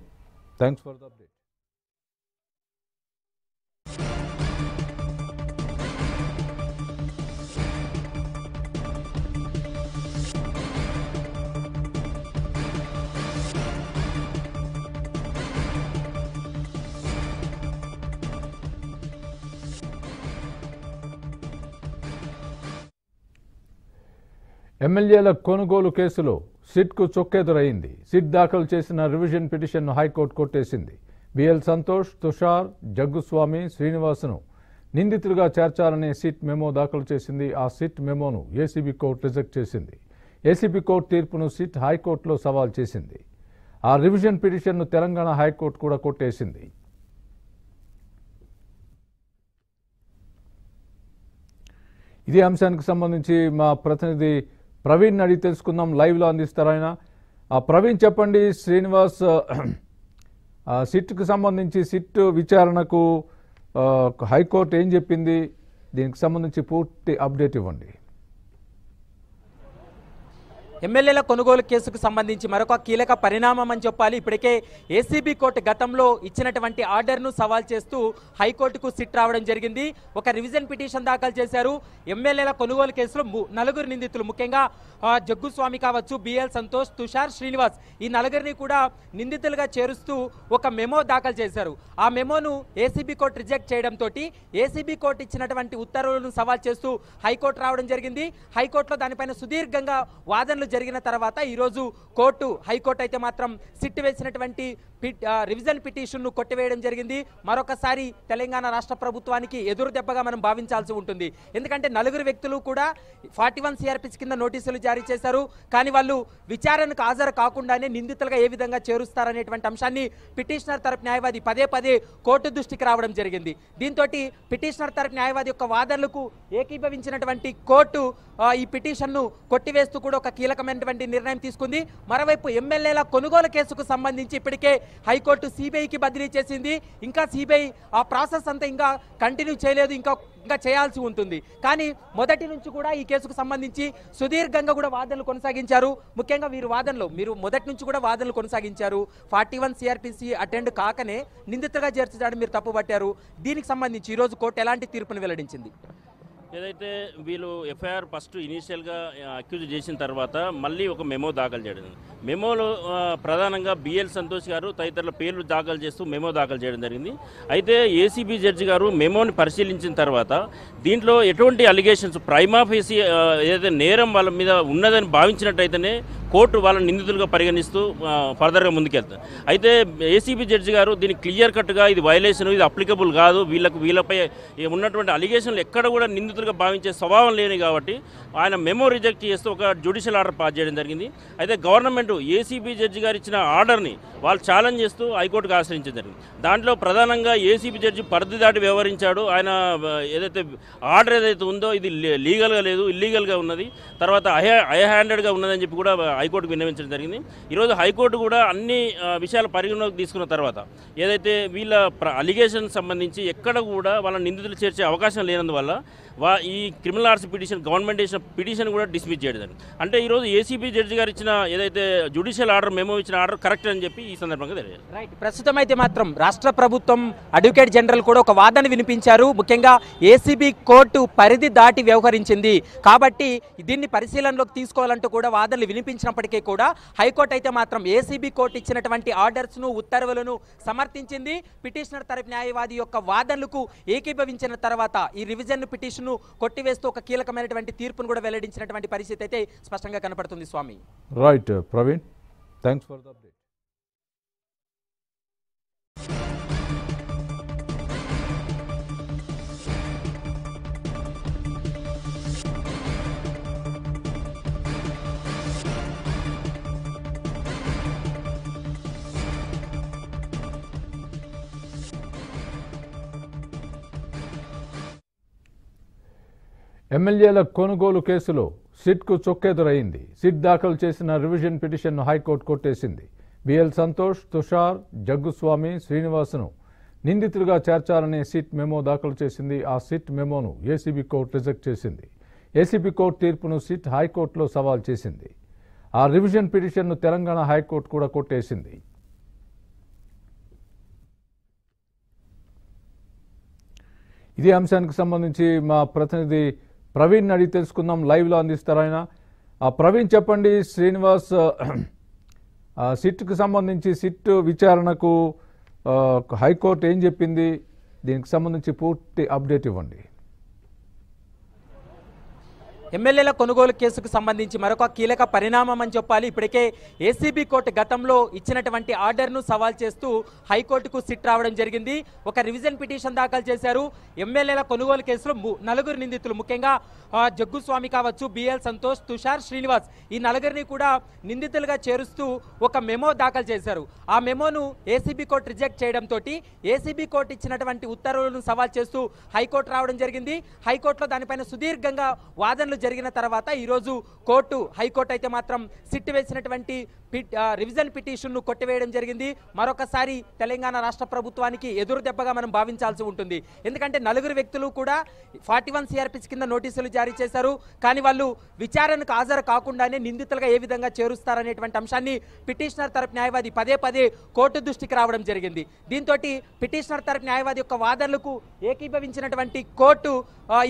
thanks for the update ఎమ్మెల్యేల కొనుగోలు కేసులో సిట్కు చొక్కెదురైంది సిట్ దాఖలు చేసిన రివిజన్ పిటిషన్ను హైకోర్టు కొట్టేసింది బిఎల్ సంతోష్ తుషార్ జగ్గుస్వామి శ్రీనివాసును నిందితులుగా చేర్చాలనే సిట్ మెమో దాఖలు చేసింది ఆ సిట్ మెమోను ఏసీబీ కోర్టు రిజెక్ట్ చేసింది ఏసీబీ కోర్టు తీర్పును సిట్ హైకోర్టులో సవాల్ చేసింది ఆ రివిజన్ పిటిషన్ను తెలంగాణ హైకోర్టు కూడా కొట్టేసింది ఇదే అంశానికి సంబంధించి మా ప్రతినిధి ప్రవీణ్ అడిగి తెలుసుకుందాం లైవ్లో అందిస్తారు ఆయన ప్రవీణ్ చెప్పండి శ్రీనివాస్ సిట్కు సంబంధించి సిట్ విచారణకు హైకోర్టు ఏం చెప్పింది దీనికి సంబంధించి పూర్తి అప్డేట్ ఇవ్వండి ఎమ్మెల్యేల కొనుగోలు కేసుకు సంబంధించి మరొక కీలక పరిణామం అని చెప్పాలి ఇప్పటికే ఏసీబీ కోర్టు గతంలో ఇచ్చినటువంటి ఆర్డర్ను సవాల్ చేస్తూ హైకోర్టుకు సిట్ రావడం జరిగింది ఒక రివిజన్ పిటిషన్ దాఖలు చేశారు ఎమ్మెల్యేల కొనుగోలు కేసులో నలుగురు నిందితులు ముఖ్యంగా జగ్గుస్వామి కావచ్చు బిఎల్ సంతోష్ తుషార్ శ్రీనివాస్ ఈ నలుగురిని కూడా నిందితులుగా చేరుస్తూ ఒక మెమో దాఖలు చేశారు ఆ మెమోను ఏసీబీ కోర్టు రిజెక్ట్ చేయడంతో ఏసీబీ కోర్టు ఇచ్చినటువంటి ఉత్తర్వులను సవాల్ చేస్తూ హైకోర్టు రావడం జరిగింది హైకోర్టులో దానిపైన సుదీర్ఘంగా వాదనలు జరిగిన తర్వాత ఈరోజు కోర్టు హైకోర్టు అయితే మాత్రం సిట్ వేసినటువంటి రివిజన్ పిటిషన్ను కొట్టివేయడం జరిగింది మరొకసారి తెలంగాణ రాష్ట్ర ప్రభుత్వానికి ఎదురు దెబ్బగా మనం భావించాల్సి ఉంటుంది ఎందుకంటే నలుగురు వ్యక్తులు కూడా ఫార్టీ వన్ సిఆర్పిస్ కింద నోటీసులు జారీ చేశారు కానీ వాళ్ళు విచారణకు హాజరు కాకుండానే నిందితులుగా ఏ విధంగా చేరుస్తారనేటువంటి అంశాన్ని పిటిషనర్ తరపు న్యాయవాది పదే పదే కోర్టు దృష్టికి రావడం జరిగింది దీంతో పిటిషనర్ తరపు న్యాయవాది యొక్క వాదనలకు ఏకీభవించినటువంటి కోర్టు ఈ పిటిషన్ను కొట్టివేస్తూ కూడా ఒక కీలకమైనటువంటి నిర్ణయం తీసుకుంది మరోవైపు ఎమ్మెల్యేల కొనుగోలు కేసుకు సంబంధించి ఇప్పటికే హైకోర్టు సిబిఐకి బదిలీ చేసింది ఇంకా సిబిఐ ఆ ప్రాసెస్ అంతా ఇంకా కంటిన్యూ చేయలేదు ఇంకా ఇంకా చేయాల్సి ఉంటుంది కానీ మొదటి నుంచి కూడా ఈ కేసుకు సంబంధించి సుదీర్ఘంగా కూడా వాదనలు కొనసాగించారు ముఖ్యంగా వీరు వాదనలు మీరు మొదటి నుంచి కూడా వాదనలు కొనసాగించారు ఫార్టీ వన్ సిఆర్పిసి అటెండ్ కాకనే నిందితుగా చేర్చడానికి మీరు తప్పుపట్టారు దీనికి సంబంధించి ఈరోజు కోర్టు ఎలాంటి తీర్పును వెల్లడించింది ఏదైతే వీళ్ళు ఎఫ్ఐఆర్ ఫస్ట్ ఇనీషియల్గా అక్యూజ్ చేసిన తర్వాత మళ్ళీ ఒక మెమో దాఖలు చేయడం మెమోలో ప్రధానంగా బిఎల్ సంతోష్ గారు తదితరుల పేర్లు దాఖలు చేస్తూ మెమో దాఖలు చేయడం జరిగింది అయితే ఏసీబీ జడ్జి గారు మెమోని పరిశీలించిన తర్వాత దీంట్లో ఎటువంటి అలిగేషన్స్ ప్రైమాఫీసీ ఏదైతే నేరం వాళ్ళ మీద ఉన్నదని భావించినట్టయితేనే కోర్టు వాళ్ళని నిందితులుగా పరిగణిస్తూ ఫర్దర్గా ముందుకెళ్తారు అయితే ఏసీబీ జడ్జి గారు దీన్ని క్లియర్ కట్గా ఇది వైలేషన్ ఇది అప్లికబుల్ కాదు వీళ్ళకు వీళ్ళపై ఉన్నటువంటి అలిగేషన్లు ఎక్కడ కూడా నిందితులుగా భావించే స్వభావం లేని కాబట్టి ఆయన మెమో రిజెక్ట్ చేస్తూ ఒక జ్యుడిషియల్ ఆర్డర్ పాస్ చేయడం జరిగింది అయితే గవర్నమెంట్ ఏసీబీ జడ్జి గారు ఇచ్చిన ఆర్డర్ని వాళ్ళు ఛాలెంజ్ చేస్తూ హైకోర్టుకు ఆశ్రయించడం జరిగింది దాంట్లో ప్రధానంగా ఏసీబీ జడ్జి పరిధి దాటి వ్యవహరించాడు ఆయన ఏదైతే ఆర్డర్ ఏదైతే ఉందో ఇది లీగల్గా లేదు ఇల్లీగల్గా ఉన్నది తర్వాత ఐ హై హ్యాండెడ్గా ఉన్నదని చెప్పి కూడా హైకోర్టుకు విన్నవించడం జరిగింది ఈరోజు హైకోర్టు కూడా అన్ని విషయాలు పరిగణలోకి తీసుకున్న తర్వాత ఏదైతే వీళ్ళ అలిగేషన్ సంబంధించి ఎక్కడ కూడా వాళ్ళ నిందితులు చేర్చే అవకాశం లేనందువల్ల వా ఈ క్రిమినల్ ఆర్ట్స్ పిటిషన్ గవర్నమెంట్ వేసిన పిటిషన్ కూడా డిస్మిస్ చేయడం అంటే ఈరోజు ఏసీబీ జడ్జి గారు ఇచ్చిన ఏదైతే జ్యుడిషియల్ ఆర్డర్ మేము ఇచ్చిన ఆర్డర్ కరెక్ట్ అని చెప్పి ఈ సందర్భంగా తెలియదు రైట్ ప్రస్తుతం అయితే మాత్రం రాష్ట్ర ప్రభుత్వం అడ్వకేట్ జనరల్ కూడా ఒక వాదన వినిపించారు ముఖ్యంగా ఏసీబీ కోర్టు పరిధి దాటి వ్యవహరించింది కాబట్టి దీన్ని పరిశీలనలోకి తీసుకోవాలంటూ కూడా వాదనలు వినిపించినప్పటికీ కూడా హైకోర్టు అయితే మాత్రం ఏసీబీ కోర్టు ఇచ్చినటువంటి ఆర్డర్స్ను ఉత్తర్వులను సమర్థించింది పిటిషనర్ తరపు న్యాయవాది యొక్క వాదనలకు ఏకీభవించిన తర్వాత ఈ రివిజన్ పిటిషన్ తీర్పును కొట్టివేస్తూ ఒక కీలకమైనటువంటి తీర్పును కూడా వెల్లడించినటువంటి పరిస్థితి అయితే స్పష్టంగా కనపడుతుంది స్వామి right Praveen thanks for the update ఎమ్మెల్యేల కొనుగోలు కేసులో సిట్కు చొక్కెదురైంది సిట్ దాఖలు చేసిన రివిజన్ పిటిషన్ను హైకోర్టు కొట్టేసింది బిఎల్ సంతోష్ తుషార్ జగ్గుస్వామి శ్రీనివాసును నిందితులుగా చేర్చాలనే సిట్ మెమో దాఖలు చేసింది ఆ సిట్ మెమోను ఏసీబీ కోర్టు రిజెక్ట్ చేసింది ఏసీబీ కోర్టు తీర్పును సిట్ హైకోర్టులో సవాల్ చేసింది ఆ రివిజన్ పిటిషన్ను తెలంగాణ హైకోర్టు కూడా కొట్టేసింది ఇదే అంశానికి సంబంధించి మా ప్రతినిధి ప్రవీణ్ అడిగి తెలుసుకుందాం లైవ్లో అందిస్తారు ఆయన ప్రవీణ్ చెప్పండి శ్రీనివాస్ సిట్కు సంబంధించి సిట్ విచారణకు హైకోర్టు ఏం చెప్పింది దీనికి సంబంధించి పూర్తి అప్డేట్ ఇవ్వండి ఎమ్మెల్యేల కొనుగోలు కేసుకు సంబంధించి మరొక కీలక పరిణామం అని చెప్పాలి ఇప్పటికే ఏసీబీ కోర్టు గతంలో ఇచ్చినటువంటి ఆర్డర్ను సవాల్ చేస్తూ హైకోర్టుకు సిట్ రావడం జరిగింది ఒక రివిజన్ పిటిషన్ దాఖలు చేశారు ఎమ్మెల్యేల కొనుగోలు కేసులో నలుగురు నిందితులు ముఖ్యంగా జగ్గుస్వామి కావచ్చు బిఎల్ సంతోష్ తుషార్ శ్రీనివాస్ ఈ నలుగురిని కూడా నిందితులుగా చేరుస్తూ ఒక మెమో దాఖలు చేశారు ఆ మెమోను ఏసీబీ కోర్టు రిజెక్ట్ చేయడంతో ఏసీబీ కోర్టు ఇచ్చినటువంటి ఉత్తర్వులను సవాల్ చేస్తూ హైకోర్టు రావడం జరిగింది హైకోర్టులో దానిపైన సుదీర్ఘంగా వాదనలు జరిగిన తర్వాత ఈరోజు కోర్టు హైకోర్టు అయితే మాత్రం సిట్ వేసినటువంటి రివిజన్ పిటిషన్ను కొట్టివేయడం జరిగింది మరొకసారి తెలంగాణ రాష్ట్ర ప్రభుత్వానికి ఎదురు దెబ్బగా మనం భావించాల్సి ఉంటుంది ఎందుకంటే నలుగురు వ్యక్తులు కూడా ఫార్టీ వన్ సిఆర్పిస్ కింద నోటీసులు జారీ చేశారు కానీ వాళ్ళు విచారణకు హాజరు కాకుండానే నిందితులుగా ఏ విధంగా చేరుస్తారనేటువంటి అంశాన్ని పిటిషనర్ తరపు న్యాయవాది పదే పదే కోర్టు దృష్టికి రావడం జరిగింది దీంతో పిటిషనర్ తరపు న్యాయవాది యొక్క వాదనలకు ఏకీభవించినటువంటి కోర్టు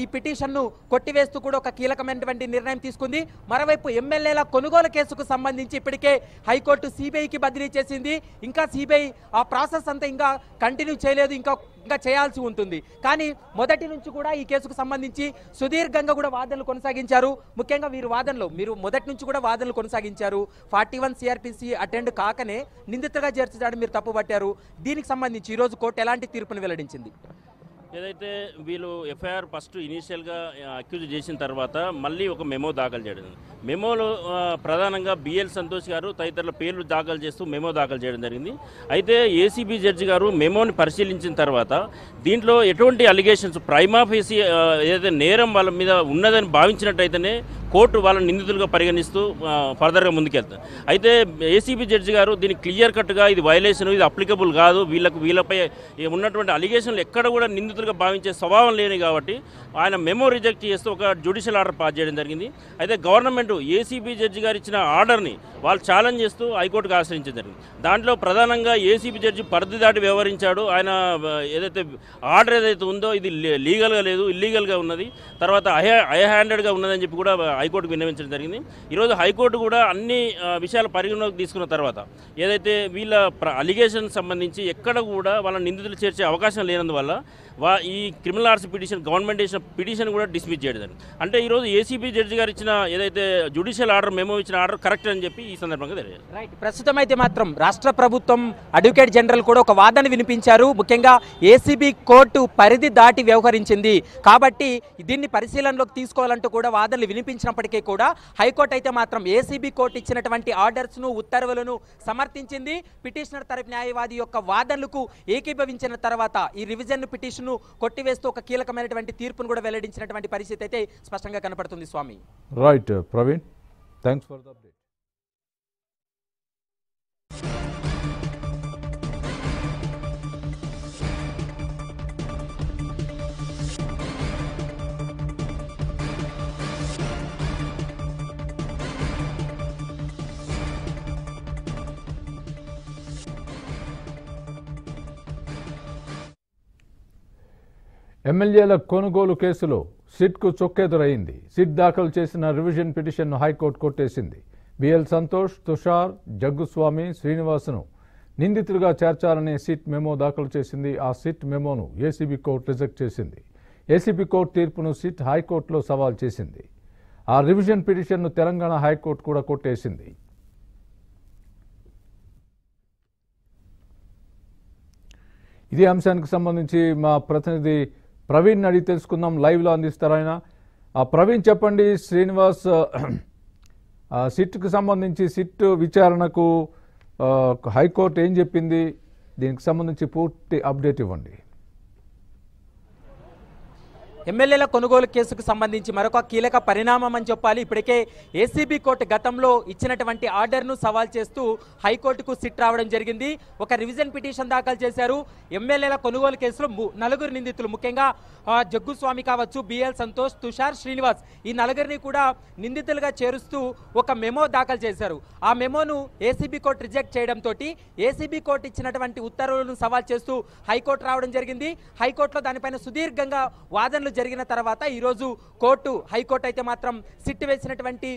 ఈ పిటిషన్ను కొట్టివేస్తూ కూడా ఒక కీలకమైనటువంటి నిర్ణయం తీసుకుంది మరోవైపు ఎమ్మెల్యేల కొనుగోలు కేసుకు సంబంధించి ఇప్పటికే హైకోర్టు సిబిఐకి బదిలీ చేసింది ఇంకా సిబిఐ ఆ ప్రాసెస్ అంతా ఇంకా కంటిన్యూ చేయలేదు ఇంకా ఇంకా చేయాల్సి ఉంటుంది కానీ మొదటి నుంచి కూడా ఈ కేసుకు సంబంధించి సుదీర్ఘంగా కూడా వాదనలు కొనసాగించారు ముఖ్యంగా వీరు వాదనలు మీరు మొదటి నుంచి కూడా వాదనలు కొనసాగించారు ఫార్టీ వన్ సిఆర్పిసి అటెండ్ కాకనే నిందితగా చేర్చడానికి మీరు తప్పుపట్టారు దీనికి సంబంధించి ఈరోజు కోర్టు ఎలాంటి తీర్పును వెల్లడించింది ఏదైతే వీళ్ళు ఎఫ్ఐఆర్ ఫస్ట్ ఇనీషియల్గా అక్యూజ్ చేసిన తర్వాత మళ్ళీ ఒక మెమో దాఖలు చేయడం మెమోలో ప్రధానంగా బిఎల్ సంతోష్ గారు తదితరుల పేర్లు దాఖలు చేస్తూ మెమో దాఖలు చేయడం జరిగింది అయితే ఏసీబీ జడ్జి గారు మెమోని పరిశీలించిన తర్వాత దీంట్లో ఎటువంటి అలిగేషన్స్ ప్రైమాఫీసీ ఏదైతే నేరం వాళ్ళ మీద ఉన్నదని భావించినట్టయితేనే కోర్టు వాళ్ళని నిందితులుగా పరిగణిస్తూ ఫర్దర్గా ముందుకెళ్తుంది అయితే ఏసీబీ జడ్జి గారు దీన్ని క్లియర్ కట్గా ఇది వైలేషన్ ఇది అప్లికబుల్ కాదు వీళ్ళకు వీళ్ళపై ఉన్నటువంటి అలిగేషన్లు ఎక్కడ కూడా నిందితులుగా భావించే స్వభావం లేని కాబట్టి ఆయన మెమో రిజెక్ట్ చేస్తూ ఒక జ్యుడిషియల్ ఆర్డర్ పాస్ చేయడం జరిగింది అయితే గవర్నమెంట్ ఏసీబీ జడ్జి గారు ఇచ్చిన ఆర్డర్ని వాళ్ళు ఛాలెంజ్ చేస్తూ హైకోర్టుకు ఆశ్రయించడం జరిగింది దాంట్లో ప్రధానంగా ఏసీబీ జడ్జి పరిధి దాటి వ్యవహరించాడు ఆయన ఏదైతే ఆర్డర్ ఏదైతే ఉందో ఇది లీగల్గా లేదు ఇల్లీగల్గా ఉన్నది తర్వాత ఐ హై హ్యాండెడ్గా ఉన్నదని చెప్పి కూడా హైకోర్టుకు విన్నవించడం జరిగింది ఈరోజు హైకోర్టు కూడా అన్ని విషయాలు పరిగణలోకి తీసుకున్న తర్వాత ఏదైతే వీళ్ళ అలిగేషన్ సంబంధించి ఎక్కడ కూడా వాళ్ళ నిందితులు చేర్చే అవకాశం లేనందువల్ల వా ఈ క్రిమినల్ ఆర్ట్స్ పిటిషన్ గవర్నమెంట్ ఇచ్చిన పిటిషన్ కూడా డిస్మిస్ చేయడం అంటే ఈరోజు ఏసీబీ జడ్జి గారు ఇచ్చిన ఏదైతే జ్యుడిషియల్ ఆర్డర్ మేము ఇచ్చిన ఆర్డర్ కరెక్ట్ అని చెప్పి ఈ సందర్భంగా తెలియదు రైట్ ప్రస్తుతం అయితే మాత్రం రాష్ట్ర ప్రభుత్వం అడ్వకేట్ జనరల్ కూడా ఒక వాదన వినిపించారు ముఖ్యంగా ఏసీబీ కోర్టు పరిధి దాటి వ్యవహరించింది కాబట్టి దీన్ని పరిశీలనలోకి తీసుకోవాలంటూ కూడా వాదనలు వినిపించిన వచ్చినప్పటికీ కూడా హైకోర్టు అయితే మాత్రం ఏసీబీ కోర్టు ఇచ్చినటువంటి ఆర్డర్స్ను ఉత్తర్వులను సమర్థించింది పిటిషనర్ తరపు న్యాయవాది యొక్క వాదనలకు ఏకీభవించిన తర్వాత ఈ రివిజన్ పిటిషన్ను కొట్టివేస్తూ ఒక కీలకమైనటువంటి తీర్పును కూడా వెల్లడించినటువంటి పరిస్థితి అయితే స్పష్టంగా కనపడుతుంది స్వామి right Praveen thanks for the update ఎమ్మెల్యేల కొనుగోలు కేసులో సిట్కు చొక్కెదురైంది సిట్ దాఖలు చేసిన రివిజన్ పిటిషన్ను హైకోర్టు కొట్టేసింది బిఎల్ సంతోష్ తుషార్ జగ్గుస్వామి శ్రీనివాసును నిందితులుగా చేర్చాలనే సిట్ మెమో దాఖలు చేసింది ఆ సిట్ మెమోను ఏసీబీ కోర్టు రిజెక్ట్ చేసింది ఏసీబీ కోర్టు తీర్పును సిట్ హైకోర్టులో సవాల్ చేసింది ఆ రివిజన్ పిటిషన్ను తెలంగాణ హైకోర్టు కూడా కొట్టేసింది ఇదే అంశానికి సంబంధించి మా ప్రతినిధి ప్రవీణ్ అడిగి తెలుసుకుందాం లైవ్లో అందిస్తారు ఆయన ప్రవీణ్ చెప్పండి శ్రీనివాస్ సిట్కు సంబంధించి సిట్ విచారణకు హైకోర్టు ఏం చెప్పింది దీనికి సంబంధించి పూర్తి అప్డేట్ ఇవ్వండి ఎమ్మెల్యేల కొనుగోలు కేసుకు సంబంధించి మరొక కీలక పరిణామం అని చెప్పాలి ఇప్పటికే ఏసీబీ కోర్టు గతంలో ఇచ్చినటువంటి ఆర్డర్ను సవాల్ చేస్తూ హైకోర్టుకు సిట్ రావడం జరిగింది ఒక రివిజన్ పిటిషన్ దాఖలు చేశారు ఎమ్మెల్యేల కొనుగోలు కేసులో నలుగురు నిందితులు ముఖ్యంగా జగ్గుస్వామి కావచ్చు బిఎల్ సంతోష్ తుషార్ శ్రీనివాస్ ఈ నలుగురిని కూడా నిందితులుగా చేరుస్తూ ఒక మెమో దాఖలు చేశారు ఆ మెమోను ఏసీబీ కోర్టు రిజెక్ట్ చేయడంతో ఏసీబీ కోర్టు ఇచ్చినటువంటి ఉత్తర్వులను సవాల్ చేస్తూ హైకోర్టు రావడం జరిగింది హైకోర్టులో దానిపైన సుదీర్ఘంగా వాదనలు విచారణలు జరిగిన తర్వాత ఈరోజు కోర్టు హైకోర్టు అయితే మాత్రం సిట్ వేసినటువంటి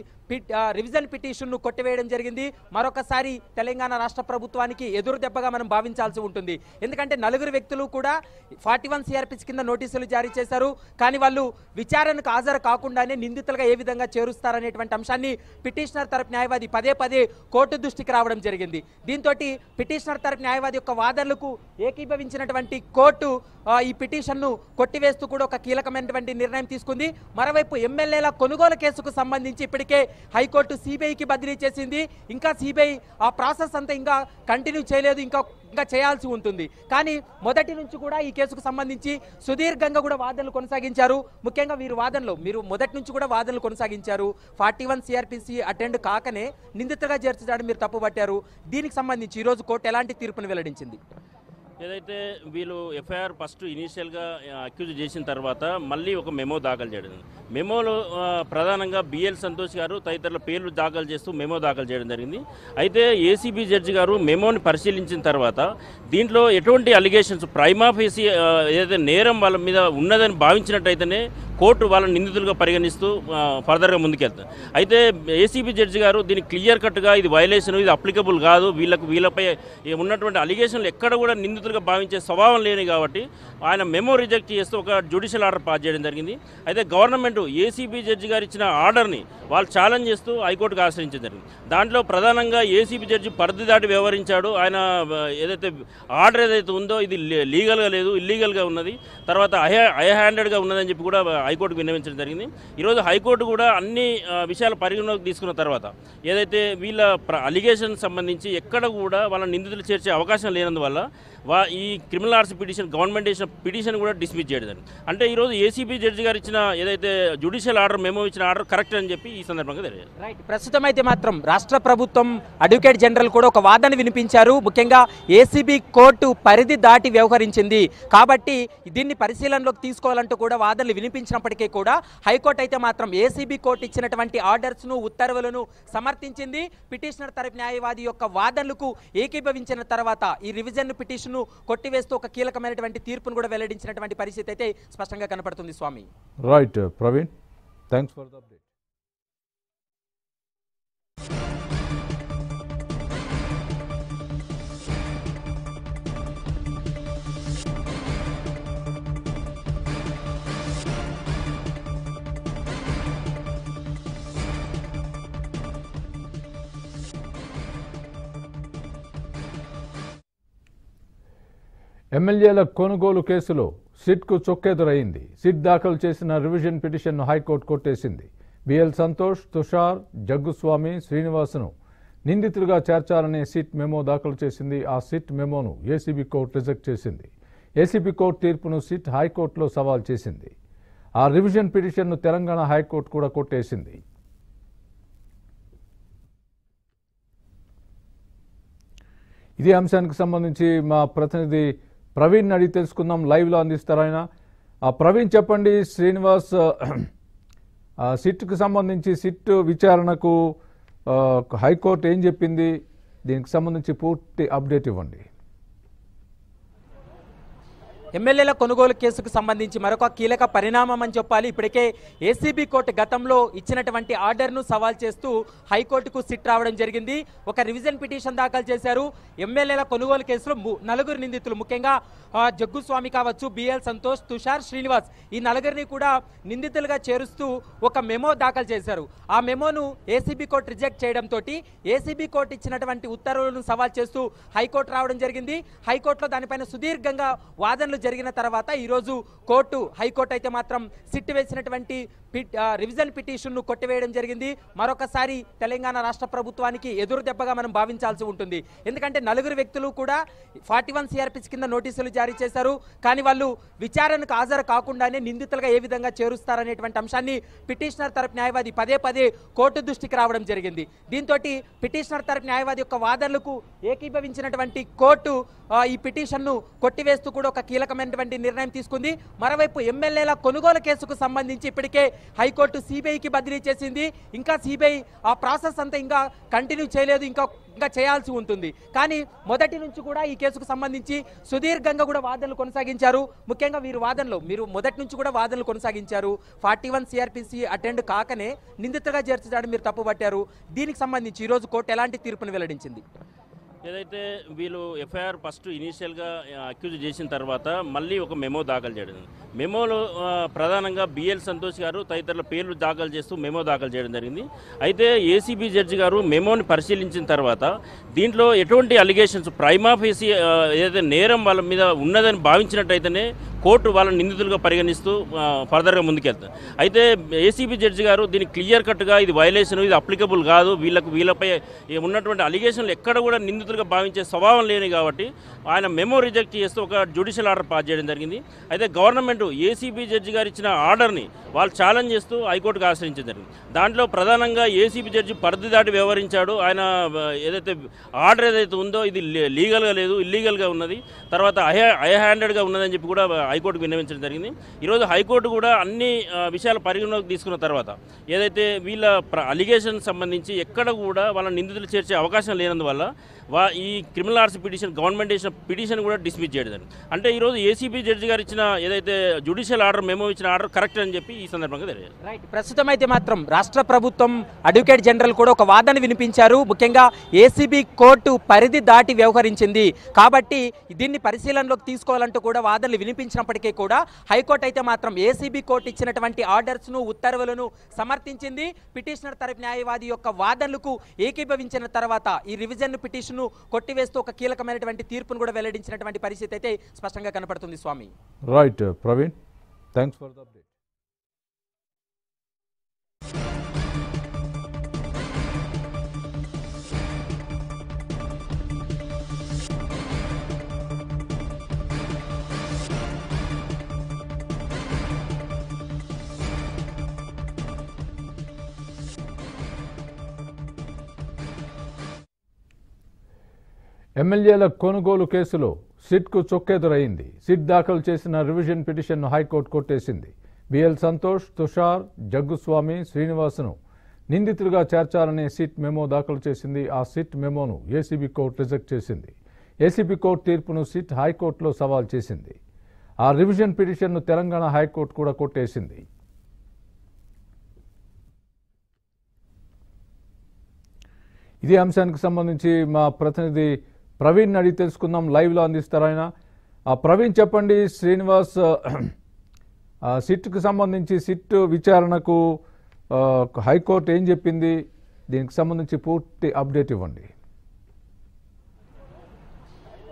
రివిజన్ పిటిషన్ను కొట్టివేయడం జరిగింది మరొకసారి తెలంగాణ రాష్ట్ర ప్రభుత్వానికి ఎదురు దెబ్బగా మనం భావించాల్సి ఉంటుంది ఎందుకంటే నలుగురు వ్యక్తులు కూడా ఫార్టీ వన్ కింద నోటీసులు జారీ చేశారు కానీ వాళ్ళు విచారణకు హాజరు కాకుండానే నిందితులుగా ఏ విధంగా చేరుస్తారనేటువంటి అంశాన్ని పిటిషనర్ తరపు న్యాయవాది పదే పదే కోర్టు దృష్టికి రావడం జరిగింది దీంతో పిటిషనర్ తరపు న్యాయవాది యొక్క వాదనలకు ఏకీభవించినటువంటి కోర్టు ఈ పిటిషన్ను కొట్టివేస్తూ కూడా ఒక కీలక కీలకమైనటువంటి నిర్ణయం తీసుకుంది మరోవైపు ఎమ్మెల్యేల కొనుగోలు కేసుకు సంబంధించి ఇప్పటికే హైకోర్టు సిబిఐకి బదిలీ చేసింది ఇంకా సిబిఐ ఆ ప్రాసెస్ అంతా ఇంకా కంటిన్యూ చేయలేదు ఇంకా ఇంకా చేయాల్సి ఉంటుంది కానీ మొదటి నుంచి కూడా ఈ కేసుకు సంబంధించి సుదీర్ఘంగా కూడా వాదనలు కొనసాగించారు ముఖ్యంగా వీరు వాదనలు మీరు మొదటి నుంచి కూడా వాదనలు కొనసాగించారు ఫార్టీ వన్ సిఆర్పిసి అటెండ్ కాకనే నిందితగా చేర్చడానికి మీరు తప్పుపట్టారు దీనికి సంబంధించి ఈరోజు కోర్టు ఎలాంటి తీర్పును వెల్లడించింది ఏదైతే వీళ్ళు ఎఫ్ఐఆర్ ఫస్ట్ ఇనీషియల్గా అక్యూజ్ చేసిన తర్వాత మళ్ళీ ఒక మెమో దాఖలు చేయడం మెమోలో ప్రధానంగా బిఎల్ సంతోష్ గారు తదితరుల పేర్లు దాఖలు చేస్తూ మెమో దాఖలు చేయడం జరిగింది అయితే ఏసీబీ జడ్జి గారు మెమోని పరిశీలించిన తర్వాత దీంట్లో ఎటువంటి అలిగేషన్స్ ప్రైమాఫీసీ ఏదైతే నేరం వాళ్ళ మీద ఉన్నదని భావించినట్టయితేనే కోర్టు వాళ్ళని నిందితులుగా పరిగణిస్తూ ఫర్దర్గా ముందుకెళ్తారు అయితే ఏసీబీ జడ్జి గారు దీన్ని క్లియర్ కట్గా ఇది వైలేషన్ ఇది అప్లికబుల్ కాదు వీళ్ళకు వీళ్ళపై ఉన్నటువంటి అలిగేషన్లు ఎక్కడ కూడా నిందితులుగా భావించే స్వభావం లేని కాబట్టి ఆయన మెమో రిజెక్ట్ చేస్తూ ఒక జ్యుడిషియల్ ఆర్డర్ పాస్ చేయడం జరిగింది అయితే గవర్నమెంట్ ఏసీబీ జడ్జి గారు ఇచ్చిన ఆర్డర్ని వాళ్ళు ఛాలెంజ్ చేస్తూ హైకోర్టుకు ఆశ్రయించడం జరిగింది దాంట్లో ప్రధానంగా ఏసీబీ జడ్జి పరిధి దాటి వ్యవహరించాడు ఆయన ఏదైతే ఆర్డర్ ఏదైతే ఉందో ఇది లీగల్గా లేదు ఇల్లీగల్గా ఉన్నది తర్వాత హై హై హ్యాండెడ్గా ఉన్నదని చెప్పి కూడా హైకోర్టుకు విన్నవించడం జరిగింది ఈరోజు హైకోర్టు కూడా అన్ని విషయాలు పరిగణలోకి తీసుకున్న తర్వాత ఏదైతే వీళ్ళ అలిగేషన్ సంబంధించి ఎక్కడ కూడా వాళ్ళ నిందితులు చేర్చే అవకాశం లేనందువల్ల వా ఈ క్రిమినల్ ఆర్ట్స్ పిటిషన్ గవర్నమెంట్ చేసిన పిటిషన్ కూడా డిస్మిస్ చేయడం అంటే ఈరోజు ఏసీబీ జడ్జి గారు ఇచ్చిన ఏదైతే జ్యుడిషియల్ ఆర్డర్ మేము ఇచ్చిన ఆర్డర్ కరెక్ట్ అని చెప్పి ఈ సందర్భంగా తెలియజేయాలి రైట్ ప్రస్తుతం అయితే మాత్రం రాష్ట్ర ప్రభుత్వం అడ్వకేట్ జనరల్ కూడా ఒక వాదన వినిపించారు ముఖ్యంగా ఏసీబీ కోర్టు పరిధి దాటి వ్యవహరించింది కాబట్టి దీన్ని పరిశీలనలోకి తీసుకోవాలంటూ కూడా వాదనలు వినిపించినప్పటికీ కూడా హైకోర్టు అయితే మాత్రం ఏసీబీ కోర్టు ఇచ్చినటువంటి ఆర్డర్స్ను ఉత్తర్వులను సమర్థించింది పిటిషనర్ తరపు న్యాయవాది యొక్క వాదనలకు ఏకీభవించిన తర్వాత ఈ రివిజన్ పిటిషన్ ను కొట్టివేస్తూ ఒక కీలకమైనటువంటి తీర్పును కూడా వెల్లడించినటువంటి పరిస్థితి అయితే స్పష్టంగా కనపడుతుంది స్వామి right Praveen thanks for the update ఎమ్మెల్యేల కొనుగోలు కేసులో సిట్కు చొక్కెదురైంది సిట్ దాఖలు చేసిన రివిజన్ పిటిషన్ను హైకోర్టు కొట్టేసింది బిఎల్ సంతోష్ తుషార్ జగ్గుస్వామి శ్రీనివాసును నిందితులుగా చేర్చాలనే సిట్ మెమో దాఖలు చేసింది ఆ సిట్ మెమోను ఏసీబీ కోర్టు రిజెక్ట్ చేసింది ఏసీబీ కోర్టు తీర్పును సిట్ హైకోర్టులో సవాల్ చేసింది ఆ రివిజన్ పిటిషన్ను తెలంగాణ హైకోర్టు కూడా కొట్టేసింది ఇదే అంశానికి సంబంధించి మా ప్రతినిధి ప్రవీణ్ అడిగి తెలుసుకుందాం లైవ్లో అందిస్తారు ఆయన ప్రవీణ్ చెప్పండి శ్రీనివాస్ సిట్కు సంబంధించి సిట్ విచారణకు హైకోర్టు ఏం చెప్పింది దీనికి సంబంధించి పూర్తి అప్డేట్ ఇవ్వండి ఎమ్మెల్యేల కొనుగోలు కేసుకు సంబంధించి మరొక కీలక పరిణామం అని చెప్పాలి ఇప్పటికే ఏసీబీ కోర్టు గతంలో ఇచ్చినటువంటి ఆర్డర్ను సవాల్ చేస్తూ హైకోర్టుకు సిట్ రావడం జరిగింది ఒక రివిజన్ పిటిషన్ దాఖలు చేశారు ఎమ్మెల్యేల కొనుగోలు కేసులో నలుగురు నిందితులు ముఖ్యంగా జగ్గుస్వామి కావచ్చు బిఎల్ సంతోష్ తుషార్ శ్రీనివాస్ ఈ నలుగురిని కూడా నిందితులుగా చేరుస్తూ ఒక మెమో దాఖలు చేశారు ఆ మెమోను ఏసీబీ కోర్టు రిజెక్ట్ చేయడంతో ఏసీబీ కోర్టు ఇచ్చినటువంటి ఉత్తర్వులను సవాల్ చేస్తూ హైకోర్టు రావడం జరిగింది హైకోర్టులో దానిపైన సుదీర్ఘంగా వాదనలు జరిగిన తర్వాత ఈరోజు కోర్టు హైకోర్టు అయితే మాత్రం సిట్టు వేసినటువంటి రివిజన్ పిటిషన్ను కొట్టివేయడం జరిగింది మరొకసారి తెలంగాణ రాష్ట్ర ప్రభుత్వానికి ఎదురు దెబ్బగా మనం భావించాల్సి ఉంటుంది ఎందుకంటే నలుగురు వ్యక్తులు కూడా ఫార్టీ వన్ కింద నోటీసులు జారీ చేశారు కానీ వాళ్ళు విచారణకు హాజరు కాకుండానే నిందితులుగా ఏ విధంగా చేరుస్తారనేటువంటి అంశాన్ని పిటిషనర్ తరపు న్యాయవాది పదే పదే కోర్టు దృష్టికి రావడం జరిగింది దీంతో పిటిషనర్ తరపు న్యాయవాది యొక్క వాదనలకు ఏకీభవించినటువంటి కోర్టు ఈ పిటిషన్ను కొట్టివేస్తూ కూడా ఒక కీలకమైనటువంటి నిర్ణయం తీసుకుంది మరోవైపు ఎమ్మెల్యేల కొనుగోలు కేసుకు సంబంధించి ఇప్పటికే హైకోర్టు సిబిఐకి బదిలీ చేసింది ఇంకా సిబిఐ ఆ ప్రాసెస్ అంతా ఇంకా కంటిన్యూ చేయలేదు ఇంకా ఇంకా చేయాల్సి ఉంటుంది కానీ మొదటి నుంచి కూడా ఈ కేసుకు సంబంధించి సుదీర్ఘంగా కూడా వాదనలు కొనసాగించారు ముఖ్యంగా వీరు వాదనలు మీరు మొదటి నుంచి కూడా వాదనలు కొనసాగించారు ఫార్టీ వన్ సిఆర్పిసి అటెండ్ కాకనే నిందితగా చేర్చడానికి మీరు తప్పుపట్టారు దీనికి సంబంధించి ఈరోజు కోర్టు ఎలాంటి తీర్పును వెల్లడించింది ఏదైతే వీళ్ళు ఎఫ్ఐఆర్ ఫస్ట్ ఇనీషియల్గా అక్యూజ్ చేసిన తర్వాత మళ్ళీ ఒక మెమో దాఖలు చేయడం మెమోలో ప్రధానంగా బిఎల్ సంతోష్ గారు తదితరుల పేర్లు దాఖలు చేస్తూ మెమో దాఖలు చేయడం జరిగింది అయితే ఏసీబీ జడ్జి గారు మెమోని పరిశీలించిన తర్వాత దీంట్లో ఎటువంటి అలిగేషన్స్ ప్రైమాఫేసి ఏదైతే నేరం వాళ్ళ మీద ఉన్నదని భావించినట్టయితేనే కోర్టు వాళ్ళని నిందితులుగా పరిగణిస్తూ ఫర్దర్గా ముందుకెళ్తారు అయితే ఏసీబీ జడ్జి గారు దీన్ని క్లియర్ కట్గా ఇది వైలేషన్ ఇది అప్లికబుల్ కాదు వీళ్ళకు వీళ్ళపై ఉన్నటువంటి అలిగేషన్లు ఎక్కడ కూడా నిందితులుగా భావించే స్వభావం లేని కాబట్టి ఆయన మెమో రిజెక్ట్ చేస్తూ ఒక జ్యుడిషియల్ ఆర్డర్ పాస్ చేయడం జరిగింది అయితే గవర్నమెంట్ ఏసీబీ జడ్జి గారు ఇచ్చిన ఆర్డర్ని వాళ్ళు ఛాలెంజ్ చేస్తూ హైకోర్టుకు ఆశ్రయించడం జరిగింది దాంట్లో ప్రధానంగా ఏసీబీ జడ్జి పరిధి దాటి వ్యవహరించాడు ఆయన ఏదైతే ఆర్డర్ ఏదైతే ఉందో ఇది లీగల్గా లేదు ఇల్లీగల్గా ఉన్నది తర్వాత హై హై హ్యాండెడ్గా ఉన్నదని చెప్పి కూడా హైకోర్టుకు విన్నవించడం జరిగింది ఈరోజు హైకోర్టు కూడా అన్ని విషయాలు పరిగణలోకి తీసుకున్న తర్వాత ఏదైతే వీళ్ళ అలిగేషన్ సంబంధించి ఎక్కడ కూడా వాళ్ళ నిందితులు చేర్చే అవకాశం లేనందువల్ల వా ఈ క్రిమినల్ ఆర్ట్స్ పిటిషన్ గవర్నమెంట్ ఇచ్చిన పిటిషన్ కూడా డిస్మిస్ చేయడం అంటే ఈరోజు ఏసీబీ జడ్జి గారు ఇచ్చిన ఏదైతే జ్యుడిషియల్ ఆర్డర్ మేము ఇచ్చిన ఆర్డర్ కరెక్ట్ అని చెప్పి ఈ సందర్భంగా తెలియదు రైట్ ప్రస్తుతం అయితే మాత్రం రాష్ట్ర ప్రభుత్వం అడ్వకేట్ జనరల్ కూడా ఒక వాదన వినిపించారు ముఖ్యంగా ఏసీబీ కోర్టు పరిధి దాటి వ్యవహరించింది కాబట్టి దీన్ని పరిశీలనలోకి తీసుకోవాలంటూ కూడా వాదనలు వినిపించినప్పటికీ కూడా హైకోర్టు అయితే మాత్రం ఏసీబీ కోర్టు ఇచ్చినటువంటి ఆర్డర్స్ను ఉత్తర్వులను సమర్థించింది పిటిషనర్ తరపు న్యాయవాది యొక్క వాదనలకు ఏకీభవించిన తర్వాత ఈ రివిజన్ పిటిషన్ తీర్పును కొట్టివేస్తూ ఒక కీలకమైనటువంటి తీర్పును కూడా వెల్లడించినటువంటి పరిస్థితి అయితే స్పష్టంగా కనపడుతుంది స్వామి right Praveen thanks for the update ఎమ్మెల్యేల కొనుగోలు కేసులో సిట్కు చొక్కెదురయింది సిట్ దాఖలు చేసిన రివిజన్ పిటిషన్ను హైకోర్టు కొట్టేసింది బిఎల్ సంతోష్ తుషార్ జగ్గుస్వామి శ్రీనివాసును నిందితులుగా చేర్చాలనే సిట్ మెమో దాఖలు చేసింది ఆ సిట్ మెమోను ఏసీబీ కోర్టు రిజెక్ట్ చేసింది ఏసీబీ కోర్టు తీర్పును సిట్ హైకోర్టులో సవాల్ చేసింది ఆ రివిజన్ పిటిషన్ను తెలంగాణ హైకోర్టు కూడా కొట్టేసింది ఇదే అంశానికి సంబంధించి మా ప్రతినిధి ప్రవీణ్ అడిగి తెలుసుకుందాం లైవ్లో అందిస్తారు ఆయన ప్రవీణ్ చెప్పండి శ్రీనివాస్ సిట్కు సంబంధించి సిట్ విచారణకు హైకోర్టు ఏం చెప్పింది దీనికి సంబంధించి పూర్తి అప్డేట్ ఇవ్వండి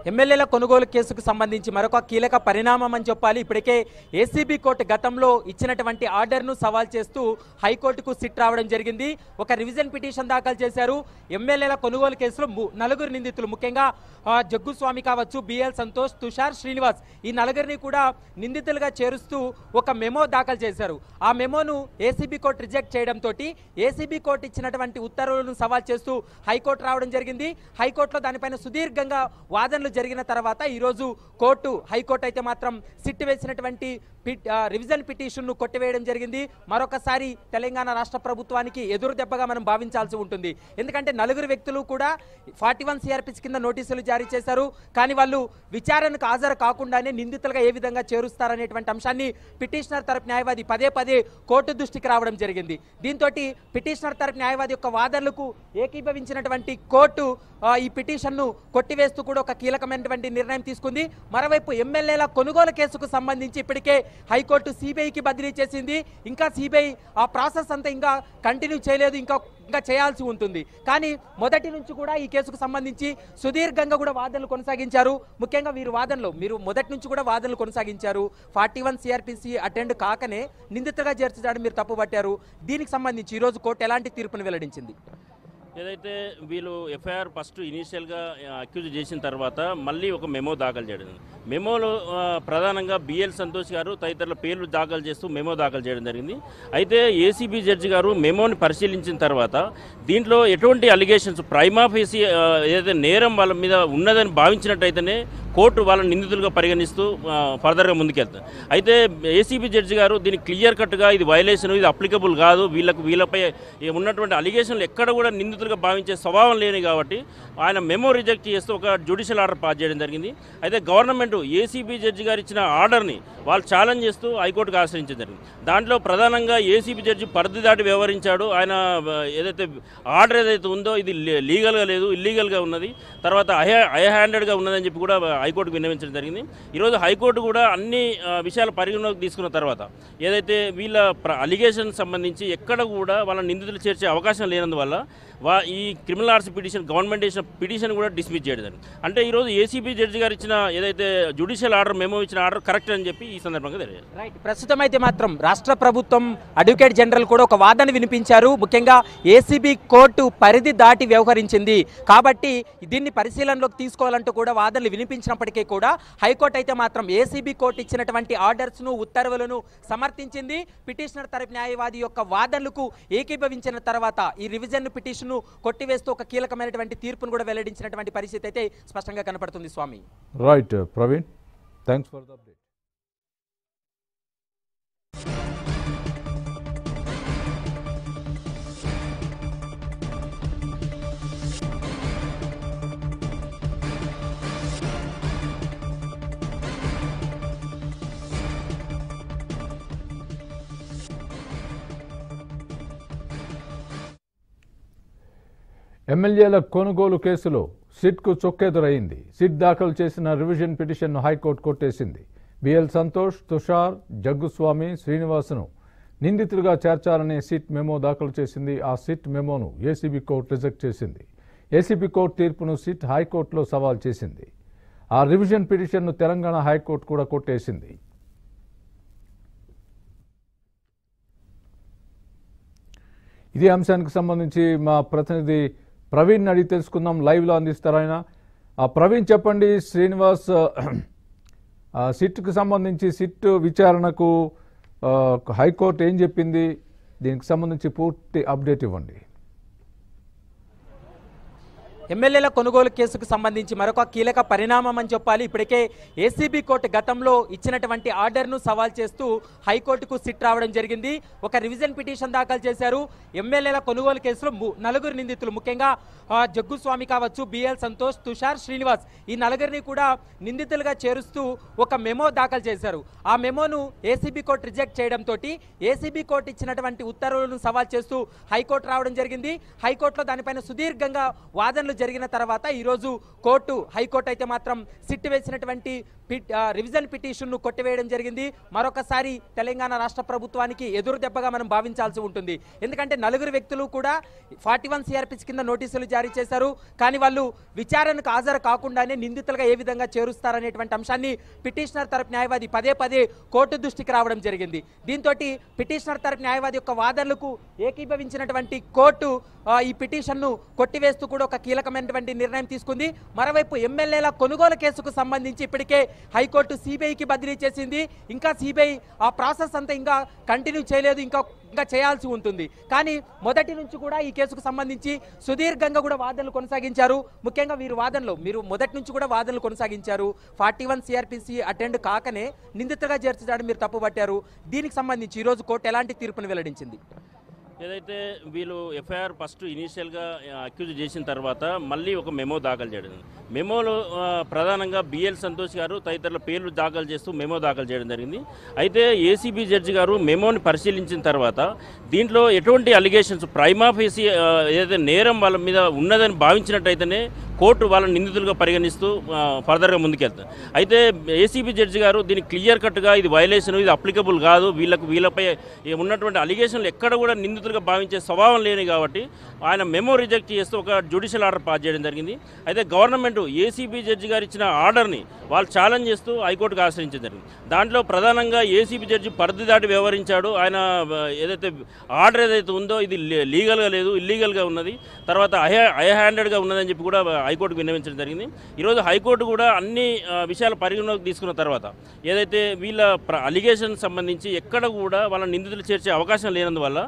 ఎమ్మెల్యేల కొనుగోలు కేసుకు సంబంధించి మరొక కీలక పరిణామం అని చెప్పాలి ఇప్పటికే ఏసీబీ కోర్టు గతంలో ఇచ్చినటువంటి ఆర్డర్ను సవాల్ చేస్తూ హైకోర్టుకు సిట్ రావడం జరిగింది ఒక రివిజన్ పిటిషన్ దాఖలు చేశారు ఎమ్మెల్యేల కొనుగోలు కేసులో నలుగురు నిందితులు ముఖ్యంగా జగ్గుస్వామి కావచ్చు బిఎల్ సంతోష్ తుషార్ శ్రీనివాస్ ఈ నలుగురిని కూడా నిందితులుగా చేరుస్తూ ఒక మెమో దాఖలు చేశారు ఆ మెమోను ఏసీబీ కోర్టు రిజెక్ట్ చేయడంతో ఏసీబీ కోర్టు ఇచ్చినటువంటి ఉత్తర్వులను సవాల్ చేస్తూ హైకోర్టు రావడం జరిగింది హైకోర్టులో దానిపైన సుదీర్ఘంగా వాదనలు జరిగిన తర్వాత ఈరోజు కోర్టు హైకోర్టు అయితే మాత్రం సిట్ వేసినటువంటి రివిజన్ పిటిషన్ను కొట్టివేయడం జరిగింది మరొకసారి తెలంగాణ రాష్ట్ర ప్రభుత్వానికి ఎదురు దెబ్బగా మనం భావించాల్సి ఉంటుంది ఎందుకంటే నలుగురు వ్యక్తులు కూడా ఫార్టీ వన్ కింద నోటీసులు జారీ చేశారు కానీ వాళ్ళు విచారణకు హాజరు కాకుండానే నిందితులుగా ఏ విధంగా చేరుస్తారనేటువంటి అంశాన్ని పిటిషనర్ తరపు న్యాయవాది పదే పదే కోర్టు దృష్టికి రావడం జరిగింది దీంతో పిటిషనర్ తరపు న్యాయవాది యొక్క వాదనలకు ఏకీభవించినటువంటి కోర్టు ఈ పిటిషన్ను కొట్టివేస్తూ కూడా ఒక కీలకమైనటువంటి నిర్ణయం తీసుకుంది మరోవైపు ఎమ్మెల్యేల కొనుగోలు కేసుకు సంబంధించి ఇప్పటికే హైకోర్టు సిబిఐకి బదిలీ చేసింది ఇంకా సిబిఐ ఆ ప్రాసెస్ అంతా ఇంకా కంటిన్యూ చేయలేదు ఇంకా ఇంకా చేయాల్సి ఉంటుంది కానీ మొదటి నుంచి కూడా ఈ కేసుకు సంబంధించి సుదీర్ఘంగా కూడా వాదనలు కొనసాగించారు ముఖ్యంగా వీరు వాదనలు మీరు మొదటి నుంచి కూడా వాదనలు కొనసాగించారు ఫార్టీ వన్ సిఆర్పిసి అటెండ్ కాకనే నిందితగా చేర్చడానికి మీరు తప్పుపట్టారు దీనికి సంబంధించి ఈరోజు కోర్టు ఎలాంటి తీర్పును వెల్లడించింది ఏదైతే వీళ్ళు ఎఫ్ఐఆర్ ఫస్ట్ ఇనీషియల్గా అక్యూజ్ చేసిన తర్వాత మళ్ళీ ఒక మెమో దాఖలు చేయడం మెమోలో ప్రధానంగా బిఎల్ సంతోష్ గారు తదితరుల పేర్లు దాఖలు చేస్తూ మెమో దాఖలు చేయడం జరిగింది అయితే ఏసీబీ జడ్జి గారు మెమోని పరిశీలించిన తర్వాత దీంట్లో ఎటువంటి అలిగేషన్స్ ప్రైమాఫీసీ ఏదైతే నేరం వాళ్ళ మీద ఉన్నదని భావించినట్టయితేనే కోర్టు వాళ్ళని నిందితులుగా పరిగణిస్తూ ఫర్దర్గా ముందుకెళ్తుంది అయితే ఏసీబీ జడ్జి గారు దీని క్లియర్ కట్గా ఇది వైలేషన్ ఇది అప్లికబుల్ కాదు వీళ్ళకు వీళ్ళపై ఉన్నటువంటి అలిగేషన్లు ఎక్కడ కూడా నిందితులుగా భావించే స్వభావం లేని కాబట్టి ఆయన మెమో రిజెక్ట్ చేస్తూ ఒక జ్యుడిషియల్ ఆర్డర్ పాస్ చేయడం జరిగింది అయితే గవర్నమెంట్ ఏసీబీ జడ్జి గారు ఇచ్చిన ఆర్డర్ని వాళ్ళు ఛాలెంజ్ చేస్తూ హైకోర్టుకు ఆశ్రయించడం జరిగింది దాంట్లో ప్రధానంగా ఏసీబీ జడ్జి పరిధి దాటి వ్యవహరించాడు ఆయన ఏదైతే ఆర్డర్ ఏదైతే ఉందో ఇది లీగల్గా లేదు ఇల్లీగల్గా ఉన్నది తర్వాత హై హ్యాండెడ్గా ఉన్నదని చెప్పి కూడా హైకోర్టుకు విన్నవించడం జరిగింది ఈరోజు హైకోర్టు కూడా అన్ని విషయాలు పరిగణలోకి తీసుకున్న తర్వాత ఏదైతే వీళ్ళ అలిగేషన్ సంబంధించి ఎక్కడ కూడా వాళ్ళ నిందితులు చేర్చే అవకాశం లేనందువల్ల వా ఈ క్రిమినల్ ఆర్ట్స్ పిటిషన్ గవర్నమెంట్ ఇచ్చిన పిటిషన్ కూడా డిస్మిస్ చేయడం అంటే ఈరోజు ఏసీబీ జడ్జి గారు ఇచ్చిన ఏదైతే జ్యుడిషియల్ ఆర్డర్ మేము ఇచ్చిన ఆర్డర్ కరెక్ట్ అని చెప్పి ఈ సందర్భంగా తెలియదు రైట్ ప్రస్తుతం అయితే మాత్రం రాష్ట్ర ప్రభుత్వం అడ్వకేట్ జనరల్ కూడా ఒక వాదన వినిపించారు ముఖ్యంగా ఏసీబీ కోర్టు పరిధి దాటి వ్యవహరించింది కాబట్టి దీన్ని పరిశీలనలోకి తీసుకోవాలంటూ కూడా వాదనలు వినిపించినప్పటికీ కూడా హైకోర్టు అయితే మాత్రం ఏసీబీ కోర్టు ఇచ్చినటువంటి ఆర్డర్స్ను ఉత్తర్వులను సమర్థించింది పిటిషనర్ తరపు న్యాయవాది యొక్క వాదనలకు ఏకీభవించిన తర్వాత ఈ రివిజన్ పిటిషన్ పిటిషన్ను కొట్టివేస్తూ ఒక కీలకమైనటువంటి తీర్పును కూడా వెల్లడించినటువంటి పరిస్థితి అయితే స్పష్టంగా కనపడుతుంది స్వామి right Praveen thanks for the update ఎమ్మెల్యేల కొనుగోలు కేసులో సిట్కు చొక్కెదురైంది సిట్ దాఖలు చేసిన రివిజన్ పిటిషన్ను హైకోర్టు కొట్టేసింది బిఎల్ సంతోష్ తుషార్ జగ్గుస్వామి శ్రీనివాసును నిందితులుగా చేర్చాలనే సిట్ మెమో దాఖలు చేసింది ఆ సిట్ మెమోను ఏసీబీ కోర్టు రిజెక్ట్ చేసింది ఏసీబీ కోర్టు తీర్పును సిట్ హైకోర్టులో సవాల్ చేసింది ఆ రివిజన్ పిటిషన్ను తెలంగాణ హైకోర్టు కూడా కొట్టేసింది ఇదే అంశానికి సంబంధించి మా ప్రతినిధి ప్రవీణ్ అడిగి తెలుసుకుందాం లైవ్లో అందిస్తారు ఆయన ప్రవీణ్ చెప్పండి శ్రీనివాస్ సిట్కు సంబంధించి సిట్ విచారణకు హైకోర్టు ఏం చెప్పింది దీనికి సంబంధించి పూర్తి అప్డేట్ ఇవ్వండి ఎమ్మెల్యేల కొనుగోలు కేసుకు సంబంధించి మరొక కీలక పరిణామం అని చెప్పాలి ఇప్పటికే ఏసీబీ కోర్టు గతంలో ఇచ్చినటువంటి ఆర్డర్ను సవాల్ చేస్తూ హైకోర్టుకు సిట్ రావడం జరిగింది ఒక రివిజన్ పిటిషన్ దాఖలు చేశారు ఎమ్మెల్యేల కొనుగోలు కేసులో నలుగురు నిందితులు ముఖ్యంగా జగ్గుస్వామి కావచ్చు బిఎల్ సంతోష్ తుషార్ శ్రీనివాస్ ఈ నలుగురిని కూడా నిందితులుగా చేరుస్తూ ఒక మెమో దాఖలు చేశారు ఆ మెమోను ఏసీబీ కోర్టు రిజెక్ట్ చేయడంతో ఏసీబీ కోర్టు ఇచ్చినటువంటి ఉత్తర్వులను సవాల్ చేస్తూ హైకోర్టు రావడం జరిగింది హైకోర్టులో దానిపైన సుదీర్ఘంగా వాదనలు జరిగిన తర్వాత ఈరోజు కోర్టు హైకోర్టు అయితే మాత్రం సిట్ వేసినటువంటి రివిజన్ పిటిషన్ను కొట్టివేయడం జరిగింది మరొకసారి తెలంగాణ రాష్ట్ర ప్రభుత్వానికి ఎదురు దెబ్బగా మనం భావించాల్సి ఉంటుంది ఎందుకంటే నలుగురు వ్యక్తులు కూడా ఫార్టీ వన్ సిఆర్పిస్ కింద నోటీసులు జారీ చేశారు కానీ వాళ్ళు విచారణకు హాజరు కాకుండానే నిందితులుగా ఏ విధంగా చేరుస్తారనేటువంటి అంశాన్ని పిటిషనర్ తరపు న్యాయవాది పదే పదే కోర్టు దృష్టికి రావడం జరిగింది దీంతో పిటిషనర్ తరపు న్యాయవాది యొక్క వాదనలకు ఏకీభవించినటువంటి కోర్టు ఈ పిటిషన్ను కొట్టివేస్తూ కూడా ఒక కీలకమైనటువంటి నిర్ణయం తీసుకుంది మరోవైపు ఎమ్మెల్యేల కొనుగోలు కేసుకు సంబంధించి ఇప్పటికే హైకోర్టు సిబిఐకి బదిలీ చేసింది ఇంకా సిబిఐ ఆ ప్రాసెస్ అంతా ఇంకా కంటిన్యూ చేయలేదు ఇంకా ఇంకా చేయాల్సి ఉంటుంది కానీ మొదటి నుంచి కూడా ఈ కేసుకు సంబంధించి సుదీర్ఘంగా కూడా వాదనలు కొనసాగించారు ముఖ్యంగా వీరు వాదనలు మీరు మొదటి నుంచి కూడా వాదనలు కొనసాగించారు ఫార్టీ వన్ సిఆర్పిసి అటెండ్ కాకనే నిందితగా చేర్చడానికి మీరు తప్పుపట్టారు దీనికి సంబంధించి ఈరోజు కోర్టు ఎలాంటి తీర్పును వెల్లడించింది ఏదైతే వీళ్ళు ఎఫ్ఐఆర్ ఫస్ట్ ఇనీషియల్గా అక్యూజ్ చేసిన తర్వాత మళ్ళీ ఒక మెమో దాఖలు చేయడం మెమోలో ప్రధానంగా బిఎల్ సంతోష్ గారు తదితరుల పేర్లు దాఖలు చేస్తూ మెమో దాఖలు చేయడం జరిగింది అయితే ఏసీబీ జడ్జి గారు మెమోని పరిశీలించిన తర్వాత దీంట్లో ఎటువంటి అలిగేషన్స్ ప్రైమా ఫేసి ఏదైతే నేరం వాళ్ళ మీద ఉన్నదని భావించినట్టయితేనే కోర్టు వాళ్ళని నిందితులుగా పరిగణిస్తూ ఫర్దర్గా ముందుకెళ్తారు అయితే ఏసీబీ జడ్జి గారు దీన్ని క్లియర్ కట్గా ఇది వైలేషన్ ఇది అప్లికబుల్ కాదు వీళ్ళకు వీళ్ళపై ఉన్నటువంటి అలిగేషన్లు ఎక్కడ కూడా నిందితులుగా భావించే స్వభావం లేని కాబట్టి ఆయన మెమో రిజెక్ట్ చేస్తూ ఒక జ్యుడిషియల్ ఆర్డర్ పాస్ చేయడం జరిగింది అయితే గవర్నమెంట్ ఏసీబీ జడ్జి గారు ఇచ్చిన ఆర్డర్ని వాళ్ళు ఛాలెంజ్ చేస్తూ హైకోర్టుకు ఆశ్రయించడం జరిగింది దాంట్లో ప్రధానంగా ఏసీబీ జడ్జి పరిధి దాటి వ్యవహరించాడు ఆయన ఏదైతే ఆర్డర్ ఏదైతే ఉందో ఇది లీగల్గా లేదు ఇల్లీగల్గా ఉన్నది తర్వాత హై హై హ్యాండెడ్గా ఉన్నదని చెప్పి కూడా హైకోర్టు విన్నవించడం జరిగింది ఈరోజు హైకోర్టు కూడా అన్ని విషయాలు పరిగణలోకి తీసుకున్న తర్వాత ఏదైతే వీళ్ళ అలిగేషన్ సంబంధించి ఎక్కడ కూడా వాళ్ళ నిందితులు చేర్చే అవకాశం లేనందువల్ల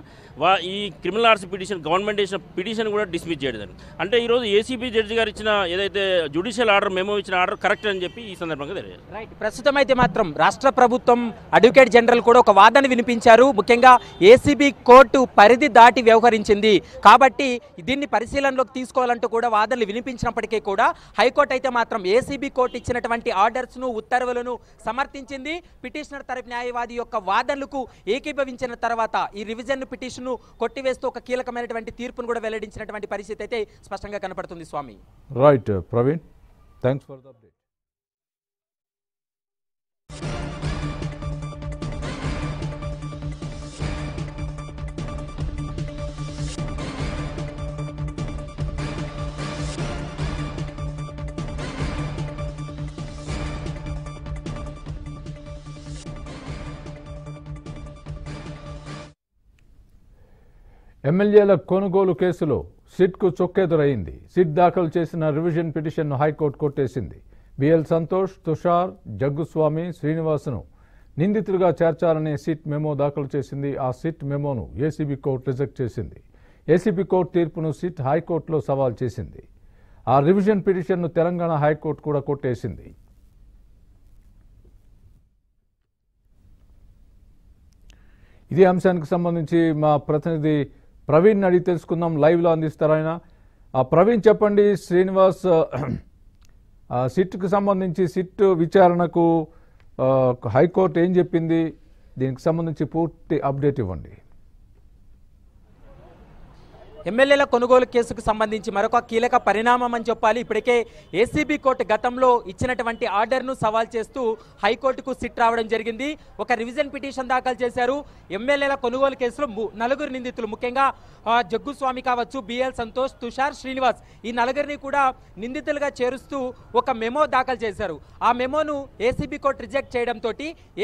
వా ఈ క్రిమినల్ ఆర్ట్స్ పిటిషన్ గవర్నమెంట్ చేసిన పిటిషన్ కూడా డిస్మిస్ చేయడం అంటే ఈరోజు ఏసీబీ జడ్జి గారు ఇచ్చిన ఏదైతే జ్యుడిషియల్ ఆర్డర్ మేము ఇచ్చిన ఆర్డర్ కరెక్ట్ అని చెప్పి ఈ సందర్భంగా తెలియదు రైట్ ప్రస్తుతం అయితే మాత్రం రాష్ట్ర ప్రభుత్వం అడ్వకేట్ జనరల్ కూడా ఒక వాదన వినిపించారు ముఖ్యంగా ఏసీబీ కోర్టు పరిధి దాటి వ్యవహరించింది కాబట్టి దీన్ని పరిశీలనలోకి తీసుకోవాలంటూ కూడా వాదనలు వినిపించినప్పటికీ కూడా హైకోర్టు అయితే మాత్రం ఏసీబీ కోర్టు ఇచ్చినటువంటి ఆర్డర్స్ను ఉత్తర్వులను సమర్థించింది పిటిషనర్ తరపు న్యాయవాది యొక్క వాదనలకు ఏకీభవించిన తర్వాత ఈ రివిజన్ పిటిషన్ ను కొట్టివేస్తూ ఒక కీలకమైనటువంటి తీర్పును కూడా వెల్లడించినటువంటి పరిస్థితి అయితే స్పష్టంగా కనపడుతుంది స్వామి right Praveen thanks for the update ఎమ్మెల్యేల కొనుగోలు కేసులో సిట్కు చొక్కెదురైంది సిట్ దాఖలు చేసిన రివిజన్ పిటిషన్ను హైకోర్టు కొట్టేసింది బిఎల్ సంతోష్ తుషార్ జగ్గుస్వామి శ్రీనివాసును నిందితులుగా చేర్చాలనే సిట్ మెమో దాఖలు చేసింది ఆ సిట్ మెమోను ఏసీబీ కోర్టు రిజెక్ట్ చేసింది ఏసీబీ కోర్టు తీర్పును సిట్ హైకోర్టులో సవాల్ చేసింది ఆ రివిజన్ పిటిషన్ను తెలంగాణ హైకోర్టు కూడా కొట్టేసింది ఇదే అంశానికి సంబంధించి మా ప్రతినిధి ప్రవీణ్ అడిగి తెలుసుకుందాం లైవ్లో అందిస్తారు ఆయన ప్రవీణ్ చెప్పండి శ్రీనివాస్ సిట్కు సంబంధించి సిట్ విచారణకు హైకోర్టు ఏం చెప్పింది దీనికి సంబంధించి పూర్తి అప్డేట్ ఇవ్వండి ఎమ్మెల్యేల కొనుగోలు కేసుకు సంబంధించి మరొక కీలక పరిణామం అని చెప్పాలి ఇప్పటికే ఏసీబీ కోర్టు గతంలో ఇచ్చినటువంటి ఆర్డర్ను సవాల్ చేస్తూ హైకోర్టుకు సిట్ రావడం జరిగింది ఒక రివిజన్ పిటిషన్ దాఖలు చేశారు ఎమ్మెల్యేల కొనుగోలు కేసులో నలుగురు నిందితులు ముఖ్యంగా జగ్గుస్వామి కావచ్చు బిఎల్ సంతోష్ తుషార్ శ్రీనివాస్ ఈ నలుగురిని కూడా నిందితులుగా చేరుస్తూ ఒక మెమో దాఖలు చేశారు ఆ మెమోను ఏసీబీ కోర్టు రిజెక్ట్ చేయడంతో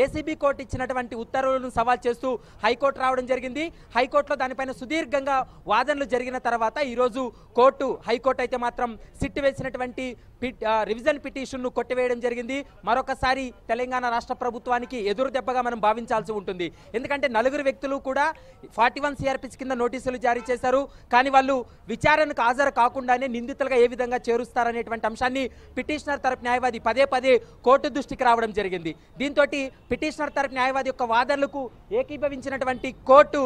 ఏసీబీ కోర్టు ఇచ్చినటువంటి ఉత్తర్వులను సవాల్ చేస్తూ హైకోర్టు రావడం జరిగింది హైకోర్టులో దానిపైన సుదీర్ఘంగా వాదనలు జరిగిన తర్వాత ఈరోజు కోర్టు హైకోర్టు అయితే మాత్రం సిట్ వేసినటువంటి రివిజన్ పిటిషన్ను కొట్టివేయడం జరిగింది మరొకసారి తెలంగాణ రాష్ట్ర ప్రభుత్వానికి ఎదురు దెబ్బగా మనం భావించాల్సి ఉంటుంది ఎందుకంటే నలుగురు వ్యక్తులు కూడా ఫార్టీ వన్ కింద నోటీసులు జారీ చేశారు కానీ వాళ్ళు విచారణకు హాజరు కాకుండానే నిందితులుగా ఏ విధంగా చేరుస్తారనేటువంటి అంశాన్ని పిటిషనర్ తరపు న్యాయవాది పదే పదే కోర్టు దృష్టికి రావడం జరిగింది దీంతో పిటిషనర్ తరపు న్యాయవాది యొక్క వాదనలకు ఏకీభవించినటువంటి కోర్టు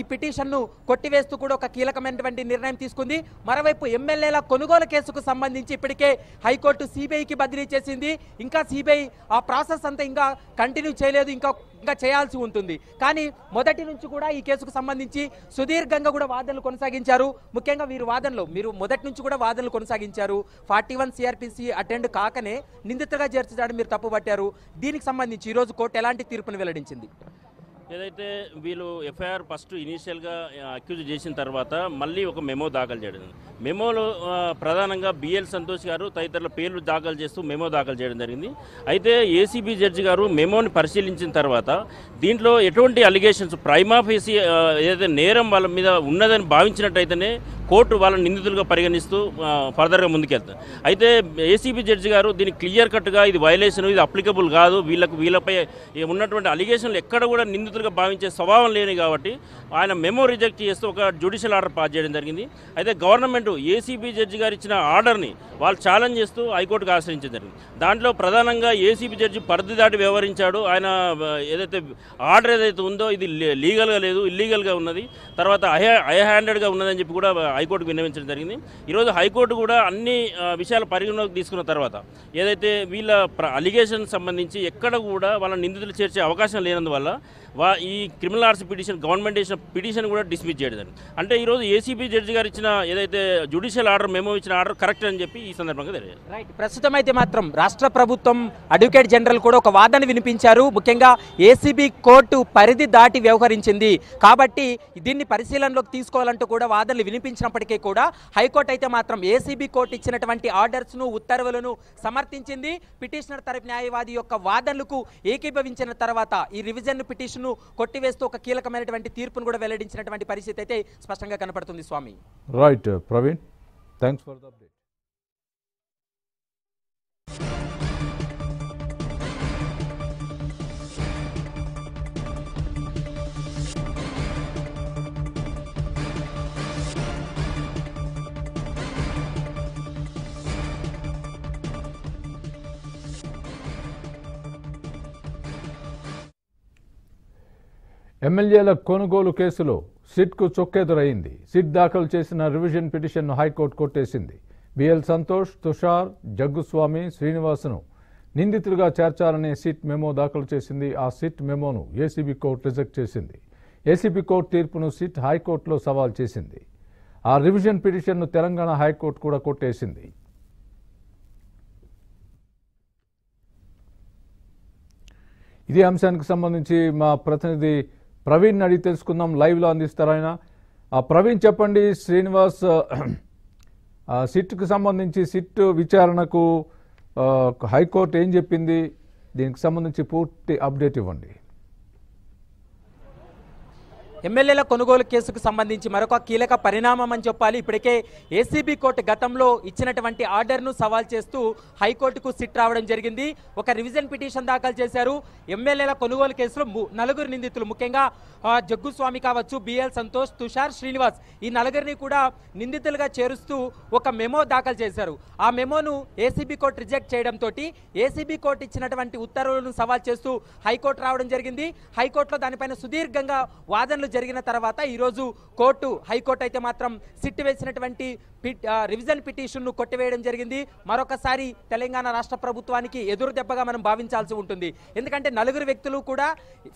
ఈ పిటిషన్ను కొట్టివేస్తూ కూడా ఒక కీలక కీలకమైనటువంటి నిర్ణయం తీసుకుంది మరోవైపు ఎమ్మెల్యేల కొనుగోలు కేసుకు సంబంధించి ఇప్పటికే హైకోర్టు సిబిఐకి బదిలీ చేసింది ఇంకా సిబిఐ ఆ ప్రాసెస్ అంతా ఇంకా కంటిన్యూ చేయలేదు ఇంకా ఇంకా చేయాల్సి ఉంటుంది కానీ మొదటి నుంచి కూడా ఈ కేసుకు సంబంధించి సుదీర్ఘంగా కూడా వాదనలు కొనసాగించారు ముఖ్యంగా వీరు వాదనలు మీరు మొదటి నుంచి కూడా వాదనలు కొనసాగించారు ఫార్టీ వన్ సిఆర్పిసి అటెండ్ కాకనే నిందితుగా చేర్చడానికి మీరు తప్పుపట్టారు దీనికి సంబంధించి ఈరోజు కోర్టు ఎలాంటి తీర్పును వెల్లడించింది ఏదైతే వీళ్ళు ఎఫ్ఐఆర్ ఫస్ట్ ఇనీషియల్గా అక్యూజ్ చేసిన తర్వాత మళ్ళీ ఒక మెమో దాఖలు చేయడం మెమోలో ప్రధానంగా బిఎల్ సంతోష్ గారు తదితరుల పేర్లు దాఖలు చేస్తూ మెమో దాఖలు చేయడం జరిగింది అయితే ఏసీబీ జడ్జి గారు మెమోని పరిశీలించిన తర్వాత దీంట్లో ఎటువంటి అలిగేషన్స్ ప్రైమాఫీసీ ఏదైతే నేరం వాళ్ళ మీద ఉన్నదని భావించినట్టయితేనే కోర్టు వాళ్ళని నిందితులుగా పరిగణిస్తూ ఫర్దర్గా ముందుకెళ్తుంది అయితే ఏసీబీ జడ్జి గారు దీన్ని క్లియర్ కట్గా ఇది వైలేషన్ ఇది అప్లికబుల్ కాదు వీళ్ళకు వీళ్ళపై ఉన్నటువంటి అలిగేషన్లు ఎక్కడ కూడా నిందితులుగా భావించే స్వభావం లేని కాబట్టి ఆయన మెమో రిజెక్ట్ చేస్తూ ఒక జ్యుడిషియల్ ఆర్డర్ పాస్ చేయడం జరిగింది అయితే గవర్నమెంట్ ఏసీబీ జడ్జి గారు ఇచ్చిన ఆర్డర్ని వాళ్ళు ఛాలెంజ్ చేస్తూ హైకోర్టుకు ఆశ్రయించడం జరిగింది దాంట్లో ప్రధానంగా ఏసీబీ జడ్జి పరిధి దాటి వ్యవహరించాడు ఆయన ఏదైతే ఆర్డర్ ఏదైతే ఉందో ఇది లీగల్గా లేదు ఇల్లీగల్గా ఉన్నది తర్వాత ఐ హై హ్యాండెడ్గా ఉన్నదని చెప్పి కూడా హైకోర్టుకు విన్నవించడం జరిగింది ఈరోజు హైకోర్టు కూడా అన్ని విషయాలు పరిగణలోకి తీసుకున్న తర్వాత ఏదైతే వీళ్ళ అలిగేషన్ సంబంధించి ఎక్కడ కూడా వాళ్ళ నిందితులు చేర్చే అవకాశం లేనందువల్ల వా ఈ క్రిమినల్ ఆర్ట్స్ పిటిషన్ గవర్నమెంట్ వేసిన పిటిషన్ కూడా డిస్మిస్ చేయడం అంటే ఈరోజు ఏసీబీ జడ్జి గారు ఇచ్చిన ఏదైతే జుడిషియల్ ఆర్డర్ మేము ఇచ్చిన ఆర్డర్ కరెక్ట్ అని చెప్పి ఈ సందర్భంగా తెలియదు రైట్ ప్రస్తుతం అయితే మాత్రం రాష్ట్ర ప్రభుత్వం అడ్వకేట్ జనరల్ కూడా ఒక వాదన వినిపించారు ముఖ్యంగా ఏసీబీ కోర్టు పరిధి దాటి వ్యవహరించింది కాబట్టి దీన్ని పరిశీలనలోకి తీసుకోవాలంటూ కూడా వాదనలు వినిపించినప్పటికీ కూడా హైకోర్టు అయితే మాత్రం ఏసీబీ కోర్టు ఇచ్చినటువంటి ఆర్డర్స్ను ఉత్తర్వులను సమర్థించింది పిటిషనర్ తరపు న్యాయవాది యొక్క వాదనలకు ఏకీభవించిన తర్వాత ఈ రివిజన్ పిటిషన్ తీర్పును కొట్టివేస్తూ ఒక కీలకమైనటువంటి తీర్పును కూడా వెల్లడించినటువంటి పరిస్థితి అయితే స్పష్టంగా కనపడుతుంది స్వామి right Praveen thanks for the update ఎమ్మెల్యేల కొనుగోలు కేసులో సిట్కు చొక్కెదురైంది సిట్ దాఖలు చేసిన రివిజన్ పిటిషన్ను హైకోర్టు కొట్టేసింది బిఎల్ సంతోష్ తుషార్ జగ్గుస్వామి శ్రీనివాస్ను నిందితులుగా చేర్చాలనే సిట్ మెమో దాఖలు చేసింది ఆ సిట్ మెమోను ఏసీబీ కోర్టు రిజెక్ట్ చేసింది ఏసీబీ కోర్టు తీర్పును సిట్ హైకోర్టులో సవాల్ చేసింది ఆ రివిజన్ పిటిషన్ను తెలంగాణ హైకోర్టు కూడా కొట్టేసింది ఇదే అంశానికి సంబంధించి మా ప్రతినిధి ప్రవీణ్ అడిగి తెలుసుకుందాం లైవ్లో అందిస్తారు ఆయన ప్రవీణ్ చెప్పండి శ్రీనివాస్ సిట్కు సంబంధించి సిట్ విచారణకు హైకోర్టు ఏం చెప్పింది దీనికి సంబంధించి పూర్తి అప్డేట్ ఇవ్వండి ఎమ్మెల్యేల కొనుగోలు కేసుకు సంబంధించి మరొక కీలక పరిణామం అని చెప్పాలి ఇప్పటికే ఏసీబీ కోర్టు గతంలో ఇచ్చినటువంటి ఆర్డర్ను సవాల్ చేస్తూ హైకోర్టుకు సిట్ రావడం జరిగింది ఒక రివిజన్ పిటిషన్ దాఖలు చేశారు ఎమ్మెల్యేల కొనుగోలు కేసులో నలుగురు నిందితులు ముఖ్యంగా జగ్గుస్వామి కావచ్చు బిఎల్ సంతోష్ తుషార్ శ్రీనివాస్ ఈ నలుగురిని కూడా నిందితులుగా చేరుస్తూ ఒక మెమో దాఖలు చేశారు ఆ మెమోను ఏసీబీ కోర్టు రిజెక్ట్ చేయడంతో ఏసీబీ కోర్టు ఇచ్చినటువంటి ఉత్తర్వులను సవాల్ చేస్తూ హైకోర్టు రావడం జరిగింది హైకోర్టులో దానిపైన సుదీర్ఘంగా వాదనలు జరిగిన తర్వాత ఈరోజు కోర్టు హైకోర్టు అయితే మాత్రం సిట్ వేసినటువంటి రివిజన్ పిటిషన్ను కొట్టివేయడం జరిగింది మరొకసారి తెలంగాణ రాష్ట్ర ప్రభుత్వానికి ఎదురు దెబ్బగా మనం భావించాల్సి ఉంటుంది ఎందుకంటే నలుగురు వ్యక్తులు కూడా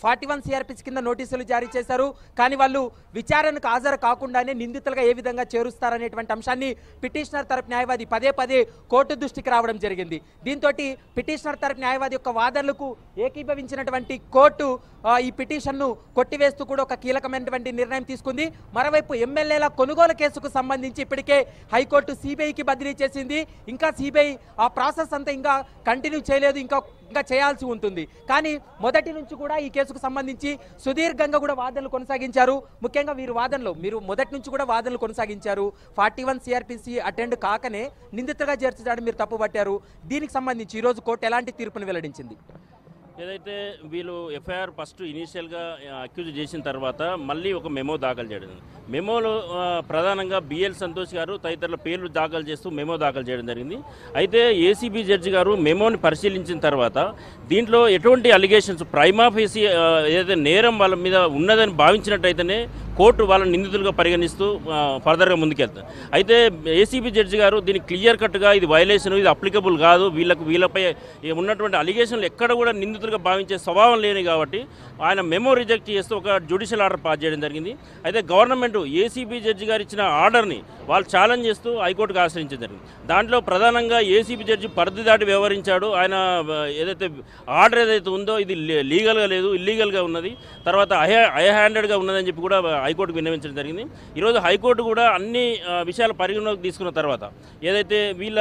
ఫార్టీ వన్ కింద నోటీసులు జారీ చేశారు కానీ వాళ్ళు విచారణకు హాజరు కాకుండానే నిందితులుగా ఏ విధంగా చేరుస్తారనేటువంటి అంశాన్ని పిటిషనర్ తరపు న్యాయవాది పదే పదే కోర్టు దృష్టికి రావడం జరిగింది దీంతో పిటిషనర్ తరపు న్యాయవాది యొక్క వాదనలకు ఏకీభవించినటువంటి కోర్టు ఈ పిటిషన్ను కొట్టివేస్తూ కూడా ఒక కీలక కీలకమైనటువంటి నిర్ణయం తీసుకుంది మరోవైపు ఎమ్మెల్యేల కొనుగోలు కేసుకు సంబంధించి ఇప్పటికే హైకోర్టు సిబిఐకి బదిలీ చేసింది ఇంకా సిబిఐ ఆ ప్రాసెస్ అంతా ఇంకా కంటిన్యూ చేయలేదు ఇంకా ఇంకా చేయాల్సి ఉంటుంది కానీ మొదటి నుంచి కూడా ఈ కేసుకు సంబంధించి సుదీర్ఘంగా కూడా వాదనలు కొనసాగించారు ముఖ్యంగా వీరు వాదనలు మీరు మొదటి నుంచి కూడా వాదనలు కొనసాగించారు ఫార్టీ వన్ సిఆర్పిసి అటెండ్ కాకనే నిందితగా చేర్చడానికి మీరు తప్పుపట్టారు దీనికి సంబంధించి ఈరోజు కోర్టు ఎలాంటి తీర్పును వెల్లడించింది ఏదైతే వీళ్ళు ఎఫ్ఐఆర్ ఫస్ట్ ఇనీషియల్గా అక్యూజ్ చేసిన తర్వాత మళ్ళీ ఒక మెమో దాఖలు చేయడం మెమోలో ప్రధానంగా బిఎల్ సంతోష్ గారు తదితరుల పేర్లు దాఖలు చేస్తూ మెమో దాఖలు చేయడం జరిగింది అయితే ఏసీబీ జడ్జి గారు మెమోని పరిశీలించిన తర్వాత దీంట్లో ఎటువంటి అలిగేషన్స్ ప్రైమాఫీసీ ఏదైతే నేరం వాళ్ళ మీద ఉన్నదని భావించినట్టయితేనే కోర్టు వాళ్ళని నిందితులుగా పరిగణిస్తూ ఫర్దర్గా ముందుకెళ్తా అయితే ఏసీబీ జడ్జి గారు దీన్ని క్లియర్ కట్గా ఇది వైలేషన్ ఇది అప్లికబుల్ కాదు వీళ్ళకు వీళ్ళపై ఉన్నటువంటి అలిగేషన్లు ఎక్కడ కూడా నిందితులుగా భావించే స్వభావం లేని కాబట్టి ఆయన మెమో రిజెక్ట్ చేస్తూ ఒక జ్యుడిషియల్ ఆర్డర్ పాస్ చేయడం జరిగింది అయితే గవర్నమెంట్ ఏసీబీ జడ్జి గారు ఇచ్చిన ఆర్డర్ని వాళ్ళు ఛాలెంజ్ చేస్తూ హైకోర్టుకు ఆశ్రయించడం జరిగింది దాంట్లో ప్రధానంగా ఏసీబీ జడ్జి పరిధి దాటి వ్యవహరించాడు ఆయన ఏదైతే ఆర్డర్ ఏదైతే ఉందో ఇది లీగల్గా లేదు ఇల్లీగల్గా ఉన్నది తర్వాత హై హై హ్యాండెడ్గా ఉన్నదని చెప్పి కూడా హైకోర్టుకు విన్నవించడం జరిగింది ఈరోజు హైకోర్టు కూడా అన్ని విషయాలు పరిగణలోకి తీసుకున్న తర్వాత ఏదైతే వీళ్ళ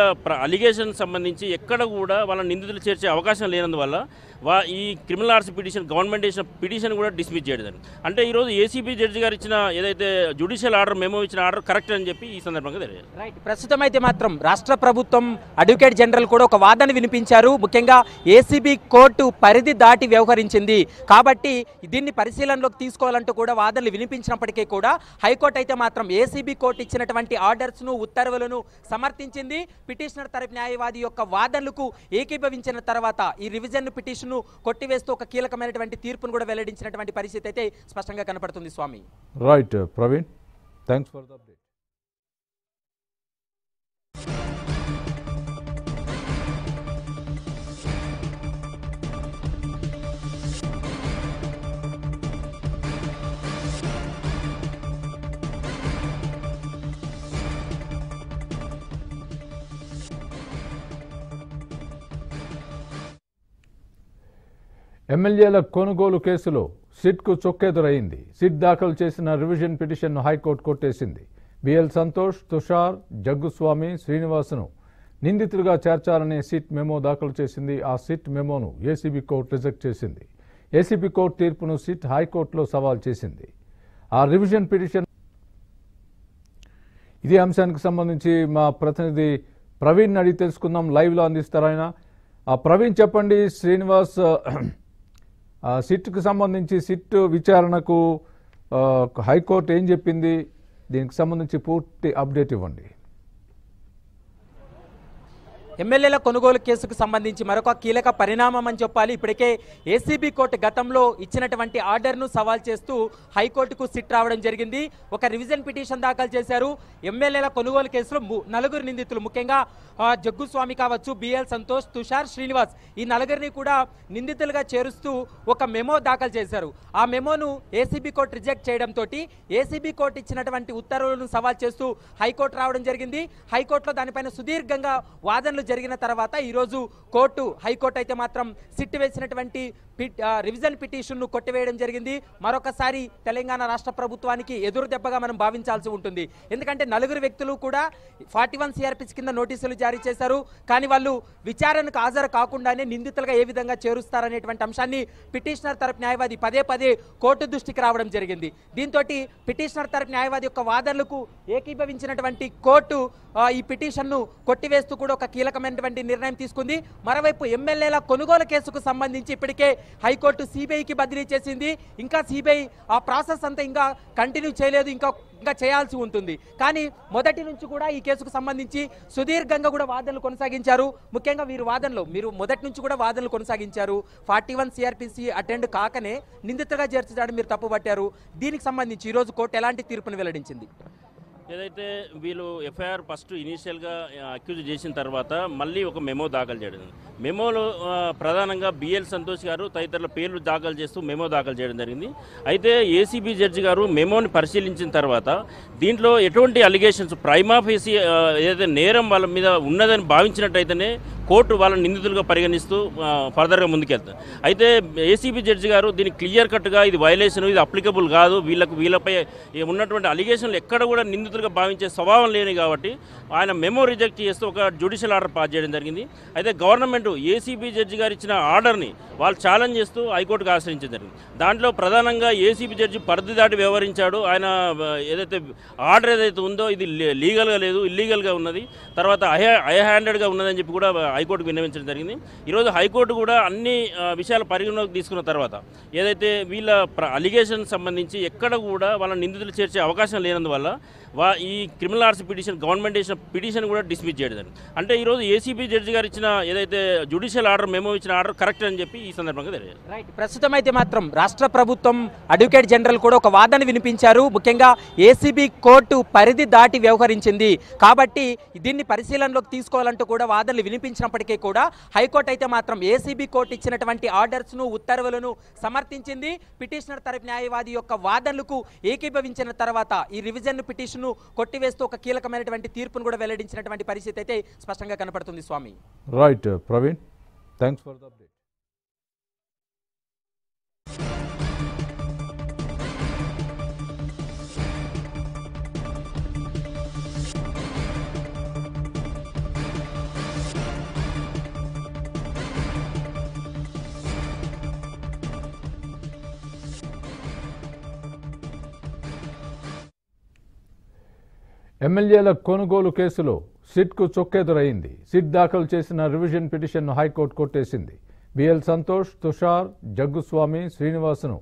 అలిగేషన్ సంబంధించి ఎక్కడ కూడా వాళ్ళ నిందితులు చేర్చే అవకాశం లేనందువల్ల వా ఈ క్రిమినల్ ఆర్ట్స్ పిటిషన్ గవర్నమెంట్ ఇచ్చిన పిటిషన్ కూడా డిస్మిస్ చేయడం అంటే ఈరోజు ఏసీబీ జడ్జి గారు ఇచ్చిన ఏదైతే జ్యుడిషియల్ ఆర్డర్ మేము ఇచ్చిన ఆర్డర్ కరెక్ట్ అని చెప్పి ఈ సందర్భంగా తెలియజేయాలి రైట్ ప్రస్తుతం అయితే మాత్రం రాష్ట్ర ప్రభుత్వం అడ్వకేట్ జనరల్ కూడా ఒక వాదన వినిపించారు ముఖ్యంగా ఏసీబీ కోర్టు పరిధి దాటి వ్యవహరించింది కాబట్టి దీన్ని పరిశీలనలోకి తీసుకోవాలంటూ కూడా వాదనలు వినిపించినప్పటికీ కూడా హైకోర్టు అయితే మాత్రం ఏసీబీ కోర్టు ఇచ్చినటువంటి ఆర్డర్స్ను ఉత్తర్వులను సమర్థించింది పిటిషనర్ తరపు న్యాయవాది యొక్క వాదనలకు ఏకీభవించిన తర్వాత ఈ రివిజన్ పిటిషన్ ను కొట్టివేస్తూ ఒక కీలకమైనటువంటి తీర్పును కూడా వెల్లడించినటువంటి పరిస్థితి అయితే స్పష్టంగా కనపడుతుంది స్వామి right Praveen thanks for the update ఎమ్మెల్యేల కొనుగోలు కేసులో సిట్కు చొక్కెదురైంది సిట్ దాఖలు చేసిన రివిజన్ పిటిషన్ను హైకోర్టు కొట్టేసింది బిఎల్ సంతోష్ తుషార్ జగ్గుస్వామి శ్రీనివాసును నిందితులుగా చేర్చాలనే సిట్ మెమో దాఖలు చేసింది ఆ సిట్ మెమోను ఏసీబీ కోర్టు రిజెక్ట్ చేసింది ఏసీబీ కోర్టు తీర్పును సిట్ హైకోర్టులో సవాల్ చేసింది ఆ రివిజన్ పిటిషన్ ఇదే అంశానికి సంబంధించి మా ప్రతినిధి ప్రవీణ్ అడిగి తెలుసుకుందాం లైవ్లో అందిస్తారాయన ప్రవీణ్ చెప్పండి శ్రీనివాస్ సిట్కు సంబంధించి సిట్ విచారణకు హైకోర్టు ఏం చెప్పింది దీనికి సంబంధించి పూర్తి అప్డేట్ ఇవ్వండి ఎమ్మెల్యేల కొనుగోలు కేసుకు సంబంధించి మరొక కీలక పరిణామం అని చెప్పాలి ఇప్పటికే ఏసీబీ కోర్టు గతంలో ఇచ్చినటువంటి ఆర్డర్ను సవాల్ చేస్తూ హైకోర్టుకు సిట్ రావడం జరిగింది ఒక రివిజన్ పిటిషన్ దాఖలు చేశారు ఎమ్మెల్యేల కొనుగోలు కేసులో నలుగురు నిందితులు ముఖ్యంగా జగ్గుస్వామి కావచ్చు బిఎల్ సంతోష్ తుషార్ శ్రీనివాస్ ఈ నలుగురిని కూడా నిందితులుగా చేరుస్తూ ఒక మెమో దాఖలు చేశారు ఆ మెమోను ఏసీబీ కోర్టు రిజెక్ట్ చేయడంతో ఏసీబీ కోర్టు ఇచ్చినటువంటి ఉత్తర్వులను సవాల్ చేస్తూ హైకోర్టు రావడం జరిగింది హైకోర్టులో దానిపైన సుదీర్ఘంగా వాదనలు జరిగిన తర్వాత ఈరోజు కోర్టు హైకోర్టు అయితే మాత్రం సిట్ వేసినటువంటి రివిజన్ పిటిషన్ను కొట్టివేయడం జరిగింది మరొకసారి తెలంగాణ రాష్ట్ర ప్రభుత్వానికి ఎదురు దెబ్బగా మనం భావించాల్సి ఉంటుంది ఎందుకంటే నలుగురు వ్యక్తులు కూడా ఫార్టీ వన్ సిఆర్పిస్ కింద నోటీసులు జారీ చేశారు కానీ వాళ్ళు విచారణకు హాజరు కాకుండానే నిందితులుగా ఏ విధంగా చేరుస్తారనేటువంటి అంశాన్ని పిటిషనర్ తరపు న్యాయవాది పదే పదే కోర్టు దృష్టికి రావడం జరిగింది దీంతో పిటిషనర్ తరపు న్యాయవాది యొక్క వాదనలకు ఏకీభవించినటువంటి కోర్టు ఈ పిటిషన్ను కొట్టివేస్తూ కూడా ఒక కీలక రకమైనటువంటి నిర్ణయం తీసుకుంది మరోవైపు ఎమ్మెల్యేల కొనుగోలు కేసుకు సంబంధించి ఇప్పటికే హైకోర్టు సిబిఐకి బదిలీ చేసింది ఇంకా సిబిఐ ఆ ప్రాసెస్ అంతా ఇంకా కంటిన్యూ చేయలేదు ఇంకా ఇంకా చేయాల్సి ఉంటుంది కానీ మొదటి నుంచి కూడా ఈ కేసుకు సంబంధించి సుదీర్ఘంగా కూడా వాదనలు కొనసాగించారు ముఖ్యంగా వీరు వాదనలు మీరు మొదటి నుంచి కూడా వాదనలు కొనసాగించారు ఫార్టీ వన్ సిఆర్పిసి అటెండ్ కాకనే నిందితగా చేర్చడానికి మీరు తప్పుపట్టారు దీనికి సంబంధించి ఈరోజు కోర్టు ఎలాంటి తీర్పును వెల్లడించింది ఏదైతే వీళ్ళు ఎఫ్ఐఆర్ ఫస్ట్ ఇనీషియల్గా అక్యూజ్ చేసిన తర్వాత మళ్ళీ ఒక మెమో దాఖలు చేయడం మెమోలో ప్రధానంగా బిఎల్ సంతోష్ గారు తదితరుల పేర్లు దాఖలు చేస్తూ మెమో దాఖలు చేయడం జరిగింది అయితే ఏసీబీ జడ్జి గారు మెమోని పరిశీలించిన తర్వాత దీంట్లో ఎటువంటి అలిగేషన్స్ ప్రైమాఫేసి ఏదైతే నేరం వాళ్ళ మీద ఉన్నదని భావించినట్టయితేనే కోర్టు వాళ్ళని నిందితులుగా పరిగణిస్తూ ఫర్దర్గా ముందుకెళ్తుంది అయితే ఏసీబీ జడ్జి గారు దీన్ని క్లియర్ కట్గా ఇది వైలేషన్ ఇది అప్లికబుల్ కాదు వీళ్ళకు వీళ్ళపై ఉన్నటువంటి అలిగేషన్లు ఎక్కడ కూడా నిందితులుగా భావించే స్వభావం లేని కాబట్టి ఆయన మెమో రిజెక్ట్ చేస్తూ ఒక జ్యుడిషియల్ ఆర్డర్ పాస్ చేయడం జరిగింది అయితే గవర్నమెంట్ ఏసీబీ జడ్జి గారు ఇచ్చిన ఆర్డర్ని వాళ్ళు ఛాలెంజ్ చేస్తూ హైకోర్టుకు ఆశ్రయించడం జరిగింది దాంట్లో ప్రధానంగా ఏసీబీ జడ్జి పరిధి దాటి వ్యవహరించాడు ఆయన ఏదైతే ఆర్డర్ ఏదైతే ఉందో ఇది లీగల్గా లేదు ఇల్లీగల్గా ఉన్నది తర్వాత ఐ హ్యాండెడ్గా ఉన్నదని చెప్పి కూడా హైకోర్టుకు విన్నవించడం జరిగింది ఈరోజు హైకోర్టు కూడా అన్ని విషయాలు పరిగణలోకి తీసుకున్న తర్వాత ఏదైతే వీళ్ళ అలిగేషన్ సంబంధించి ఎక్కడ కూడా వాళ్ళ నిందితులు చేర్చే అవకాశం లేనందువల్ల వా ఈ క్రిమినల్ ఆర్ట్స్ పిటిషన్ గవర్నమెంట్ చేసిన పిటిషన్ కూడా డిస్మిస్ చేయడం అంటే ఈరోజు ఏసీబీ జడ్జి గారు ఇచ్చిన ఏదైతే జ్యుడిషియల్ ఆర్డర్ మేము ఇచ్చిన ఆర్డర్ కరెక్ట్ అని చెప్పి ఈ సందర్భంగా తెలియదు రైట్ ప్రస్తుతం అయితే మాత్రం రాష్ట్ర ప్రభుత్వం అడ్వకేట్ జనరల్ కూడా ఒక వాదన వినిపించారు ముఖ్యంగా ఏసీబీ కోర్టు పరిధి దాటి వ్యవహరించింది కాబట్టి దీన్ని పరిశీలనలోకి తీసుకోవాలంటూ కూడా వాదనలు వినిపించినప్పటికీ కూడా హైకోర్టు అయితే మాత్రం ఏసీబీ కోర్టు ఇచ్చినటువంటి ఆర్డర్స్ను ఉత్తర్వులను సమర్థించింది పిటిషనర్ తరపు న్యాయవాది యొక్క వాదనలకు ఏకీభవించిన తర్వాత ఈ రివిజన్ పిటిషన్ కేసును కొట్టివేస్తూ ఒక కీలకమైనటువంటి తీర్పును కూడా వెల్లడించినటువంటి పరిస్థితి అయితే స్పష్టంగా కనపడుతుంది స్వామి right Praveen thanks for the update ఎమ్మెల్యేల కొనుగోలు కేసులో సిట్కు చొక్కెదురైంది సిట్ దాఖలు చేసిన రివిజన్ పిటిషన్ను హైకోర్టు కొట్టేసింది బిఎల్ సంతోష్ తుషార్ జగ్గుస్వామి శ్రీనివాసును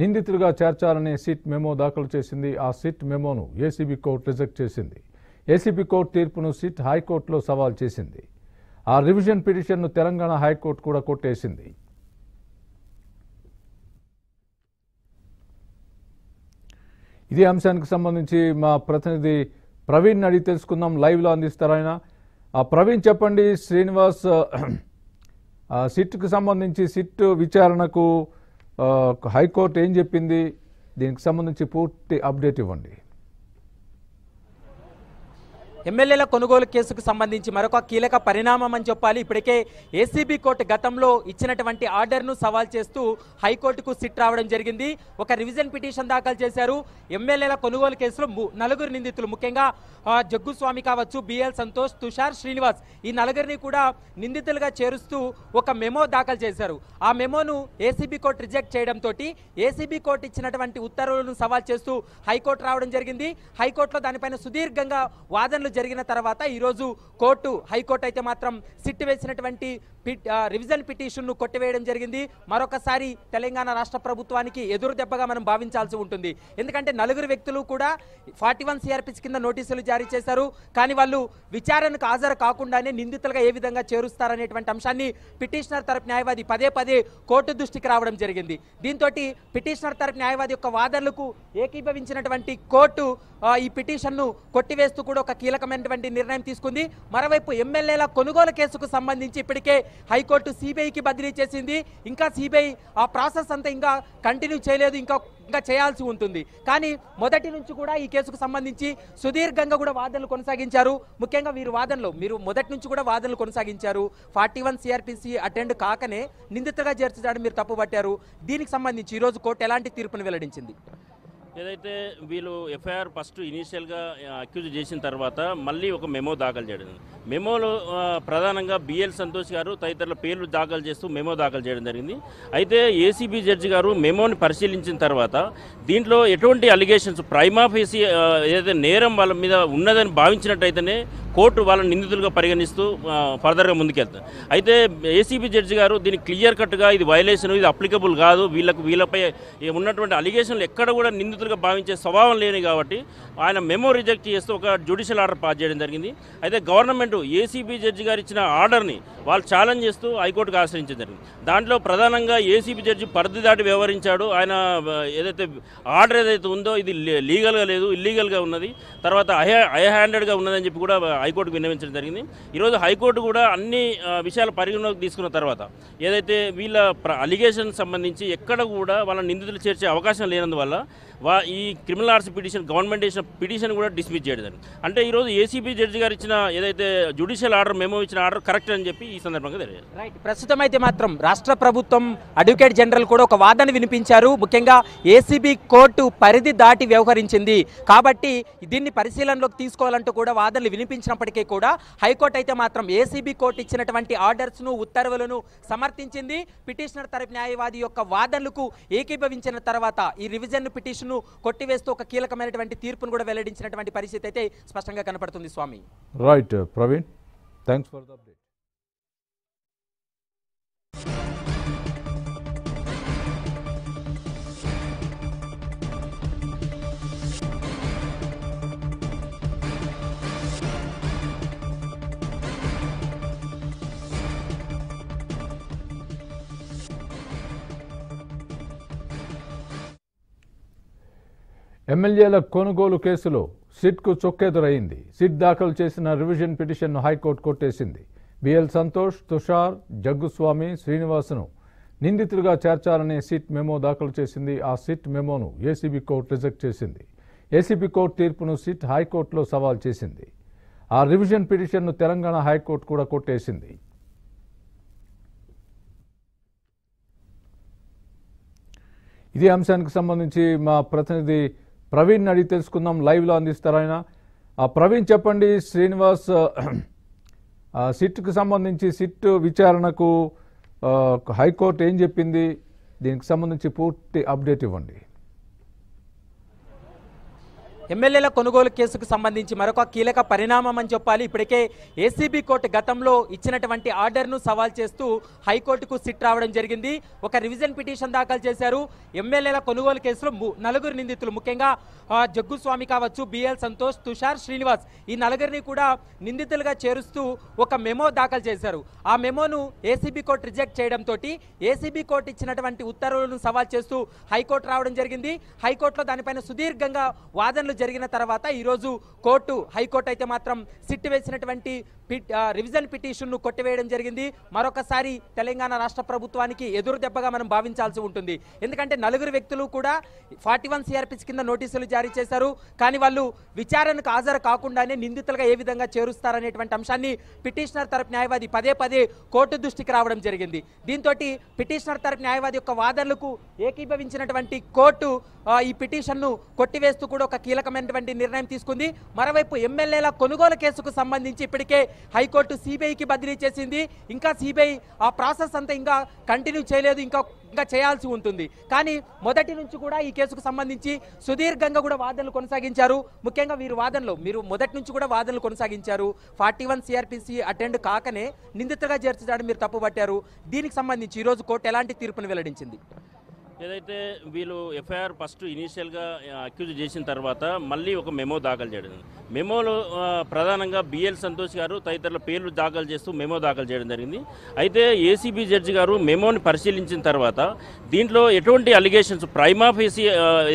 నిందితులుగా చేర్చాలనే సిట్ మెమో దాఖలు చేసింది ఆ సిట్ మెమోను ఏసీబీ కోర్టు రిజెక్ట్ చేసింది ఏసీబీ కోర్టు తీర్పును సిట్ హైకోర్టులో సవాల్ చేసింది ఆ రివిజన్ పిటిషన్ను తెలంగాణ హైకోర్టు కూడా కొట్టేసింది ఇదే అంశానికి సంబంధించి మా ప్రతినిధి ప్రవీణ్ అడిగి తెలుసుకుందాం లైవ్లో అందిస్తారు ఆయన ప్రవీణ్ చెప్పండి శ్రీనివాస్ సిట్కు సంబంధించి సిట్ విచారణకు హైకోర్టు ఏం చెప్పింది దీనికి సంబంధించి పూర్తి అప్డేట్ ఇవ్వండి ఎమ్మెల్యేల కొనుగోలు కేసుకు సంబంధించి మరొక కీలక పరిణామం అని చెప్పాలి ఇప్పటికే ఏసీబీ కోర్టు గతంలో ఇచ్చినటువంటి ఆర్డర్ను సవాల్ చేస్తూ హైకోర్టుకు సిట్ రావడం జరిగింది ఒక రివిజన్ పిటిషన్ దాఖలు చేశారు ఎమ్మెల్యేల కొనుగోలు కేసులో నలుగురు నిందితులు ముఖ్యంగా జగ్గుస్వామి కావచ్చు బిఎల్ సంతోష్ తుషార్ శ్రీనివాస్ ఈ నలుగురిని కూడా నిందితులుగా చేరుస్తూ ఒక మెమో దాఖలు చేశారు ఆ మెమోను ఏసీబీ కోర్టు రిజెక్ట్ చేయడంతో ఏసీబీ కోర్టు ఇచ్చినటువంటి ఉత్తర్వులను సవాల్ చేస్తూ హైకోర్టు రావడం జరిగింది హైకోర్టులో దానిపైన సుదీర్ఘంగా వాదనలు జరిగిన తర్వాత ఈరోజు కోర్టు హైకోర్టు అయితే మాత్రం సిట్ వేసినటువంటి రివిజన్ పిటిషన్ను కొట్టివేయడం జరిగింది మరొకసారి తెలంగాణ రాష్ట్ర ప్రభుత్వానికి ఎదురు దెబ్బగా మనం భావించాల్సి ఉంటుంది ఎందుకంటే నలుగురు వ్యక్తులు కూడా ఫార్టీ వన్ సిఆర్పిస్ కింద నోటీసులు జారీ చేశారు కానీ వాళ్ళు విచారణకు హాజరు కాకుండానే నిందితులుగా ఏ విధంగా చేరుస్తారనేటువంటి అంశాన్ని పిటిషనర్ తరపు న్యాయవాది పదే పదే కోర్టు దృష్టికి రావడం జరిగింది దీంతో పిటిషనర్ తరపు న్యాయవాది యొక్క వాదనలకు ఏకీభవించినటువంటి కోర్టు ఈ పిటిషన్ను కొట్టివేస్తూ కూడా ఒక కీలకమైనటువంటి నిర్ణయం తీసుకుంది మరోవైపు ఎమ్మెల్యేల కొనుగోలు కేసుకు సంబంధించి ఇప్పటికే హైకోర్టు సిబిఐకి బదిలీ చేసింది ఇంకా సిబిఐ ఆ ప్రాసెస్ అంతా ఇంకా కంటిన్యూ చేయలేదు ఇంకా ఇంకా చేయాల్సి ఉంటుంది కానీ మొదటి నుంచి కూడా ఈ కేసుకు సంబంధించి సుదీర్ఘంగా కూడా వాదనలు కొనసాగించారు ముఖ్యంగా వీరు వాదనలు మీరు మొదటి నుంచి కూడా వాదనలు కొనసాగించారు ఫార్టీ వన్ సిఆర్పిసి అటెండ్ కాకనే నిందితగా చేర్చడానికి మీరు తప్పుపట్టారు దీనికి సంబంధించి ఈరోజు కోర్టు ఎలాంటి తీర్పును వెల్లడించింది ఏదైతే వీళ్ళు ఎఫ్ఐఆర్ ఫస్ట్ ఇనీషియల్గా అక్యూజ్ చేసిన తర్వాత మళ్ళీ ఒక మెమో దాఖలు చేయడం మెమోలో ప్రధానంగా బిఎల్ సంతోష్ గారు తదితరుల పేర్లు దాఖలు చేస్తూ మెమో దాఖలు చేయడం జరిగింది అయితే ఏసీబీ జడ్జి గారు మెమోని పరిశీలించిన తర్వాత దీంట్లో ఎటువంటి అలిగేషన్స్ ప్రైమాఫేసి ఏదైతే నేరం వాళ్ళ మీద ఉన్నదని భావించినట్టయితేనే కోర్టు వాళ్ళని నిందితులుగా పరిగణిస్తూ ఫర్దర్గా ముందుకెళ్తారు అయితే ఏసీబీ జడ్జి గారు దీన్ని క్లియర్ కట్గా ఇది వైలేషన్ ఇది అప్లికబుల్ కాదు వీళ్ళకు వీళ్ళపై ఉన్నటువంటి అలిగేషన్లు ఎక్కడ కూడా నిందితులు బాధితులుగా భావించే స్వభావం లేని కాబట్టి ఆయన మెమో రిజెక్ట్ చేస్తూ ఒక జ్యుడిషియల్ ఆర్డర్ పాస్ చేయడం జరిగింది అయితే గవర్నమెంట్ ఏసీబీ జడ్జి గారు ఇచ్చిన ఆర్డర్ని వాళ్ళు ఛాలెంజ్ చేస్తూ హైకోర్టుకు ఆశ్రయించడం జరిగింది దాంట్లో ప్రధానంగా ఏసీబీ జడ్జి పరిధి దాటి వ్యవహరించాడు ఆయన ఏదైతే ఆర్డర్ ఏదైతే ఉందో ఇది లీగల్గా లేదు ఇల్లీగల్గా ఉన్నది తర్వాత హై హై హ్యాండెడ్గా ఉన్నదని చెప్పి కూడా హైకోర్టుకు విన్నవించడం జరిగింది ఈరోజు హైకోర్టు కూడా అన్ని విషయాలు పరిగణలోకి తీసుకున్న తర్వాత ఏదైతే వీళ్ళ అలిగేషన్ సంబంధించి ఎక్కడ కూడా వాళ్ళ నిందితులు చేర్చే అవకాశం లేనందువల్ల వా ఈ క్రిమినల్ ఆర్ట్స్ పిటిషన్ గవర్నమెంట్ చేసిన పిటిషన్ కూడా డిస్మిస్ చేయడం అంటే ఈరోజు ఏసీబీ జడ్జి గారు ఇచ్చిన ఏదైతే జుడిషియల్ ఆర్డర్ మేము ఇచ్చిన ఆర్డర్ కరెక్ట్ అని చెప్పి ఈ సందర్భంగా తెలియదు రైట్ ప్రస్తుతం అయితే మాత్రం రాష్ట్ర ప్రభుత్వం అడ్వకేట్ జనరల్ కూడా ఒక వాదన వినిపించారు ముఖ్యంగా ఏసీబీ కోర్టు పరిధి దాటి వ్యవహరించింది కాబట్టి దీన్ని పరిశీలనలోకి తీసుకోవాలంటూ కూడా వాదనలు వినిపించినప్పటికీ కూడా హైకోర్టు అయితే మాత్రం ఏసీబీ కోర్టు ఇచ్చినటువంటి ఆర్డర్స్ను ఉత్తర్వులను సమర్థించింది పిటిషనర్ తరపు న్యాయవాది యొక్క వాదనలకు ఏకీభవించిన తర్వాత ఈ రివిజన్ పిటిషన్ పిటిషన్ను కొట్టివేస్తూ ఒక కీలకమైనటువంటి తీర్పును కూడా వెల్లడించినటువంటి పరిస్థితి అయితే స్పష్టంగా కనపడుతుంది స్వామి right Praveen thanks for the update ఎమ్మెల్యేల కొనుగోలు కేసులో సిట్కు చొక్కెదురైంది సిట్ దాఖలు చేసిన రివిజన్ పిటిషన్ను హైకోర్టు కొట్టేసింది బిఎల్ సంతోష్ తుషార్ జగ్గుస్వామి శ్రీనివాస్ను నిందితులుగా చేర్చాలనే సిట్ మెమో దాఖలు చేసింది ఆ సిట్ మెమోను ఏసీబీ కోర్టు రిజెక్ట్ చేసింది ఏసీబీ కోర్టు తీర్పును సిట్ హైకోర్టులో సవాల్ చేసింది ఆ రివిజన్ పిటిషన్ను తెలంగాణ హైకోర్టు కూడా కొట్టేసింది ఇదే అంశానికి సంబంధించి మా ప్రతినిధి ప్రవీణ్ అడిగి తెలుసుకుందాం లైవ్లో అందిస్తారు ఆయన ప్రవీణ్ చెప్పండి శ్రీనివాస్ సిట్కు సంబంధించి సిట్ విచారణకు హైకోర్టు ఏం చెప్పింది దీనికి సంబంధించి పూర్తి అప్డేట్ ఇవ్వండి ఎమ్మెల్యేల కొనుగోలు కేసుకు సంబంధించి మరొక కీలక పరిణామం అని చెప్పాలి ఇప్పటికే ఏసీబీ కోర్టు గతంలో ఇచ్చినటువంటి ఆర్డర్ను సవాల్ చేస్తూ హైకోర్టుకు సిట్ రావడం జరిగింది ఒక రివిజన్ పిటిషన్ దాఖలు చేశారు ఎమ్మెల్యేల కొనుగోలు కేసులో నలుగురు నిందితులు ముఖ్యంగా జగ్గుస్వామి కావచ్చు బిఎల్ సంతోష్ తుషార్ శ్రీనివాస్ ఈ నలుగురిని కూడా నిందితులుగా చేరుస్తూ ఒక మెమో దాఖలు చేశారు ఆ మెమోను ఏసీబీ కోర్టు రిజెక్ట్ చేయడంతో ఏసీబీ కోర్టు ఇచ్చినటువంటి ఉత్తర్వులను సవాల్ చేస్తూ హైకోర్టు రావడం జరిగింది హైకోర్టులో దానిపైన సుదీర్ఘంగా వాదనలు జరిగిన తర్వాత ఈరోజు కోర్టు హైకోర్టు అయితే మాత్రం సిట్టు వేసినటువంటి రివిజన్ పిటిషన్ను కొట్టివేయడం జరిగింది మరొకసారి తెలంగాణ రాష్ట్ర ప్రభుత్వానికి ఎదురు దెబ్బగా మనం భావించాల్సి ఉంటుంది ఎందుకంటే నలుగురు వ్యక్తులు కూడా ఫార్టీ వన్ సిఆర్పిస్ కింద నోటీసులు జారీ చేశారు కానీ వాళ్ళు విచారణకు హాజరు కాకుండానే నిందితులుగా ఏ విధంగా చేరుస్తారనేటువంటి అంశాన్ని పిటిషనర్ తరపు న్యాయవాది పదే పదే కోర్టు దృష్టికి రావడం జరిగింది దీంతో పిటిషనర్ తరపు న్యాయవాది యొక్క వాదనలకు ఏకీభవించినటువంటి కోర్టు ఈ పిటిషన్ను కొట్టివేస్తూ కూడా ఒక కీలకమైనటువంటి నిర్ణయం తీసుకుంది మరోవైపు ఎమ్మెల్యేల కొనుగోలు కేసుకు సంబంధించి ఇప్పటికే హైకోర్టు సిబిఐకి బదిలీ చేసింది ఇంకా సిబిఐ ఆ ప్రాసెస్ అంతా ఇంకా కంటిన్యూ చేయలేదు ఇంకా ఇంకా చేయాల్సి ఉంటుంది కానీ మొదటి నుంచి కూడా ఈ కేసుకు సంబంధించి సుదీర్ఘంగా కూడా వాదనలు కొనసాగించారు ముఖ్యంగా వీరు వాదనలు మీరు మొదటి నుంచి కూడా వాదనలు కొనసాగించారు ఫార్టీ వన్ సిఆర్పిసి అటెండ్ కాకనే నిందితగా చేర్చడానికి మీరు పట్టారు దీనికి సంబంధించి ఈరోజు కోర్టు ఎలాంటి తీర్పును వెల్లడించింది ఏదైతే వీళ్ళు ఎఫ్ఐఆర్ ఫస్ట్ ఇనీషియల్గా అక్యూజ్ చేసిన తర్వాత మళ్ళీ ఒక మెమో దాఖలు చేయడం మెమోలో ప్రధానంగా బిఎల్ సంతోష్ గారు తదితరుల పేర్లు దాఖలు చేస్తూ మెమో దాఖలు చేయడం జరిగింది అయితే ఏసీబీ జడ్జి గారు మెమోని పరిశీలించిన తర్వాత దీంట్లో ఎటువంటి అలిగేషన్స్ ప్రైమాఫీసీ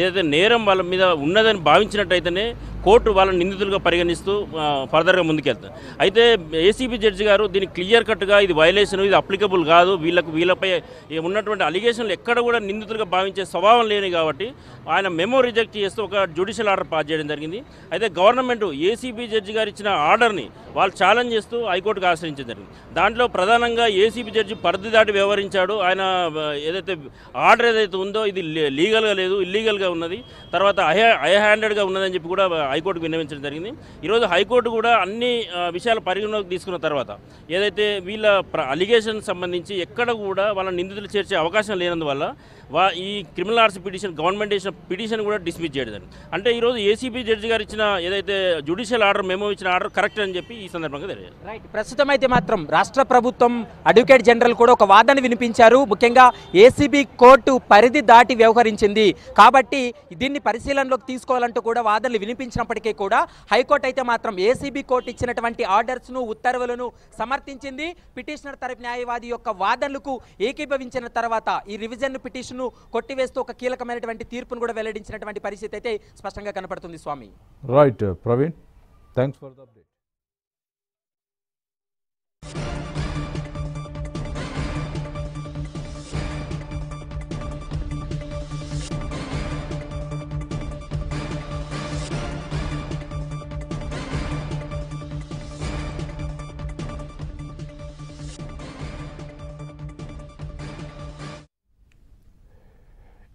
ఏదైతే నేరం వాళ్ళ మీద ఉన్నదని భావించినట్టయితేనే కోర్టు వాళ్ళని నిందితులుగా పరిగణిస్తూ ఫర్దర్గా ముందుకెళ్తారు అయితే ఏసీబీ జడ్జి గారు దీన్ని క్లియర్ కట్గా ఇది వైలేషన్ ఇది అప్లికబుల్ కాదు వీళ్ళకు వీళ్ళపై ఉన్నటువంటి అలిగేషన్లు ఎక్కడ కూడా నిందితులుగా భావించే స్వభావం లేని కాబట్టి ఆయన మెమో రిజెక్ట్ చేస్తూ ఒక జ్యుడిషియల్ ఆర్డర్ పాస్ చేయడం జరిగింది అయితే గవర్నమెంట్ ఏసీబీ జడ్జి గారు ఇచ్చిన ఆర్డర్ని వాళ్ళు ఛాలెంజ్ చేస్తూ హైకోర్టుకు ఆశ్రయించడం జరిగింది దాంట్లో ప్రధానంగా ఏసీబీ జడ్జి పరిధి దాటి వ్యవహరించాడు ఆయన ఏదైతే ఆర్డర్ ఏదైతే ఉందో ఇది లీగల్గా లేదు ఇల్లీగల్గా ఉన్నది తర్వాత ఐ హై హ్యాండెడ్గా ఉన్నదని చెప్పి కూడా హైకోర్టుకు విన్నవించడం జరిగింది ఈరోజు హైకోర్టు కూడా అన్ని విషయాలు పరిగణలోకి తీసుకున్న తర్వాత ఏదైతే వీళ్ళ అలిగేషన్ సంబంధించి ఎక్కడ కూడా వాళ్ళ నిందితులు చేర్చే అవకాశం లేనందువల్ల వా ఈ క్రిమినల్ ఆర్ట్స్ పిటిషన్ గవర్నమెంట్ చేసిన పిటిషన్ కూడా డిస్మిస్ చేయడం అంటే ఈరోజు ఏసీబీ జడ్జి గారు ఇచ్చిన ఏదైతే జ్యుడిషియల్ ఆర్డర్ మేము ఇచ్చిన ఆర్డర్ కరెక్ట్ అని చెప్పి ఈ సందర్భంగా తెలియదు రైట్ ప్రస్తుతం అయితే మాత్రం రాష్ట్ర ప్రభుత్వం అడ్వకేట్ జనరల్ కూడా ఒక వాదన వినిపించారు ముఖ్యంగా ఏసీబీ కోర్టు పరిధి దాటి వ్యవహరించింది కాబట్టి దీన్ని పరిశీలనలోకి తీసుకోవాలంటూ కూడా వాదనలు వినిపించినప్పటికీ కూడా హైకోర్టు అయితే మాత్రం ఏసీబీ కోర్టు ఇచ్చినటువంటి ఆర్డర్స్ను ఉత్తర్వులను సమర్థించింది పిటిషనర్ తరపు న్యాయవాది యొక్క వాదనలకు ఏకీభవించిన తర్వాత ఈ రివిజన్ పిటిషన్ ను కొట్టివేస్తూ ఒక కీలకమైనటువంటి తీర్పును కూడా వెల్లడించినటువంటి పరిస్థితి అయితే స్పష్టంగా కనపడుతుంది స్వామి right Praveen thanks for the update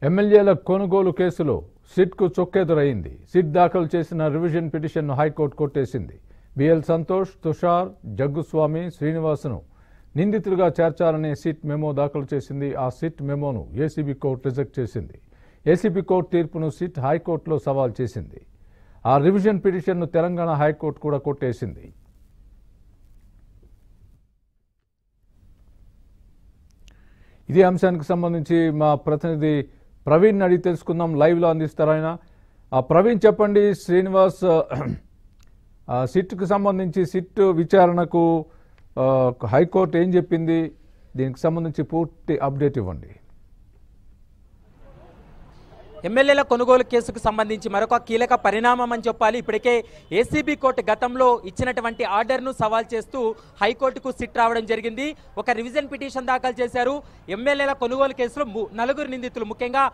ఎమ్మెల్యేల కొనుగోలు కేసులో సిట్కు చొక్కెదురైంది సిట్ దాఖలు చేసిన రివిజన్ పిటిషన్ను హైకోర్టు కొట్టేసింది బిఎల్ సంతోష్ తుషార్ జగ్గుస్వామి శ్రీనివాసును నిందితులుగా చేర్చాలనే సిట్ మెమో దాఖలు చేసింది ఆ సిట్ మెమోను ఏసీబీ కోర్టు రిజెక్ట్ చేసింది ఏసీబీ కోర్టు తీర్పును సిట్ హైకోర్టులో సవాల్ చేసింది ఆ రివిజన్ పిటిషన్ను తెలంగాణ హైకోర్టు కూడా కొట్టేసింది ఇదే అంశానికి సంబంధించి మా ప్రతినిధి ప్రవీణ్ అడిగి తెలుసుకుందాం లైవ్లో అందిస్తారు ఆయన ప్రవీణ్ చెప్పండి శ్రీనివాస్ సిట్కు సంబంధించి సిట్ విచారణకు హైకోర్టు ఏం చెప్పింది దీనికి సంబంధించి పూర్తి అప్డేట్ ఇవ్వండి ఎమ్మెల్యేల కొనుగోలు కేసుకు సంబంధించి మరొక కీలక పరిణామం అని చెప్పాలి ఇప్పటికే ఏసీబీ కోర్టు గతంలో ఇచ్చినటువంటి ఆర్డర్ను సవాల్ చేస్తూ హైకోర్టుకు సిట్ రావడం జరిగింది ఒక రివిజన్ పిటిషన్ దాఖలు చేశారు ఎమ్మెల్యేల కొనుగోలు కేసులో నలుగురు నిందితులు ముఖ్యంగా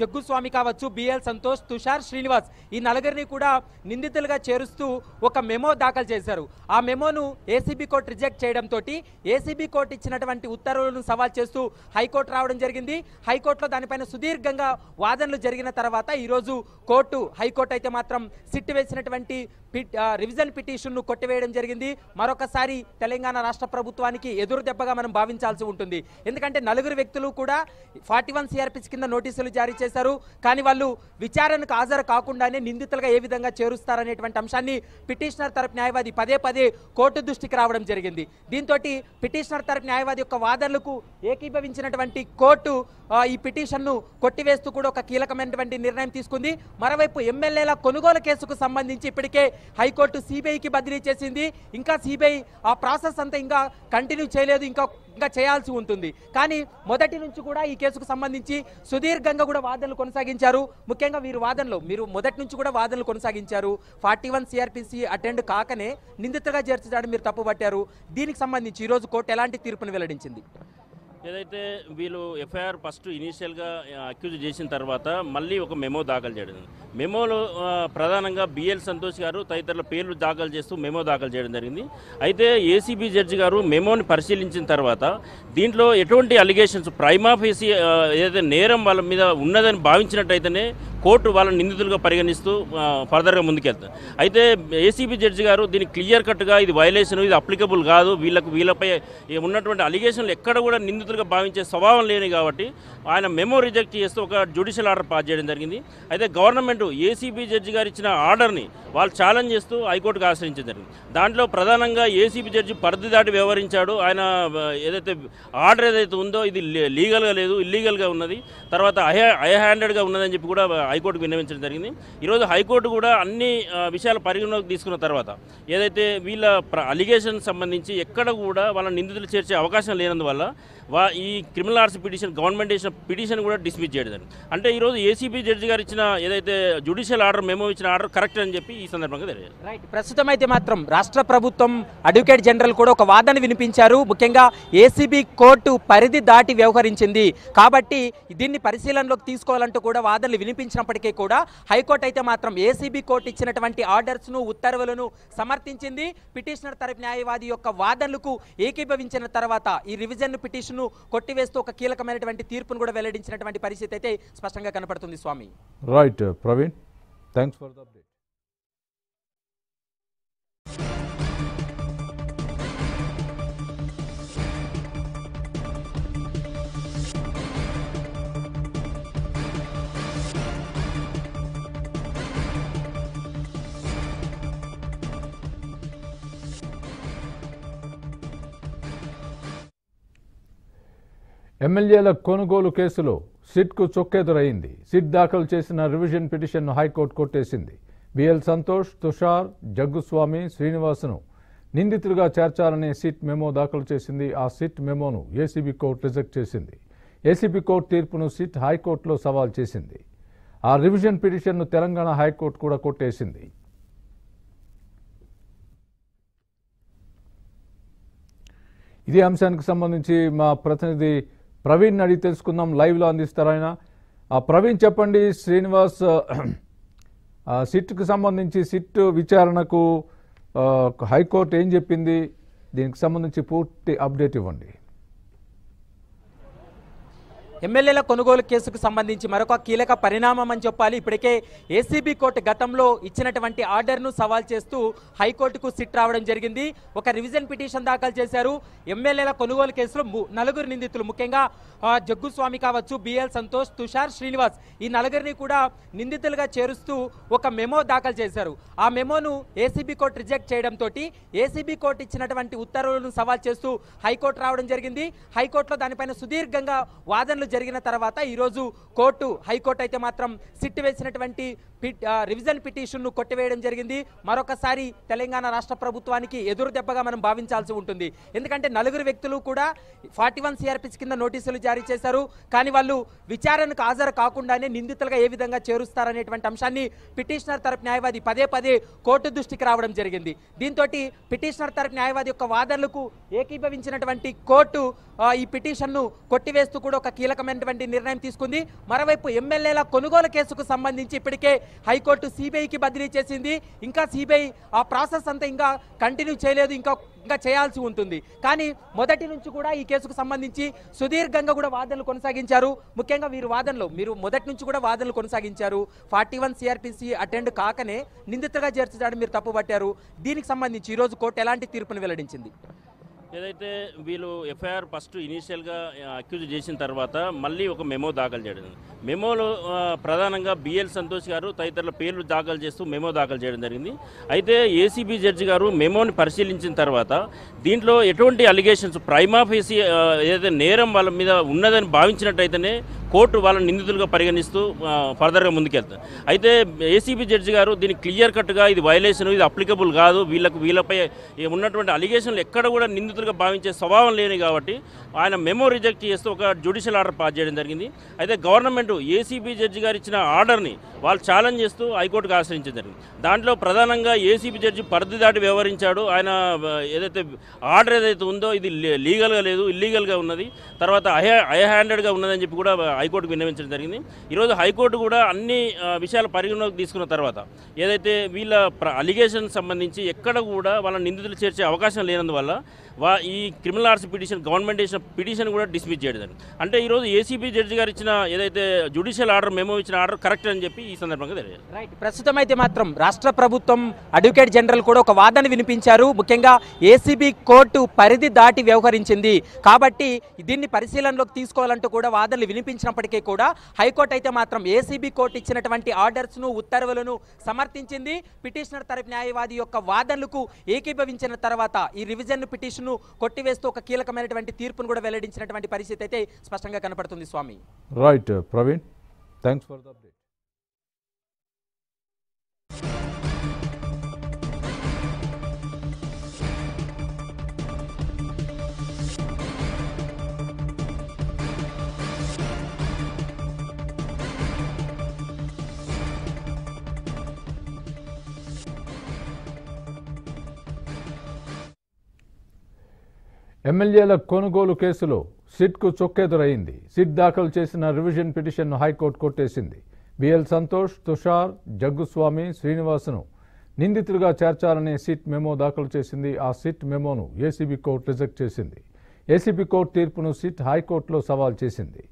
జగ్గుస్వామి కావచ్చు బిఎల్ సంతోష్ తుషార్ శ్రీనివాస్ ఈ నలుగురిని కూడా నిందితులుగా చేరుస్తూ ఒక మెమో దాఖలు చేశారు ఆ మెమోను ఏసీబీ కోర్టు రిజెక్ట్ చేయడంతో ఏసీబీ కోర్టు ఇచ్చినటువంటి ఉత్తర్వులను సవాల్ చేస్తూ హైకోర్టు రావడం జరిగింది హైకోర్టులో దానిపైన సుదీర్ఘంగా వాదనలు జరిగిన తర్వాత ఈరోజు కోర్టు హైకోర్టు అయితే మాత్రం సిట్ వేసినటువంటి రివిజన్ పిటిషన్ను కొట్టివేయడం జరిగింది మరొకసారి తెలంగాణ రాష్ట్ర ప్రభుత్వానికి ఎదురు దెబ్బగా మనం భావించాల్సి ఉంటుంది ఎందుకంటే నలుగురు వ్యక్తులు కూడా ఫార్టీ వన్ కింద నోటీసులు జారీ చేశారు కానీ వాళ్ళు విచారణకు హాజరు కాకుండానే నిందితులుగా ఏ విధంగా చేరుస్తారనేటువంటి అంశాన్ని పిటిషనర్ తరపు న్యాయవాది పదే పదే కోర్టు దృష్టికి రావడం జరిగింది దీంతో పిటిషనర్ తరపు న్యాయవాది యొక్క వాదనలకు ఏకీభవించినటువంటి కోర్టు ఈ పిటిషన్ను కొట్టివేస్తూ కూడా ఒక కీలక కీలకమైనటువంటి నిర్ణయం తీసుకుంది మరోవైపు ఎమ్మెల్యేల కొనుగోలు కేసుకు సంబంధించి ఇప్పటికే హైకోర్టు సిబిఐకి బదిలీ చేసింది ఇంకా సిబిఐ ఆ ప్రాసెస్ అంతా ఇంకా కంటిన్యూ చేయలేదు ఇంకా ఇంకా చేయాల్సి ఉంటుంది కానీ మొదటి నుంచి కూడా ఈ కేసుకు సంబంధించి సుదీర్ఘంగా కూడా వాదనలు కొనసాగించారు ముఖ్యంగా వీరు వాదనలు మీరు మొదటి నుంచి కూడా వాదనలు కొనసాగించారు ఫార్టీ వన్ సిఆర్పిసి అటెండ్ కాకనే నిందితగా చేర్చడానికి మీరు తప్పుపట్టారు దీనికి సంబంధించి ఈరోజు కోర్టు ఎలాంటి తీర్పును వెల్లడించింది ఏదైతే వీళ్ళు ఎఫ్ఐఆర్ ఫస్ట్ ఇనీషియల్గా అక్యూజ్ చేసిన తర్వాత మళ్ళీ ఒక మెమో దాఖలు చేయడం మెమోలో ప్రధానంగా బిఎల్ సంతోష్ గారు తదితరుల పేర్లు దాఖలు చేస్తూ మెమో దాఖలు చేయడం జరిగింది అయితే ఏసీబీ జడ్జి గారు మెమోని పరిశీలించిన తర్వాత దీంట్లో ఎటువంటి అలిగేషన్స్ ప్రైమాఫేసి ఏదైతే నేరం వాళ్ళ మీద ఉన్నదని భావించినట్టయితేనే కోర్టు వాళ్ళని నిందితులుగా పరిగణిస్తూ ఫర్దర్గా ముందుకెళ్తారు అయితే ఏసీబీ జడ్జి గారు దీన్ని క్లియర్ కట్గా ఇది వైలేషన్ ఇది అప్లికబుల్ కాదు వీళ్ళకు వీళ్ళపై ఉన్నటువంటి అలిగేషన్లు ఎక్కడ కూడా నిందితులుగా భావించే స్వభావం లేని కాబట్టి ఆయన మెమో రిజెక్ట్ చేస్తూ ఒక జ్యుడిషియల్ ఆర్డర్ పాస్ చేయడం జరిగింది అయితే గవర్నమెంట్ ఏసీబీ జడ్జి గారు ఇచ్చిన ఆర్డర్ని వాళ్ళు ఛాలెంజ్ చేస్తూ హైకోర్టుకు ఆశ్రయించడం జరిగింది దాంట్లో ప్రధానంగా ఏసీబీ జడ్జి పరిధి దాటి వ్యవహరించాడు ఆయన ఏదైతే ఆర్డర్ ఏదైతే ఉందో ఇది లీగల్గా లేదు ఇల్లీగల్గా ఉన్నది తర్వాత హై హై హ్యాండెడ్గా ఉన్నదని చెప్పి కూడా హైకోర్టుకు విన్నవించడం జరిగింది ఈరోజు హైకోర్టు కూడా అన్ని విషయాలు పరిగణలోకి తీసుకున్న తర్వాత ఏదైతే వీళ్ళ అలిగేషన్ సంబంధించి ఎక్కడ కూడా వాళ్ళ నిందితులు చేర్చే అవకాశం లేనందువల్ల వా ఈ క్రిమినల్ ఆర్ట్స్ పిటిషన్ గవర్నమెంట్ ఇచ్చిన పిటిషన్ కూడా డిస్మిస్ చేయడం అంటే ఈరోజు ఏసీబీ జడ్జి గారు ఇచ్చిన ఏదైతే జుడిషియల్ ఆర్డర్ మేము ఇచ్చిన ఆర్డర్ కరెక్ట్ అని చెప్పి ఈ సందర్భంగా తెలియదు రైట్ ప్రస్తుతం అయితే మాత్రం రాష్ట్ర ప్రభుత్వం అడ్వకేట్ జనరల్ కూడా ఒక వాదన వినిపించారు ముఖ్యంగా ఏసీబీ కోర్టు పరిధి దాటి వ్యవహరించింది కాబట్టి దీన్ని పరిశీలనలోకి తీసుకోవాలంటూ కూడా వాదనలు వినిపించినప్పటికీ కూడా హైకోర్టు అయితే మాత్రం ఏసీబీ కోర్టు ఇచ్చినటువంటి ఆర్డర్స్ను ఉత్తర్వులను సమర్థించింది పిటిషనర్ తరపు న్యాయవాది యొక్క వాదనలకు ఏకీభవించిన తర్వాత ఈ రివిజన్ పిటిషన్ తీర్పును కొట్టివేస్తూ ఒక కీలకమైనటువంటి తీర్పును కూడా వెల్లడించినటువంటి పరిస్థితి అయితే స్పష్టంగా కనపడుతుంది స్వామి right Praveen thanks for the update ఎమ్మెల్యేల కొనుగోలు కేసులో సిట్కు చొక్కెదురైంది సిట్ దాఖలు చేసిన రివిజన్ పిటిషన్ను హైకోర్టు కొట్టేసింది బిఎల్ సంతోష్ తుషార్ జగ్గుస్వామి శ్రీనివాసును నిందితులుగా చేర్చాలని సిట్ మెమో దాఖలు చేసింది ఆ సిట్ మెమోను ఏసీబీ కోర్టు రిజెక్ట్ చేసింది ఏసీబీ కోర్టు తీర్పును సిట్ హైకోర్టులో సవాల్ చేసింది ఆ రివిజన్ పిటిషన్ను తెలంగాణ హైకోర్టు కూడా కొట్టేసింది ఇదే అంశానికి సంబంధించి మా ప్రతినిధి ప్రవీణ్ అడిగి తెలుసుకుందాం లైవ్లో అందిస్తారు ఆయన ప్రవీణ్ చెప్పండి శ్రీనివాస్ సిట్కు సంబంధించి సిట్ విచారణకు హైకోర్టు ఏం చెప్పింది దీనికి సంబంధించి పూర్తి అప్డేట్ ఇవ్వండి ఎమ్మెల్యేల కొనుగోలు కేసుకు సంబంధించి మరొక కీలక పరిణామం అని చెప్పాలి ఇప్పటికే ఏసీబీ కోర్టు గతంలో ఇచ్చినటువంటి ఆర్డర్ను సవాల్ చేస్తూ హైకోర్టుకు సిట్ రావడం జరిగింది ఒక రివిజన్ పిటిషన్ దాఖలు చేశారు ఎమ్మెల్యేల కొనుగోలు కేసులో నలుగురు నిందితులు ముఖ్యంగా జగ్గుస్వామి కావచ్చు బిఎల్ సంతోష్ తుషార్ శ్రీనివాస్ ఈ నలుగురిని కూడా నిందితులుగా చేరుస్తూ ఒక మెమో దాఖలు చేశారు ఆ మెమోను ఏసీబీ కోర్టు రిజెక్ట్ చేయడంతో ఏసీబీ కోర్టు ఇచ్చినటువంటి ఉత్తర్వులను సవాల్ చేస్తూ హైకోర్టు రావడం జరిగింది హైకోర్టులో దానిపైన సుదీర్ఘంగా వాదనలు జరిగిన తర్వాత ఈరోజు కోర్టు హైకోర్టు అయితే మాత్రం సిట్ వేసినటువంటి రివిజన్ పిటిషన్ను కొట్టివేయడం జరిగింది మరొకసారి తెలంగాణ రాష్ట్ర ప్రభుత్వానికి ఎదురు దెబ్బగా మనం భావించాల్సి ఉంటుంది ఎందుకంటే నలుగురు వ్యక్తులు కూడా ఫార్టీ వన్ సిఆర్పిస్ కింద నోటీసులు జారీ చేశారు కానీ వాళ్ళు విచారణకు హాజరు కాకుండానే నిందితులుగా ఏ విధంగా చేరుస్తారనేటువంటి అంశాన్ని పిటిషనర్ తరపు న్యాయవాది పదే పదే కోర్టు దృష్టికి రావడం జరిగింది దీంతో పిటిషనర్ తరపు న్యాయవాది యొక్క వాదనలకు ఏకీభవించినటువంటి కోర్టు ఈ పిటిషన్ను కొట్టివేస్తూ కూడా ఒక కీలకమైనటువంటి నిర్ణయం తీసుకుంది మరోవైపు ఎమ్మెల్యేల కొనుగోలు కేసుకు సంబంధించి ఇప్పటికే హైకోర్టు సిబిఐకి బదిలీ చేసింది ఇంకా సిబిఐ ఆ ప్రాసెస్ అంతా ఇంకా కంటిన్యూ చేయలేదు ఇంకా ఇంకా చేయాల్సి ఉంటుంది కానీ మొదటి నుంచి కూడా ఈ కేసుకు సంబంధించి సుదీర్ఘంగా కూడా వాదనలు కొనసాగించారు ముఖ్యంగా వీరు వాదనలు మీరు మొదటి నుంచి కూడా వాదనలు కొనసాగించారు ఫార్టీ వన్ సిఆర్పిసి అటెండ్ కాకనే నిందితుగా చేర్చడానికి మీరు తప్పుపట్టారు దీనికి సంబంధించి ఈరోజు కోర్టు ఎలాంటి తీర్పును వెల్లడించింది ఏదైతే వీళ్ళు ఎఫ్ఐఆర్ ఫస్ట్ ఇనీషియల్గా అక్యూజ్ చేసిన తర్వాత మళ్ళీ ఒక మెమో దాఖలు చేయడం మెమోలో ప్రధానంగా బిఎల్ సంతోష్ గారు తదితరుల పేర్లు దాఖలు చేస్తూ మెమో దాఖలు చేయడం జరిగింది అయితే ఏసీబీ జడ్జి గారు మెమోని పరిశీలించిన తర్వాత దీంట్లో ఎటువంటి అలిగేషన్స్ ప్రైమాఫేసి ఏదైతే నేరం వాళ్ళ మీద ఉన్నదని భావించినట్టయితేనే కోర్టు వాళ్ళని నిందితులుగా పరిగణిస్తూ ఫర్దర్గా ముందుకెళ్తారు అయితే ఏసీబీ జడ్జి గారు దీన్ని క్లియర్ కట్గా ఇది వైలేషన్ ఇది అప్లికబుల్ కాదు వీళ్ళకు వీళ్ళపై ఉన్నటువంటి అలిగేషన్లు ఎక్కడ కూడా నిందితులుగా భావించే స్వభావం లేని కాబట్టి ఆయన మెమో రిజెక్ట్ చేస్తూ ఒక జ్యుడిషియల్ ఆర్డర్ పాస్ చేయడం జరిగింది అయితే గవర్నమెంట్ ఏసీబీ జడ్జి గారు ఇచ్చిన ఆర్డర్ని వాళ్ళు ఛాలెంజ్ చేస్తూ హైకోర్టుకు ఆశ్రయించడం జరిగింది దాంట్లో ప్రధానంగా ఏసీబీ జడ్జి పరిధి దాటి వ్యవహరించాడు ఆయన ఏదైతే ఆర్డర్ ఏదైతే ఉందో ఇది లీగల్గా లేదు ఇల్లీగల్గా ఉన్నది తర్వాత ఐ హ్యాండెడ్గా ఉన్నదని చెప్పి కూడా హైకోర్టుకు విన్నవించడం జరిగింది ఈరోజు హైకోర్టు కూడా అన్ని విషయాలు పరిగణలోకి తీసుకున్న తర్వాత ఏదైతే వీళ్ళ అలిగేషన్ సంబంధించి ఎక్కడ కూడా వాళ్ళ నిందితులు చేర్చే అవకాశం లేనందువల్ల వా ఈ క్రిమినల్ ఆర్ట్స్ పిటిషన్ గవర్నమెంట్ ఇచ్చిన పిటిషన్ కూడా డిస్మిస్ చేయడం అంటే ఈరోజు ఏసీబీ జడ్జి గారు ఇచ్చిన ఏదైతే జ్యుడిషియల్ ఆర్డర్ మేము ఇచ్చిన ఆర్డర్ కరెక్ట్ అని చెప్పి ఈ సందర్భంగా తెలియజేయాలి రైట్ ప్రస్తుతం అయితే మాత్రం రాష్ట్ర ప్రభుత్వం అడ్వకేట్ జనరల్ కూడా ఒక వాదన వినిపించారు ముఖ్యంగా ఏసీబీ కోర్టు పరిధి దాటి వ్యవహరించింది కాబట్టి దీన్ని పరిశీలనలోకి తీసుకోవాలంటూ కూడా వాదనలు వినిపించినప్పటికీ కూడా హైకోర్టు అయితే మాత్రం ఏసీబీ కోర్టు ఇచ్చినటువంటి ఆర్డర్స్ను ఉత్తర్వులను సమర్థించింది పిటిషనర్ తరపు న్యాయవాది యొక్క వాదనలకు ఏకీభవించిన తర్వాత ఈ రివిజన్ పిటిషన్ తీర్పును కొట్టివేస్తూ ఒక కీలకమైనటువంటి తీర్పును కూడా వెల్లడించినటువంటి పరిస్థితి అయితే స్పష్టంగా కనపడుతుంది స్వామి right Praveen thanks for the update ఎమ్మెల్యేల కొనుగోలు కేసులో సిట్కు చొక్కెదురైంది సిట్ దాఖలు చేసిన రివిజన్ పిటిషన్ను హైకోర్టు కొట్టేసింది బిఎల్ సంతోష్ తుషార్ జగ్గుస్వామి శ్రీనివాసును నిందితులుగా చేర్చాలనే సిట్ మెమో దాఖలు చేసింది ఆ సిట్ మెమోను ఏసీబీ కోర్టు రిజెక్ట్ చేసింది ఏసీబీ కోర్టు తీర్పును సిట్ హైకోర్టులో సవాల్ చేసింది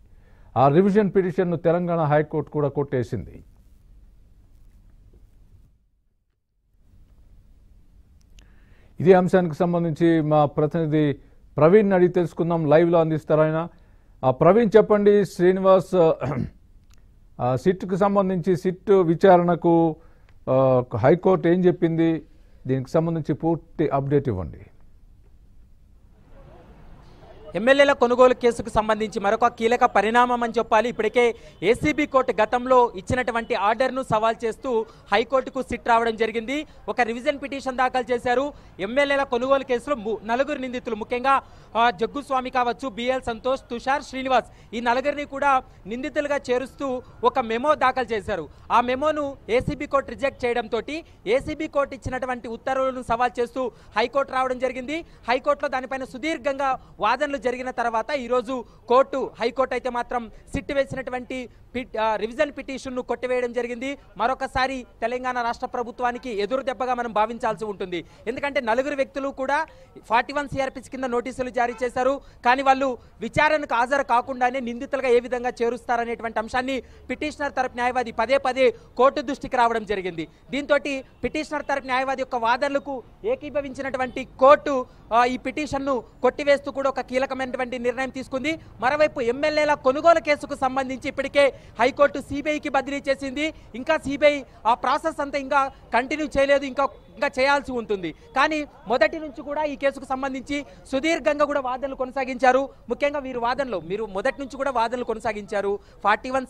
ఆ రివిజన్ పిటిషన్ను తెలంగాణ హైకోర్టు కూడా కొట్టేసింది ఇదే అంశానికి సంబంధించి మా ప్రతినిధి ప్రవీణ్ అడిగి తెలుసుకుందాం లైవ్లో అందిస్తారు ఆయన ప్రవీణ్ చెప్పండి శ్రీనివాస్ సిట్కు సంబంధించి సిట్ విచారణకు హైకోర్టు ఏం చెప్పింది దీనికి సంబంధించి పూర్తి అప్డేట్ ఇవ్వండి ఎమ్మెల్యేల కొనుగోలు కేసుకు సంబంధించి మరొక కీలక పరిణామం అని చెప్పాలి ఇప్పటికే ఏసీబీ కోర్టు గతంలో ఇచ్చినటువంటి ఆర్డర్ను సవాల్ చేస్తూ హైకోర్టుకు సిట్ రావడం జరిగింది ఒక రివిజన్ పిటిషన్ దాఖలు చేశారు ఎమ్మెల్యేల కొనుగోలు కేసులో నలుగురు నిందితులు ముఖ్యంగా జగ్గుస్వామి కావచ్చు బిఎల్ సంతోష్ తుషార్ శ్రీనివాస్ ఈ నలుగురిని కూడా నిందితులుగా చేరుస్తూ ఒక మెమో దాఖలు చేశారు ఆ మెమోను ఏసీబీ కోర్టు రిజెక్ట్ చేయడంతో ఏసీబీ కోర్టు ఇచ్చినటువంటి ఉత్తర్వులను సవాల్ చేస్తూ హైకోర్టు రావడం జరిగింది హైకోర్టులో దానిపైన సుదీర్ఘంగా వాదనలు జరిగిన తర్వాత ఈరోజు కోర్టు హైకోర్టు అయితే మాత్రం సిట్టు వేసినటువంటి రివిజన్ పిటిషన్ను కొట్టివేయడం జరిగింది మరొకసారి తెలంగాణ రాష్ట్ర ప్రభుత్వానికి ఎదురు దెబ్బగా మనం భావించాల్సి ఉంటుంది ఎందుకంటే నలుగురు వ్యక్తులు కూడా ఫార్టీ వన్ సిఆర్పిస్ కింద నోటీసులు జారీ చేశారు కానీ వాళ్ళు విచారణకు హాజరు కాకుండానే నిందితులుగా ఏ విధంగా చేరుస్తారనేటువంటి అంశాన్ని పిటిషనర్ తరపు న్యాయవాది పదే పదే కోర్టు దృష్టికి రావడం జరిగింది దీంతో పిటిషనర్ తరపు న్యాయవాది యొక్క వాదనలకు ఏకీభవించినటువంటి కోర్టు ఈ పిటిషన్ను కొట్టివేస్తూ కూడా ఒక కీలకమైనటువంటి నిర్ణయం తీసుకుంది మరోవైపు ఎమ్మెల్యేల కొనుగోలు కేసుకు సంబంధించి ఇప్పటికే హైకోర్టు సిబిఐకి బదిలీ చేసింది ఇంకా సిబిఐ ఆ ప్రాసెస్ అంతా ఇంకా కంటిన్యూ చేయలేదు ఇంకా ఇంకా చేయాల్సి ఉంటుంది కానీ మొదటి నుంచి కూడా ఈ కేసుకు సంబంధించి సుదీర్ఘంగా కూడా వాదనలు కొనసాగించారు ముఖ్యంగా వీరు వాదనలు మీరు మొదటి నుంచి కూడా వాదనలు కొనసాగించారు ఫార్టీ వన్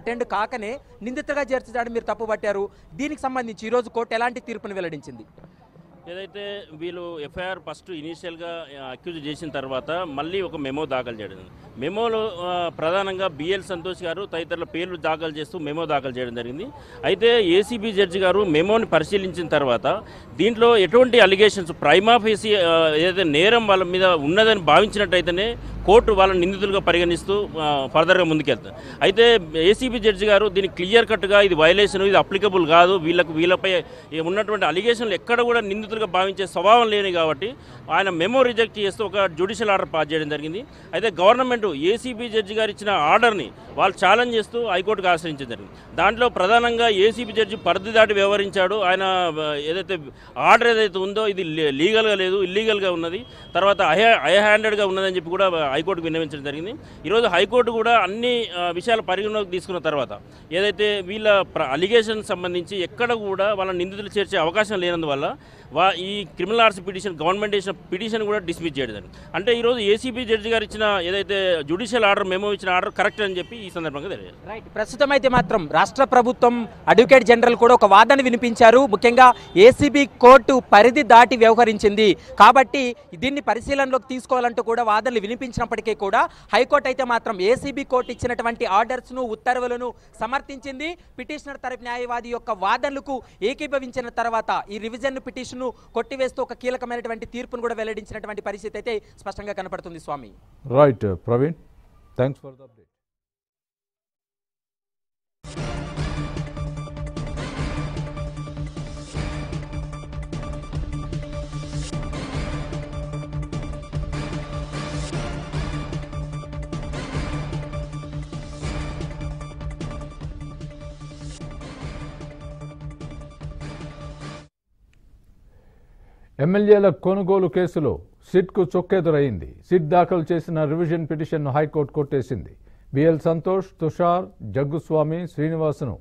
అటెండ్ కాకనే నిందితగా చేర్చడానికి మీరు తప్పుపట్టారు దీనికి సంబంధించి ఈరోజు కోర్టు ఎలాంటి తీర్పును వెల్లడించింది ఏదైతే వీళ్ళు ఎఫ్ఐఆర్ ఫస్ట్ ఇనీషియల్గా అక్యూజ్ చేసిన తర్వాత మళ్ళీ ఒక మెమో దాఖలు చేయడం మెమోలో ప్రధానంగా బిఎల్ సంతోష్ గారు తదితరుల పేర్లు దాఖలు చేస్తూ మెమో దాఖలు చేయడం జరిగింది అయితే ఏసీబీ జడ్జి గారు మెమోని పరిశీలించిన తర్వాత దీంట్లో ఎటువంటి అలిగేషన్స్ ప్రైమాఫీసీ ఏదైతే నేరం వాళ్ళ మీద ఉన్నదని భావించినట్టయితేనే కోర్టు వాళ్ళని నిందితులుగా పరిగణిస్తూ ఫర్దర్గా ముందుకెళ్తుంది అయితే ఏసీబీ జడ్జి గారు దీన్ని క్లియర్ కట్గా ఇది వైలేషన్ ఇది అప్లికబుల్ కాదు వీళ్ళకు వీళ్ళపై ఉన్నటువంటి అలిగేషన్లు ఎక్కడ కూడా నిందితులుగా భావించే స్వభావం లేని కాబట్టి ఆయన మెమో రిజెక్ట్ చేస్తూ ఒక జ్యుడిషియల్ ఆర్డర్ పాస్ చేయడం జరిగింది అయితే గవర్నమెంట్ ఏసీబీ జడ్జి గారు ఇచ్చిన ఆర్డర్ని వాళ్ళు ఛాలెంజ్ చేస్తూ హైకోర్టుకు ఆశ్రయించడం జరిగింది దాంట్లో ప్రధానంగా ఏసీబీ జడ్జి పరిధి దాటి వ్యవహరించాడు ఆయన ఏదైతే ఆర్డర్ ఏదైతే ఉందో ఇది లీగల్గా లేదు ఇల్లీగల్గా ఉన్నది తర్వాత హై హ్యాండెడ్గా ఉన్నదని చెప్పి కూడా హైకోర్టుకు విన్నవించడం జరిగింది ఈరోజు హైకోర్టు కూడా అన్ని విషయాలు పరిగణలోకి తీసుకున్న తర్వాత ఏదైతే వీళ్ళ అలిగేషన్ సంబంధించి ఎక్కడ కూడా వాళ్ళ నిందితులు చేర్చే అవకాశం లేనందువల్ల వా ఈ క్రిమినల్ ఆర్ట్స్ పిటిషన్ గవర్నమెంట్ చేసిన పిటిషన్ కూడా డిస్మిస్ చేయడం అంటే ఈరోజు ఏసీబీ జడ్జి గారు ఇచ్చిన ఏదైతే జ్యుడిషియల్ ఆర్డర్ మేము ఇచ్చిన ఆర్డర్ కరెక్ట్ అని చెప్పి ఈ సందర్భంగా తెలియదు రైట్ ప్రస్తుతం అయితే మాత్రం రాష్ట్ర ప్రభుత్వం అడ్వకేట్ జనరల్ కూడా ఒక వాదన వినిపించారు ముఖ్యంగా ఏసీబీ కోర్టు పరిధి దాటి వ్యవహరించింది కాబట్టి దీన్ని పరిశీలనలోకి తీసుకోవాలంటూ కూడా వాదనలు వినిపించినప్పటికీ కూడా హైకోర్టు అయితే మాత్రం ఏసీబీ కోర్టు ఇచ్చినటువంటి ఆర్డర్స్ను ఉత్తర్వులను సమర్థించింది పిటిషనర్ తరపు న్యాయవాది యొక్క వాదనలకు ఏకీభవించిన తర్వాత ఈ రివిజన్ పిటిషన్ ను కొట్టివేస్తూ ఒక కీలకమైనటువంటి తీర్పును కూడా వెల్లడించినటువంటి పరిస్థితి అయితే స్పష్టంగా కనపడుతుంది స్వామి right Praveen thanks for the update ఎమ్మెల్యేల కొనుగోలు కేసులో సిట్కు చొక్కెదురైంది సిట్ దాఖలు చేసిన రివిజన్ పిటిషన్ను హైకోర్టు కొట్టేసింది బిఎల్ సంతోష్ తుషార్ జగ్గుస్వామి శ్రీనివాసను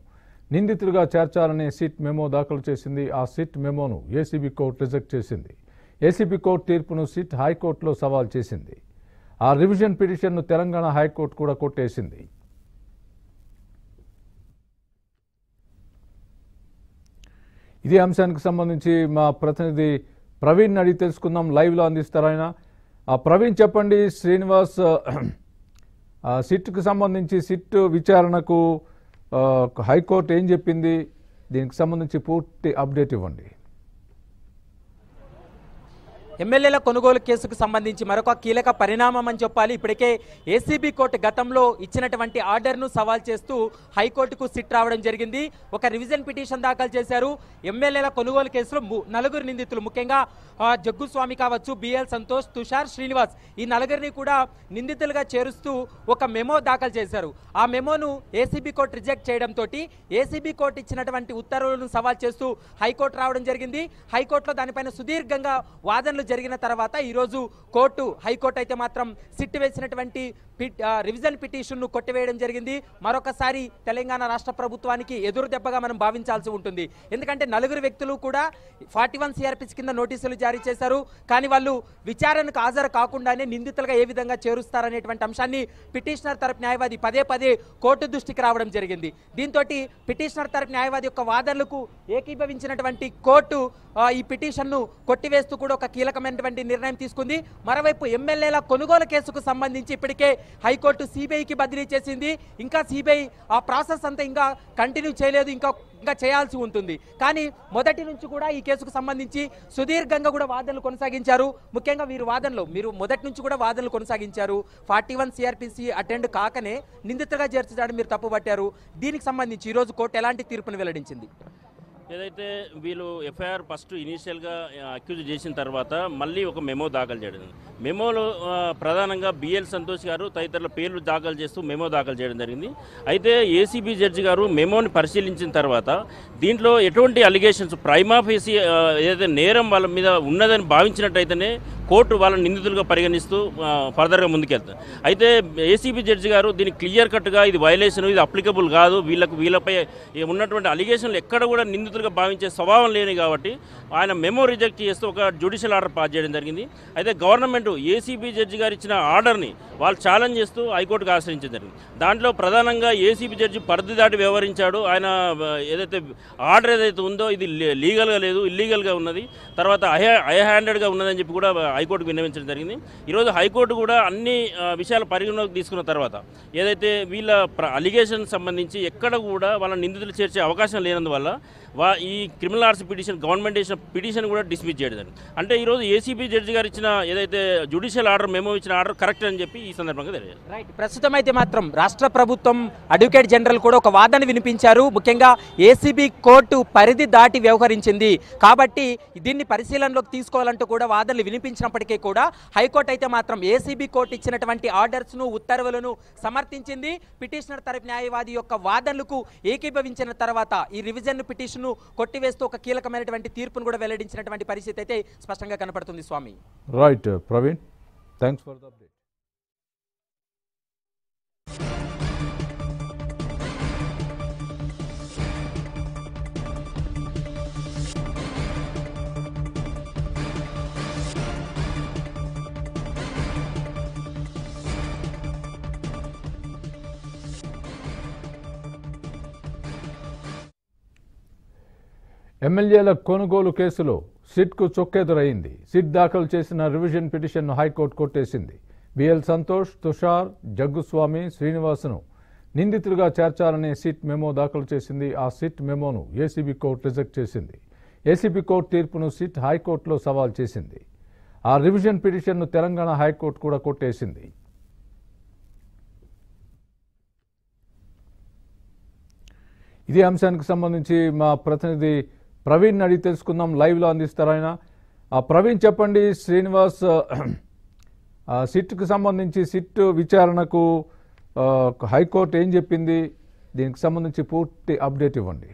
నిందితులుగా చేర్చాలనే సిట్ మెమో దాఖలు చేసింది ఆ సిట్ మెమోను ఏసీబీ కోర్టు రిజెక్ట్ చేసింది ఏసీబీ కోర్టు తీర్పును సిట్ హైకోర్టులో సవాల్ చేసింది ఆ రివిజన్ పిటిషన్ను తెలంగాణ హైకోర్టు కూడా కొట్టేసింది ఇదే అంశానికి సంబంధించి మా ప్రతినిధి ప్రవీణ్ అడిగి తెలుసుకుందాం లైవ్లో అందిస్తారు ఆయన ప్రవీణ్ చెప్పండి శ్రీనివాస్ సిట్కు సంబంధించి సిట్ విచారణకు హైకోర్టు ఏం చెప్పింది దీనికి సంబంధించి పూర్తి అప్డేట్ ఇవ్వండి ఎమ్మెల్యేల కొనుగోలు కేసుకు సంబంధించి మరొక కీలక పరిణామం అని చెప్పాలి ఇప్పటికే ఏసీబీ కోర్టు గతంలో ఇచ్చినటువంటి ఆర్డర్ను సవాల్ చేస్తూ హైకోర్టుకు సిట్ రావడం జరిగింది ఒక రివిజన్ పిటిషన్ దాఖలు చేశారు ఎమ్మెల్యేల కొనుగోలు కేసులో నలుగురు నిందితులు ముఖ్యంగా జగ్గుస్వామి కావచ్చు బిఎల్ సంతోష్ తుషార్ శ్రీనివాస్ ఈ నలుగురిని కూడా నిందితులుగా చేరుస్తూ ఒక మెమో దాఖలు చేశారు ఆ మెమోను ఏసీబీ కోర్టు రిజెక్ట్ చేయడంతో ఏసీబీ కోర్టు ఇచ్చినటువంటి ఉత్తర్వులను సవాల్ చేస్తూ హైకోర్టు రావడం జరిగింది హైకోర్టులో దానిపైన సుదీర్ఘంగా వాదనలు జరిగిన తర్వాత ఈరోజు కోర్టు హైకోర్టు అయితే మాత్రం సిట్టు వేసినటువంటి రివిజన్ పిటిషన్ను కొట్టివేయడం జరిగింది మరొకసారి తెలంగాణ రాష్ట్ర ప్రభుత్వానికి ఎదురు దెబ్బగా మనం భావించాల్సి ఉంటుంది ఎందుకంటే నలుగురు వ్యక్తులు కూడా ఫార్టీ వన్ సిఆర్పిస్ కింద నోటీసులు జారీ చేశారు కానీ వాళ్ళు విచారణకు హాజరు కాకుండానే నిందితులుగా ఏ విధంగా చేరుస్తారనేటువంటి అంశాన్ని పిటిషనర్ తరపు న్యాయవాది పదే పదే కోర్టు దృష్టికి రావడం జరిగింది దీంతో పిటిషనర్ తరపు న్యాయవాది యొక్క వాదనలకు ఏకీభవించినటువంటి కోర్టు ఈ పిటిషన్ను కొట్టివేస్తూ కూడా ఒక కీలకమైనటువంటి నిర్ణయం తీసుకుంది మరోవైపు ఎమ్మెల్యేల కొనుగోలు కేసుకు సంబంధించి ఇప్పటికే హైకోర్టు సిబిఐకి బదిలీ చేసింది ఇంకా సిబిఐ ఆ ప్రాసెస్ అంతా ఇంకా కంటిన్యూ చేయలేదు ఇంకా ఇంకా చేయాల్సి ఉంటుంది కానీ మొదటి నుంచి కూడా ఈ కేసుకు సంబంధించి సుదీర్ఘంగా కూడా వాదనలు కొనసాగించారు ముఖ్యంగా వీరు వాదనలు మీరు మొదటి నుంచి కూడా వాదనలు కొనసాగించారు ఫార్టీ వన్ సిఆర్పిసి అటెండ్ కాకనే నిందితుగా చేర్చడానికి మీరు తప్పుపట్టారు దీనికి సంబంధించి ఈరోజు కోర్టు ఎలాంటి తీర్పును వెల్లడించింది ఏదైతే వీళ్ళు ఎఫ్ఐఆర్ ఫస్ట్ ఇనీషియల్గా అక్యూజ్ చేసిన తర్వాత మళ్ళీ ఒక మెమో దాఖలు చేయడం మెమోలో ప్రధానంగా బిఎల్ సంతోష్ గారు తదితరుల పేర్లు దాఖలు చేస్తూ మెమో దాఖలు చేయడం జరిగింది అయితే ఏసీబీ జడ్జి గారు మెమోని పరిశీలించిన తర్వాత దీంట్లో ఎటువంటి అలిగేషన్స్ ప్రైమాఫీసీ ఏదైతే నేరం వాళ్ళ మీద ఉన్నదని భావించినట్టయితేనే కోర్టు వాళ్ళని నిందితులుగా పరిగణిస్తూ ఫర్దర్గా ముందుకెళ్తారు అయితే ఏసీబీ జడ్జి గారు దీన్ని క్లియర్ కట్గా ఇది వైలేషన్ ఇది అప్లికబుల్ కాదు వీళ్ళకు వీళ్ళపై ఉన్నటువంటి అలిగేషన్లు ఎక్కడ కూడా నిందితులుగా భావించే స్వభావం లేని కాబట్టి ఆయన మెమో రిజెక్ట్ చేస్తూ ఒక జ్యుడిషియల్ ఆర్డర్ పాస్ చేయడం జరిగింది అయితే గవర్నమెంట్ ఏసీబీ జడ్జి గారు ఇచ్చిన ఆర్డర్ని వాళ్ళు ఛాలెంజ్ చేస్తూ హైకోర్టుకు ఆశ్రయించడం జరిగింది దాంట్లో ప్రధానంగా ఏసీబీ జడ్జి పరిధి దాటి వ్యవహరించాడు ఆయన ఏదైతే ఆర్డర్ ఏదైతే ఉందో ఇది లీగల్గా లేదు ఇల్లీగల్గా ఉన్నది తర్వాత హై హై హ్యాండెడ్గా ఉన్నదని చెప్పి కూడా హైకోర్టుకు విన్నవించడం జరిగింది ఈరోజు హైకోర్టు కూడా అన్ని విషయాలు పరిగణలోకి తీసుకున్న తర్వాత ఏదైతే వీళ్ళ అలిగేషన్ సంబంధించి ఎక్కడ కూడా వాళ్ళ నిందితులు చేర్చే అవకాశం లేనందువల్ల వా ఈ క్రిమినల్ ఆర్ట్స్ పిటిషన్ గవర్నమెంట్ ఇచ్చిన పిటిషన్ కూడా డిస్మిస్ చేయడం అంటే ఈరోజు ఏసీబీ జడ్జి గారు ఇచ్చిన ఏదైతే జ్యుడిషియల్ ఆర్డర్ మేము ఇచ్చిన ఆర్డర్ కరెక్ట్ అని చెప్పి ఈ సందర్భంగా తెలియజేయాలి రైట్ ప్రస్తుతం అయితే మాత్రం రాష్ట్ర ప్రభుత్వం అడ్వకేట్ జనరల్ కూడా ఒక వాదన వినిపించారు ముఖ్యంగా ఏసీబీ కోర్టు పరిధి దాటి వ్యవహరించింది కాబట్టి దీన్ని పరిశీలనలోకి తీసుకోవాలంటూ కూడా వాదనలు వినిపించిన ఉన్నప్పటికీ కూడా హైకోర్టు అయితే మాత్రం ఏసీబీ కోర్టు ఇచ్చినటువంటి ఆర్డర్స్ను ఉత్తర్వులను సమర్థించింది పిటిషనర్ తరపు న్యాయవాది యొక్క వాదనలకు ఏకీభవించిన తర్వాత ఈ రివిజన్ పిటిషన్ కొట్టివేస్తూ ఒక కీలకమైనటువంటి తీర్పును కూడా వెల్లడించినటువంటి పరిస్థితి అయితే స్పష్టంగా కనపడుతుంది స్వామి right Praveen thanks for the update ఎమ్మెల్యేల కొనుగోలు కేసులో సిట్కు చొక్కెదురైంది సిట్ దాఖలు చేసిన రివిజన్ పిటిషన్ను హైకోర్టు కొట్టేసింది బిఎల్ సంతోష్ తుషార్ జగ్గుస్వామి శ్రీనివాసును నిందితులుగా చేర్చాలనే సిట్ మెమో దాఖలు చేసింది ఆ సిట్ మెమోను ఏసీబీ కోర్టు రిజెక్ట్ చేసింది ఏసీబీ కోర్టు తీర్పును సిట్ హైకోర్టులో సవాల్ చేసింది ఆ రివిజన్ పిటిషన్ను తెలంగాణ హైకోర్టు కూడా కొట్టేసింది ఇదే అంశానికి సంబంధించి మా ప్రతినిధి ప్రవీణ్ అడిగి తెలుసుకుందాం లైవ్లో అందిస్తారు ఆయన ప్రవీణ్ చెప్పండి శ్రీనివాస్ సిట్కు సంబంధించి సిట్ విచారణకు హైకోర్టు ఏం చెప్పింది దీనికి సంబంధించి పూర్తి అప్డేట్ ఇవ్వండి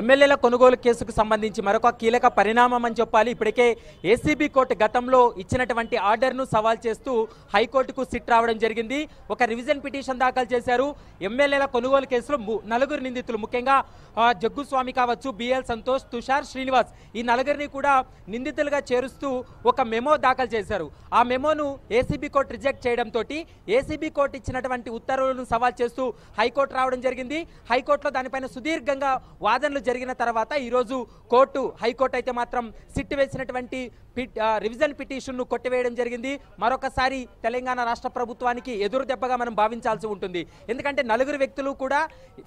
ఎమ్మెల్యేల కొనుగోలు కేసుకు సంబంధించి మరొక కీలక పరిణామం అని చెప్పాలి ఇప్పటికే ఏసీబీ కోర్టు గతంలో ఇచ్చినటువంటి ఆర్డర్ను సవాల్ చేస్తూ హైకోర్టుకు సిట్ రావడం జరిగింది ఒక రివిజన్ పిటిషన్ దాఖలు చేశారు ఎమ్మెల్యేల కొనుగోలు కేసులో నలుగురు నిందితులు ముఖ్యంగా జగ్గుస్వామి కావచ్చు బిఎల్ సంతోష్ తుషార్ శ్రీనివాస్ ఈ నలుగురిని కూడా నిందితులుగా చేరుస్తూ ఒక మెమో దాఖలు చేశారు ఆ మెమోను ఏసీబీ కోర్టు రిజెక్ట్ చేయడంతో ఏసీబీ కోర్టు ఇచ్చినటువంటి ఉత్తర్వులను సవాల్ చేస్తూ హైకోర్టు రావడం జరిగింది హైకోర్టులో దానిపైన సుదీర్ఘంగా వాదనలు జరిగిన తర్వాత ఈరోజు కోర్టు హైకోర్టు అయితే మాత్రం సిట్టు వేసినటువంటి రివిజన్ పిటిషన్ను కొట్టివేయడం జరిగింది మరొకసారి తెలంగాణ రాష్ట్ర ప్రభుత్వానికి ఎదురు దెబ్బగా మనం భావించాల్సి ఉంటుంది ఎందుకంటే నలుగురు వ్యక్తులు కూడా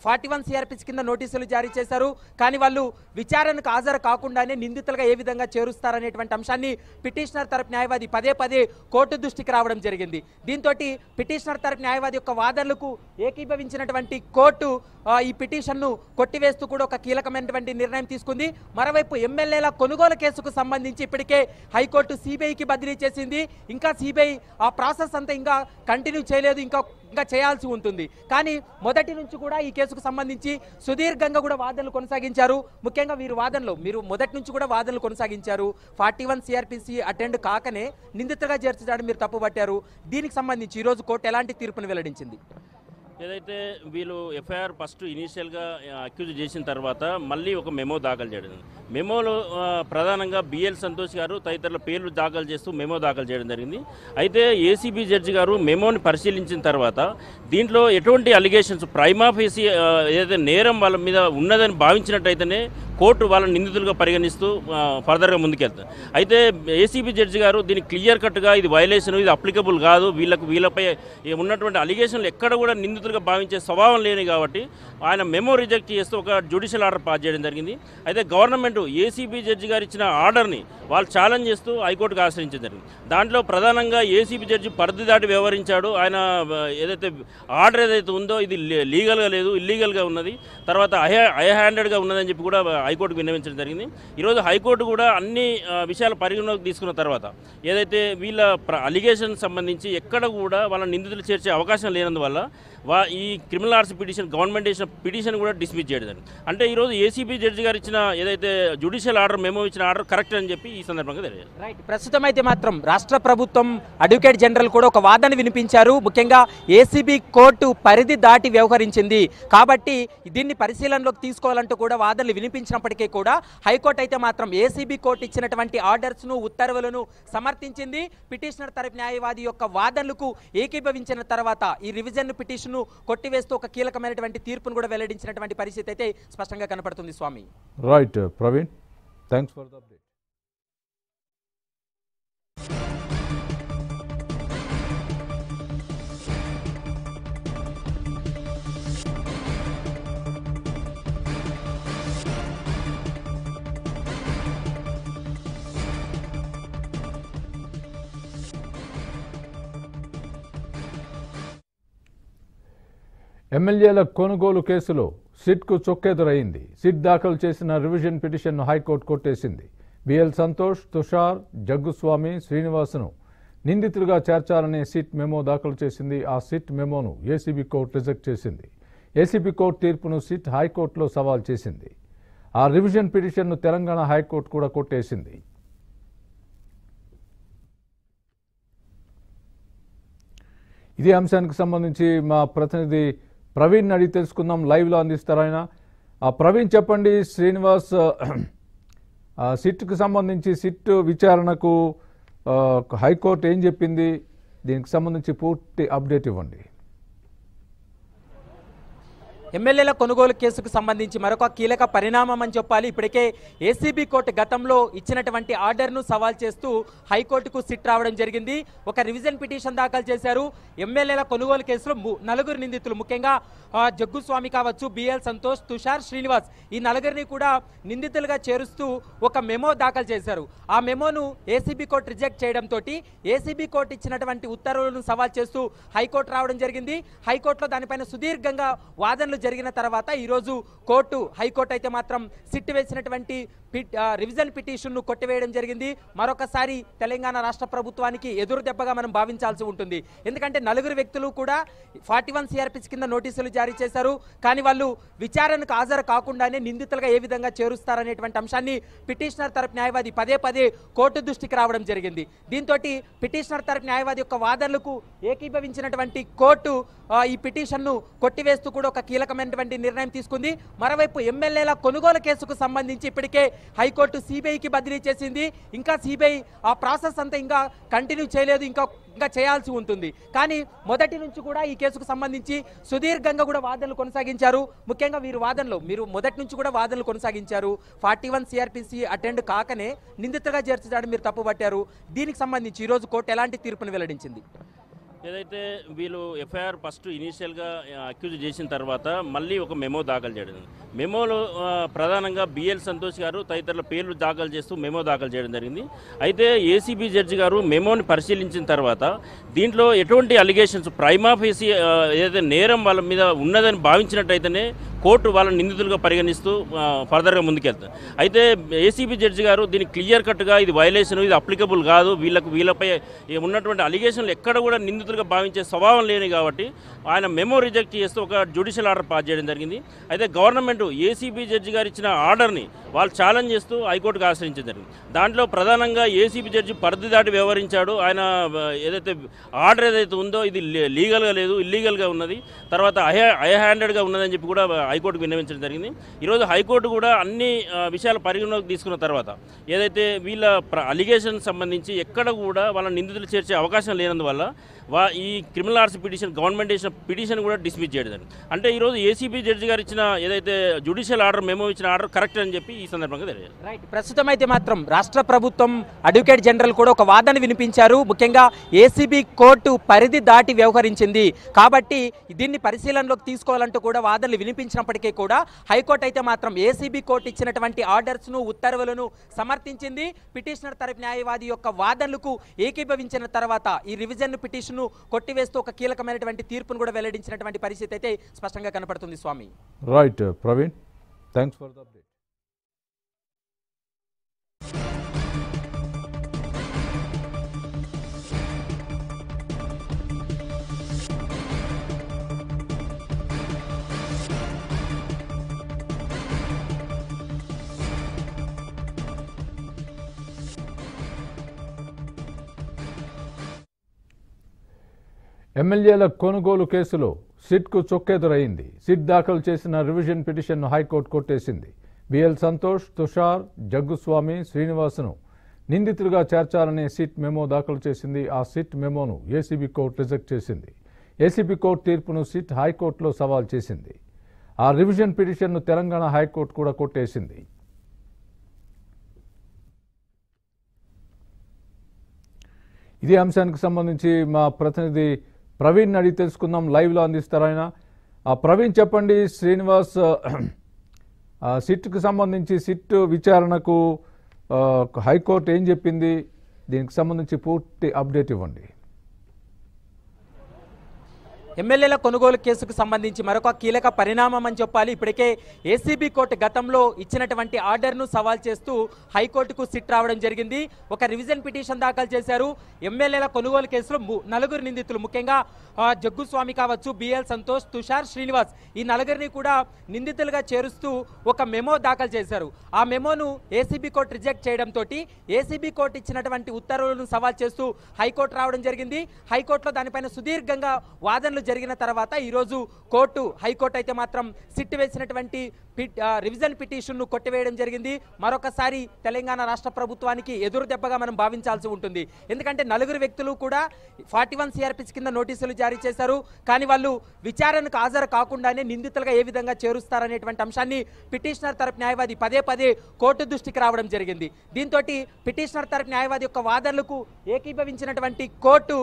ఫార్టీ వన్ కింద నోటీసులు జారీ చేశారు కానీ వాళ్ళు విచారణకు హాజరు కాకుండానే నిందితులుగా ఏ విధంగా చేరుస్తారనేటువంటి అంశాన్ని పిటిషనర్ తరపు న్యాయవాది పదే పదే కోర్టు దృష్టికి రావడం జరిగింది దీంతో పిటిషనర్ తరపు న్యాయవాది యొక్క వాదనలకు ఏకీభవించినటువంటి కోర్టు ఈ పిటిషన్ను కొట్టివేస్తూ కూడా ఒక కీలకమైనటువంటి నిర్ణయం తీసుకుంది మరోవైపు ఎమ్మెల్యేల కొనుగోలు కేసుకు సంబంధించి ఇప్పటికే హైకోర్టు సిబిఐకి బదిలీ చేసింది ఇంకా సిబిఐ ఆ ప్రాసెస్ అంతా ఇంకా కంటిన్యూ చేయలేదు ఇంకా ఇంకా చేయాల్సి ఉంటుంది కానీ మొదటి నుంచి కూడా ఈ కేసుకు సంబంధించి సుదీర్ఘంగా కూడా వాదనలు కొనసాగించారు ముఖ్యంగా వీరు వాదనలు మీరు మొదటి నుంచి కూడా వాదనలు కొనసాగించారు ఫార్టీ వన్ సిఆర్పిసి అటెండ్ కాకనే నిందితగా చేర్చడానికి మీరు తప్పుపట్టారు దీనికి సంబంధించి ఈరోజు కోర్టు ఎలాంటి తీర్పును వెల్లడించింది ఏదైతే వీళ్ళు ఎఫ్ఐఆర్ ఫస్ట్ ఇనీషియల్గా అక్యూజ్ చేసిన తర్వాత మళ్ళీ ఒక మెమో దాఖలు చేయడం మెమోలో ప్రధానంగా బిఎల్ సంతోష్ గారు తదితరుల పేర్లు దాఖలు చేస్తూ మెమో దాఖలు చేయడం జరిగింది అయితే ఏసీబీ జడ్జి గారు మెమోని పరిశీలించిన తర్వాత దీంట్లో ఎటువంటి అలిగేషన్స్ ప్రైమాఫీసీ ఏదైతే నేరం వాళ్ళ మీద ఉన్నదని భావించినట్టయితేనే కోర్టు వాళ్ళని నిందితులుగా పరిగణిస్తూ ఫర్దర్గా ముందుకెళ్తారు అయితే ఏసీబీ జడ్జి గారు దీన్ని క్లియర్ కట్గా ఇది వైలేషన్ ఇది అప్లికబుల్ కాదు వీళ్ళకు వీళ్ళపై ఉన్నటువంటి అలిగేషన్లు ఎక్కడ కూడా నిందితులుగా భావించే స్వభావం లేని కాబట్టి ఆయన మెమో రిజెక్ట్ చేస్తూ ఒక జ్యుడిషియల్ ఆర్డర్ పాస్ చేయడం జరిగింది అయితే గవర్నమెంట్ ఏసీబీ జడ్జి గారు ఇచ్చిన ఆర్డర్ని వాళ్ళు ఛాలెంజ్ చేస్తూ హైకోర్టుకు ఆశ్రయించడం జరిగింది దాంట్లో ప్రధానంగా ఏసీబీ జడ్జి పరిధి దాటి వ్యవహరించాడు ఆయన ఏదైతే ఆర్డర్ ఏదైతే ఉందో ఇది లీగల్గా లేదు ఇల్లీగల్గా ఉన్నది తర్వాత ఐ హ్యాండెడ్గా ఉన్నదని చెప్పి కూడా హైకోర్టుకు విన్నవించడం జరిగింది ఈరోజు హైకోర్టు కూడా అన్ని విషయాలు పరిగణలోకి తీసుకున్న తర్వాత ఏదైతే వీళ్ళ అలిగేషన్ సంబంధించి ఎక్కడ కూడా వాళ్ళ నిందితులు చేర్చే అవకాశం లేనందువల్ల వా ఈ క్రిమినల్ ఆర్ట్స్ పిటిషన్ గవర్నమెంట్ ఇచ్చిన పిటిషన్ కూడా డిస్మిస్ చేయడం అంటే ఈరోజు ఏసీబీ జడ్జి గారు ఇచ్చిన ఏదైతే జ్యుడిషియల్ ఆర్డర్ మేము ఇచ్చిన ఆర్డర్ కరెక్ట్ అని చెప్పి ఈ సందర్భంగా తెలియదు రైట్ ప్రస్తుతం అయితే మాత్రం రాష్ట్ర ప్రభుత్వం అడ్వకేట్ జనరల్ కూడా ఒక వాదన వినిపించారు ముఖ్యంగా ఏసీబీ కోర్టు పరిధి దాటి వ్యవహరించింది కాబట్టి దీన్ని పరిశీలనలోకి తీసుకోవాలంటూ కూడా వాదనలు వినిపించిన చేసినప్పటికీ కూడా హైకోర్టు అయితే మాత్రం ఏసీబీ కోర్టు ఇచ్చినటువంటి ఆర్డర్స్ను ఉత్తర్వులను సమర్థించింది పిటిషనర్ తరపు న్యాయవాది యొక్క వాదనలకు ఏకీభవించిన తర్వాత ఈ రివిజన్ పిటిషన్ను కొట్టివేస్తూ ఒక కీలకమైనటువంటి తీర్పును కూడా వెల్లడించినటువంటి పరిస్థితి అయితే స్పష్టంగా కనపడుతుంది స్వామి right Praveen thanks for the update ఎమ్మెల్యేల కొనుగోలు కేసులో సిట్కు చొక్కెదురైంది సిట్ దాఖలు చేసిన రివిజన్ పిటిషన్ను హైకోర్టు కొట్టేసింది బిఎల్ సంతోష్ తుషార్ జగ్గుస్వామి శ్రీనివాసను నిందితులుగా చేర్చాలనే సిట్ మెమో దాఖలు చేసింది ఆ సిట్ మెమోను ఏసీబీ కోర్టు రిజెక్ట్ చేసింది ఏసీబీ కోర్టు తీర్పును సిట్ హైకోర్టులో సవాల్ చేసింది ఆ రివిజన్ పిటిషన్ను తెలంగాణ హైకోర్టు కూడా కొట్టేసింది ఇదే అంశానికి సంబంధించి మా ప్రతినిధి ప్రవీణ్ అడిగి తెలుసుకుందాం లైవ్లో అందిస్తారు ఆయన ప్రవీణ్ చెప్పండి శ్రీనివాస్ సిట్కు సంబంధించి సిట్ విచారణకు హైకోర్టు ఏం చెప్పింది దీనికి సంబంధించి పూర్తి అప్డేట్ ఇవ్వండి ఎమ్మెల్యేల కొనుగోలు కేసుకు సంబంధించి మరొక కీలక పరిణామం అని చెప్పాలి ఇప్పటికే ఏసీబీ కోర్టు గతంలో ఇచ్చినటువంటి ఆర్డర్ను సవాల్ చేస్తూ హైకోర్టుకు సిట్ రావడం జరిగింది ఒక రివిజన్ పిటిషన్ దాఖలు చేశారు ఎమ్మెల్యేల కొనుగోలు కేసులో నలుగురు నిందితులు ముఖ్యంగా జగ్గుస్వామి కావచ్చు బిఎల్ సంతోష్ తుషార్ శ్రీనివాస్ ఈ నలుగురిని కూడా నిందితులుగా చేరుస్తూ ఒక మెమో దాఖలు చేశారు ఆ మెమోను ఏసీబీ కోర్టు రిజెక్ట్ చేయడంతో ఏసీబీ కోర్టు ఇచ్చినటువంటి ఉత్తర్వులను సవాల్ చేస్తూ హైకోర్టు రావడం జరిగింది హైకోర్టులో దానిపైన సుదీర్ఘంగా వాదనలు జరిగిన తర్వాత ఈరోజు కోర్టు హైకోర్టు అయితే మాత్రం సిట్టు వేసినటువంటి రివిజన్ పిటిషన్ను కొట్టివేయడం జరిగింది మరొకసారి తెలంగాణ రాష్ట్ర ప్రభుత్వానికి ఎదురు దెబ్బగా మనం భావించాల్సి ఉంటుంది ఎందుకంటే నలుగురు వ్యక్తులు కూడా ఫార్టీ వన్ సిఆర్పిస్ కింద నోటీసులు జారీ చేశారు కానీ వాళ్ళు విచారణకు హాజరు కాకుండానే నిందితులుగా ఏ విధంగా చేరుస్తారనేటువంటి అంశాన్ని పిటిషనర్ తరపు న్యాయవాది పదే పదే కోర్టు దృష్టికి రావడం జరిగింది దీంతో పిటిషనర్ తరపు న్యాయవాది యొక్క వాదనలకు ఏకీభవించినటువంటి కోర్టు ఈ పిటిషన్ను కొట్టివేస్తూ కూడా ఒక కీలకమైనటువంటి నిర్ణయం తీసుకుంది మరోవైపు ఎమ్మెల్యేల కొనుగోలు కేసుకు సంబంధించి ఇప్పటికే హైకోర్టు సిబిఐకి బదిలీ చేసింది ఇంకా సిబిఐ ఆ ప్రాసెస్ అంతా ఇంకా కంటిన్యూ చేయలేదు ఇంకా ఇంకా చేయాల్సి ఉంటుంది కానీ మొదటి నుంచి కూడా ఈ కేసుకు సంబంధించి సుదీర్ఘంగా కూడా వాదనలు కొనసాగించారు ముఖ్యంగా వీరు వాదనలు మీరు మొదటి నుంచి కూడా వాదనలు కొనసాగించారు ఫార్టీ వన్ సిఆర్పిసి అటెండ్ కాకనే నిందితగా చేర్చడానికి మీరు తప్పుపట్టారు దీనికి సంబంధించి ఈరోజు కోర్టు ఎలాంటి తీర్పును వెల్లడించింది ఏదైతే వీళ్ళు ఎఫ్ఐఆర్ ఫస్ట్ ఇనీషియల్గా అక్యూజ్ చేసిన తర్వాత మళ్ళీ ఒక మెమో దాఖలు చేయడం మెమోలో ప్రధానంగా బిఎల్ సంతోష్ గారు తదితరుల పేర్లు దాఖలు చేస్తూ మెమో దాఖలు చేయడం జరిగింది అయితే ఏసీబీ జడ్జి గారు మెమోని పరిశీలించిన తర్వాత దీంట్లో ఎటువంటి అలిగేషన్స్ ప్రైమాఫీసీ ఏదైతే నేరం వాళ్ళ మీద ఉన్నదని భావించినట్టయితేనే కోర్టు వాళ్ళని నిందితులుగా పరిగణిస్తూ ఫర్దర్గా ముందుకెళ్తుంది అయితే ఏసీబీ జడ్జి గారు దీన్ని క్లియర్ కట్గా ఇది వైలేషన్ ఇది అప్లికబుల్ కాదు వీళ్ళకు వీళ్ళపై ఉన్నటువంటి అలిగేషన్లు ఎక్కడ కూడా నిందితులుగా భావించే స్వభావం లేని కాబట్టి ఆయన మెమో రిజెక్ట్ చేస్తూ ఒక జ్యుడిషియల్ ఆర్డర్ పాస్ చేయడం జరిగింది అయితే గవర్నమెంట్ ఏసీబీ జడ్జి గారు ఇచ్చిన ఆర్డర్ని వాళ్ళు ఛాలెంజ్ చేస్తూ హైకోర్టుకు ఆశ్రయించడం జరిగింది దాంట్లో ప్రధానంగా ఏసీబీ జడ్జి పరిధి దాటి వ్యవహరించాడు ఆయన ఏదైతే ఆర్డర్ ఏదైతే ఉందో ఇది లీగల్గా లేదు ఇల్లీగల్గా ఉన్నది తర్వాత హై హ్యాండెడ్గా ఉన్నదని చెప్పి కూడా హైకోర్టుకు విన్నవించడం జరిగింది ఈరోజు హైకోర్టు కూడా అన్ని విషయాలు పరిగణలోకి తీసుకున్న తర్వాత ఏదైతే వీళ్ళ అలిగేషన్ సంబంధించి ఎక్కడ కూడా వాళ్ళ నిందితులు చేర్చే అవకాశం లేనందువల్ల వా ఈ క్రిమినల్ ఆర్ట్స్ పిటిషన్ గవర్నమెంట్ ఇచ్చిన పిటిషన్ కూడా డిస్మిస్ చేయడం అంటే ఈరోజు ఏసీబీ జడ్జి గారు ఇచ్చిన ఏదైతే జ్యుడిషియల్ ఆర్డర్ మేము ఇచ్చిన ఆర్డర్ కరెక్ట్ అని చెప్పి ఈ సందర్భంగా తెలియదు రైట్ ప్రస్తుతం అయితే మాత్రం రాష్ట్ర ప్రభుత్వం అడ్వకేట్ జనరల్ కూడా ఒక వాదన వినిపించారు ముఖ్యంగా ఏసీబీ కోర్టు పరిధి దాటి వ్యవహరించింది కాబట్టి దీన్ని పరిశీలనలోకి తీసుకోవాలంటూ కూడా వాదనలు వినిపించినప్పటికీ కూడా హైకోర్టు అయితే మాత్రం ఏసీబీ కోర్టు ఇచ్చినటువంటి ఆర్డర్స్ను ఉత్తర్వులను సమర్థించింది పిటిషనర్ తరపు న్యాయవాది యొక్క వాదనలకు ఏకీభవించిన తర్వాత ఈ రివిజన్ పిటిషన్ తీర్పును కొట్టివేస్తూ ఒక కీలకమైనటువంటి తీర్పును కూడా వెల్లడించినటువంటి పరిస్థితి అయితే స్పష్టంగా కనపడుతుంది స్వామి right Praveen thanks for the update ఎమ్మెల్యేల కొనుగోలు కేసులో సిట్కు చొక్కెదురైంది సిట్ దాఖలు చేసిన రివిజన్ పిటిషన్ను హైకోర్టు కొట్టేసింది బిఎల్ సంతోష్ తుషార్ జగ్గుస్వామి శ్రీనివాసును నిందితులుగా చేర్చాలనే సిట్ మెమో దాఖలు చేసింది ఆ సిట్ మెమోను ఏసీబీ కోర్టు రిజెక్ట్ చేసింది ఏసీబీ కోర్టు తీర్పును సిట్ హైకోర్టులో సవాల్ చేసింది ఆ రివిజన్ పిటిషన్ను తెలంగాణ హైకోర్టు కూడా కొట్టేసింది ఇదే అంశానికి సంబంధించి మా ప్రతినిధి ప్రవీణ్ అడిగి తెలుసుకుందాం లైవ్లో అందిస్తారు ఆయన ప్రవీణ్ చెప్పండి శ్రీనివాస్ సిట్కు సంబంధించి సిట్ విచారణకు హైకోర్టు ఏం చెప్పింది దీనికి సంబంధించి పూర్తి అప్డేట్ ఇవ్వండి ఎమ్మెల్యేల కొనుగోలు కేసుకు సంబంధించి మరొక కీలక పరిణామం అని చెప్పాలి ఇప్పటికే ఏసీబీ కోర్టు గతంలో ఇచ్చినటువంటి ఆర్డర్ను సవాల్ చేస్తూ హైకోర్టుకు సిట్ రావడం జరిగింది ఒక రివిజన్ పిటిషన్ దాఖలు చేశారు ఎమ్మెల్యేల కొనుగోలు కేసులో నలుగురు నిందితులు ముఖ్యంగా జగ్గుస్వామి కావచ్చు బిఎల్ సంతోష్ తుషార్ శ్రీనివాస్ ఈ నలుగురిని కూడా నిందితులుగా చేరుస్తూ ఒక మెమో దాఖలు చేశారు ఆ మెమోను ఏసీబీ కోర్టు రిజెక్ట్ చేయడంతో ఏసీబీ కోర్టు ఇచ్చినటువంటి ఉత్తర్వులను సవాల్ చేస్తూ హైకోర్టు రావడం జరిగింది హైకోర్టులో దానిపైన సుదీర్ఘంగా వాదనలు జరిగిన తర్వాత ఈరోజు కోర్టు హైకోర్టు అయితే మాత్రం సిట్ వేసినటువంటి రివిజన్ పిటిషన్ను కొట్టివేయడం జరిగింది మరొకసారి తెలంగాణ రాష్ట్ర ప్రభుత్వానికి ఎదురు దెబ్బగా మనం భావించాల్సి ఉంటుంది ఎందుకంటే నలుగురు వ్యక్తులు కూడా ఫార్టీ వన్ సిఆర్పిస్ కింద నోటీసులు జారీ చేశారు కానీ వాళ్ళు విచారణకు హాజరు కాకుండానే నిందితులుగా ఏ విధంగా చేరుస్తారనేటువంటి అంశాన్ని పిటిషనర్ తరపు న్యాయవాది పదే పదే కోర్టు దృష్టికి రావడం జరిగింది దీంతో పిటిషనర్ తరపు న్యాయవాది యొక్క వాదనలకు ఏకీభవించినటువంటి కోర్టు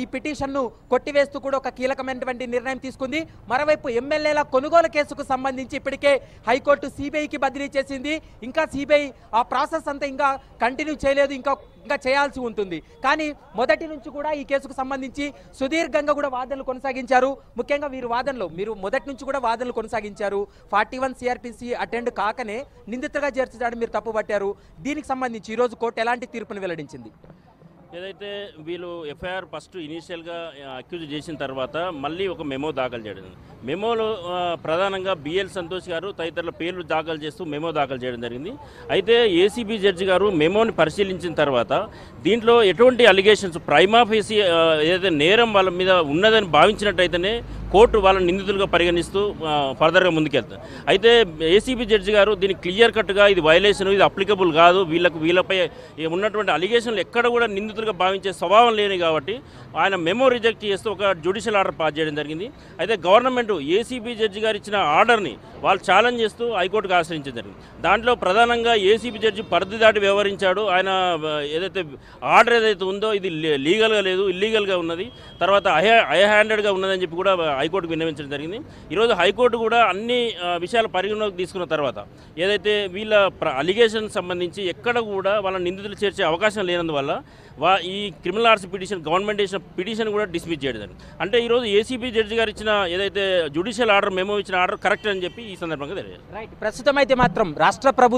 ఈ పిటిషన్ను కొట్టివేస్తూ కూడా ఒక కీలకమైనటువంటి నిర్ణయం తీసుకుంది మరోవైపు ఎమ్మెల్యేల కొనుగోలు కేసుకు సంబంధించి ఇప్పటికే హైకోర్టు సిబిఐకి బదిలీ చేసింది ఇంకా సిబిఐ ఆ ప్రాసెస్ అంతా ఇంకా కంటిన్యూ చేయలేదు ఇంకా ఇంకా చేయాల్సి ఉంటుంది కానీ మొదటి నుంచి కూడా ఈ కేసుకు సంబంధించి సుదీర్ఘంగా కూడా వాదనలు కొనసాగించారు ముఖ్యంగా వీరు వాదనలు మీరు మొదటి నుంచి కూడా వాదనలు కొనసాగించారు ఫార్టీ వన్ సిఆర్పిసి అటెండ్ కాకనే నిందితుగా చేర్చడానికి మీరు తప్పుపట్టారు దీనికి సంబంధించి ఈరోజు కోర్టు ఎలాంటి తీర్పును వెల్లడించింది ఏదైతే వీళ్ళు ఎఫ్ఐఆర్ ఫస్ట్ ఇనీషియల్గా అక్యూజ్ చేసిన తర్వాత మళ్ళీ ఒక మెమో దాఖలు చేయడం మెమోలో ప్రధానంగా బిఎల్ సంతోష్ గారు తదితరుల పేర్లు దాఖలు చేస్తూ మెమో దాఖలు చేయడం జరిగింది అయితే ఏసీబీ జడ్జి గారు మెమోని పరిశీలించిన తర్వాత దీంట్లో ఎటువంటి అలిగేషన్స్ ప్రైమాఫీసీ ఏదైతే నేరం వాళ్ళ మీద ఉన్నదని భావించినట్టయితేనే కోర్టు వాళ్ళని నిందితులుగా పరిగణిస్తూ ఫర్దర్గా ముందుకెళ్తారు అయితే ఏసీబీ జడ్జి గారు దీన్ని క్లియర్ కట్గా ఇది వైలేషన్ ఇది అప్లికబుల్ కాదు వీళ్ళకు వీళ్ళపై ఉన్నటువంటి అలిగేషన్లు ఎక్కడ కూడా నిందితులుగా భావించే స్వభావం లేని కాబట్టి ఆయన మెమో రిజెక్ట్ చేస్తూ ఒక జ్యుడిషియల్ ఆర్డర్ పాస్ చేయడం జరిగింది అయితే గవర్నమెంట్ ఏసీబీ జడ్జి గారు ఇచ్చిన ఆర్డర్ని వాళ్ళు ఛాలెంజ్ చేస్తూ హైకోర్టుకు ఆశ్రయించడం జరిగింది దాంట్లో ప్రధానంగా ఏసీబీ జడ్జి పరిధి దాటి వ్యవహరించాడు ఆయన ఏదైతే ఆర్డర్ ఏదైతే ఉందో ఇది లీగల్గా లేదు ఇల్లీగల్గా ఉన్నది తర్వాత ఐ హ్యాండెడ్గా ఉన్నదని చెప్పి కూడా హైకోర్టుకు విన్నవించడం జరిగింది ఈరోజు హైకోర్టు కూడా అన్ని విషయాలు పరిగణలోకి తీసుకున్న తర్వాత ఏదైతే వీళ్ళ అలిగేషన్ సంబంధించి ఎక్కడ కూడా వాళ్ళ నిందితులు చేర్చే అవకాశం లేనందువల్ల వా ఈ క్రిమినల్ ఆర్ట్స్ పిటిషన్ గవర్నమెంట్ ఇచ్చిన పిటిషన్ కూడా డిస్మిస్ చేయడం జరిగింది అంటే ఈరోజు ఏసీబీ జడ్జి గారు ఇచ్చిన ఏదైతే జ్యుడిషియల్ ఆర్డర్ మేము ఇచ్చిన ఆర్డర్ కరెక్ట్ అని చెప్పి ఈ సందర్భంగా తెలియజేయాలి ప్రస్తుతం అయితే మాత్రం రాష్ట్ర